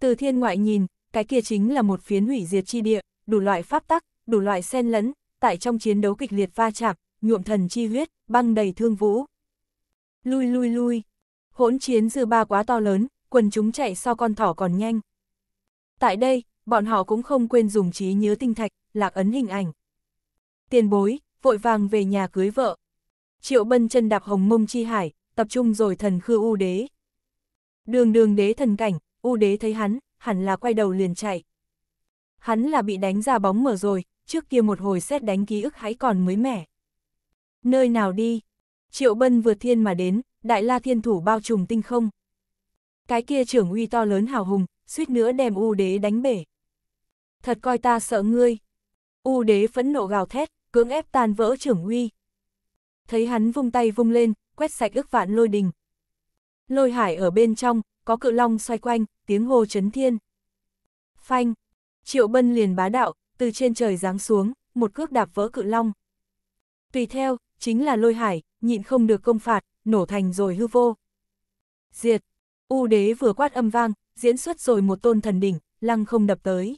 Từ thiên ngoại nhìn, cái kia chính là một phiến hủy diệt chi địa, đủ loại pháp tắc, đủ loại xen lẫn, tại trong chiến đấu kịch liệt va chạm, nhuộm thần chi huyết, băng đầy thương vũ. Lui lui lui, hỗn chiến dư ba quá to lớn, quần chúng chạy so con thỏ còn nhanh. Tại đây, bọn họ cũng không quên dùng trí nhớ tinh thạch, lạc ấn hình ảnh. Tiền bối, vội vàng về nhà cưới vợ. Triệu bân chân đạp hồng mông chi hải, tập trung rồi thần khư u đế. Đường đường đế thần cảnh, u đế thấy hắn, hẳn là quay đầu liền chạy. Hắn là bị đánh ra bóng mở rồi, trước kia một hồi xét đánh ký ức hãy còn mới mẻ. Nơi nào đi? Triệu bân vượt thiên mà đến, đại la thiên thủ bao trùm tinh không. Cái kia trưởng uy to lớn hào hùng, suýt nữa đem U đế đánh bể. Thật coi ta sợ ngươi. U đế phẫn nộ gào thét, cưỡng ép tan vỡ trưởng uy. Thấy hắn vung tay vung lên, quét sạch ức vạn lôi đình. Lôi hải ở bên trong, có cự long xoay quanh, tiếng hô chấn thiên. Phanh, triệu bân liền bá đạo, từ trên trời giáng xuống, một cước đạp vỡ cự long. Tùy theo, chính là lôi hải, nhịn không được công phạt, nổ thành rồi hư vô. Diệt, u đế vừa quát âm vang, diễn xuất rồi một tôn thần đỉnh, lăng không đập tới.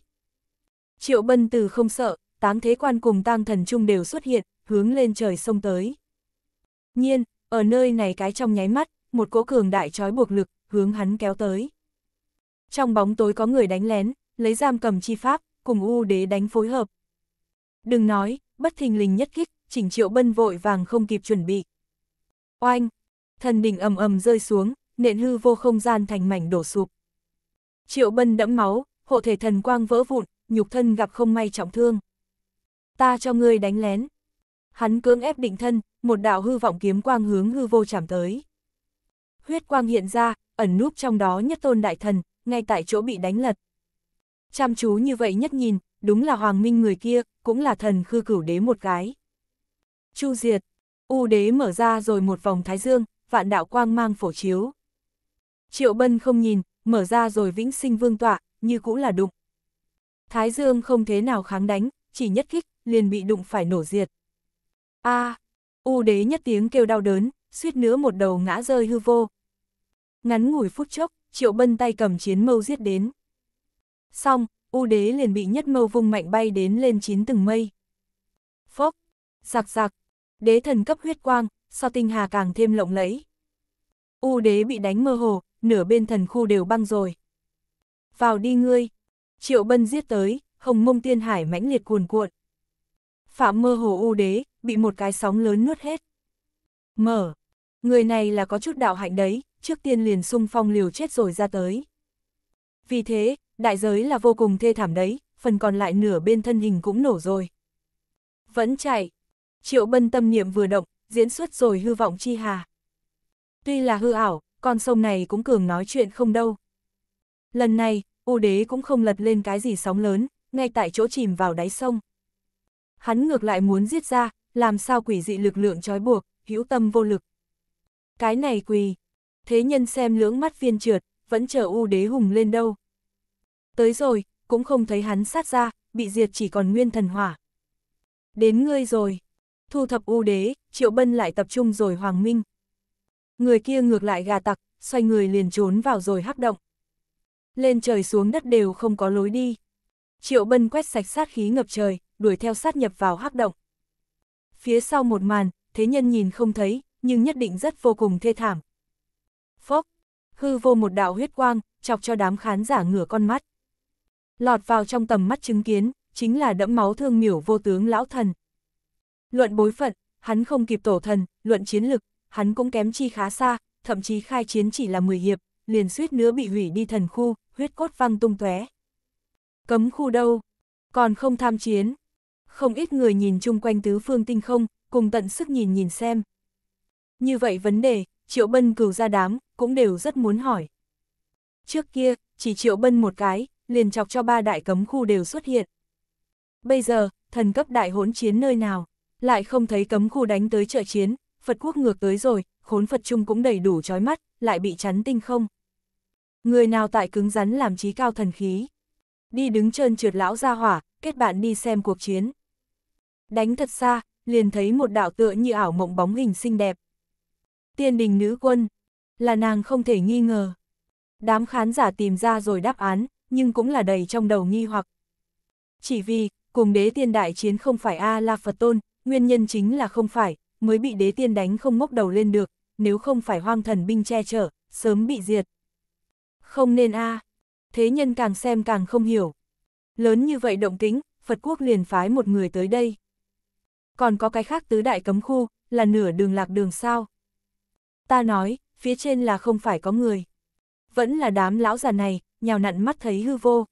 Triệu Bân Từ không sợ, táng thế quan cùng tang thần chung đều xuất hiện, hướng lên trời sông tới. Nhiên, ở nơi này cái trong nháy mắt, một cỗ cường đại trói buộc lực, hướng hắn kéo tới. Trong bóng tối có người đánh lén, lấy giam cầm chi pháp, cùng u đế đánh phối hợp. Đừng nói, bất thình lình nhất kích, chỉnh triệu bân vội vàng không kịp chuẩn bị. Oanh! Thần đỉnh ầm ầm rơi xuống, nện hư vô không gian thành mảnh đổ sụp. Triệu Bân đẫm máu, hộ thể thần quang vỡ vụn, nhục thân gặp không may trọng thương. Ta cho ngươi đánh lén. Hắn cưỡng ép định thân, một đạo hư vọng kiếm quang hướng hư vô chạm tới. Huyết quang hiện ra, ẩn núp trong đó nhất tôn đại thần, ngay tại chỗ bị đánh lật. Chăm chú như vậy nhất nhìn, đúng là Hoàng Minh người kia, cũng là thần khư cửu đế một cái. Chu diệt, U đế mở ra rồi một vòng thái dương, vạn đạo quang mang phổ chiếu. Triệu Bân không nhìn, mở ra rồi vĩnh sinh vương tọa, như cũ là đụng. Thái Dương không thế nào kháng đánh, chỉ nhất kích, liền bị đụng phải nổ diệt. a à, U đế nhất tiếng kêu đau đớn, suýt nữa một đầu ngã rơi hư vô. Ngắn ngủi phút chốc, Triệu Bân tay cầm chiến mâu giết đến. Xong, U đế liền bị nhất mâu vung mạnh bay đến lên chín từng mây. Phốc, giặc giặc, đế thần cấp huyết quang, so tinh hà càng thêm lộng lẫy. U đế bị đánh mơ hồ, nửa bên thần khu đều băng rồi. Vào đi ngươi, triệu bân giết tới, hồng mông tiên hải mãnh liệt cuồn cuộn. Phạm mơ hồ u đế, bị một cái sóng lớn nuốt hết. Mở, người này là có chút đạo hạnh đấy, trước tiên liền sung phong liều chết rồi ra tới. Vì thế, đại giới là vô cùng thê thảm đấy, phần còn lại nửa bên thân hình cũng nổ rồi. Vẫn chạy, triệu bân tâm niệm vừa động, diễn xuất rồi hư vọng chi hà. Tuy là hư ảo, con sông này cũng cường nói chuyện không đâu. Lần này, U đế cũng không lật lên cái gì sóng lớn, ngay tại chỗ chìm vào đáy sông. Hắn ngược lại muốn giết ra, làm sao quỷ dị lực lượng trói buộc, hữu tâm vô lực. Cái này quỳ, thế nhân xem lưỡng mắt viên trượt, vẫn chờ U đế hùng lên đâu. Tới rồi, cũng không thấy hắn sát ra, bị diệt chỉ còn nguyên thần hỏa. Đến ngươi rồi, thu thập U đế, Triệu Bân lại tập trung rồi Hoàng Minh, Người kia ngược lại gà tặc, xoay người liền trốn vào rồi hắc động. Lên trời xuống đất đều không có lối đi. Triệu Bân quét sạch sát khí ngập trời, đuổi theo sát nhập vào hắc động. Phía sau một màn, thế nhân nhìn không thấy, nhưng nhất định rất vô cùng thê thảm. Phốc, hư vô một đạo huyết quang, chọc cho đám khán giả ngửa con mắt. Lọt vào trong tầm mắt chứng kiến, chính là đẫm máu thương miểu vô tướng lão thần. Luận bối phận, hắn không kịp tổ thần, luận chiến lực, hắn cũng kém chi khá xa, thậm chí khai chiến chỉ là 10 hiệp, liền suýt nữa bị hủy đi thần khu, huyết cốt văng tung tóe. Cấm khu đâu? Còn không tham chiến. Không ít người nhìn chung quanh tứ phương tinh không, cùng tận sức nhìn nhìn xem. Như vậy vấn đề, Triệu Bân cửu ra đám, cũng đều rất muốn hỏi. Trước kia, chỉ Triệu Bân một cái, liền chọc cho ba đại cấm khu đều xuất hiện. Bây giờ, thần cấp đại hỗn chiến nơi nào, lại không thấy cấm khu đánh tới trợ chiến, Phật quốc ngược tới rồi, khốn Phật chung cũng đầy đủ trói mắt, lại bị chắn tinh không. Người nào tại cứng rắn làm trí cao thần khí. Đi đứng trơn trượt lão ra hỏa, kết bạn đi xem cuộc chiến. Đánh thật xa, liền thấy một đạo tựa như ảo mộng bóng hình xinh đẹp. Tiên đình nữ quân, là nàng không thể nghi ngờ. Đám khán giả tìm ra rồi đáp án, nhưng cũng là đầy trong đầu nghi hoặc. Chỉ vì, cùng đế tiên đại chiến không phải A-la Phật Tôn, nguyên nhân chính là không phải, mới bị đế tiên đánh không ngốc đầu lên được, nếu không phải hoang thần binh che chở, sớm bị diệt. Không nên a à. thế nhân càng xem càng không hiểu. Lớn như vậy động tính, Phật quốc liền phái một người tới đây. Còn có cái khác tứ đại cấm khu, là nửa đường lạc đường sao. Ta nói, phía trên là không phải có người. Vẫn là đám lão già này, nhào nặn mắt thấy hư vô.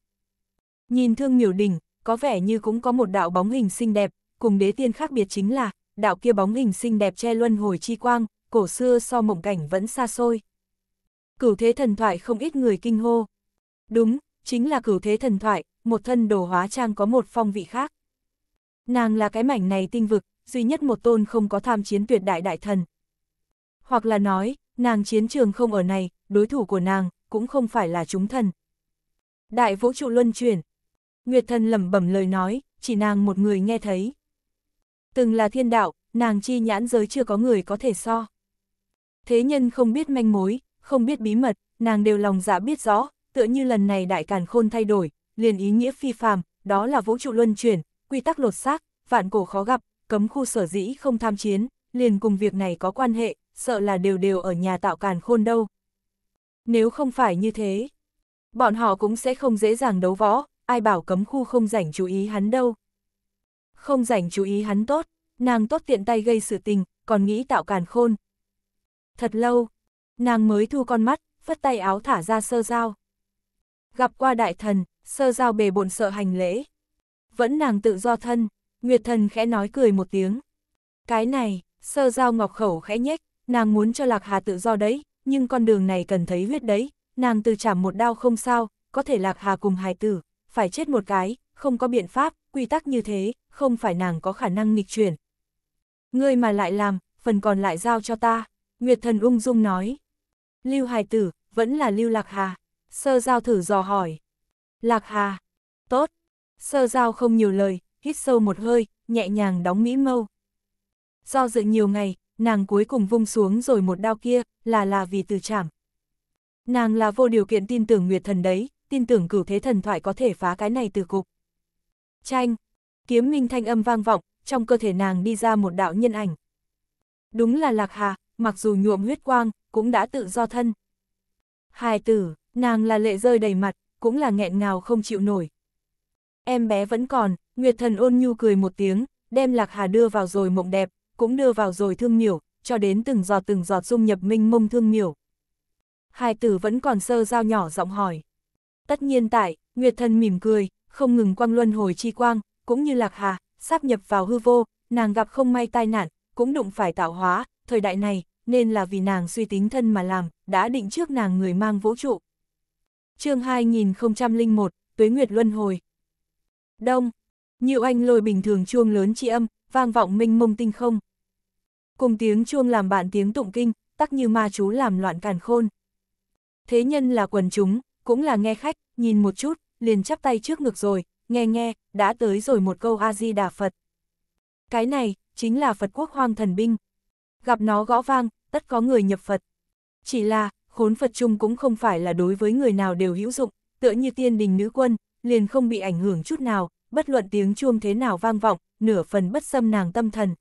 Nhìn thương miểu đỉnh, có vẻ như cũng có một đạo bóng hình xinh đẹp, cùng đế tiên khác biệt chính là, đạo kia bóng hình xinh đẹp che luân hồi chi quang, cổ xưa so mộng cảnh vẫn xa xôi. Cửu thế thần thoại không ít người kinh hô. Đúng, chính là cửu thế thần thoại, một thân đồ hóa trang có một phong vị khác. Nàng là cái mảnh này tinh vực, duy nhất một tôn không có tham chiến tuyệt đại đại thần. Hoặc là nói, nàng chiến trường không ở này, đối thủ của nàng cũng không phải là chúng thần. Đại vũ trụ luân chuyển. Nguyệt thần lẩm bẩm lời nói, chỉ nàng một người nghe thấy. Từng là thiên đạo, nàng chi nhãn giới chưa có người có thể so. Thế nhân không biết manh mối, không biết bí mật, nàng đều lòng dạ biết rõ, tựa như lần này đại càn khôn thay đổi, liền ý nghĩa phi phàm, đó là vũ trụ luân chuyển, quy tắc lột xác, vạn cổ khó gặp, cấm khu sở dĩ không tham chiến, liền cùng việc này có quan hệ, sợ là đều đều ở nhà tạo càn khôn đâu. Nếu không phải như thế, bọn họ cũng sẽ không dễ dàng đấu võ, ai bảo cấm khu không rảnh chú ý hắn đâu không rảnh chú ý hắn tốt, nàng tốt tiện tay gây sự tình, còn nghĩ tạo càn khôn. Thật lâu, nàng mới thu con mắt, phất tay áo thả ra sơ dao. Gặp qua đại thần, sơ dao bề bộn sợ hành lễ. Vẫn nàng tự do thân, Nguyệt thần khẽ nói cười một tiếng. Cái này, sơ dao ngọc khẩu khẽ nhếch, nàng muốn cho Lạc Hà tự do đấy, nhưng con đường này cần thấy huyết đấy, nàng từ chảm một đao không sao, có thể Lạc Hà cùng hài tử, phải chết một cái, không có biện pháp, quy tắc như thế, không phải nàng có khả năng nghịch chuyển. Ngươi mà lại làm, phần còn lại giao cho ta, Nguyệt Thần ung dung nói. Lưu Hải Tử, vẫn là Lưu Lạc Hà, sơ giao thử dò hỏi. Lạc Hà, tốt, sơ giao không nhiều lời, hít sâu một hơi, nhẹ nhàng đóng mỹ mâu. Do dự nhiều ngày, nàng cuối cùng vung xuống rồi một đao kia, là là vì từ chảm. Nàng là vô điều kiện tin tưởng Nguyệt Thần đấy, tin tưởng cửu thế thần thoại có thể phá cái này từ cục. Chanh! Kiếm minh thanh âm vang vọng, trong cơ thể nàng đi ra một đạo nhân ảnh. Đúng là Lạc Hà, mặc dù nhuộm huyết quang, cũng đã tự do thân. Hài tử, nàng là lệ rơi đầy mặt, cũng là nghẹn ngào không chịu nổi. Em bé vẫn còn, Nguyệt thần ôn nhu cười một tiếng, đem Lạc Hà đưa vào rồi mộng đẹp, cũng đưa vào rồi thương miểu, cho đến từng giọt từng giọt dung nhập minh mông thương miểu. hài tử vẫn còn sơ giao nhỏ giọng hỏi. Tất nhiên tại, Nguyệt thần mỉm cười, không ngừng quang luân hồi chi quang, cũng như lạc hà, sáp nhập vào hư vô, nàng gặp không may tai nạn, cũng đụng phải tạo hóa, thời đại này, nên là vì nàng suy tính thân mà làm, đã định trước nàng người mang vũ trụ. chương 2001, Tuế Nguyệt Luân Hồi Đông, nhiều anh lôi bình thường chuông lớn chi âm, vang vọng minh mông tinh không. Cùng tiếng chuông làm bạn tiếng tụng kinh, tắc như ma chú làm loạn càn khôn. Thế nhân là quần chúng, cũng là nghe khách, nhìn một chút, liền chắp tay trước ngực rồi, nghe nghe, đã tới rồi một câu A-di-đà Phật. Cái này, chính là Phật quốc hoang thần binh. Gặp nó gõ vang, tất có người nhập Phật. Chỉ là, khốn Phật chung cũng không phải là đối với người nào đều hữu dụng, tựa như tiên đình nữ quân, liền không bị ảnh hưởng chút nào, bất luận tiếng chuông thế nào vang vọng, nửa phần bất xâm nàng tâm thần.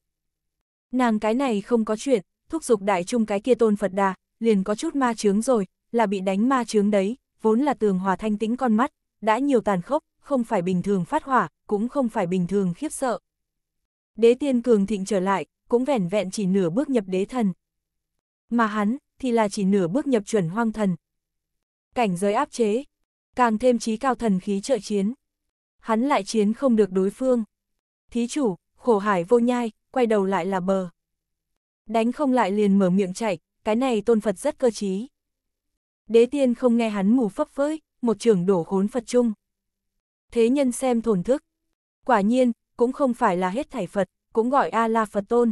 Nàng cái này không có chuyện, thúc giục đại trung cái kia tôn Phật đà, liền có chút ma chướng rồi, là bị đánh ma chướng đấy, vốn là tường hòa thanh tĩnh con mắt, đã nhiều tàn khốc, không phải bình thường phát hỏa, cũng không phải bình thường khiếp sợ. Đế tiên cường thịnh trở lại, cũng vẻn vẹn chỉ nửa bước nhập đế thần. Mà hắn, thì là chỉ nửa bước nhập chuẩn hoang thần. Cảnh giới áp chế, càng thêm trí cao thần khí trợ chiến. Hắn lại chiến không được đối phương. Thí chủ, khổ hải vô nhai, quay đầu lại là bờ. Đánh không lại liền mở miệng chạy, cái này tôn Phật rất cơ trí. Đế tiên không nghe hắn mù phấp phới, một trường đổ khốn Phật chung. Thế nhân xem thổn thức. Quả nhiên, cũng không phải là hết thảy Phật, cũng gọi A-la Phật tôn.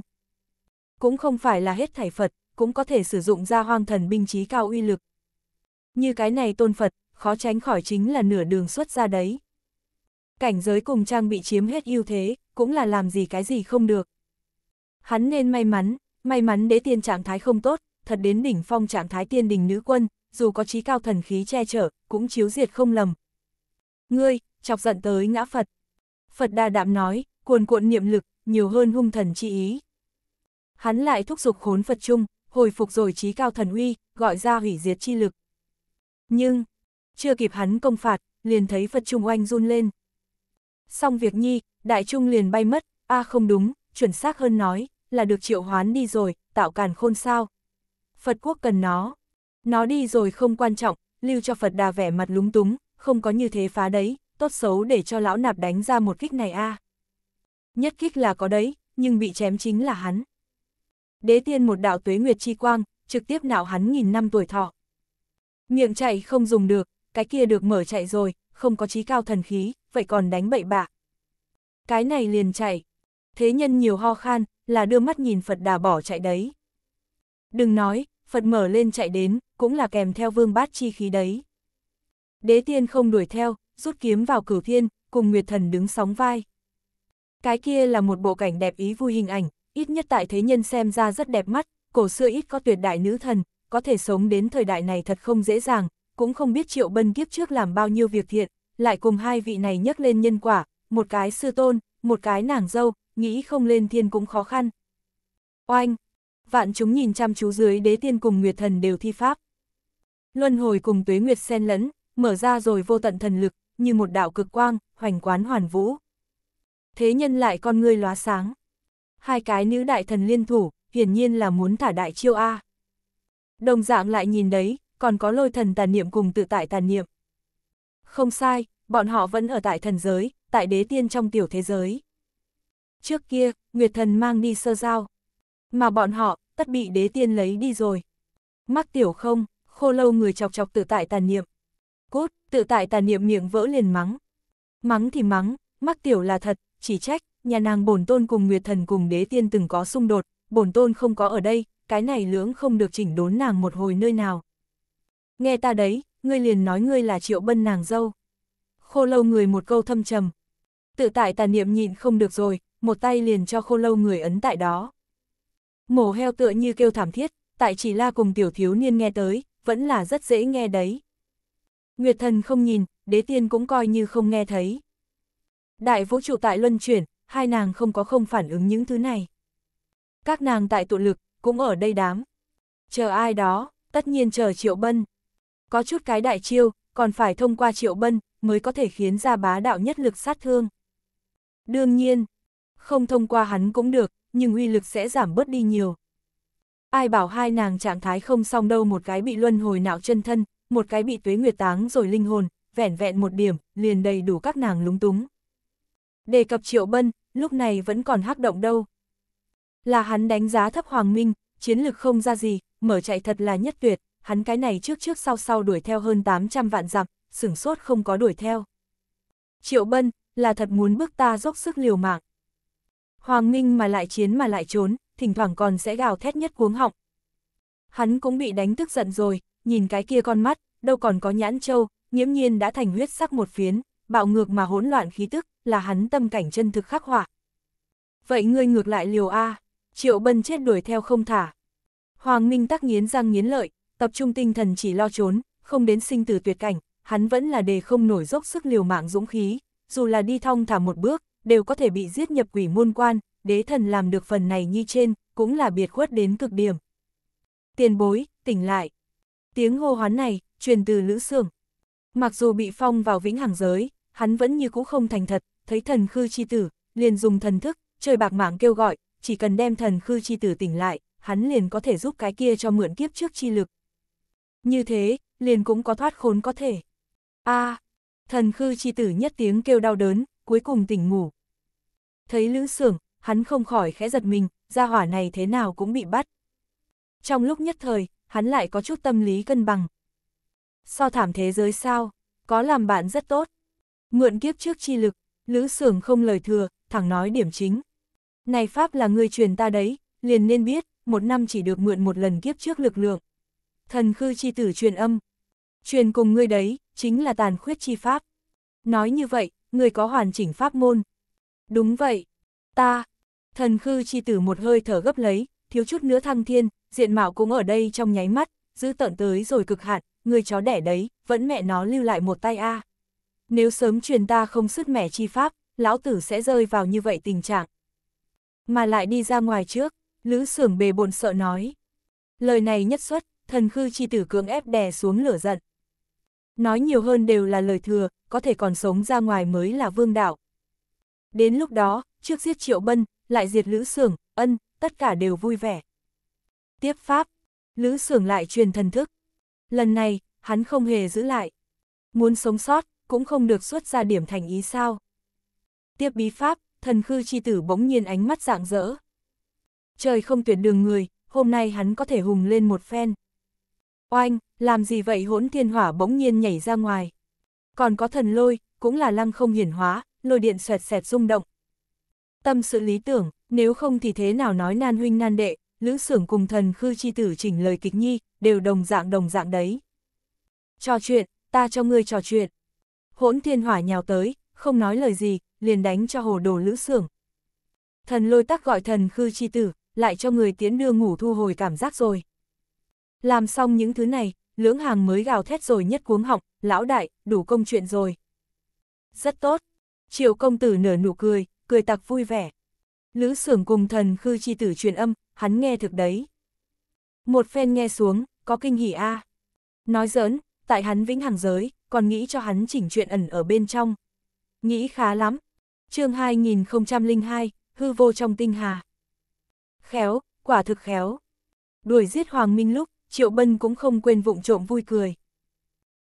Cũng không phải là hết thảy Phật, cũng có thể sử dụng ra hoang thần binh trí cao uy lực. Như cái này tôn Phật, khó tránh khỏi chính là nửa đường xuất ra đấy. Cảnh giới cùng trang bị chiếm hết ưu thế, cũng là làm gì cái gì không được. Hắn nên may mắn, may mắn đế tiên trạng thái không tốt, thật đến đỉnh phong trạng thái tiên đình nữ quân, dù có trí cao thần khí che chở, cũng chiếu diệt không lầm. Ngươi, chọc giận tới ngã Phật. Phật đà đạm nói, cuồn cuộn niệm lực, nhiều hơn hung thần chi ý. Hắn lại thúc giục khốn Phật chung, hồi phục rồi trí cao thần uy, gọi ra hủy diệt chi lực. Nhưng, chưa kịp hắn công phạt, liền thấy Phật Trung oanh run lên. Xong việc nhi, đại trung liền bay mất, a à không đúng, chuẩn xác hơn nói, là được triệu hoán đi rồi, tạo càn khôn sao. Phật quốc cần nó. Nó đi rồi không quan trọng, lưu cho Phật Đà vẻ mặt lúng túng, không có như thế phá đấy, tốt xấu để cho lão nạp đánh ra một kích này a. Nhất kích là có đấy, nhưng bị chém chính là hắn. Đế tiên một đạo tuế nguyệt chi quang, trực tiếp nạo hắn nghìn năm tuổi thọ. Miệng chạy không dùng được, cái kia được mở chạy rồi, không có trí cao thần khí, vậy còn đánh bậy bạ. Cái này liền chạy. Thế nhân nhiều ho khan, là đưa mắt nhìn Phật đà bỏ chạy đấy. Đừng nói, Phật mở lên chạy đến, cũng là kèm theo vương bát chi khí đấy. Đế tiên không đuổi theo, rút kiếm vào cửu thiên, cùng Nguyệt Thần đứng sóng vai. Cái kia là một bộ cảnh đẹp ý vui hình ảnh, ít nhất tại thế nhân xem ra rất đẹp mắt, cổ xưa ít có tuyệt đại nữ thần, có thể sống đến thời đại này thật không dễ dàng, cũng không biết triệu bân kiếp trước làm bao nhiêu việc thiện, lại cùng hai vị này nhắc lên nhân quả, một cái sư tôn, một cái nàng dâu, nghĩ không lên thiên cũng khó khăn. Oanh, vạn chúng nhìn chăm chú dưới đế tiên cùng nguyệt thần đều thi pháp. Luân hồi cùng tuế nguyệt xen lẫn, mở ra rồi vô tận thần lực, như một đạo cực quang, hoành quán hoàn vũ. Thế nhân lại con ngươi lóa sáng. Hai cái nữ đại thần liên thủ, hiển nhiên là muốn thả đại chiêu A. Đồng dạng lại nhìn đấy, còn có lôi thần tàn niệm cùng tự tại tàn niệm. Không sai, bọn họ vẫn ở tại thần giới, tại đế tiên trong tiểu thế giới. Trước kia, Nguyệt thần mang đi sơ giao, mà bọn họ, tất bị đế tiên lấy đi rồi. Mắc tiểu không, khô lâu người chọc chọc tự tại tàn niệm. cút, tự tại tàn niệm miệng vỡ liền mắng. Mắng thì mắng, mắc tiểu là thật, chỉ trách, nhà nàng bổn tôn cùng Nguyệt Thần cùng đế tiên từng có xung đột, bổn tôn không có ở đây, cái này lưỡng không được chỉnh đốn nàng một hồi nơi nào. Nghe ta đấy, ngươi liền nói ngươi là triệu bân nàng dâu. Khô lâu người một câu thâm trầm. Tự tại tàn niệm nhịn không được rồi, một tay liền cho khô lâu người ấn tại đó. Mổ heo tựa như kêu thảm thiết, tại chỉ la cùng tiểu thiếu niên nghe tới, vẫn là rất dễ nghe đấy. Nguyệt thần không nhìn, đế tiên cũng coi như không nghe thấy. Đại vũ trụ tại luân chuyển, hai nàng không có không phản ứng những thứ này. Các nàng tại tụ lực, cũng ở đây đám. Chờ ai đó, tất nhiên chờ triệu bân. Có chút cái đại chiêu, còn phải thông qua triệu bân, mới có thể khiến ra bá đạo nhất lực sát thương. Đương nhiên, không thông qua hắn cũng được, nhưng uy lực sẽ giảm bớt đi nhiều. Ai bảo hai nàng trạng thái không xong đâu một cái bị luân hồi não chân thân, một cái bị tuế nguyệt táng rồi linh hồn, vẻn vẹn một điểm, liền đầy đủ các nàng lúng túng. Đề cập triệu bân, lúc này vẫn còn hắc động đâu. Là hắn đánh giá thấp Hoàng Minh, chiến lực không ra gì, mở chạy thật là nhất tuyệt, hắn cái này trước trước sau sau đuổi theo hơn 800 vạn dặm, sửng sốt không có đuổi theo. Triệu Bân, là thật muốn bước ta dốc sức liều mạng. Hoàng Minh mà lại chiến mà lại trốn, thỉnh thoảng còn sẽ gào thét nhất cuống họng. Hắn cũng bị đánh tức giận rồi, nhìn cái kia con mắt, đâu còn có nhãn châu, nghiễm nhiên đã thành huyết sắc một phiến, bạo ngược mà hỗn loạn khí tức, là hắn tâm cảnh chân thực khắc họa. Vậy ngươi ngược lại liều A, triệu bân chết đuổi theo không thả. Hoàng Minh tắc nghiến răng nghiến lợi, tập trung tinh thần chỉ lo trốn, không đến sinh tử tuyệt cảnh, hắn vẫn là đề không nổi dốc sức liều mạng dũng khí, dù là đi thong thả một bước, đều có thể bị giết nhập quỷ môn quan, đế thần làm được phần này như trên, cũng là biệt khuất đến cực điểm. Tiền bối, tỉnh lại. Tiếng hô hoán này, truyền từ lữ xưởng Mặc dù bị phong vào vĩnh hằng giới, hắn vẫn như cũ không thành thật, thấy thần khư chi tử, liền dùng thần thức, trời bạc mạng kêu gọi, chỉ cần đem thần khư chi tử tỉnh lại, hắn liền có thể giúp cái kia cho mượn kiếp trước chi lực. Như thế, liền cũng có thoát khốn có thể. a à, thần khư chi tử nhất tiếng kêu đau đớn, cuối cùng tỉnh ngủ. Thấy Lữ Sưởng, hắn không khỏi khẽ giật mình, gia hỏa này thế nào cũng bị bắt. Trong lúc nhất thời, hắn lại có chút tâm lý cân bằng. So thảm thế giới sao, có làm bạn rất tốt. Mượn kiếp trước chi lực, Lữ Sưởng không lời thừa, thẳng nói điểm chính. Này Pháp là người truyền ta đấy, liền nên biết, một năm chỉ được mượn một lần kiếp trước lực lượng. Thần khư chi tử truyền âm. Truyền cùng ngươi đấy, chính là tàn khuyết chi Pháp. Nói như vậy, người có hoàn chỉnh pháp môn. Đúng vậy, ta, thần khư chi tử một hơi thở gấp lấy, thiếu chút nữa thăng thiên, diện mạo cũng ở đây trong nháy mắt, giữ tận tới rồi cực hạn, người chó đẻ đấy, vẫn mẹ nó lưu lại một tay a. Nếu sớm truyền ta không sứt mẻ chi pháp, lão tử sẽ rơi vào như vậy tình trạng. Mà lại đi ra ngoài trước, lữ sưởng bề bồn sợ nói. Lời này nhất xuất, thần khư chi tử cưỡng ép đè xuống lửa giận. Nói nhiều hơn đều là lời thừa, có thể còn sống ra ngoài mới là vương đạo. Đến lúc đó, trước giết Triệu Bân, lại diệt Lữ Sưởng, Ân, tất cả đều vui vẻ. Tiếp pháp, Lữ Sưởng lại truyền thần thức. Lần này, hắn không hề giữ lại. Muốn sống sót, cũng không được xuất ra điểm thành ý sao. Tiếp bí pháp, thần khư chi tử bỗng nhiên ánh mắt rạng rỡ. Trời không tuyệt đường người, hôm nay hắn có thể hùng lên một phen. Oanh, làm gì vậy hỗn thiên hỏa bỗng nhiên nhảy ra ngoài. Còn có thần lôi, cũng là lăng không hiển hóa, lôi điện xoẹt xẹt rung động. Tâm sự lý tưởng, nếu không thì thế nào nói nan huynh nan đệ, lữ sưởng cùng thần khư chi tử chỉnh lời kịch nhi, đều đồng dạng đồng dạng đấy. Trò chuyện, ta cho ngươi trò chuyện. Hỗn thiên hỏa nhào tới, không nói lời gì, liền đánh cho hồ đồ lữ sưởng Thần lôi tắc gọi thần khư chi tử, lại cho người tiến đưa ngủ thu hồi cảm giác rồi. Làm xong những thứ này, lưỡng hàng mới gào thét rồi nhất cuống họng, lão đại, đủ công chuyện rồi. Rất tốt. Triệu công tử nở nụ cười, cười tặc vui vẻ. Lữ sưởng cùng thần khư chi tử truyền âm, hắn nghe thực đấy. Một phen nghe xuống, có kinh hỉ a. À. Nói giỡn, tại hắn vĩnh hằng giới, còn nghĩ cho hắn chỉnh chuyện ẩn ở bên trong. Nghĩ khá lắm. chương 2002, hư vô trong tinh hà. Khéo, quả thực khéo. Đuổi giết Hoàng Minh lúc, Triệu Bân cũng không quên vụng trộm vui cười.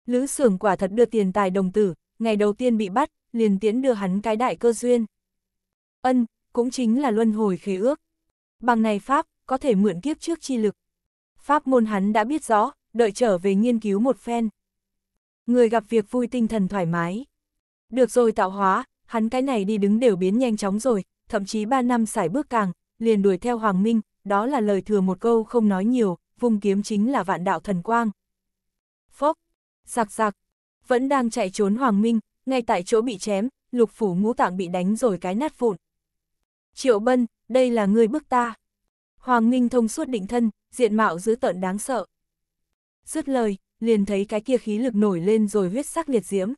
Lữ Sưởng quả thật đưa tiền tài đồng tử, ngày đầu tiên bị bắt, liền tiễn đưa hắn cái đại cơ duyên. Ân, cũng chính là luân hồi khế ước. Bằng này Pháp, có thể mượn kiếp trước chi lực. Pháp môn hắn đã biết rõ, đợi trở về nghiên cứu một phen. Người gặp việc vui tinh thần thoải mái. Được rồi tạo hóa, hắn cái này đi đứng đều biến nhanh chóng rồi, thậm chí 3 năm xải bước càng, liền đuổi theo Hoàng Minh, đó là lời thừa một câu không nói nhiều, vùng kiếm chính là vạn đạo thần quang. Phốc, giặc giặc, vẫn đang chạy trốn Hoàng Minh, ngay tại chỗ bị chém, lục phủ ngũ tạng bị đánh rồi cái nát vụn. Triệu Bân, đây là người bức ta. Hoàng Minh thông suốt định thân, diện mạo dữ tợn đáng sợ. Dứt lời, liền thấy cái kia khí lực nổi lên rồi huyết sắc liệt diễm.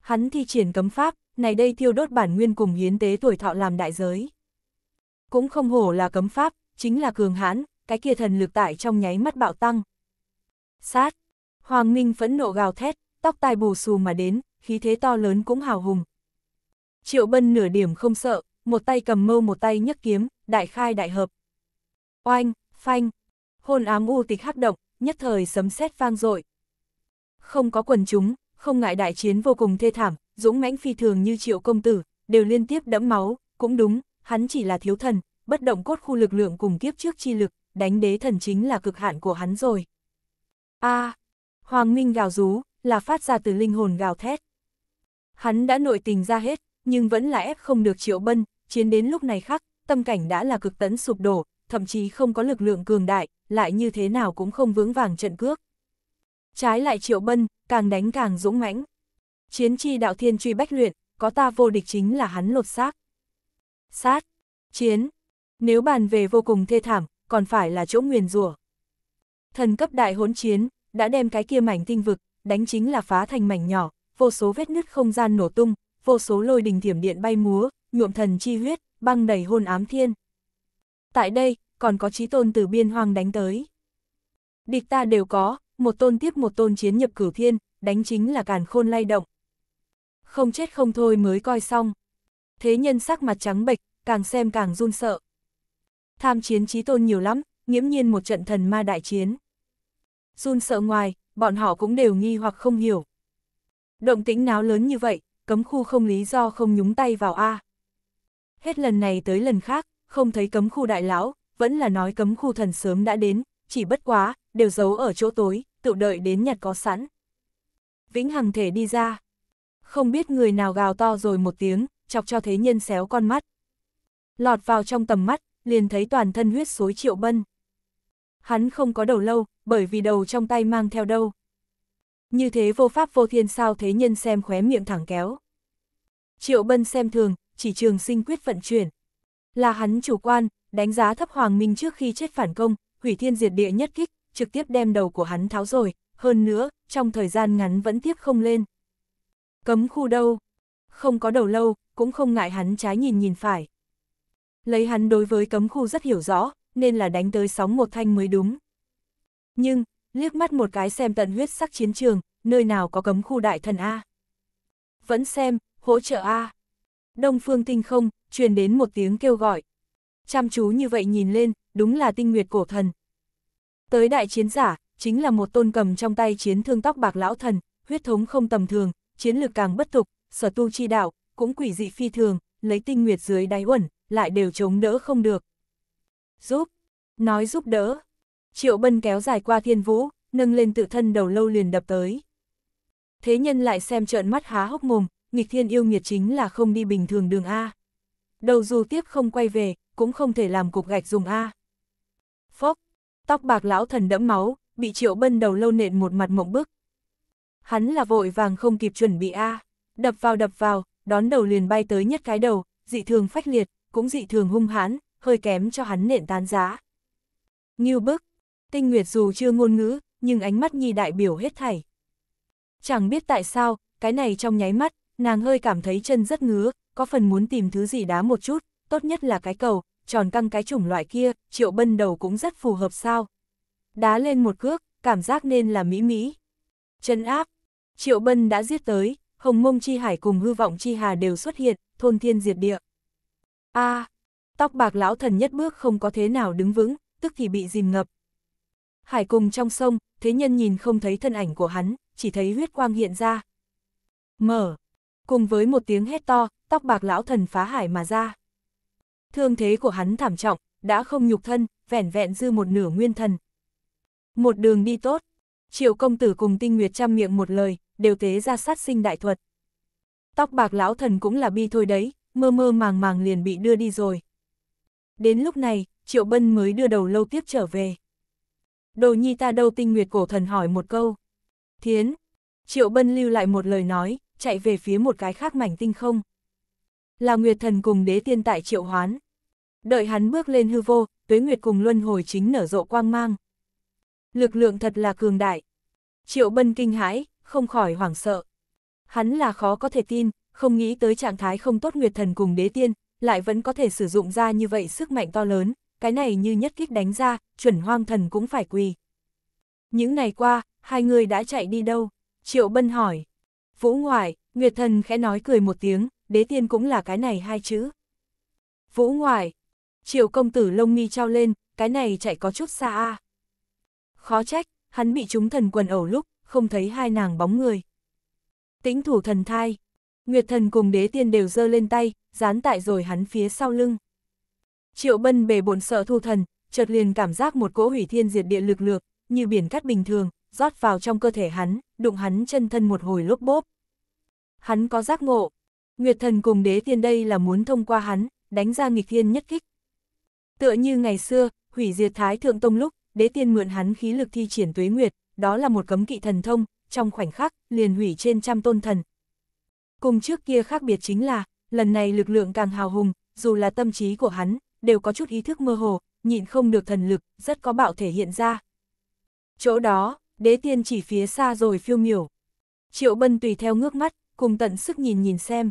Hắn thi triển cấm pháp, này đây thiêu đốt bản nguyên cùng hiến tế tuổi thọ làm đại giới. Cũng không hổ là cấm pháp, chính là cường hãn, cái kia thần lực tại trong nháy mắt bạo tăng. Sát! Hoàng Minh phẫn nộ gào thét, tóc tai bù xù mà đến, khí thế to lớn cũng hào hùng. Triệu Bân nửa điểm không sợ, một tay cầm mâu một tay nhấc kiếm, đại khai đại hợp. Oanh, phanh, hôn ám u tịch hắc động, nhất thời sấm sét vang dội. Không có quần chúng, không ngại đại chiến vô cùng thê thảm, dũng mãnh phi thường như Triệu công tử, đều liên tiếp đẫm máu, cũng đúng, hắn chỉ là thiếu thần, bất động cốt khu lực lượng cùng kiếp trước chi lực, đánh đế thần chính là cực hạn của hắn rồi. a à, Hoàng Minh gào rú, là phát ra từ linh hồn gào thét. Hắn đã nội tình ra hết, nhưng vẫn là ép không được triệu bân, chiến đến lúc này khắc, tâm cảnh đã là cực tấn sụp đổ, thậm chí không có lực lượng cường đại, lại như thế nào cũng không vững vàng trận cước. Trái lại triệu bân, càng đánh càng dũng mãnh. Chiến chi đạo thiên truy bách luyện, có ta vô địch chính là hắn lột xác. Sát, chiến, nếu bàn về vô cùng thê thảm, còn phải là chỗ nguyền rủa. Thần cấp đại hỗn chiến, đã đem cái kia mảnh tinh vực, đánh chính là phá thành mảnh nhỏ, vô số vết nứt không gian nổ tung, vô số lôi đình thiểm điện bay múa, nhuộm thần chi huyết, băng đầy hôn ám thiên. Tại đây, còn có trí tôn từ biên hoang đánh tới. Địch ta đều có, một tôn tiếp một tôn chiến nhập cửu thiên, đánh chính là càn khôn lay động. Không chết không thôi mới coi xong. Thế nhân sắc mặt trắng bệch, càng xem càng run sợ tham chiến trí tôn nhiều lắm, nghiễm nhiên một trận thần ma đại chiến. Run sợ ngoài, bọn họ cũng đều nghi hoặc không hiểu. Động tĩnh náo lớn như vậy, cấm khu không lý do không nhúng tay vào A. Hết lần này tới lần khác, không thấy cấm khu đại lão, vẫn là nói cấm khu thần sớm đã đến, chỉ bất quá, đều giấu ở chỗ tối, tự đợi đến nhặt có sẵn. Vĩnh Hằng thể đi ra. Không biết người nào gào to rồi một tiếng, chọc cho thế nhân xéo con mắt. Lọt vào trong tầm mắt, liền thấy toàn thân huyết xối triệu bân. Hắn không có đầu lâu, bởi vì đầu trong tay mang theo đâu. Như thế vô pháp vô thiên sao thế nhân xem khóe miệng thẳng kéo. Triệu bân xem thường, chỉ trường sinh quyết vận chuyển. Là hắn chủ quan, đánh giá thấp Hoàng Minh trước khi chết phản công, hủy thiên diệt địa nhất kích, trực tiếp đem đầu của hắn tháo rồi, hơn nữa, trong thời gian ngắn vẫn tiếp không lên. Cấm khu đâu? Không có đầu lâu, cũng không ngại hắn trái nhìn nhìn phải. Lấy hắn đối với cấm khu rất hiểu rõ, nên là đánh tới sóng một thanh mới đúng. Nhưng, liếc mắt một cái xem tận huyết sắc chiến trường, nơi nào có cấm khu đại thần A. Vẫn xem, hỗ trợ A. Đông phương tinh không, truyền đến một tiếng kêu gọi. Chăm chú như vậy nhìn lên, đúng là tinh nguyệt cổ thần. Tới đại chiến giả, chính là một tôn cầm trong tay chiến thương tóc bạc lão thần, huyết thống không tầm thường, chiến lược càng bất thục sở tu chi đạo, cũng quỷ dị phi thường, lấy tinh nguyệt dưới đáy uẩn, lại đều chống đỡ không được. Giúp, nói giúp đỡ. Triệu Bân kéo dài qua thiên vũ, nâng lên tự thân đầu lâu liền đập tới. Thế nhân lại xem trợn mắt há hốc mồm, nghịch thiên yêu nghiệt chính là không đi bình thường đường A. Đầu dù tiếp không quay về, cũng không thể làm cục gạch dùng A. Phốc, tóc bạc lão thần đẫm máu, bị triệu bân đầu lâu nện một mặt mộng bức. Hắn là vội vàng không kịp chuẩn bị A, đập vào đập vào, đón đầu liền bay tới nhất cái đầu, dị thường phách liệt, cũng dị thường hung hãn, hơi kém cho hắn nện tán giá. Ngưu bức, tinh nguyệt dù chưa ngôn ngữ, nhưng ánh mắt nhi đại biểu hết thảy. Chẳng biết tại sao, cái này trong nháy mắt, nàng hơi cảm thấy chân rất ngứa, có phần muốn tìm thứ gì đá một chút, tốt nhất là cái cầu, tròn căng cái chủng loại kia, triệu bân đầu cũng rất phù hợp sao. Đá lên một cước, cảm giác nên là mỹ mỹ. Chân áp, triệu bân đã giết tới, hồng mông chi hải cùng hư vọng chi hà đều xuất hiện, thôn thiên diệt địa a à, tóc bạc lão thần nhất bước không có thế nào đứng vững, tức thì bị dìm ngập. Hải cùng trong sông, thế nhân nhìn không thấy thân ảnh của hắn, chỉ thấy huyết quang hiện ra. Mở, cùng với một tiếng hét to, tóc bạc lão thần phá hải mà ra. Thương thế của hắn thảm trọng, đã không nhục thân, vẻn vẹn dư một nửa nguyên thần. Một đường đi tốt, triệu công tử cùng tinh nguyệt trăm miệng một lời, đều tế ra sát sinh đại thuật. Tóc bạc lão thần cũng là bi thôi đấy, mơ mơ màng màng liền bị đưa đi rồi. Đến lúc này, Triệu Bân mới đưa đầu lâu tiếp trở về. Đồ nhi ta đâu tinh nguyệt cổ thần hỏi một câu. Thiến, Triệu Bân lưu lại một lời nói, chạy về phía một cái khác mảnh tinh không. Là Nguyệt thần cùng đế tiên tại Triệu Hoán. Đợi hắn bước lên hư vô, tuế Nguyệt cùng luân hồi chính nở rộ quang mang. Lực lượng thật là cường đại. Triệu Bân kinh hãi, không khỏi hoảng sợ. Hắn là khó có thể tin, không nghĩ tới trạng thái không tốt Nguyệt Thần cùng đế tiên, lại vẫn có thể sử dụng ra như vậy sức mạnh to lớn, cái này như nhất kích đánh ra, chuẩn hoang thần cũng phải quỳ. Những ngày qua, hai người đã chạy đi đâu? Triệu Bân hỏi. Vũ ngoại, Nguyệt Thần khẽ nói cười một tiếng, đế tiên cũng là cái này hai chữ. Vũ ngoại, Triệu công tử lông mi trao lên, cái này chạy có chút xa a. Khó trách, hắn bị chúng thần quần ẩu lúc, không thấy hai nàng bóng người. Tĩnh thủ thần thai, Nguyệt thần cùng đế tiên đều giơ lên tay, dán tại rồi hắn phía sau lưng. Triệu bân bề bộn sợ thu thần, chợt liền cảm giác một cỗ hủy thiên diệt địa lực lược, như biển cắt bình thường, rót vào trong cơ thể hắn, đụng hắn chân thân một hồi lốp bốp. Hắn có giác ngộ. Nguyệt thần cùng đế tiên đây là muốn thông qua hắn, đánh ra nghịch thiên nhất kích. Tựa như ngày xưa, hủy diệt thái thượng tông lúc, đế tiên mượn hắn khí lực thi triển tuế nguyệt, đó là một cấm kỵ thần thông, trong khoảnh khắc, liền hủy trên trăm tôn thần, Cùng trước kia khác biệt chính là, lần này lực lượng càng hào hùng, dù là tâm trí của hắn, đều có chút ý thức mơ hồ, nhịn không được thần lực, rất có bạo thể hiện ra. Chỗ đó, đế tiên chỉ phía xa rồi phiêu miểu. Triệu Bân tùy theo ngước mắt, cùng tận sức nhìn nhìn xem.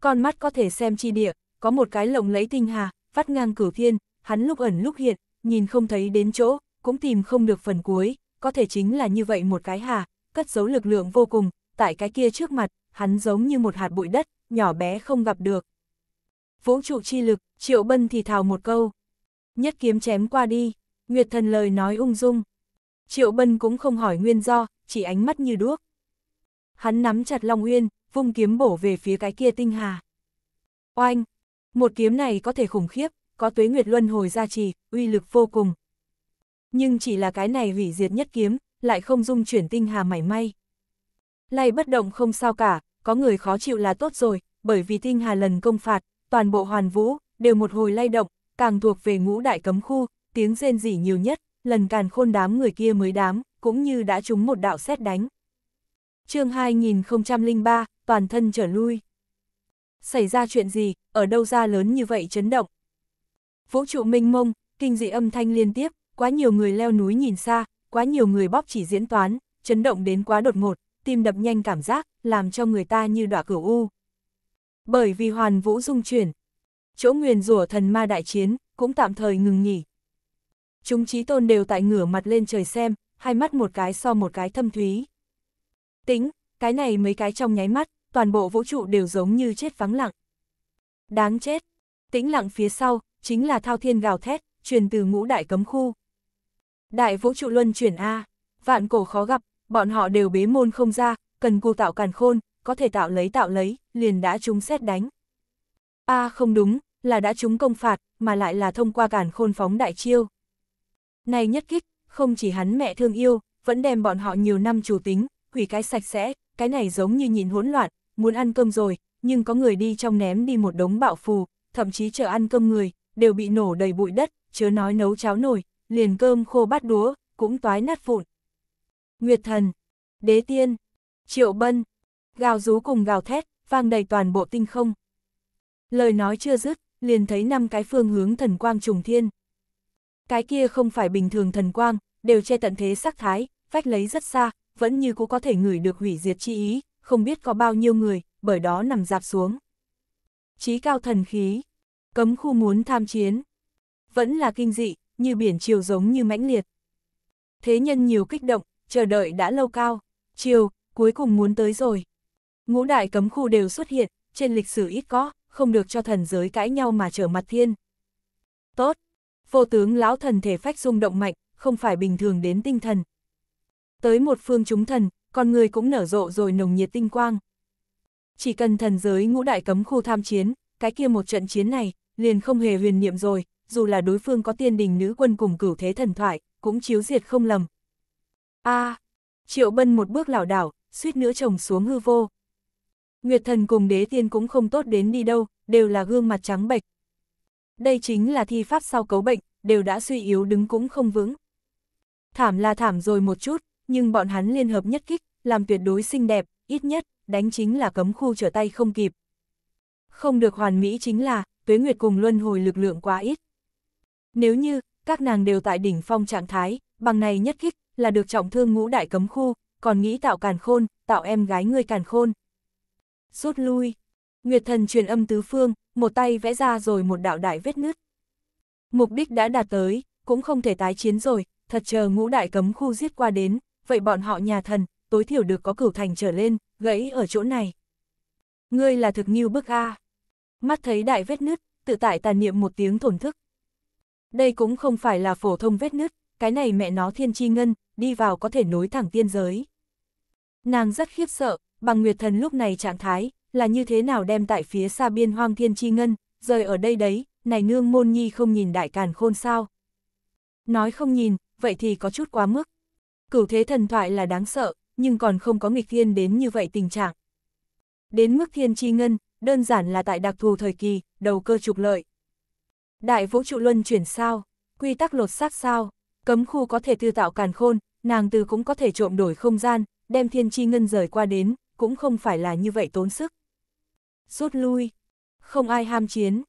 Con mắt có thể xem chi địa, có một cái lồng lấy tinh hà, vắt ngang cửu thiên, hắn lúc ẩn lúc hiện, nhìn không thấy đến chỗ, cũng tìm không được phần cuối, có thể chính là như vậy một cái hà, cất giấu lực lượng vô cùng, tại cái kia trước mặt, hắn giống như một hạt bụi đất, nhỏ bé không gặp được. Vũ trụ chi lực, triệu bân thì thào một câu. Nhất kiếm chém qua đi, Nguyệt thần lời nói ung dung. Triệu bân cũng không hỏi nguyên do, chỉ ánh mắt như đuốc. Hắn nắm chặt Long Uyên, vung kiếm bổ về phía cái kia tinh hà. Oanh! Một kiếm này có thể khủng khiếp, có tuế nguyệt luân hồi gia trì, uy lực vô cùng. Nhưng chỉ là cái này hủy diệt nhất kiếm, lại không dung chuyển tinh hà mảy may lay bất động không sao cả, có người khó chịu là tốt rồi, bởi vì Tinh Hà lần công phạt, toàn bộ hoàn vũ, đều một hồi lay động, càng thuộc về ngũ đại cấm khu, tiếng rên rỉ nhiều nhất, lần càn khôn đám người kia mới đám, cũng như đã trúng một đạo xét đánh. chương 2003, toàn thân trở lui. Xảy ra chuyện gì, ở đâu ra lớn như vậy chấn động? Vũ trụ minh mông, kinh dị âm thanh liên tiếp, quá nhiều người leo núi nhìn xa, quá nhiều người bóp chỉ diễn toán, chấn động đến quá đột ngột, tim đập nhanh cảm giác, làm cho người ta như đọa cửu u. Bởi vì hoàn vũ dung chuyển, chỗ nguyền rủa thần ma đại chiến, cũng tạm thời ngừng nghỉ. Chúng trí tôn đều tại ngửa mặt lên trời xem, hai mắt một cái so một cái thâm thúy. Tính, cái này mấy cái trong nháy mắt, toàn bộ vũ trụ đều giống như chết vắng lặng. Đáng chết, tĩnh lặng phía sau, chính là thao thiên gào thét, truyền từ ngũ đại cấm khu. Đại vũ trụ luân chuyển A, vạn cổ khó gặp, bọn họ đều bế môn không ra, cần cù tạo càn khôn, có thể tạo lấy tạo lấy, liền đã chúng xét đánh. a à, không đúng, là đã chúng công phạt, mà lại là thông qua càn khôn phóng đại chiêu. Này nhất kích, không chỉ hắn mẹ thương yêu, vẫn đem bọn họ nhiều năm chủ tính, hủy cái sạch sẽ, cái này giống như nhìn hỗn loạn, muốn ăn cơm rồi, nhưng có người đi trong ném đi một đống bạo phù, thậm chí chờ ăn cơm người, đều bị nổ đầy bụi đất, chớ nói nấu cháo nổi, liền cơm khô bát đúa, cũng toái nát vụn. Nguyệt thần, đế tiên, triệu bân, gào rú cùng gào thét, vang đầy toàn bộ tinh không. Lời nói chưa dứt, liền thấy năm cái phương hướng thần quang trùng thiên. Cái kia không phải bình thường thần quang, đều che tận thế sắc thái, vách lấy rất xa, vẫn như cũng có thể ngửi được hủy diệt chi ý, không biết có bao nhiêu người, bởi đó nằm dạp xuống. Chí cao thần khí, cấm khu muốn tham chiến, vẫn là kinh dị, như biển chiều giống như mãnh liệt. Thế nhân nhiều kích động, chờ đợi đã lâu cao, chiều, cuối cùng muốn tới rồi. Ngũ đại cấm khu đều xuất hiện, trên lịch sử ít có, không được cho thần giới cãi nhau mà trở mặt thiên. Tốt, vô tướng lão thần thể phách rung động mạnh, không phải bình thường đến tinh thần. Tới một phương chúng thần, con người cũng nở rộ rồi nồng nhiệt tinh quang. Chỉ cần thần giới ngũ đại cấm khu tham chiến, cái kia một trận chiến này, liền không hề huyền niệm rồi, dù là đối phương có tiên đình nữ quân cùng cửu thế thần thoại, cũng chiếu diệt không lầm a à, Triệu Bân một bước lảo đảo, suýt nữa chồng xuống hư vô. Nguyệt thần cùng đế tiên cũng không tốt đến đi đâu, đều là gương mặt trắng bệch. Đây chính là thi pháp sau cấu bệnh, đều đã suy yếu đứng cũng không vững. Thảm là thảm rồi một chút, nhưng bọn hắn liên hợp nhất kích, làm tuyệt đối xinh đẹp, ít nhất, đánh chính là cấm khu trở tay không kịp. Không được hoàn mỹ chính là, tuế nguyệt cùng luân hồi lực lượng quá ít. Nếu như, các nàng đều tại đỉnh phong trạng thái, bằng này nhất kích, là được trọng thương ngũ đại cấm khu, còn nghĩ tạo càn khôn, tạo em gái ngươi càn khôn. Rút lui. Nguyệt thần truyền âm tứ phương, một tay vẽ ra rồi một đạo đại vết nứt. Mục đích đã đạt tới, cũng không thể tái chiến rồi, thật chờ ngũ đại cấm khu giết qua đến, vậy bọn họ nhà thần, tối thiểu được có cửu thành trở lên, gãy ở chỗ này. Ngươi là thực nghiêu bức A. Mắt thấy đại vết nứt, tự tại tàn niệm một tiếng thổn thức. Đây cũng không phải là phổ thông vết nứt, cái này mẹ nó thiên chi ngân, đi vào có thể nối thẳng tiên giới. Nàng rất khiếp sợ, bằng Nguyệt Thần lúc này trạng thái, là như thế nào đem tại phía xa biên hoang thiên chi ngân, rời ở đây đấy, này nương môn nhi không nhìn đại càn khôn sao. Nói không nhìn, vậy thì có chút quá mức. Cửu thế thần thoại là đáng sợ, nhưng còn không có nghịch thiên đến như vậy tình trạng. Đến mức thiên chi ngân, đơn giản là tại đặc thù thời kỳ, đầu cơ trục lợi. Đại vũ trụ luân chuyển sao, quy tắc lột xác sao, Cấm khu có thể tư tạo càn khôn, nàng từ cũng có thể trộm đổi không gian, đem thiên chi ngân rời qua đến, cũng không phải là như vậy tốn sức. Rút lui, không ai ham chiến.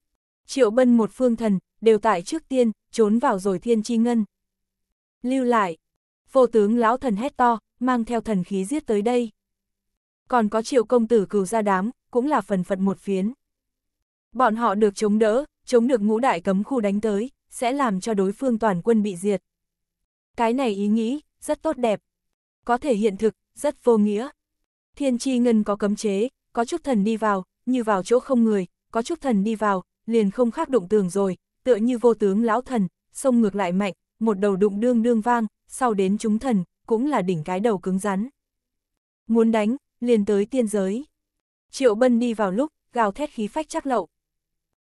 Triệu bân một phương thần, đều tại trước tiên, trốn vào rồi thiên chi ngân. Lưu lại, vô tướng lão thần hét to, mang theo thần khí giết tới đây. Còn có triệu công tử cừu ra đám, cũng là phần phật một phiến. Bọn họ được chống đỡ, chống được ngũ đại cấm khu đánh tới, sẽ làm cho đối phương toàn quân bị diệt. Cái này ý nghĩ, rất tốt đẹp. Có thể hiện thực, rất vô nghĩa. Thiên tri ngân có cấm chế, có chút thần đi vào, như vào chỗ không người, có chút thần đi vào, liền không khác đụng tường rồi, tựa như vô tướng lão thần, sông ngược lại mạnh, một đầu đụng đương đương vang, sau đến chúng thần, cũng là đỉnh cái đầu cứng rắn. Muốn đánh, liền tới tiên giới. Triệu Bân đi vào lúc, gào thét khí phách chắc lậu.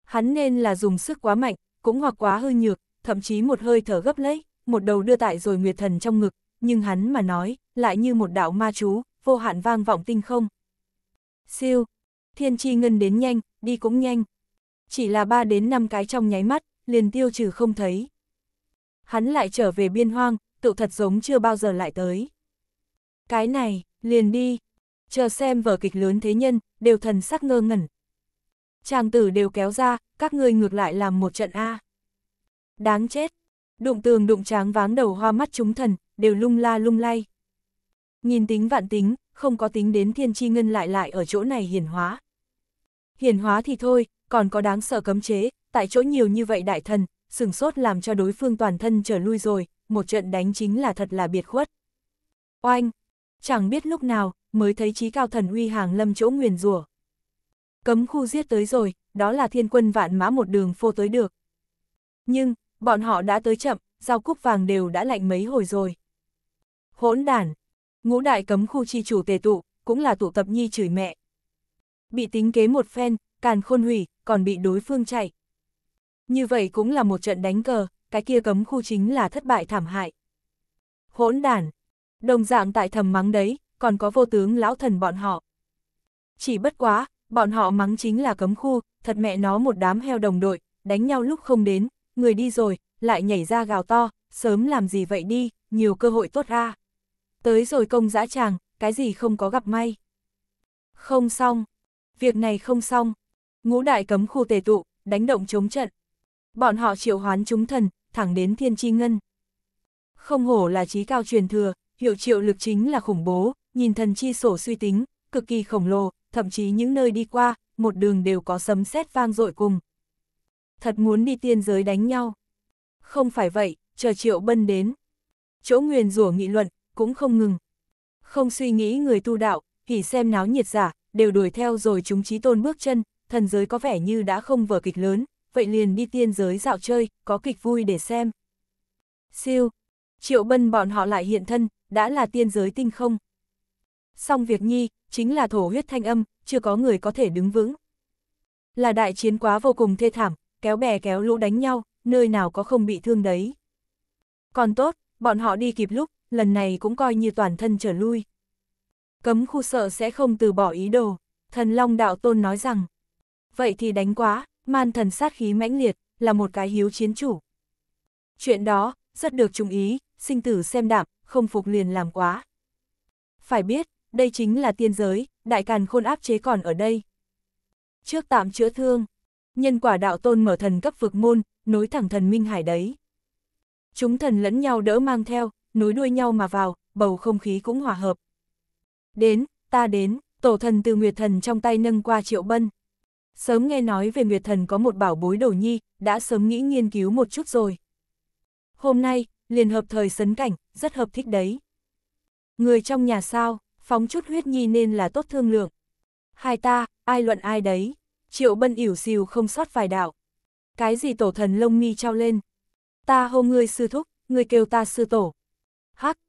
Hắn nên là dùng sức quá mạnh, cũng hoặc quá hư nhược, thậm chí một hơi thở gấp lấy một đầu đưa tại rồi Nguyệt Thần trong ngực, nhưng hắn mà nói, lại như một đạo ma chú, vô hạn vang vọng tinh không. Siêu, thiên chi ngân đến nhanh, đi cũng nhanh. Chỉ là ba đến năm cái trong nháy mắt, liền tiêu trừ không thấy. Hắn lại trở về biên hoang, tự thật giống chưa bao giờ lại tới. Cái này, liền đi. Chờ xem vở kịch lớn thế nhân, đều thần sắc ngơ ngẩn. Chàng tử đều kéo ra, các ngươi ngược lại làm một trận A. Đáng chết, Đụng tường đụng tráng váng đầu hoa mắt chúng thần, đều lung la lung lay. Nhìn tính vạn tính, không có tính đến thiên chi ngân lại lại ở chỗ này hiển hóa. Hiển hóa thì thôi, còn có đáng sợ cấm chế, tại chỗ nhiều như vậy đại thần, sừng sốt làm cho đối phương toàn thân trở lui rồi, một trận đánh chính là thật là biệt khuất. Oanh! Chẳng biết lúc nào, mới thấy trí cao thần uy hàng lâm chỗ nguyền rủa Cấm khu giết tới rồi, đó là thiên quân vạn mã một đường phô tới được. Nhưng, bọn họ đã tới chậm, rau cúc vàng đều đã lạnh mấy hồi rồi. Hỗn đàn ngũ đại cấm khu chi chủ tề tụ, cũng là tụ tập nhi chửi mẹ. Bị tính kế một phen, càn khôn hủy, còn bị đối phương chạy. Như vậy cũng là một trận đánh cờ, cái kia cấm khu chính là thất bại thảm hại. Hỗn đàn đồng dạng tại thầm mắng đấy, còn có vô tướng lão thần bọn họ. Chỉ bất quá, bọn họ mắng chính là cấm khu, thật mẹ nó một đám heo đồng đội, đánh nhau lúc không đến, người đi rồi, lại nhảy ra gào to, sớm làm gì vậy đi, nhiều cơ hội tốt ra. Tới rồi công dã chàng, cái gì không có gặp may. Không xong, việc này không xong. Ngũ đại cấm khu tề tụ, đánh động chống trận. Bọn họ triệu hoán chúng thần, thẳng đến thiên tri ngân. Không hổ là trí cao truyền thừa, hiệu triệu lực chính là khủng bố, nhìn thần chi sổ suy tính, cực kỳ khổng lồ, thậm chí những nơi đi qua, một đường đều có sấm sét vang dội cùng, thật muốn đi tiên giới đánh nhau. Không phải vậy, chờ triệu bân đến. Chỗ nguyền rủa nghị luận, cũng không ngừng. Không suy nghĩ người tu đạo, hỉ xem náo nhiệt giả, đều đuổi theo rồi chúng trí tôn bước chân, thần giới có vẻ như đã không vở kịch lớn, vậy liền đi tiên giới dạo chơi, có kịch vui để xem. Siêu, triệu bân bọn họ lại hiện thân, đã là tiên giới tinh không. Xong việc nhi, chính là thổ huyết thanh âm, chưa có người có thể đứng vững. Là đại chiến quá vô cùng thê thảm, kéo bè kéo lũ đánh nhau, nơi nào có không bị thương đấy. Còn tốt, bọn họ đi kịp lúc, lần này cũng coi như toàn thân trở lui. Cấm khu sợ sẽ không từ bỏ ý đồ, thần long đạo tôn nói rằng. Vậy thì đánh quá, man thần sát khí mãnh liệt, là một cái hiếu chiến chủ. Chuyện đó, rất được trung ý, sinh tử xem đạm, không phục liền làm quá. Phải biết, đây chính là tiên giới, đại càn khôn áp chế còn ở đây. Trước tạm chữa thương, nhân quả đạo tôn mở thần cấp vực môn, nối thẳng thần Minh Hải đấy. Chúng thần lẫn nhau đỡ mang theo, nối đuôi nhau mà vào, bầu không khí cũng hòa hợp. Đến, ta đến, tổ thần từ Nguyệt Thần trong tay nâng qua triệu bân. Sớm nghe nói về Nguyệt Thần có một bảo bối đồ nhi, đã sớm nghĩ nghiên cứu một chút rồi. Hôm nay, liền hợp thời sấn cảnh, rất hợp thích đấy. Người trong nhà sao, phóng chút huyết nhi nên là tốt thương lượng. Hai ta, ai luận ai đấy triệu bân ỉu xìu không sót vài đạo. Cái gì tổ thần lông mi trao lên? Ta hô ngươi sư thúc, ngươi kêu ta sư tổ. Hắc,